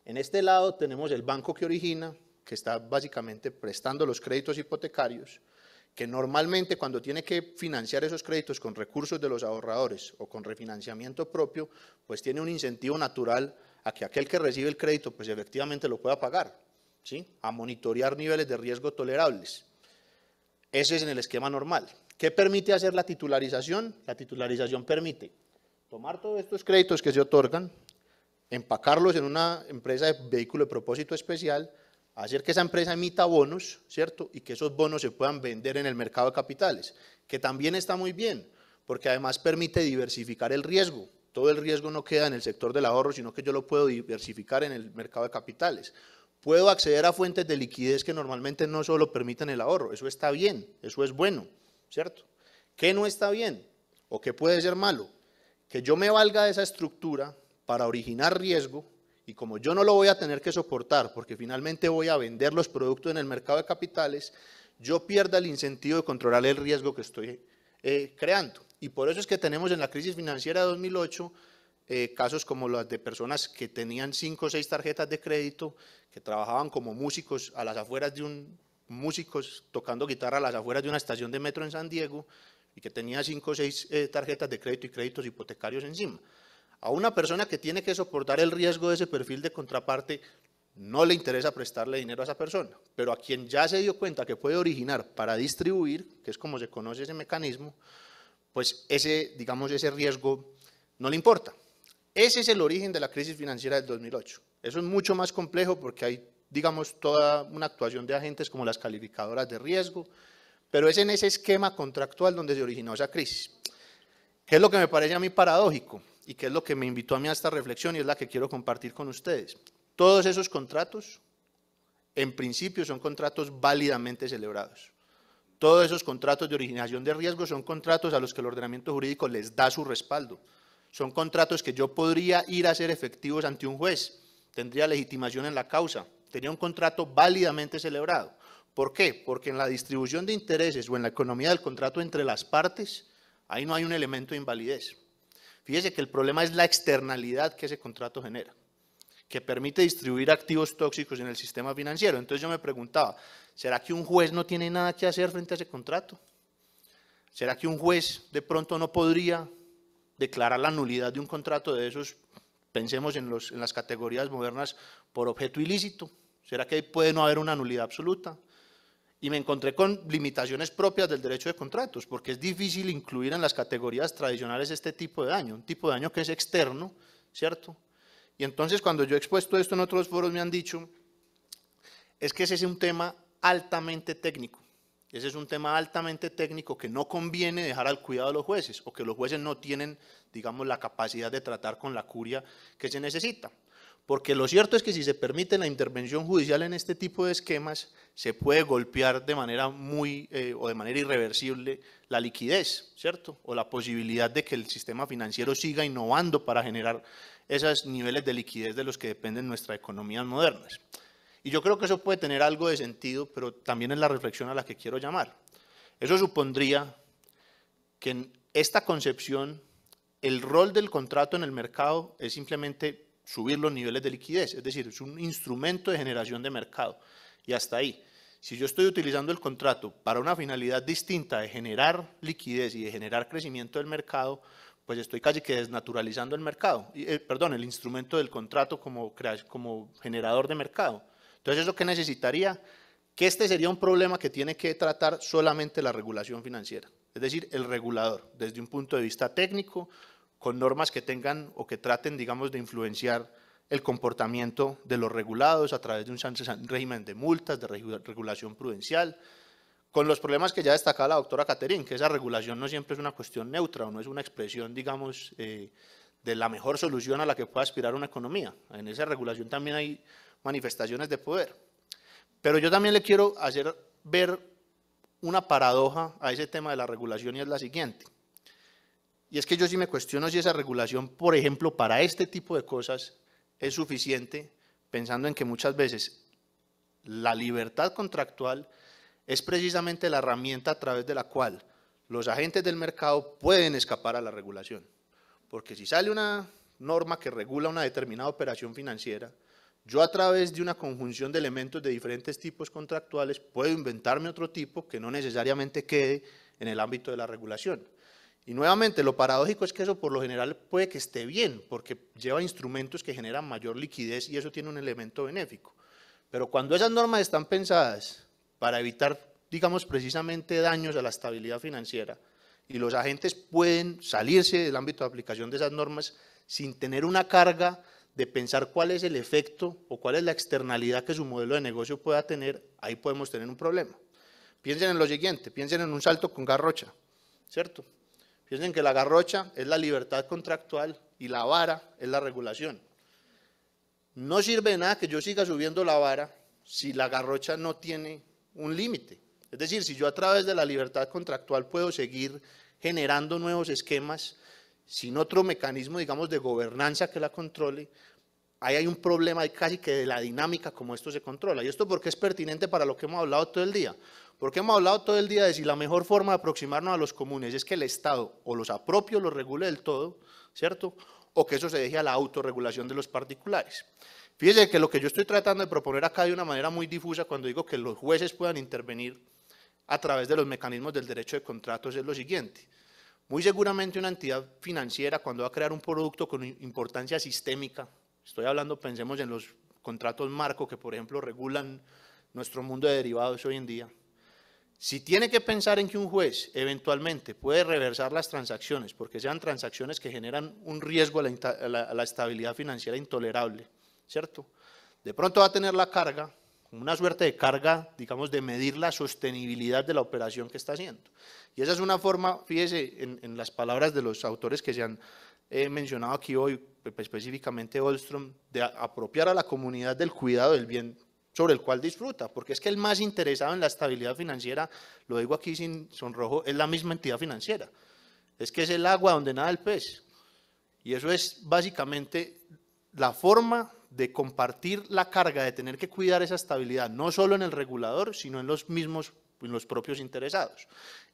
[SPEAKER 5] En este lado tenemos el banco que origina, que está básicamente prestando los créditos hipotecarios, que normalmente cuando tiene que financiar esos créditos con recursos de los ahorradores o con refinanciamiento propio, pues tiene un incentivo natural a que aquel que recibe el crédito pues efectivamente lo pueda pagar, ¿sí? a monitorear niveles de riesgo tolerables. Ese es en el esquema normal. ¿Qué permite hacer la titularización? La titularización permite tomar todos estos créditos que se otorgan, empacarlos en una empresa de vehículo de propósito especial, hacer que esa empresa emita bonos, ¿cierto? Y que esos bonos se puedan vender en el mercado de capitales, que también está muy bien, porque además permite diversificar el riesgo. Todo el riesgo no queda en el sector del ahorro, sino que yo lo puedo diversificar en el mercado de capitales. Puedo acceder a fuentes de liquidez que normalmente no solo permiten el ahorro. Eso está bien, eso es bueno, ¿cierto? ¿Qué no está bien? ¿O qué puede ser malo? Que yo me valga de esa estructura para originar riesgo y como yo no lo voy a tener que soportar porque finalmente voy a vender los productos en el mercado de capitales, yo pierda el incentivo de controlar el riesgo que estoy eh, creando. Y por eso es que tenemos en la crisis financiera de 2008 eh, casos como los de personas que tenían cinco o seis tarjetas de crédito, que trabajaban como músicos a las afueras de un músicos tocando guitarra a las afueras de una estación de metro en San Diego y que tenían cinco o seis eh, tarjetas de crédito y créditos hipotecarios encima a una persona que tiene que soportar el riesgo de ese perfil de contraparte, no le interesa prestarle dinero a esa persona, pero a quien ya se dio cuenta que puede originar para distribuir, que es como se conoce ese mecanismo, pues ese, digamos, ese riesgo no le importa. Ese es el origen de la crisis financiera del 2008. Eso es mucho más complejo porque hay, digamos, toda una actuación de agentes como las calificadoras de riesgo, pero es en ese esquema contractual donde se originó esa crisis. ¿Qué es lo que me parece a mí paradójico? y que es lo que me invitó a mí a esta reflexión y es la que quiero compartir con ustedes. Todos esos contratos, en principio, son contratos válidamente celebrados. Todos esos contratos de originación de riesgo son contratos a los que el ordenamiento jurídico les da su respaldo. Son contratos que yo podría ir a ser efectivos ante un juez. Tendría legitimación en la causa. Tenía un contrato válidamente celebrado. ¿Por qué? Porque en la distribución de intereses o en la economía del contrato entre las partes, ahí no hay un elemento de invalidez. Fíjese que el problema es la externalidad que ese contrato genera, que permite distribuir activos tóxicos en el sistema financiero. Entonces yo me preguntaba, ¿será que un juez no tiene nada que hacer frente a ese contrato? ¿Será que un juez de pronto no podría declarar la nulidad de un contrato de esos, pensemos en, los, las categorías modernas, por objeto ilícito? ¿Será que puede no haber una nulidad absoluta? y me encontré con limitaciones propias del derecho de contratos, porque es difícil incluir en las categorías tradicionales este tipo de daño, un tipo de daño que es externo, ¿cierto? Y entonces cuando yo he expuesto esto en otros foros me han dicho, es que ese es un tema altamente técnico, ese es un tema altamente técnico que no conviene dejar al cuidado de los jueces, o que los jueces no tienen, digamos, la capacidad de tratar con la curia que se necesita. Porque lo cierto es que si se permite la intervención judicial en este tipo de esquemas, se puede golpear de manera muy eh, o de manera irreversible la liquidez, ¿cierto? O la posibilidad de que el sistema financiero siga innovando para generar esos niveles de liquidez de los que dependen nuestras economías modernas. Y yo creo que eso puede tener algo de sentido, pero también es la reflexión a la que quiero llamar. Eso supondría que en esta concepción el rol del contrato en el mercado es simplemente subir los niveles de liquidez. Es decir, es un instrumento de generación de mercado. Y hasta ahí. Si yo estoy utilizando el contrato para una finalidad distinta de generar liquidez y de generar crecimiento del mercado, pues estoy casi que desnaturalizando el mercado, eh, perdón, el instrumento del contrato como, como generador de mercado. Entonces, ¿eso que necesitaría? Que este sería un problema que tiene que tratar solamente la regulación financiera, es decir, el regulador, desde un punto de vista técnico, con normas que tengan o que traten, digamos, de influenciar el comportamiento de los regulados a través de un régimen de multas, de regulación prudencial, con los problemas que ya destacaba la doctora Caterín, que esa regulación no siempre es una cuestión neutra o no es una expresión, digamos, eh, de la mejor solución a la que pueda aspirar una economía. En esa regulación también hay manifestaciones de poder. Pero yo también le quiero hacer ver una paradoja a ese tema de la regulación y es la siguiente. Y es que yo sí me cuestiono si esa regulación, por ejemplo, para este tipo de cosas es suficiente, pensando en que muchas veces la libertad contractual es precisamente la herramienta a través de la cual los agentes del mercado pueden escapar a la regulación. Porque si sale una norma que regula una determinada operación financiera, yo a través de una conjunción de elementos de diferentes tipos contractuales puedo inventarme otro tipo que no necesariamente quede en el ámbito de la regulación. Y nuevamente, lo paradójico es que eso por lo general puede que esté bien, porque lleva instrumentos que generan mayor liquidez y eso tiene un elemento benéfico. Pero cuando esas normas están pensadas para evitar, digamos, precisamente daños a la estabilidad financiera, y los agentes pueden salirse del ámbito de aplicación de esas normas sin tener una carga de pensar cuál es el efecto o cuál es la externalidad que su modelo de negocio pueda tener, ahí podemos tener un problema. Piensen en lo siguiente, piensen en un salto con garrocha, ¿cierto? Piensen que la garrocha es la libertad contractual y la vara es la regulación. No sirve de nada que yo siga subiendo la vara si la garrocha no tiene un límite. Es decir, si yo a través de la libertad contractual puedo seguir generando nuevos esquemas sin otro mecanismo, digamos, de gobernanza que la controle, ahí hay un problema casi que de la dinámica como esto se controla. Y esto porque es pertinente para lo que hemos hablado todo el día. Porque hemos hablado todo el día de si la mejor forma de aproximarnos a los comunes es que el Estado o los apropios los regule del todo, ¿cierto? O que eso se deje a la autorregulación de los particulares. Fíjense que lo que yo estoy tratando de proponer acá de una manera muy difusa cuando digo que los jueces puedan intervenir a través de los mecanismos del derecho de contratos es lo siguiente. Muy seguramente una entidad financiera cuando va a crear un producto con importancia sistémica, Estoy hablando, pensemos en los contratos marco que, por ejemplo, regulan nuestro mundo de derivados hoy en día. Si tiene que pensar en que un juez eventualmente puede reversar las transacciones, porque sean transacciones que generan un riesgo a la, estabilidad financiera intolerable, ¿cierto? De pronto va a tener la carga, una suerte de carga, digamos, de medir la sostenibilidad de la operación que está haciendo. Y esa es una forma, fíjese en, las palabras de los autores que se han eh, mencionado aquí hoy, pues, específicamente Olstrom, de apropiar a la comunidad del cuidado del bien sobre el cual disfruta, porque es que el más interesado en la estabilidad financiera, lo digo aquí sin sonrojo, es la misma entidad financiera. Es que es el agua donde nada el pez. Y eso es básicamente la forma de compartir la carga de tener que cuidar esa estabilidad, no solo en el regulador, sino en los mismos, en los propios interesados.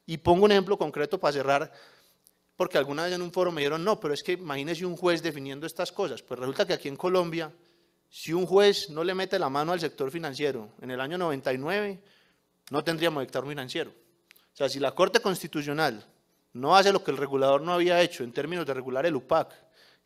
[SPEAKER 5] Y pongo un ejemplo concreto para cerrar porque alguna vez en un foro me dijeron, no, pero es que imagínese un juez definiendo estas cosas. Pues resulta que aquí en Colombia, si un juez no le mete la mano al sector financiero en el año 99, no tendríamos sector financiero. O sea, si la Corte Constitucional no hace lo que el regulador no había hecho en términos de regular el UPAC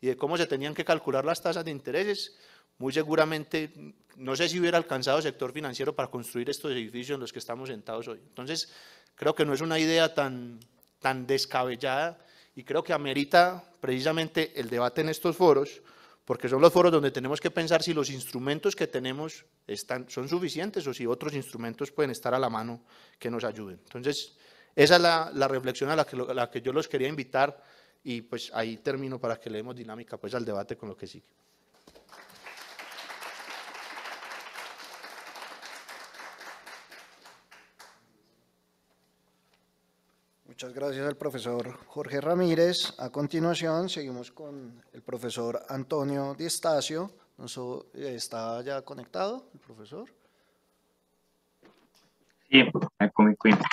[SPEAKER 5] y de cómo se tenían que calcular las tasas de intereses, muy seguramente, no sé si hubiera alcanzado sector financiero para construir estos edificios en los que estamos sentados hoy. Entonces, creo que no es una idea tan, tan descabellada y creo que amerita precisamente el debate en estos foros, porque son los foros donde tenemos que pensar si los instrumentos que tenemos están, son suficientes o si otros instrumentos pueden estar a la mano que nos ayuden. Entonces, esa es la, reflexión a la, que, la que yo los quería invitar y pues ahí termino para que le demos dinámica pues al debate con lo que sigue.
[SPEAKER 12] Muchas gracias al profesor Jorge Ramírez. A continuación, seguimos con el profesor Antonio Di Estacio. Eh, ¿Está ya conectado el profesor?
[SPEAKER 14] Sí, con mi cuenta.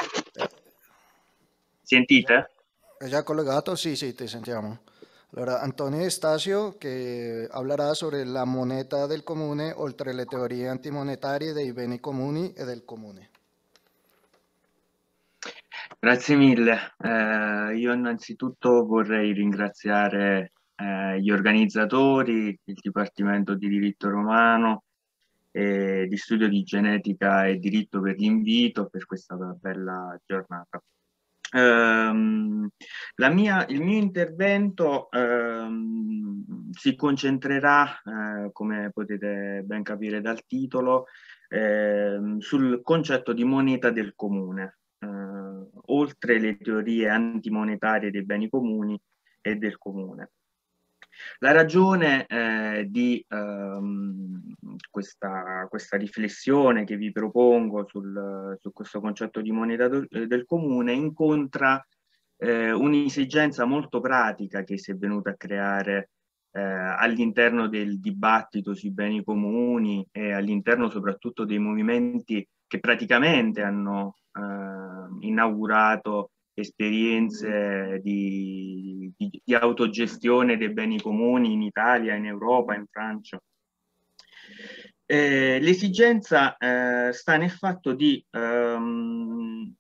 [SPEAKER 12] ¿Sientita? ¿Ya colgado? Sí, sí, te sentamos. Ahora, Antonio Estacio, que hablará sobre la moneta del comune oltre la teoría antimonetaria de Ibeni Comuni y del comune.
[SPEAKER 14] Grazie mille. Eh, io innanzitutto vorrei ringraziare eh, gli organizzatori, il Dipartimento di Diritto Romano e di Studio di Genetica e Diritto per l'invito per questa bella giornata. Ehm, mia, il mio intervento ehm, si concentrerà, eh, come potete ben capire dal titolo, ehm, sul concetto di moneta del comune eh, oltre le teorie antimonetarie dei beni comuni e del comune. La ragione eh, di ehm, questa, questa, riflessione che vi propongo sul, su questo concetto di moneta do, eh, del comune incontra eh, un'esigenza molto pratica che si è venuta a creare eh, all'interno del dibattito sui beni comuni e all'interno soprattutto dei movimenti che praticamente hanno eh, inaugurato esperienze di, di, di, autogestione dei beni comuni in Italia, in Europa, in Francia. Eh, l'esigenza eh, sta nel fatto di, ehm,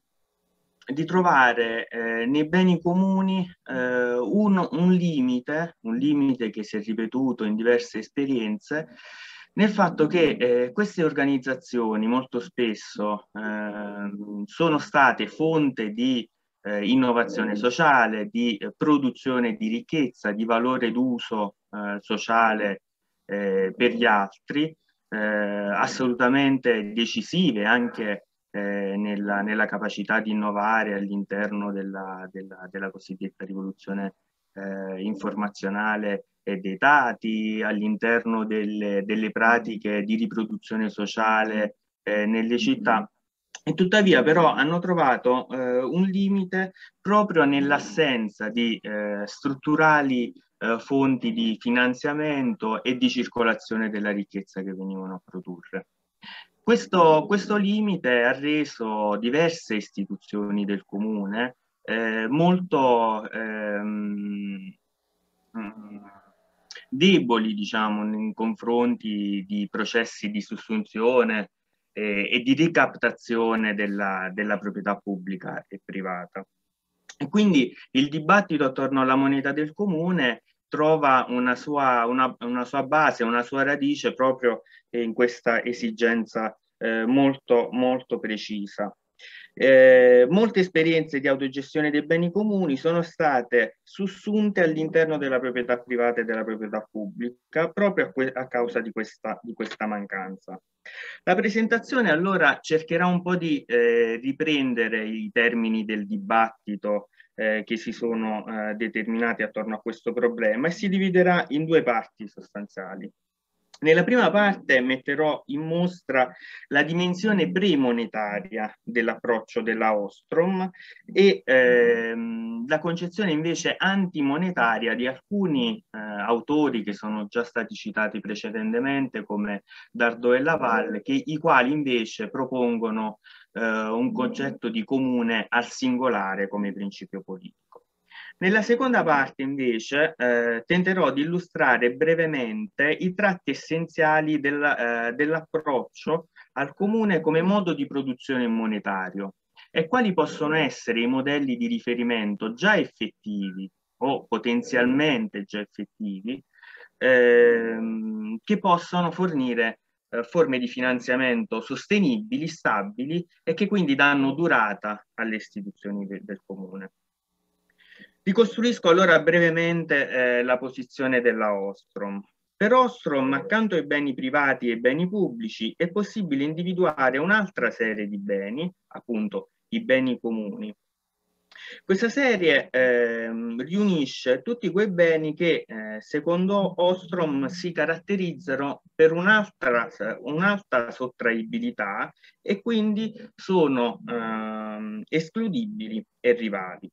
[SPEAKER 14] di trovare eh, nei beni comuni eh, un, un, limite, un limite che si è ripetuto in diverse esperienze, nel fatto che eh, queste organizzazioni molto spesso eh, sono state fonte di eh, innovazione sociale, di eh, produzione di ricchezza, di valore d'uso eh, sociale eh, per gli altri, assolutamente decisive anche nella, nella, capacità di innovare all'interno della, della, della cosiddetta rivoluzione informazionale e dei dati, all'interno delle, delle pratiche di riproduzione sociale eh, nelle mm-hmm. città. E tuttavia però hanno trovato eh, un limite proprio nell'assenza di eh, strutturali eh, fonti di finanziamento e di circolazione della ricchezza che venivano a produrre. Questo, questo limite ha reso diverse istituzioni del comune eh, molto ehm, deboli, diciamo, nei confronti di processi di sussunzione eh, e di ricaptazione della, della proprietà pubblica e privata. E quindi il dibattito attorno alla moneta del comune trova una sua, una, una sua base, una sua radice proprio in questa esigenza eh, molto, molto precisa. Eh, molte esperienze di autogestione dei beni comuni sono state sussunte all'interno della proprietà privata e della proprietà pubblica proprio a, a causa di questa, di questa, mancanza. La presentazione allora cercherà un po' di eh, riprendere i termini del dibattito eh, che si sono eh, determinati attorno a questo problema e si dividerà in due parti sostanziali. Nella prima parte metterò in mostra la dimensione premonetaria dell'approccio della Ostrom e ehm, la concezione invece antimonetaria di alcuni eh, autori che sono già stati citati precedentemente come Dardo e Lavalle, che, i quali invece propongono eh, un concetto di comune al singolare come principio politico. Nella seconda parte invece eh, tenterò di illustrare brevemente i tratti essenziali del, eh, dell'approccio al comune come modo di produzione monetario e quali possono essere i modelli di riferimento già effettivi o potenzialmente già effettivi ehm, che possono fornire eh, forme di finanziamento sostenibili, stabili e che quindi danno durata alle istituzioni de del comune. Vi costruisco allora brevemente eh, la posizione della Ostrom. Per Ostrom, accanto ai beni privati e ai beni pubblici, è possibile individuare un'altra serie di beni, appunto i beni comuni. Questa serie eh, riunisce tutti quei beni che, eh, secondo Ostrom, si caratterizzano per un'alta un sottraibilità e quindi sono eh, escludibili e rivali.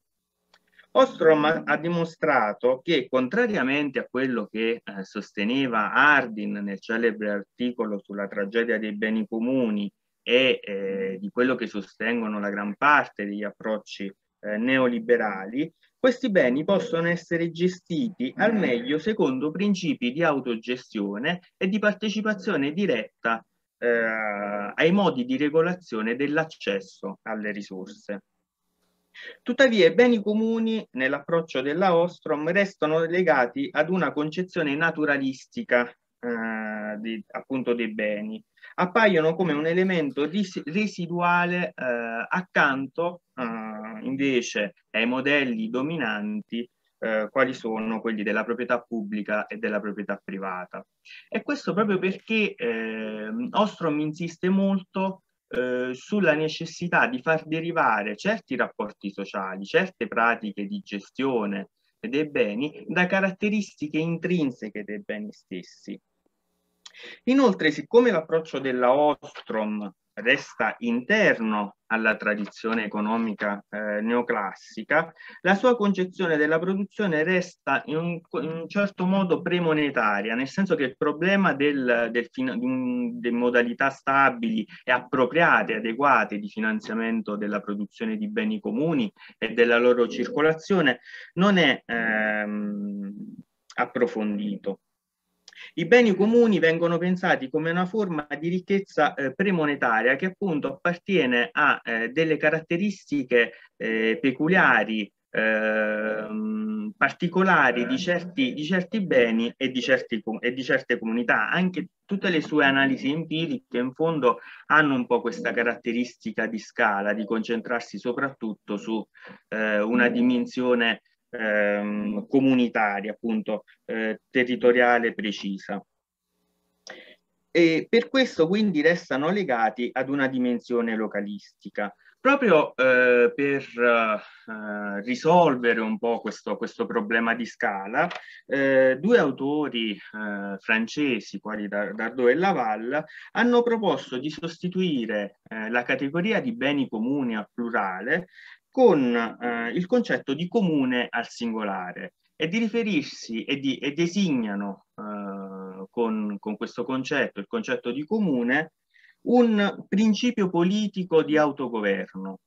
[SPEAKER 14] Ostrom ha dimostrato che, contrariamente a quello che eh, sosteneva Ardin nel celebre articolo sulla tragedia dei beni comuni e eh, di quello che sostengono la gran parte degli approcci eh, neoliberali, questi beni possono essere gestiti al meglio secondo principi di autogestione e di partecipazione diretta eh, ai modi di regolazione dell'accesso alle risorse. Tuttavia i beni comuni nell'approccio della Ostrom restano legati ad una concezione naturalistica eh, di, appunto dei beni. Appaiono come un elemento residuale eh, accanto eh, invece ai modelli dominanti eh, quali sono quelli della proprietà pubblica e della proprietà privata. E questo proprio perché eh, Ostrom insiste molto eh, sulla necessità di far derivare certi rapporti sociali, certe pratiche di gestione dei beni da caratteristiche intrinseche dei beni stessi. Inoltre, siccome l'approccio della Ostrom resta interno alla tradizione economica eh, neoclassica, la sua concezione della produzione resta in un, in un, certo modo premonetaria, nel senso che il problema del, del, delle modalità stabili e appropriate, adeguate di finanziamento della produzione di beni comuni e della loro circolazione non è ehm, approfondito. I beni comuni vengono pensati come una forma di ricchezza eh, premonetaria che appunto appartiene a eh, delle caratteristiche eh, peculiari, ehm, particolari di certi, di certi beni e di, certi, e di certe comunità. Anche tutte le sue analisi empiriche in fondo hanno un po' questa caratteristica di scala, di concentrarsi soprattutto su eh, una dimensione ehm, comunitaria, appunto, eh, territoriale precisa. E per questo quindi restano legati ad una dimensione localistica. Proprio eh, per eh, risolvere un po' questo, questo problema di scala, eh, due autori eh, francesi, quali Dardot e Laval, hanno proposto di sostituire eh, la categoria di beni comuni al plurale con eh, il concetto di comune al singolare e di riferirsi e, di, e designano eh, con, con, questo concetto, il concetto di comune, un principio politico di autogoverno.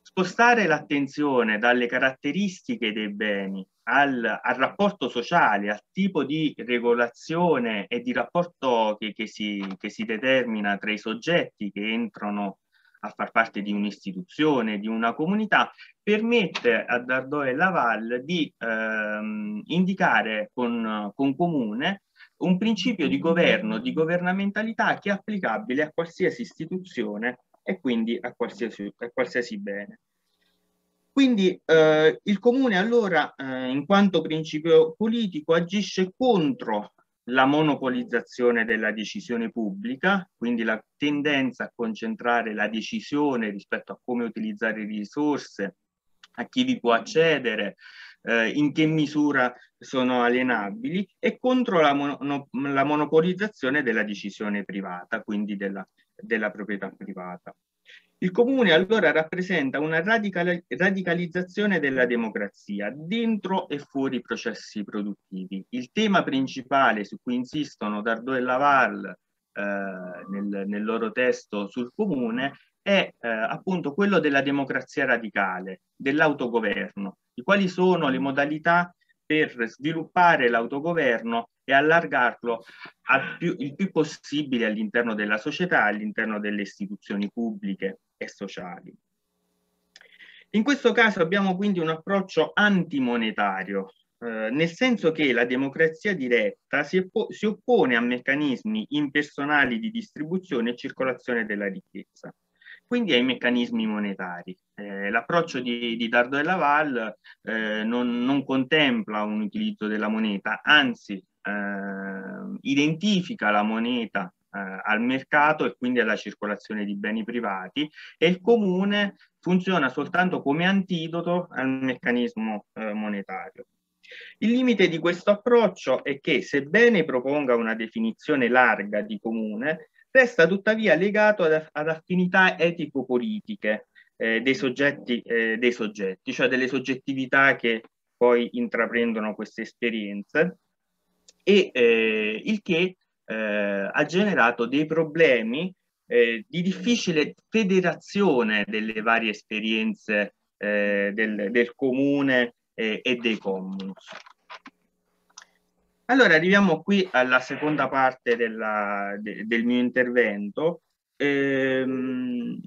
[SPEAKER 14] Spostare l'attenzione dalle caratteristiche dei beni al, al, rapporto sociale, al tipo di regolazione e di rapporto che, che, si, che si determina tra i soggetti che entrano a far parte di un'istituzione, di una comunità, permette a Dardò e Laval di ehm, indicare con, con comune un principio di governo, di governamentalità che è applicabile a qualsiasi istituzione e quindi a qualsiasi, a qualsiasi bene. Quindi eh, il comune allora, eh, in quanto principio politico, agisce contro la monopolizzazione della decisione pubblica, quindi la tendenza a concentrare la decisione rispetto a come utilizzare le risorse, a chi vi può accedere, eh, in che misura sono alienabili e contro la, mono, la monopolizzazione della decisione privata, quindi della, della proprietà privata. Il comune allora rappresenta una radical radicalizzazione della democrazia dentro e fuori i processi produttivi. Il tema principale su cui insistono Dardot e Laval eh, nel, nel, loro testo sul comune è eh, appunto quello della democrazia radicale, dell'autogoverno, di quali sono le modalità per sviluppare l'autogoverno e allargarlo al più, il più possibile all'interno della società, all'interno delle istituzioni pubbliche e sociali. In questo caso abbiamo quindi un approccio antimonetario, eh, nel senso che la democrazia diretta si, si oppone a meccanismi impersonali di distribuzione e circolazione della ricchezza quindi ai meccanismi monetari. Eh, L'approccio di, di, Dardo e Laval eh, non, non, contempla un utilizzo della moneta, anzi eh, identifica la moneta eh, al mercato e quindi alla circolazione di beni privati e il comune funziona soltanto come antidoto al meccanismo eh, monetario. Il limite di questo approccio è che, sebbene proponga una definizione larga di comune, resta tuttavia legato ad, ad affinità etico-politiche eh, dei, soggetti, eh, dei soggetti, cioè delle soggettività che poi intraprendono queste esperienze, e eh, il che eh, ha generato dei problemi eh, di difficile federazione delle varie esperienze eh, del, del, comune eh, e dei comuni. Allora arriviamo qui alla seconda parte della, de, del mio intervento, ehm,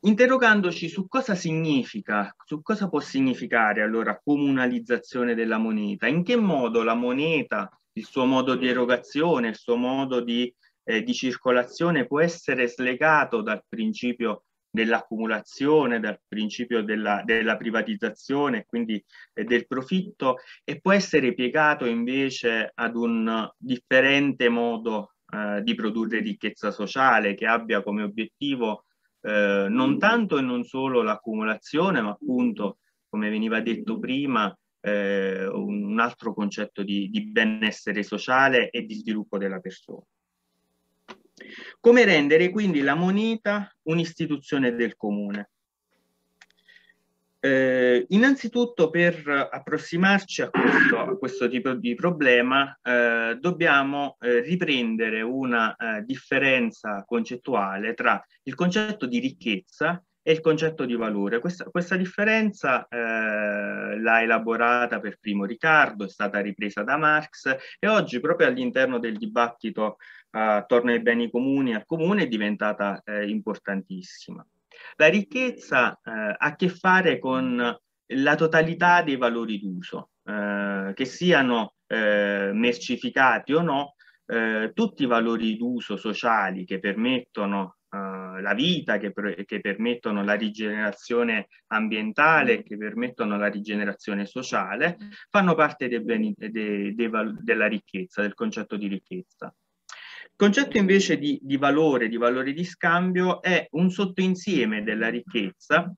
[SPEAKER 14] interrogandoci su cosa significa, su cosa può significare allora comunalizzazione della moneta, in che modo la moneta il suo modo di erogazione, il suo modo di, eh, di circolazione può essere slegato dal principio dell'accumulazione, dal principio della, della privatizzazione, quindi eh, del profitto, e può essere piegato invece ad un differente modo eh, di produrre ricchezza sociale che abbia come obiettivo eh, non tanto e non solo l'accumulazione, ma appunto, come veniva detto prima, eh, un, altro concetto di, di benessere sociale e di sviluppo della persona. Come rendere quindi la moneta un'istituzione del comune? Eh, innanzitutto per approssimarci a questo, a questo tipo di problema eh, dobbiamo eh, riprendere una eh, differenza concettuale tra il concetto di ricchezza e il concetto di valore. Questa, questa differenza eh, l'ha elaborata per primo Riccardo, è stata ripresa da Marx e oggi proprio all'interno del dibattito eh, attorno ai beni comuni al comune è diventata eh, importantissima. La ricchezza eh, ha a che fare con la totalità dei valori d'uso, eh, che siano eh, mercificati o no, tutti i valori d'uso sociali che permettono eh, la vita, che, che, permettono la rigenerazione ambientale, mm. che permettono la rigenerazione sociale, mm. fanno parte dei beni, dei, dei, della ricchezza, del concetto di ricchezza. Il concetto invece di, di valore, di valore di scambio, è un sottoinsieme della ricchezza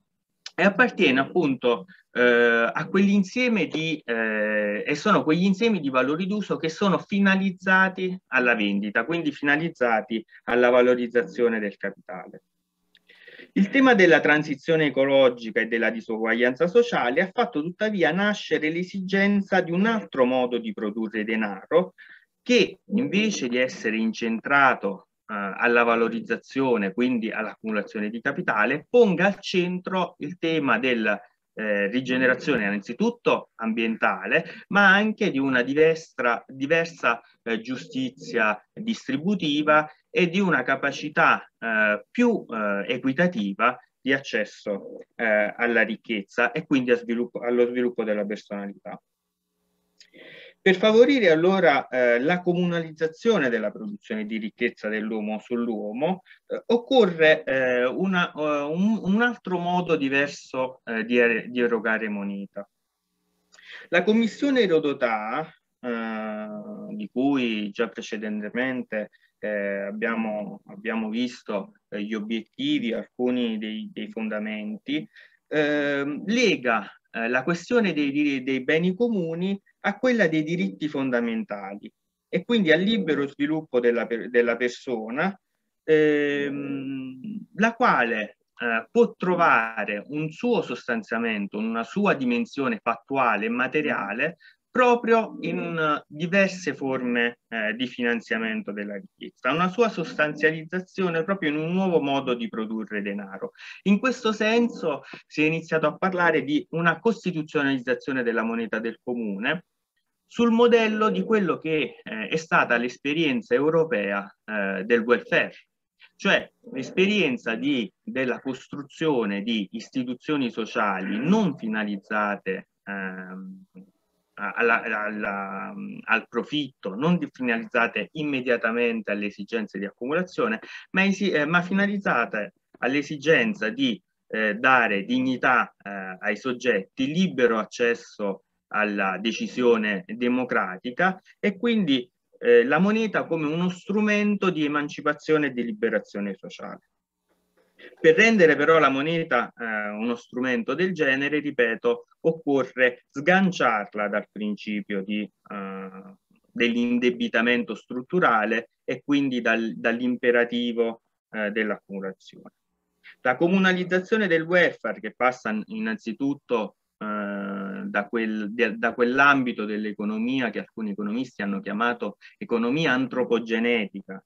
[SPEAKER 14] e appartiene appunto eh, a quell'insieme di, eh, e sono quegli insiemi di valori d'uso che sono finalizzati alla vendita, quindi finalizzati alla valorizzazione del capitale. Il tema della transizione ecologica e della disuguaglianza sociale ha fatto tuttavia nascere l'esigenza di un altro modo di produrre denaro che invece di essere incentrato eh, alla valorizzazione, quindi all'accumulazione di capitale, ponga al centro il tema della eh, rigenerazione innanzitutto ambientale, ma anche di una diversa, diversa eh, giustizia distributiva e di una capacità eh, più eh, equitativa di accesso eh, alla ricchezza e quindi sviluppo, allo sviluppo della personalità. Per favorire allora eh, la comunalizzazione della produzione di ricchezza dell'uomo sull'uomo, eh, occorre eh, una, eh, un, un, altro modo diverso eh, di, er di, erogare moneta. La commissione Erodotà, eh, di cui già precedentemente abbiamo, abbiamo, visto gli obiettivi, alcuni dei, dei fondamenti, ehm, lega eh, la questione dei, dei beni comuni a quella dei diritti fondamentali e quindi al libero sviluppo della, della persona, ehm, la quale eh, può trovare un suo sostanziamento, una sua dimensione fattuale e materiale proprio in mm. diverse forme eh, di finanziamento della ricchezza, una sua sostanzializzazione proprio in un nuovo modo di produrre denaro. In questo senso si è iniziato a parlare di una costituzionalizzazione della moneta del comune sul modello di quello che eh, è stata l'esperienza europea eh, del welfare, cioè l'esperienza della costruzione di istituzioni sociali non finalizzate ehm, alla, alla, al profitto, non finalizzate immediatamente alle esigenze di accumulazione, ma, esi, eh, ma finalizzate all'esigenza di eh, dare dignità eh, ai soggetti, libero accesso alla decisione democratica e quindi eh, la moneta come uno strumento di emancipazione e di liberazione sociale. Per rendere però la moneta eh, uno strumento del genere, ripeto, occorre sganciarla dal principio di, eh, dell'indebitamento strutturale e quindi dal, dall'imperativo eh, dell'accumulazione. La comunalizzazione del welfare che passa innanzitutto eh, da, quel, da quell'ambito dell'economia che alcuni economisti hanno chiamato economia antropogenetica,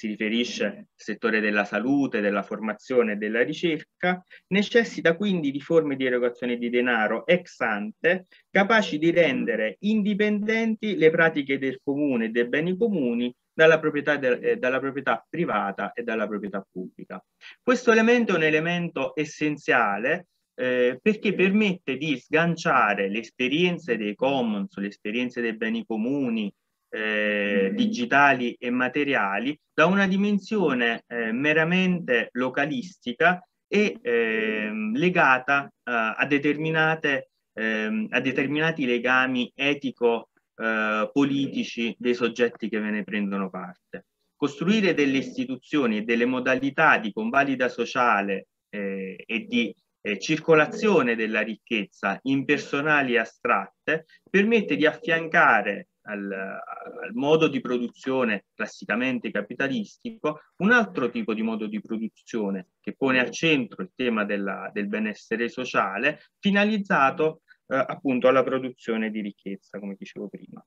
[SPEAKER 14] si riferisce al settore della salute, della formazione e della ricerca, necessita quindi di forme di erogazione di denaro ex ante capaci di rendere indipendenti le pratiche del comune e dei beni comuni dalla proprietà, de, eh, dalla proprietà, privata e dalla proprietà pubblica. Questo elemento è un elemento essenziale eh, perché permette di sganciare le esperienze dei commons, le esperienze dei beni comuni, eh, digitali e materiali da una dimensione eh, meramente localistica e ehm, eh, legata a, determinate, ehm, a determinati legami etico-politici eh, dei soggetti che ve ne prendono parte. Costruire delle istituzioni e delle modalità di convalida sociale eh, e di eh, circolazione della ricchezza impersonali e astratte permette di affiancare al, al, modo di produzione classicamente capitalistico, un altro tipo di modo di produzione che pone al centro il tema della, del benessere sociale, finalizzato eh, appunto alla produzione di ricchezza, come dicevo prima.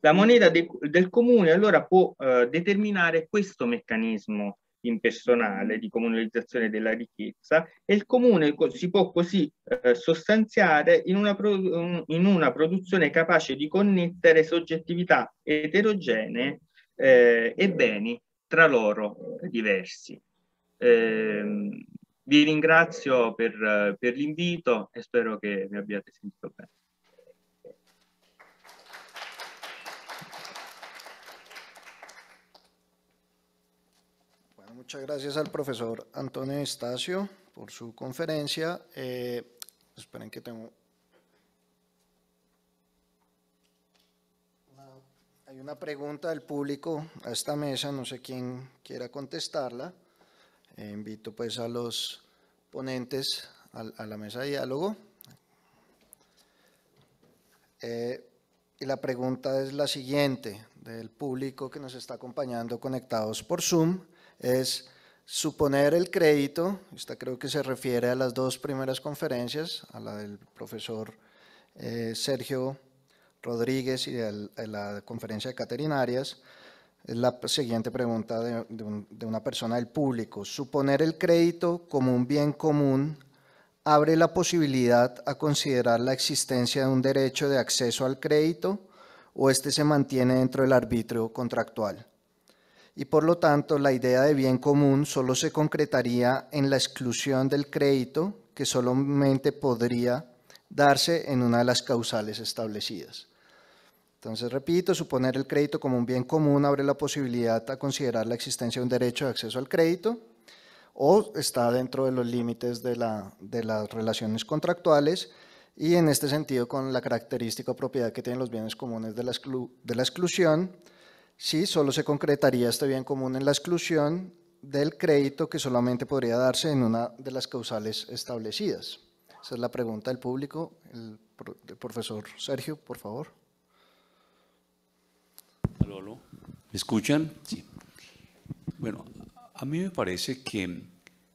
[SPEAKER 14] La moneta de, del comune allora può eh, determinare questo meccanismo impersonale di comunalizzazione della ricchezza e il comune si può così eh, sostanziare in una, in una, produzione capace di connettere soggettività eterogenee eh, e beni tra loro diversi. Eh, vi ringrazio per, per l'invito e spero che mi abbiate sentito bene.
[SPEAKER 12] Muchas gracias al profesor Antonio Estacio por su conferencia. Eh, esperen que tengo... hay una pregunta del público a esta mesa, no sé quién quiera contestarla. Eh, invito pues a los ponentes a, la mesa de diálogo. Eh, y la pregunta es la siguiente, del público que nos está acompañando conectados por Zoom es suponer el crédito, esta creo que se refiere a las dos primeras conferencias, a la del profesor eh, Sergio Rodríguez y a la conferencia de Caterinarias, es la siguiente pregunta de, de una persona del público. Suponer el crédito como un bien común abre la posibilidad a considerar la existencia de un derecho de acceso al crédito o este se mantiene dentro del arbitrio contractual y por lo tanto la idea de bien común solo se concretaría en la exclusión del crédito que solamente podría darse en una de las causales establecidas. Entonces, repito, suponer el crédito como un bien común abre la posibilidad a considerar la existencia de un derecho de acceso al crédito o está dentro de los límites de, las relaciones contractuales y en este sentido con la característica propiedad que tienen los bienes comunes de la exclusión, Sí, solo se concretaría este bien común en la exclusión del crédito que solamente podría darse en una de las causales establecidas. Esa es la pregunta del público. El, profesor Sergio, por favor. Hola, ¿Me
[SPEAKER 11] escuchan? Sí. Bueno, a mí me parece que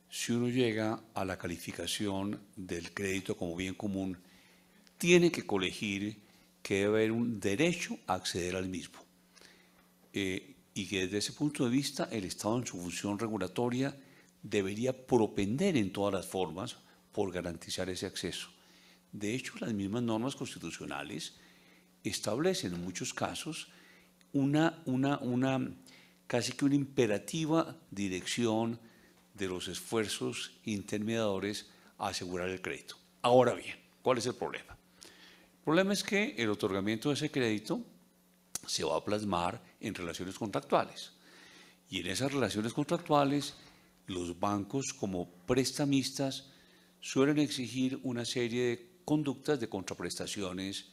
[SPEAKER 11] si uno llega a la calificación del crédito como bien común, tiene que colegir que debe haber un derecho a acceder al mismo. Eh, y que desde ese punto de vista el Estado en su función regulatoria debería propender en todas las formas por garantizar ese acceso. De hecho, las mismas normas constitucionales establecen en muchos casos una, una, una casi que una imperativa dirección de los esfuerzos intermediadores a asegurar el crédito. Ahora bien, ¿cuál es el problema? El problema es que el otorgamiento de ese crédito se va a plasmar en relaciones contractuales. Y en esas relaciones contractuales, los bancos como prestamistas suelen exigir una serie de conductas de contraprestaciones,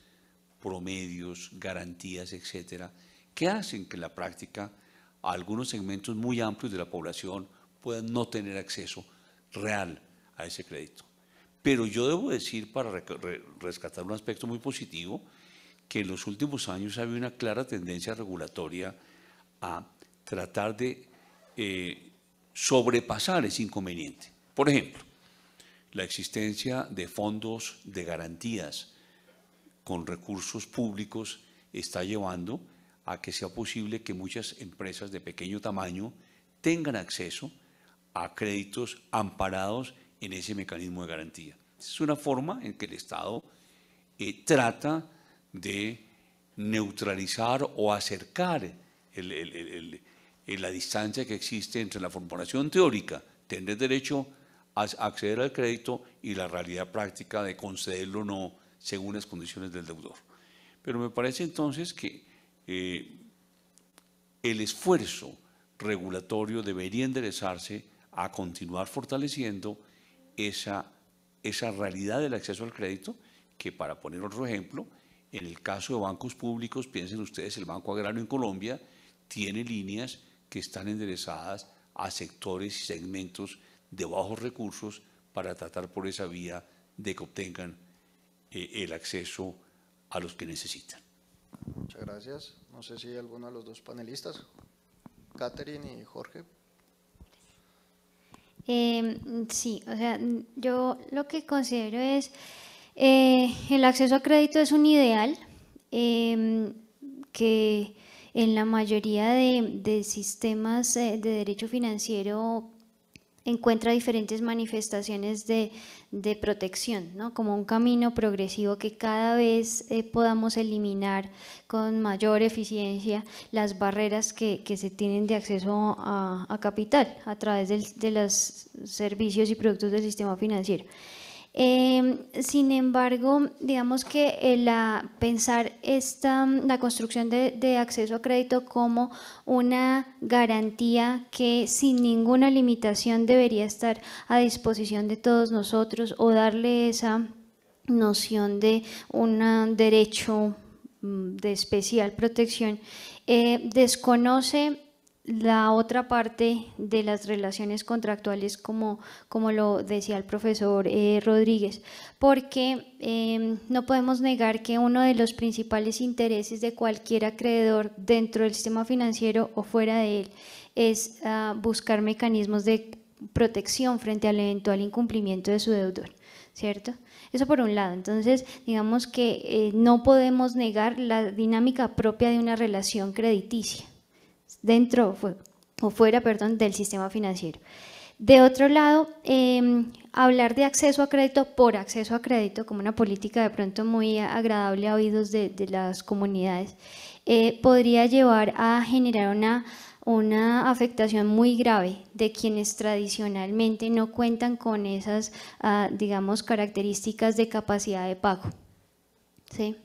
[SPEAKER 11] promedios, garantías, etcétera, que hacen que en la práctica algunos segmentos muy amplios de la población puedan no tener acceso real a ese crédito. Pero yo debo decir, para rescatar un aspecto muy positivo, que en los últimos años había una clara tendencia regulatoria a tratar de eh, sobrepasar ese inconveniente. Por ejemplo, la existencia de fondos de garantías con recursos públicos está llevando a que sea posible que muchas empresas de pequeño tamaño tengan acceso a créditos amparados en ese mecanismo de garantía. Es una forma en que el Estado eh, trata de neutralizar o acercar la distancia que existe entre la formulación teórica, tener derecho a acceder al crédito y la realidad práctica de concederlo o no según las condiciones del deudor. Pero me parece entonces que eh, el esfuerzo regulatorio debería enderezarse a continuar fortaleciendo esa, esa realidad del acceso al crédito, que para poner otro ejemplo, en el caso de bancos públicos, piensen ustedes, el Banco Agrario en Colombia tiene líneas que están enderezadas a sectores y segmentos de bajos recursos para tratar por esa vía de que obtengan eh, el acceso a
[SPEAKER 12] los que necesitan. Muchas gracias. No sé si alguno de los dos panelistas, Catherine y Jorge.
[SPEAKER 13] Eh, sí, o sea, yo lo que considero es eh, el acceso a crédito es un ideal em, que en la mayoría de, sistemas eh, de derecho financiero encuentra diferentes manifestaciones de, protección, como un camino progresivo que cada vez eh, podamos eliminar con mayor eficiencia las barreras que, se tienen de acceso a, capital a través de los servicios y productos del sistema financiero. Em, sin embargo, digamos que pensar esta, la construcción de, acceso a crédito como una garantía que sin ninguna limitación debería estar a disposición de todos nosotros o darle esa noción de un derecho mm, de especial protección, eh, desconoce la otra parte de las relaciones contractuales, como, lo decía el profesor eh, Rodríguez, porque em, no podemos negar que uno de los principales intereses de cualquier acreedor dentro del sistema financiero o fuera de él es ah, buscar mecanismos de protección frente al eventual incumplimiento de su deudor, ¿cierto? Eso por un lado. Entonces, digamos que eh, no podemos negar la dinámica propia de una relación crediticia dentro o fuera perdón, del sistema financiero. De otro lado, em, hablar de acceso a crédito por acceso a crédito, como una política de pronto muy agradable a oídos de, las comunidades, eh, podría llevar a generar una, una afectación muy grave de quienes tradicionalmente no cuentan con esas, ah, digamos, características de capacidad de pago. ¿sí?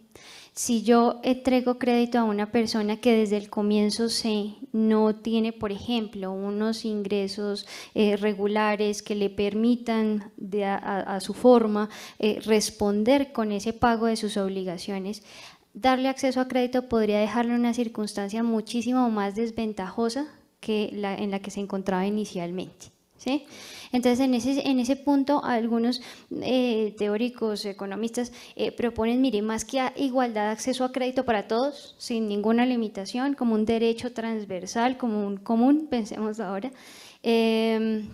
[SPEAKER 13] si yo entrego crédito a una persona que desde el comienzo no tiene, por ejemplo, unos ingresos eh, regulares que le permitan a, su forma eh, responder con ese pago de sus obligaciones, darle acceso a crédito podría dejarle una circunstancia muchísimo más desventajosa que la en la que se encontraba inicialmente. ¿Sí? Entonces, en ese, en ese punto, algunos eh, teóricos, economistas, eh, proponen, mire, más que a igualdad de acceso a crédito para todos, sin ninguna limitación, como un derecho transversal, como un común, pensemos ahora, eh,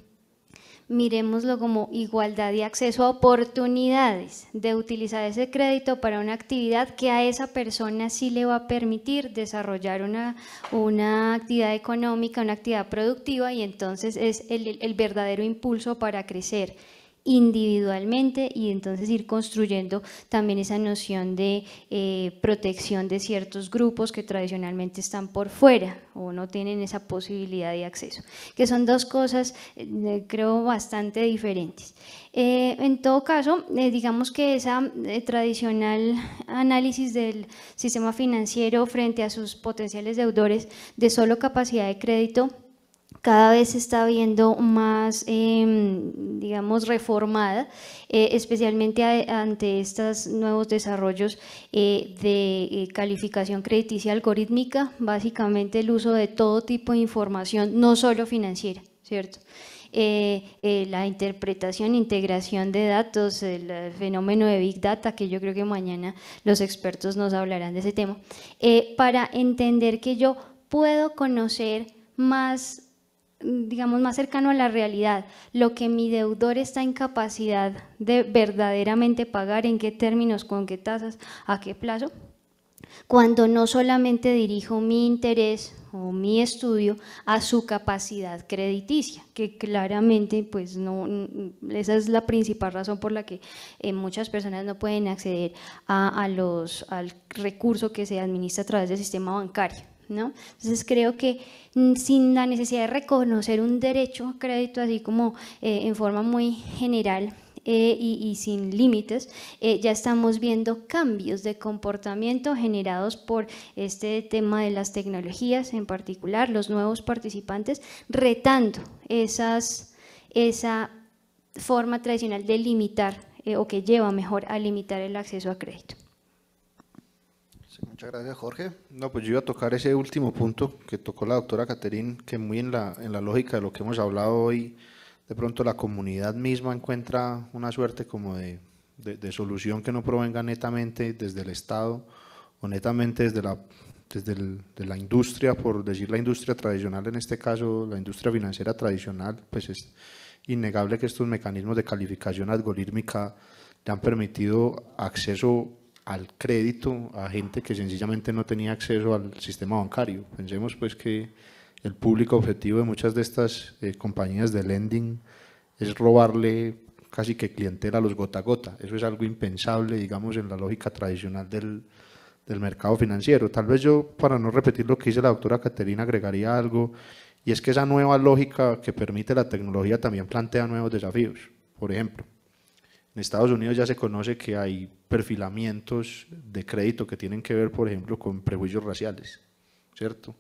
[SPEAKER 13] miremoslo como igualdad de acceso a oportunidades de utilizar ese crédito para una actividad que a esa persona sí le va a permitir desarrollar una, una actividad económica, una actividad productiva y entonces es el, el verdadero impulso para crecer individualmente y entonces ir construyendo también esa noción de eh, protección de ciertos grupos que tradicionalmente están por fuera o no tienen esa posibilidad de acceso, que son dos cosas eh, creo bastante diferentes. Eh, en todo caso, digamos que esa tradicional análisis del sistema financiero frente a sus potenciales deudores de solo capacidad de crédito cada vez se está viendo más, em, digamos, reformada, eh, especialmente ante estos nuevos desarrollos eh, de eh, calificación crediticia algorítmica, básicamente el uso de todo tipo de información, no solo financiera, ¿cierto? la interpretación, integración de datos, el, fenómeno de Big Data, que yo creo que mañana los expertos nos hablarán de ese tema, para entender que yo puedo conocer más Mm, digamos, más cercano a la realidad, lo que mi deudor está en capacidad de verdaderamente pagar, en qué términos, con qué tasas, a qué plazo, cuando no solamente dirijo mi interés o mi estudio a su capacidad crediticia, que claramente pues no, mm, esa es la principal razón por la que eh, muchas personas no pueden acceder a, a los, al recurso que se administra a través del sistema bancario. Entonces creo que mm, sin la necesidad de reconocer un derecho a crédito así como eh, en forma muy general, eh, y, sin límites, eh, ya estamos viendo cambios de comportamiento generados por este tema de las tecnologías, en particular los nuevos participantes, retando esa forma tradicional de limitar o que lleva mejor a limitar el acceso a crédito.
[SPEAKER 12] Muchas gracias, Jorge.
[SPEAKER 5] No, pues yo iba a tocar ese último punto que tocó la doctora Caterín, que muy en la, en la lógica de lo que hemos hablado hoy, de pronto la comunidad misma encuentra una suerte como de, solución que no provenga netamente desde el Estado o netamente desde la la industria, por decir la industria tradicional, en este caso la industria financiera tradicional, pues es innegable que estos mecanismos de calificación algorítmica le han permitido acceso al crédito a gente que sencillamente no tenía acceso al sistema bancario. Pensemos pues que el público objetivo de muchas de estas eh, compañías de lending es robarle casi que clientela a los gota a gota. Eso es algo impensable, digamos, en la lógica tradicional del, del mercado financiero. Tal vez yo, para no repetir lo que dice la doctora Caterina, agregaría algo, y es que esa nueva lógica que permite la tecnología también plantea nuevos desafíos. Por ejemplo, en Estados Unidos ya se conoce que hay perfilamientos de crédito que tienen que ver, por ejemplo, con prejuicios raciales, ¿cierto?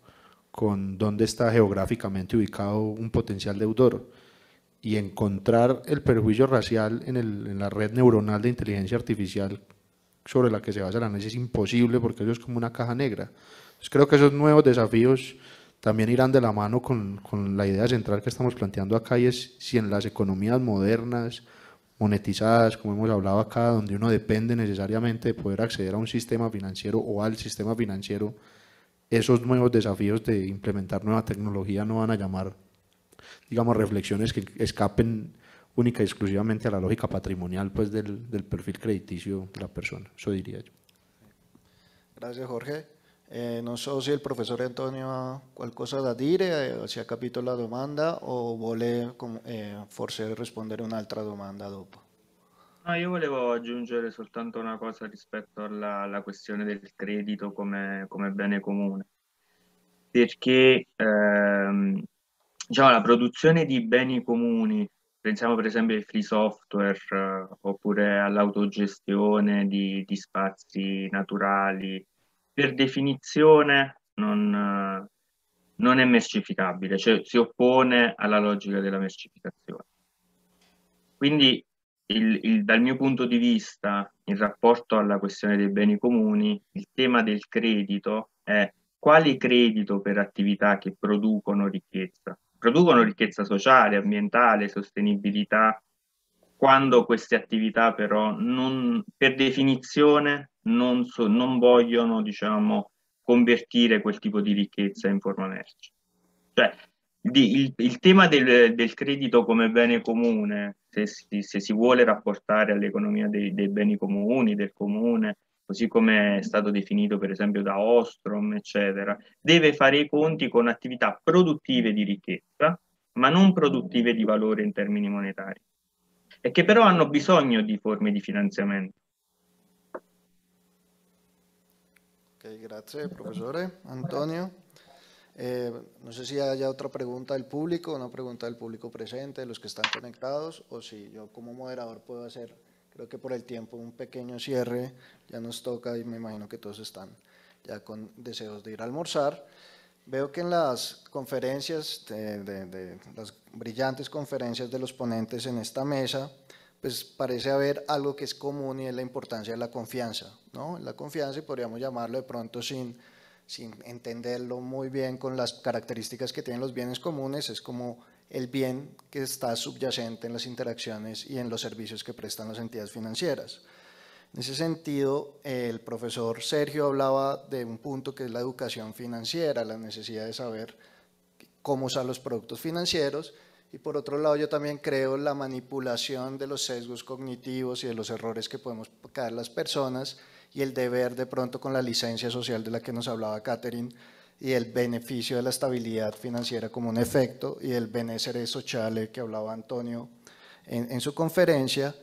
[SPEAKER 5] Con dónde está geográficamente ubicado un potencial deudor. Y encontrar el perjuicio racial en, la red neuronal de inteligencia artificial sobre la que se basa la análisis es imposible porque eso es como una caja negra. Entonces pues creo que esos nuevos desafíos también irán de la mano con, con la idea central que estamos planteando acá y es si en las economías modernas monetizadas, como hemos hablado acá, donde uno depende necesariamente de poder acceder a un sistema financiero o al sistema financiero, esos nuevos desafíos de implementar nueva tecnología no van a llamar, digamos, reflexiones que escapen única y exclusivamente a la lógica patrimonial pues, del, del perfil crediticio de la persona. Eso diría yo.
[SPEAKER 12] Gracias, Jorge. Eh, non so se il professore Antonio ha qualcosa da dire, eh, se ha capito la domanda o vuole eh, forse rispondere un'altra domanda dopo.
[SPEAKER 14] No, io volevo aggiungere soltanto una cosa rispetto alla, alla questione del credito come, come bene comune, perché ehm, diciamo, la produzione di beni comuni, pensiamo per esempio ai free software eh, oppure all'autogestione di, di spazi naturali, per definizione non, eh, non è mercificabile, cioè si oppone alla logica della mercificazione. Quindi il, il, dal mio punto di vista, in rapporto alla questione dei beni comuni, il tema del credito è quale credito per attività che producono ricchezza? Producono ricchezza sociale, ambientale, sostenibilità, quando queste attività però non, per definizione non, so, non vogliono diciamo, convertire quel tipo di ricchezza in forma merce. Cioè, il, il, tema del, del, credito come bene comune, se si, se si vuole rapportare all'economia dei, dei, beni comuni, del comune, così come è stato definito per esempio da Ostrom, eccetera, deve fare i conti con attività produttive di ricchezza, ma non produttive di valore in termini monetari, e che però hanno bisogno di forme di finanziamento.
[SPEAKER 12] Gracias, profesor Antonio, eh, no sé si haya otra pregunta del público, una pregunta del público presente, de los que están conectados, o si yo como moderador puedo hacer, creo que por el tiempo, un pequeño cierre, ya nos toca y me imagino que todos están ya con deseos de ir a almorzar. Veo que en las conferencias, de las brillantes conferencias de los ponentes en esta mesa, pues parece haber algo que es común y es la importancia de la confianza, ¿no? La confianza, y podríamos llamarlo de pronto sin, sin entenderlo muy bien con las características que tienen los bienes comunes, es como el bien que está subyacente en las interacciones y en los servicios que prestan las entidades financieras. En ese sentido, el profesor Sergio hablaba de un punto que es la educación financiera, la necesidad de saber cómo usar los productos financieros y por otro lado, yo también creo la manipulación de los sesgos cognitivos y de los errores que podemos caer las personas y el deber de pronto con la licencia social de la que nos hablaba Catherine y el beneficio de la estabilidad financiera como un efecto y el bienestar social que hablaba Antonio en, en su conferencia,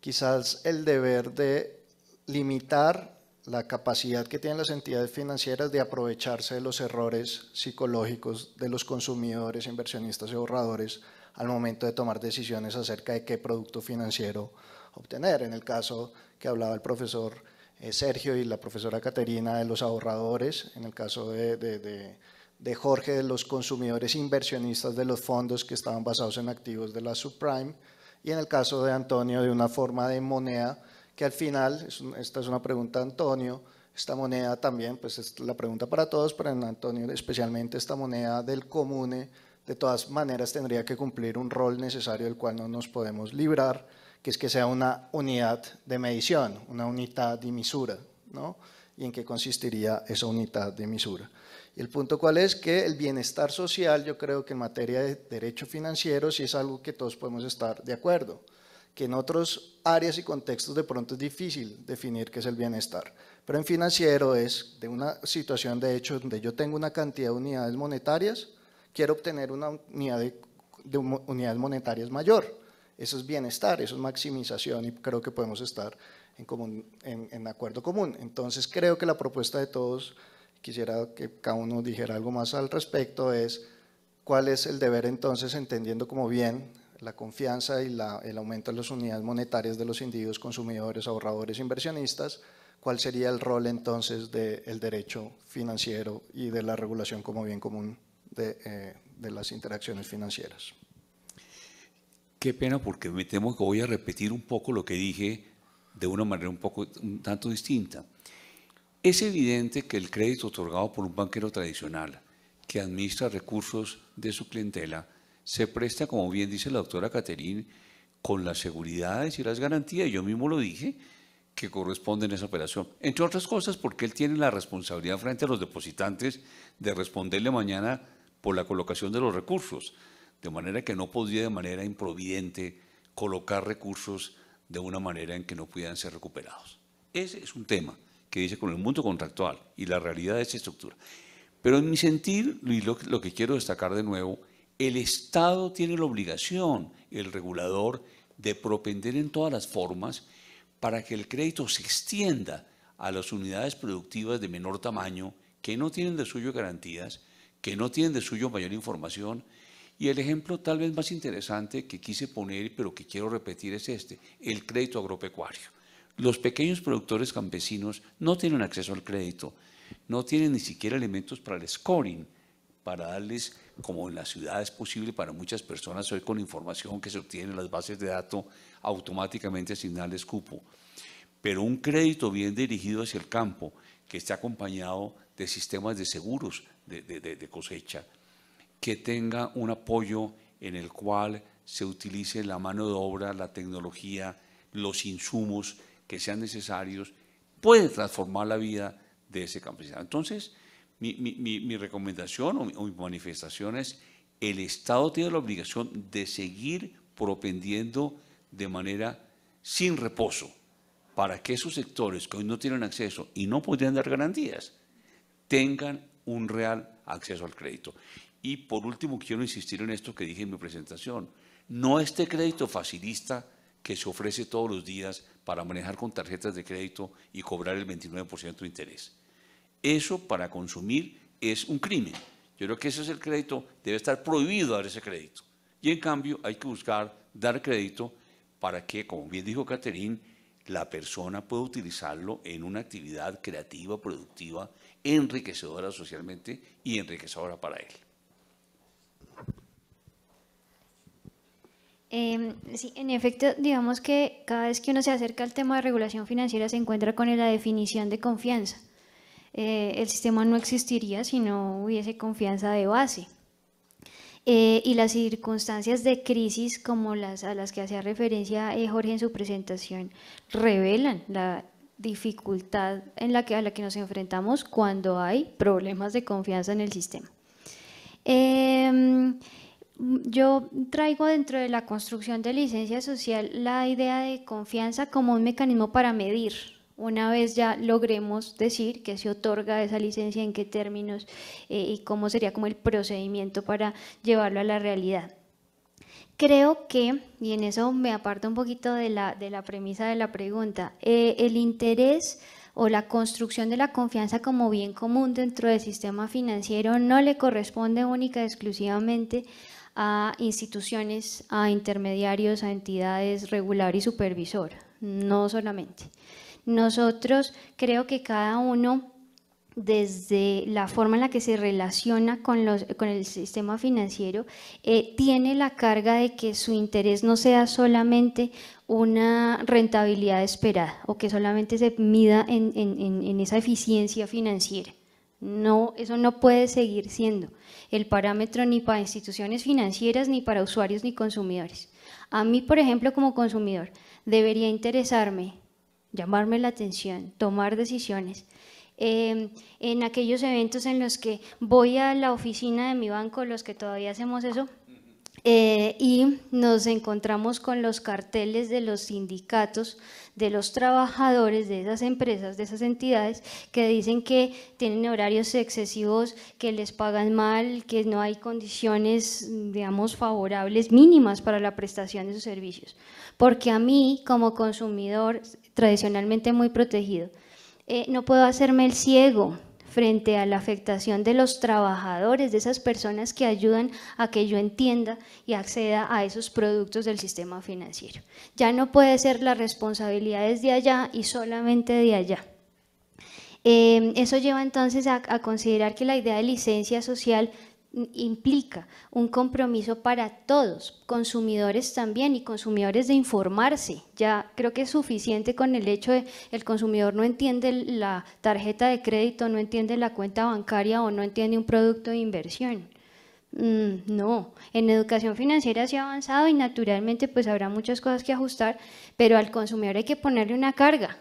[SPEAKER 12] quizás el deber de limitar la capacidad que tienen las entidades financieras de aprovecharse de los errores psicológicos de los consumidores, inversionistas y ahorradores al momento de tomar decisiones acerca de qué producto financiero obtener. En el caso que hablaba el profesor eh, Sergio y la profesora Caterina de los ahorradores, en el caso de, Jorge de los consumidores inversionistas de los fondos que estaban basados en activos de la subprime, y en el caso de Antonio de una forma de moneda que al final, esta es una pregunta Antonio, esta moneda también, pues es la pregunta para todos, pero en Antonio especialmente esta moneda del comune de todas maneras tendría que cumplir un rol necesario del cual no nos podemos librar, que es que sea una unidad de medición, una unidad de misura, ¿no? ¿Y en qué consistiría esa unidad de misura? el punto cuál es que el bienestar social, yo creo que en materia de derecho financiero sí es algo que todos podemos estar de acuerdo, que en otros áreas y contextos de pronto es difícil definir qué es el bienestar, pero en financiero es de una situación de hecho donde yo tengo una cantidad de unidades monetarias, quiero obtener una unidad de, unidades monetarias mayor. Eso es bienestar, eso es maximización y creo que podemos estar en, en, acuerdo común. Entonces creo que la propuesta de todos, quisiera que cada uno dijera algo más al respecto, es cuál es el deber entonces, entendiendo como bien la confianza y la, el aumento de las unidades monetarias de los individuos consumidores, ahorradores, inversionistas, cuál sería el rol entonces del derecho financiero y de la regulación como bien común. Eh, de, las interacciones financieras.
[SPEAKER 11] Qué pena porque me temo que voy a repetir un poco lo que dije de una manera un poco tanto distinta. Es evidente que el crédito otorgado por un banquero tradicional que administra recursos de su clientela se presta, como bien dice la doctora Caterín, con las seguridades y las garantías, yo mismo lo dije, que corresponden a esa operación. Entre otras cosas, porque él tiene la responsabilidad frente a los depositantes de responderle mañana por la colocación de los recursos, de manera que no podía de manera improvidente colocar recursos de una manera en que no pudieran ser recuperados. Ese es un tema que dice con el mundo contractual y la realidad de esa estructura. Pero en mi sentir, y lo que quiero destacar de nuevo, el Estado tiene la obligación, el regulador, de propender en todas las formas para que el crédito se extienda a las unidades productivas de menor tamaño que no tienen de suyo garantías que no tienen de suyo mayor información. Y el ejemplo tal vez más interesante que quise poner, pero que quiero repetir, es este, el crédito agropecuario. Los pequeños productores campesinos no tienen acceso al crédito, no tienen ni siquiera elementos para el scoring, para darles, como en la ciudad es posible para muchas personas hoy con información que se obtiene en las bases de datos, automáticamente asignarles cupo. Pero un crédito bien dirigido hacia el campo, que esté acompañado de sistemas de seguros, de, cosecha, que tenga un apoyo en el cual se utilice la mano de obra, la tecnología, los insumos que sean necesarios, puede transformar la vida de ese campesino. Entonces, mi, recomendación o mi, o manifestación es, el Estado tiene la obligación de seguir propendiendo de manera sin reposo para que esos sectores que hoy no tienen acceso y no podrían dar garantías tengan un real acceso al crédito. Y por último, quiero insistir en esto que dije en mi presentación. No este crédito facilista que se ofrece todos los días para manejar con tarjetas de crédito y cobrar el 29% de interés. Eso para consumir es un crimen. Yo creo que ese es el crédito, debe estar prohibido dar ese crédito. Y en cambio hay que buscar dar crédito para que, como bien dijo Caterín, la persona pueda utilizarlo en una actividad creativa, productiva, enriquecedora socialmente y enriquecedora para él.
[SPEAKER 13] Em, sí, en efecto, digamos que cada vez que uno se acerca al tema de regulación financiera se encuentra con la definición de confianza. Eh, el sistema no existiría si no hubiese confianza de base. Eh, y las circunstancias de crisis como las a las que hacía referencia eh, Jorge en su presentación revelan la dificultad en la que, a la que nos enfrentamos cuando hay problemas de confianza en el sistema. Em, yo traigo dentro de la construcción de licencia social la idea de confianza como un mecanismo para medir. Una vez ya logremos decir que se otorga esa licencia, en qué términos eh, y cómo sería como el procedimiento para llevarlo a la realidad creo que, y en eso me aparto un poquito de la, de la premisa de la pregunta, eh, el interés o la construcción de la confianza como bien común dentro del sistema financiero no le corresponde única y exclusivamente a instituciones, a intermediarios, a entidades regular y supervisora, no solamente. Nosotros creo que cada uno desde la forma en la que se relaciona con, los, con el sistema financiero, eh, tiene la carga de que su interés no sea solamente una rentabilidad esperada o que solamente se mida en, en, en esa eficiencia financiera. No, eso no puede seguir siendo el parámetro ni para instituciones financieras, ni para usuarios, ni consumidores. A mí, por ejemplo, como consumidor, debería interesarme, llamarme la atención, tomar decisiones Em, en aquellos eventos en los que voy a la oficina de mi banco, los que todavía hacemos eso, eh, y nos encontramos con los carteles de los sindicatos, de los trabajadores de esas empresas, de esas entidades, que dicen que tienen horarios excesivos, que les pagan mal, que no hay condiciones, digamos, favorables mínimas para la prestación de sus servicios. Porque a mí, como consumidor, tradicionalmente muy protegido, eh, no puedo hacerme el ciego frente a la afectación de los trabajadores, de esas personas que ayudan a que yo entienda y acceda a esos productos del sistema financiero. Ya no puede ser la responsabilidad de allá y solamente de allá. Eh, eso lleva entonces a, considerar que la idea de licencia social implica un compromiso para todos, consumidores también y consumidores de informarse. Ya creo que es suficiente con el hecho de el consumidor no entiende la tarjeta de crédito, no entiende la cuenta bancaria o no entiende un producto de inversión. Mm, no, en educación financiera se ha avanzado y naturalmente pues habrá muchas cosas que ajustar, pero al consumidor hay que ponerle una carga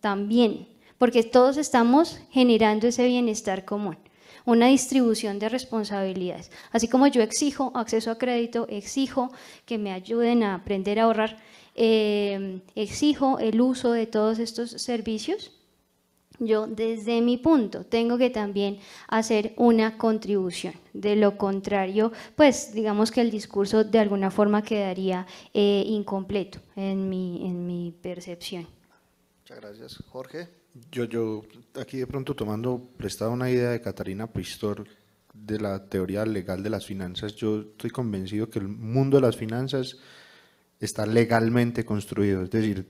[SPEAKER 13] también, porque todos estamos generando ese bienestar común una distribución de responsabilidades. Así como yo exijo acceso a crédito, exijo que me ayuden a aprender a ahorrar, eh, exijo el uso de todos estos servicios, yo desde mi punto tengo que también hacer una contribución. De lo contrario, pues digamos que el discurso de alguna forma quedaría eh, incompleto en mi, en mi percepción. Muchas gracias. Jorge.
[SPEAKER 5] Yo, yo aquí de pronto tomando prestado una idea de Catarina Pistor de la teoría legal de las finanzas, yo estoy convencido que el mundo de las finanzas está legalmente construido, es decir,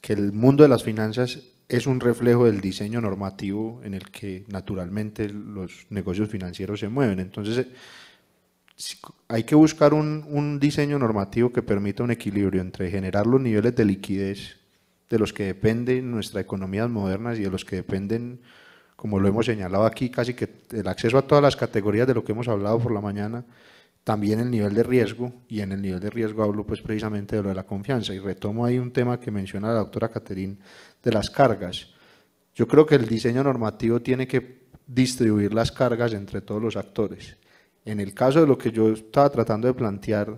[SPEAKER 5] que el mundo de las finanzas es un reflejo del diseño normativo en el que naturalmente los negocios financieros se mueven. Entonces, hay que buscar un, un diseño normativo que permita un equilibrio entre generar los niveles de liquidez de los que dependen nuestras economías modernas y de los que dependen, como lo hemos señalado aquí, casi que el acceso a todas las categorías de lo que hemos hablado por la mañana, también el nivel de riesgo, y en el nivel de riesgo hablo pues precisamente de lo de la confianza. Y retomo ahí un tema que menciona la doctora Caterín de las cargas. Yo creo que el diseño normativo tiene que distribuir las cargas entre todos los actores. En el caso de lo que yo estaba tratando de plantear,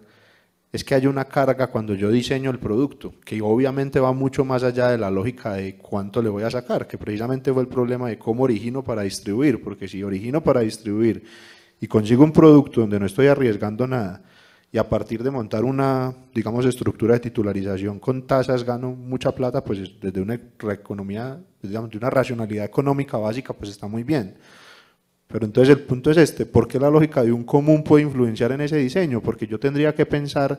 [SPEAKER 5] es que hay una carga cuando yo diseño el producto, que obviamente va mucho más allá de la lógica de cuánto le voy a sacar, que precisamente fue el problema de cómo origino para distribuir, porque si origino para distribuir y consigo un producto donde no estoy arriesgando nada, y a partir de montar una, digamos, estructura de titularización con tasas gano mucha plata, pues desde una economía, digamos, de una racionalidad económica básica, pues está muy bien. Pero entonces el punto es este, ¿por qué la lógica de un común puede influenciar en ese diseño? Porque yo tendría que pensar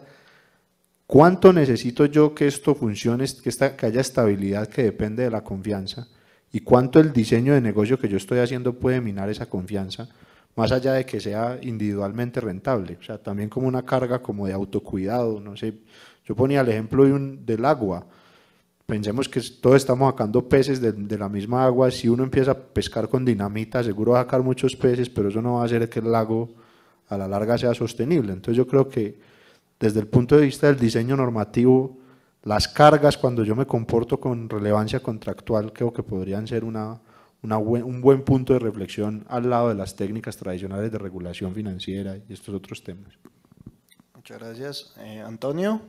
[SPEAKER 5] cuánto necesito yo que esto funcione, que, haya estabilidad que depende de la confianza y cuánto el diseño de negocio que yo estoy haciendo puede minar esa confianza, más allá de que sea individualmente rentable. O sea, también como una carga como de autocuidado, no sé. Yo ponía el ejemplo del agua pensemos que todos estamos sacando peces de, la misma agua. Si uno empieza a pescar con dinamita, seguro va a sacar muchos peces, pero eso no va a hacer que el lago a la larga sea sostenible. Entonces yo creo que desde el punto de vista del diseño normativo, las cargas cuando yo me comporto con relevancia contractual creo que podrían ser una, un buen punto de reflexión al lado de las técnicas tradicionales de regulación financiera y estos otros
[SPEAKER 12] temas. Muchas gracias. Eh, Antonio.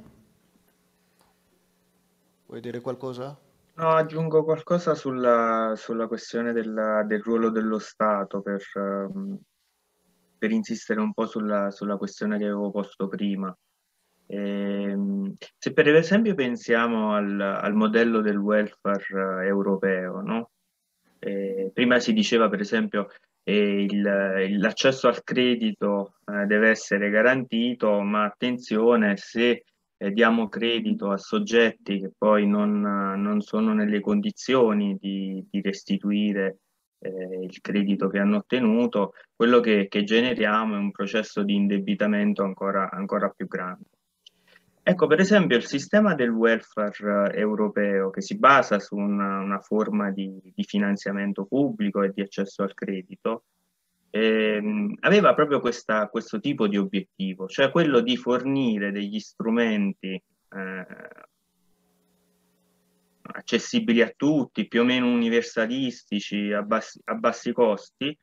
[SPEAKER 12] Vuoi dire qualcosa?
[SPEAKER 14] No, aggiungo qualcosa sulla, sulla questione della, del ruolo dello Stato per, ehm, per insistere un po' sulla, sulla, questione che avevo posto prima. E, ehm, se per esempio pensiamo al, al modello del welfare eh, europeo, no? e, eh, prima si diceva per esempio che eh, l'accesso al credito deve essere garantito, ma attenzione se eh, diamo credito a soggetti che poi non, non sono nelle condizioni di, di restituire eh, il credito che hanno ottenuto, quello che, che, generiamo è un processo di indebitamento ancora, ancora più grande. Ecco, per esempio, il sistema del welfare eh, europeo che si basa su una, una forma di, di finanziamento pubblico e di accesso al credito, ehm, aveva proprio questa, questo tipo di obiettivo, cioè quello di fornire degli strumenti eh, accessibili a tutti, più o meno universalistici, a bassi, a bassi costi,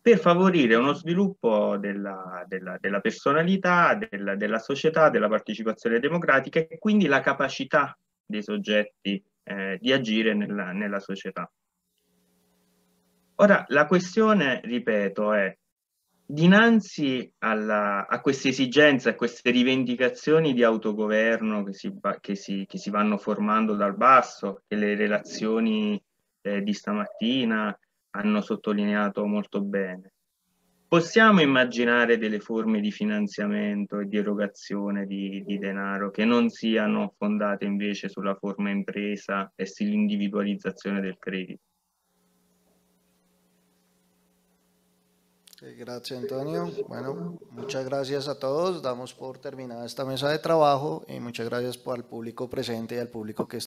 [SPEAKER 14] per favorire uno sviluppo della, della, della personalità, della, della, società, della partecipazione democratica e quindi la capacità dei soggetti eh, di agire nella, nella società. Ora, la questione, ripeto, è dinanzi alla, a queste esigenze, a queste rivendicazioni di autogoverno che si, che si, che si vanno formando dal basso, che le relazioni eh, di stamattina hanno sottolineato molto bene, possiamo immaginare delle forme di finanziamento e di erogazione di, di denaro che non siano fondate invece sulla forma impresa e sull'individualizzazione del credito?
[SPEAKER 12] Gracias, Antonio. Bueno, muchas gracias a todos. Damos por terminada esta mesa de trabajo y muchas gracias al público presente y al público que está.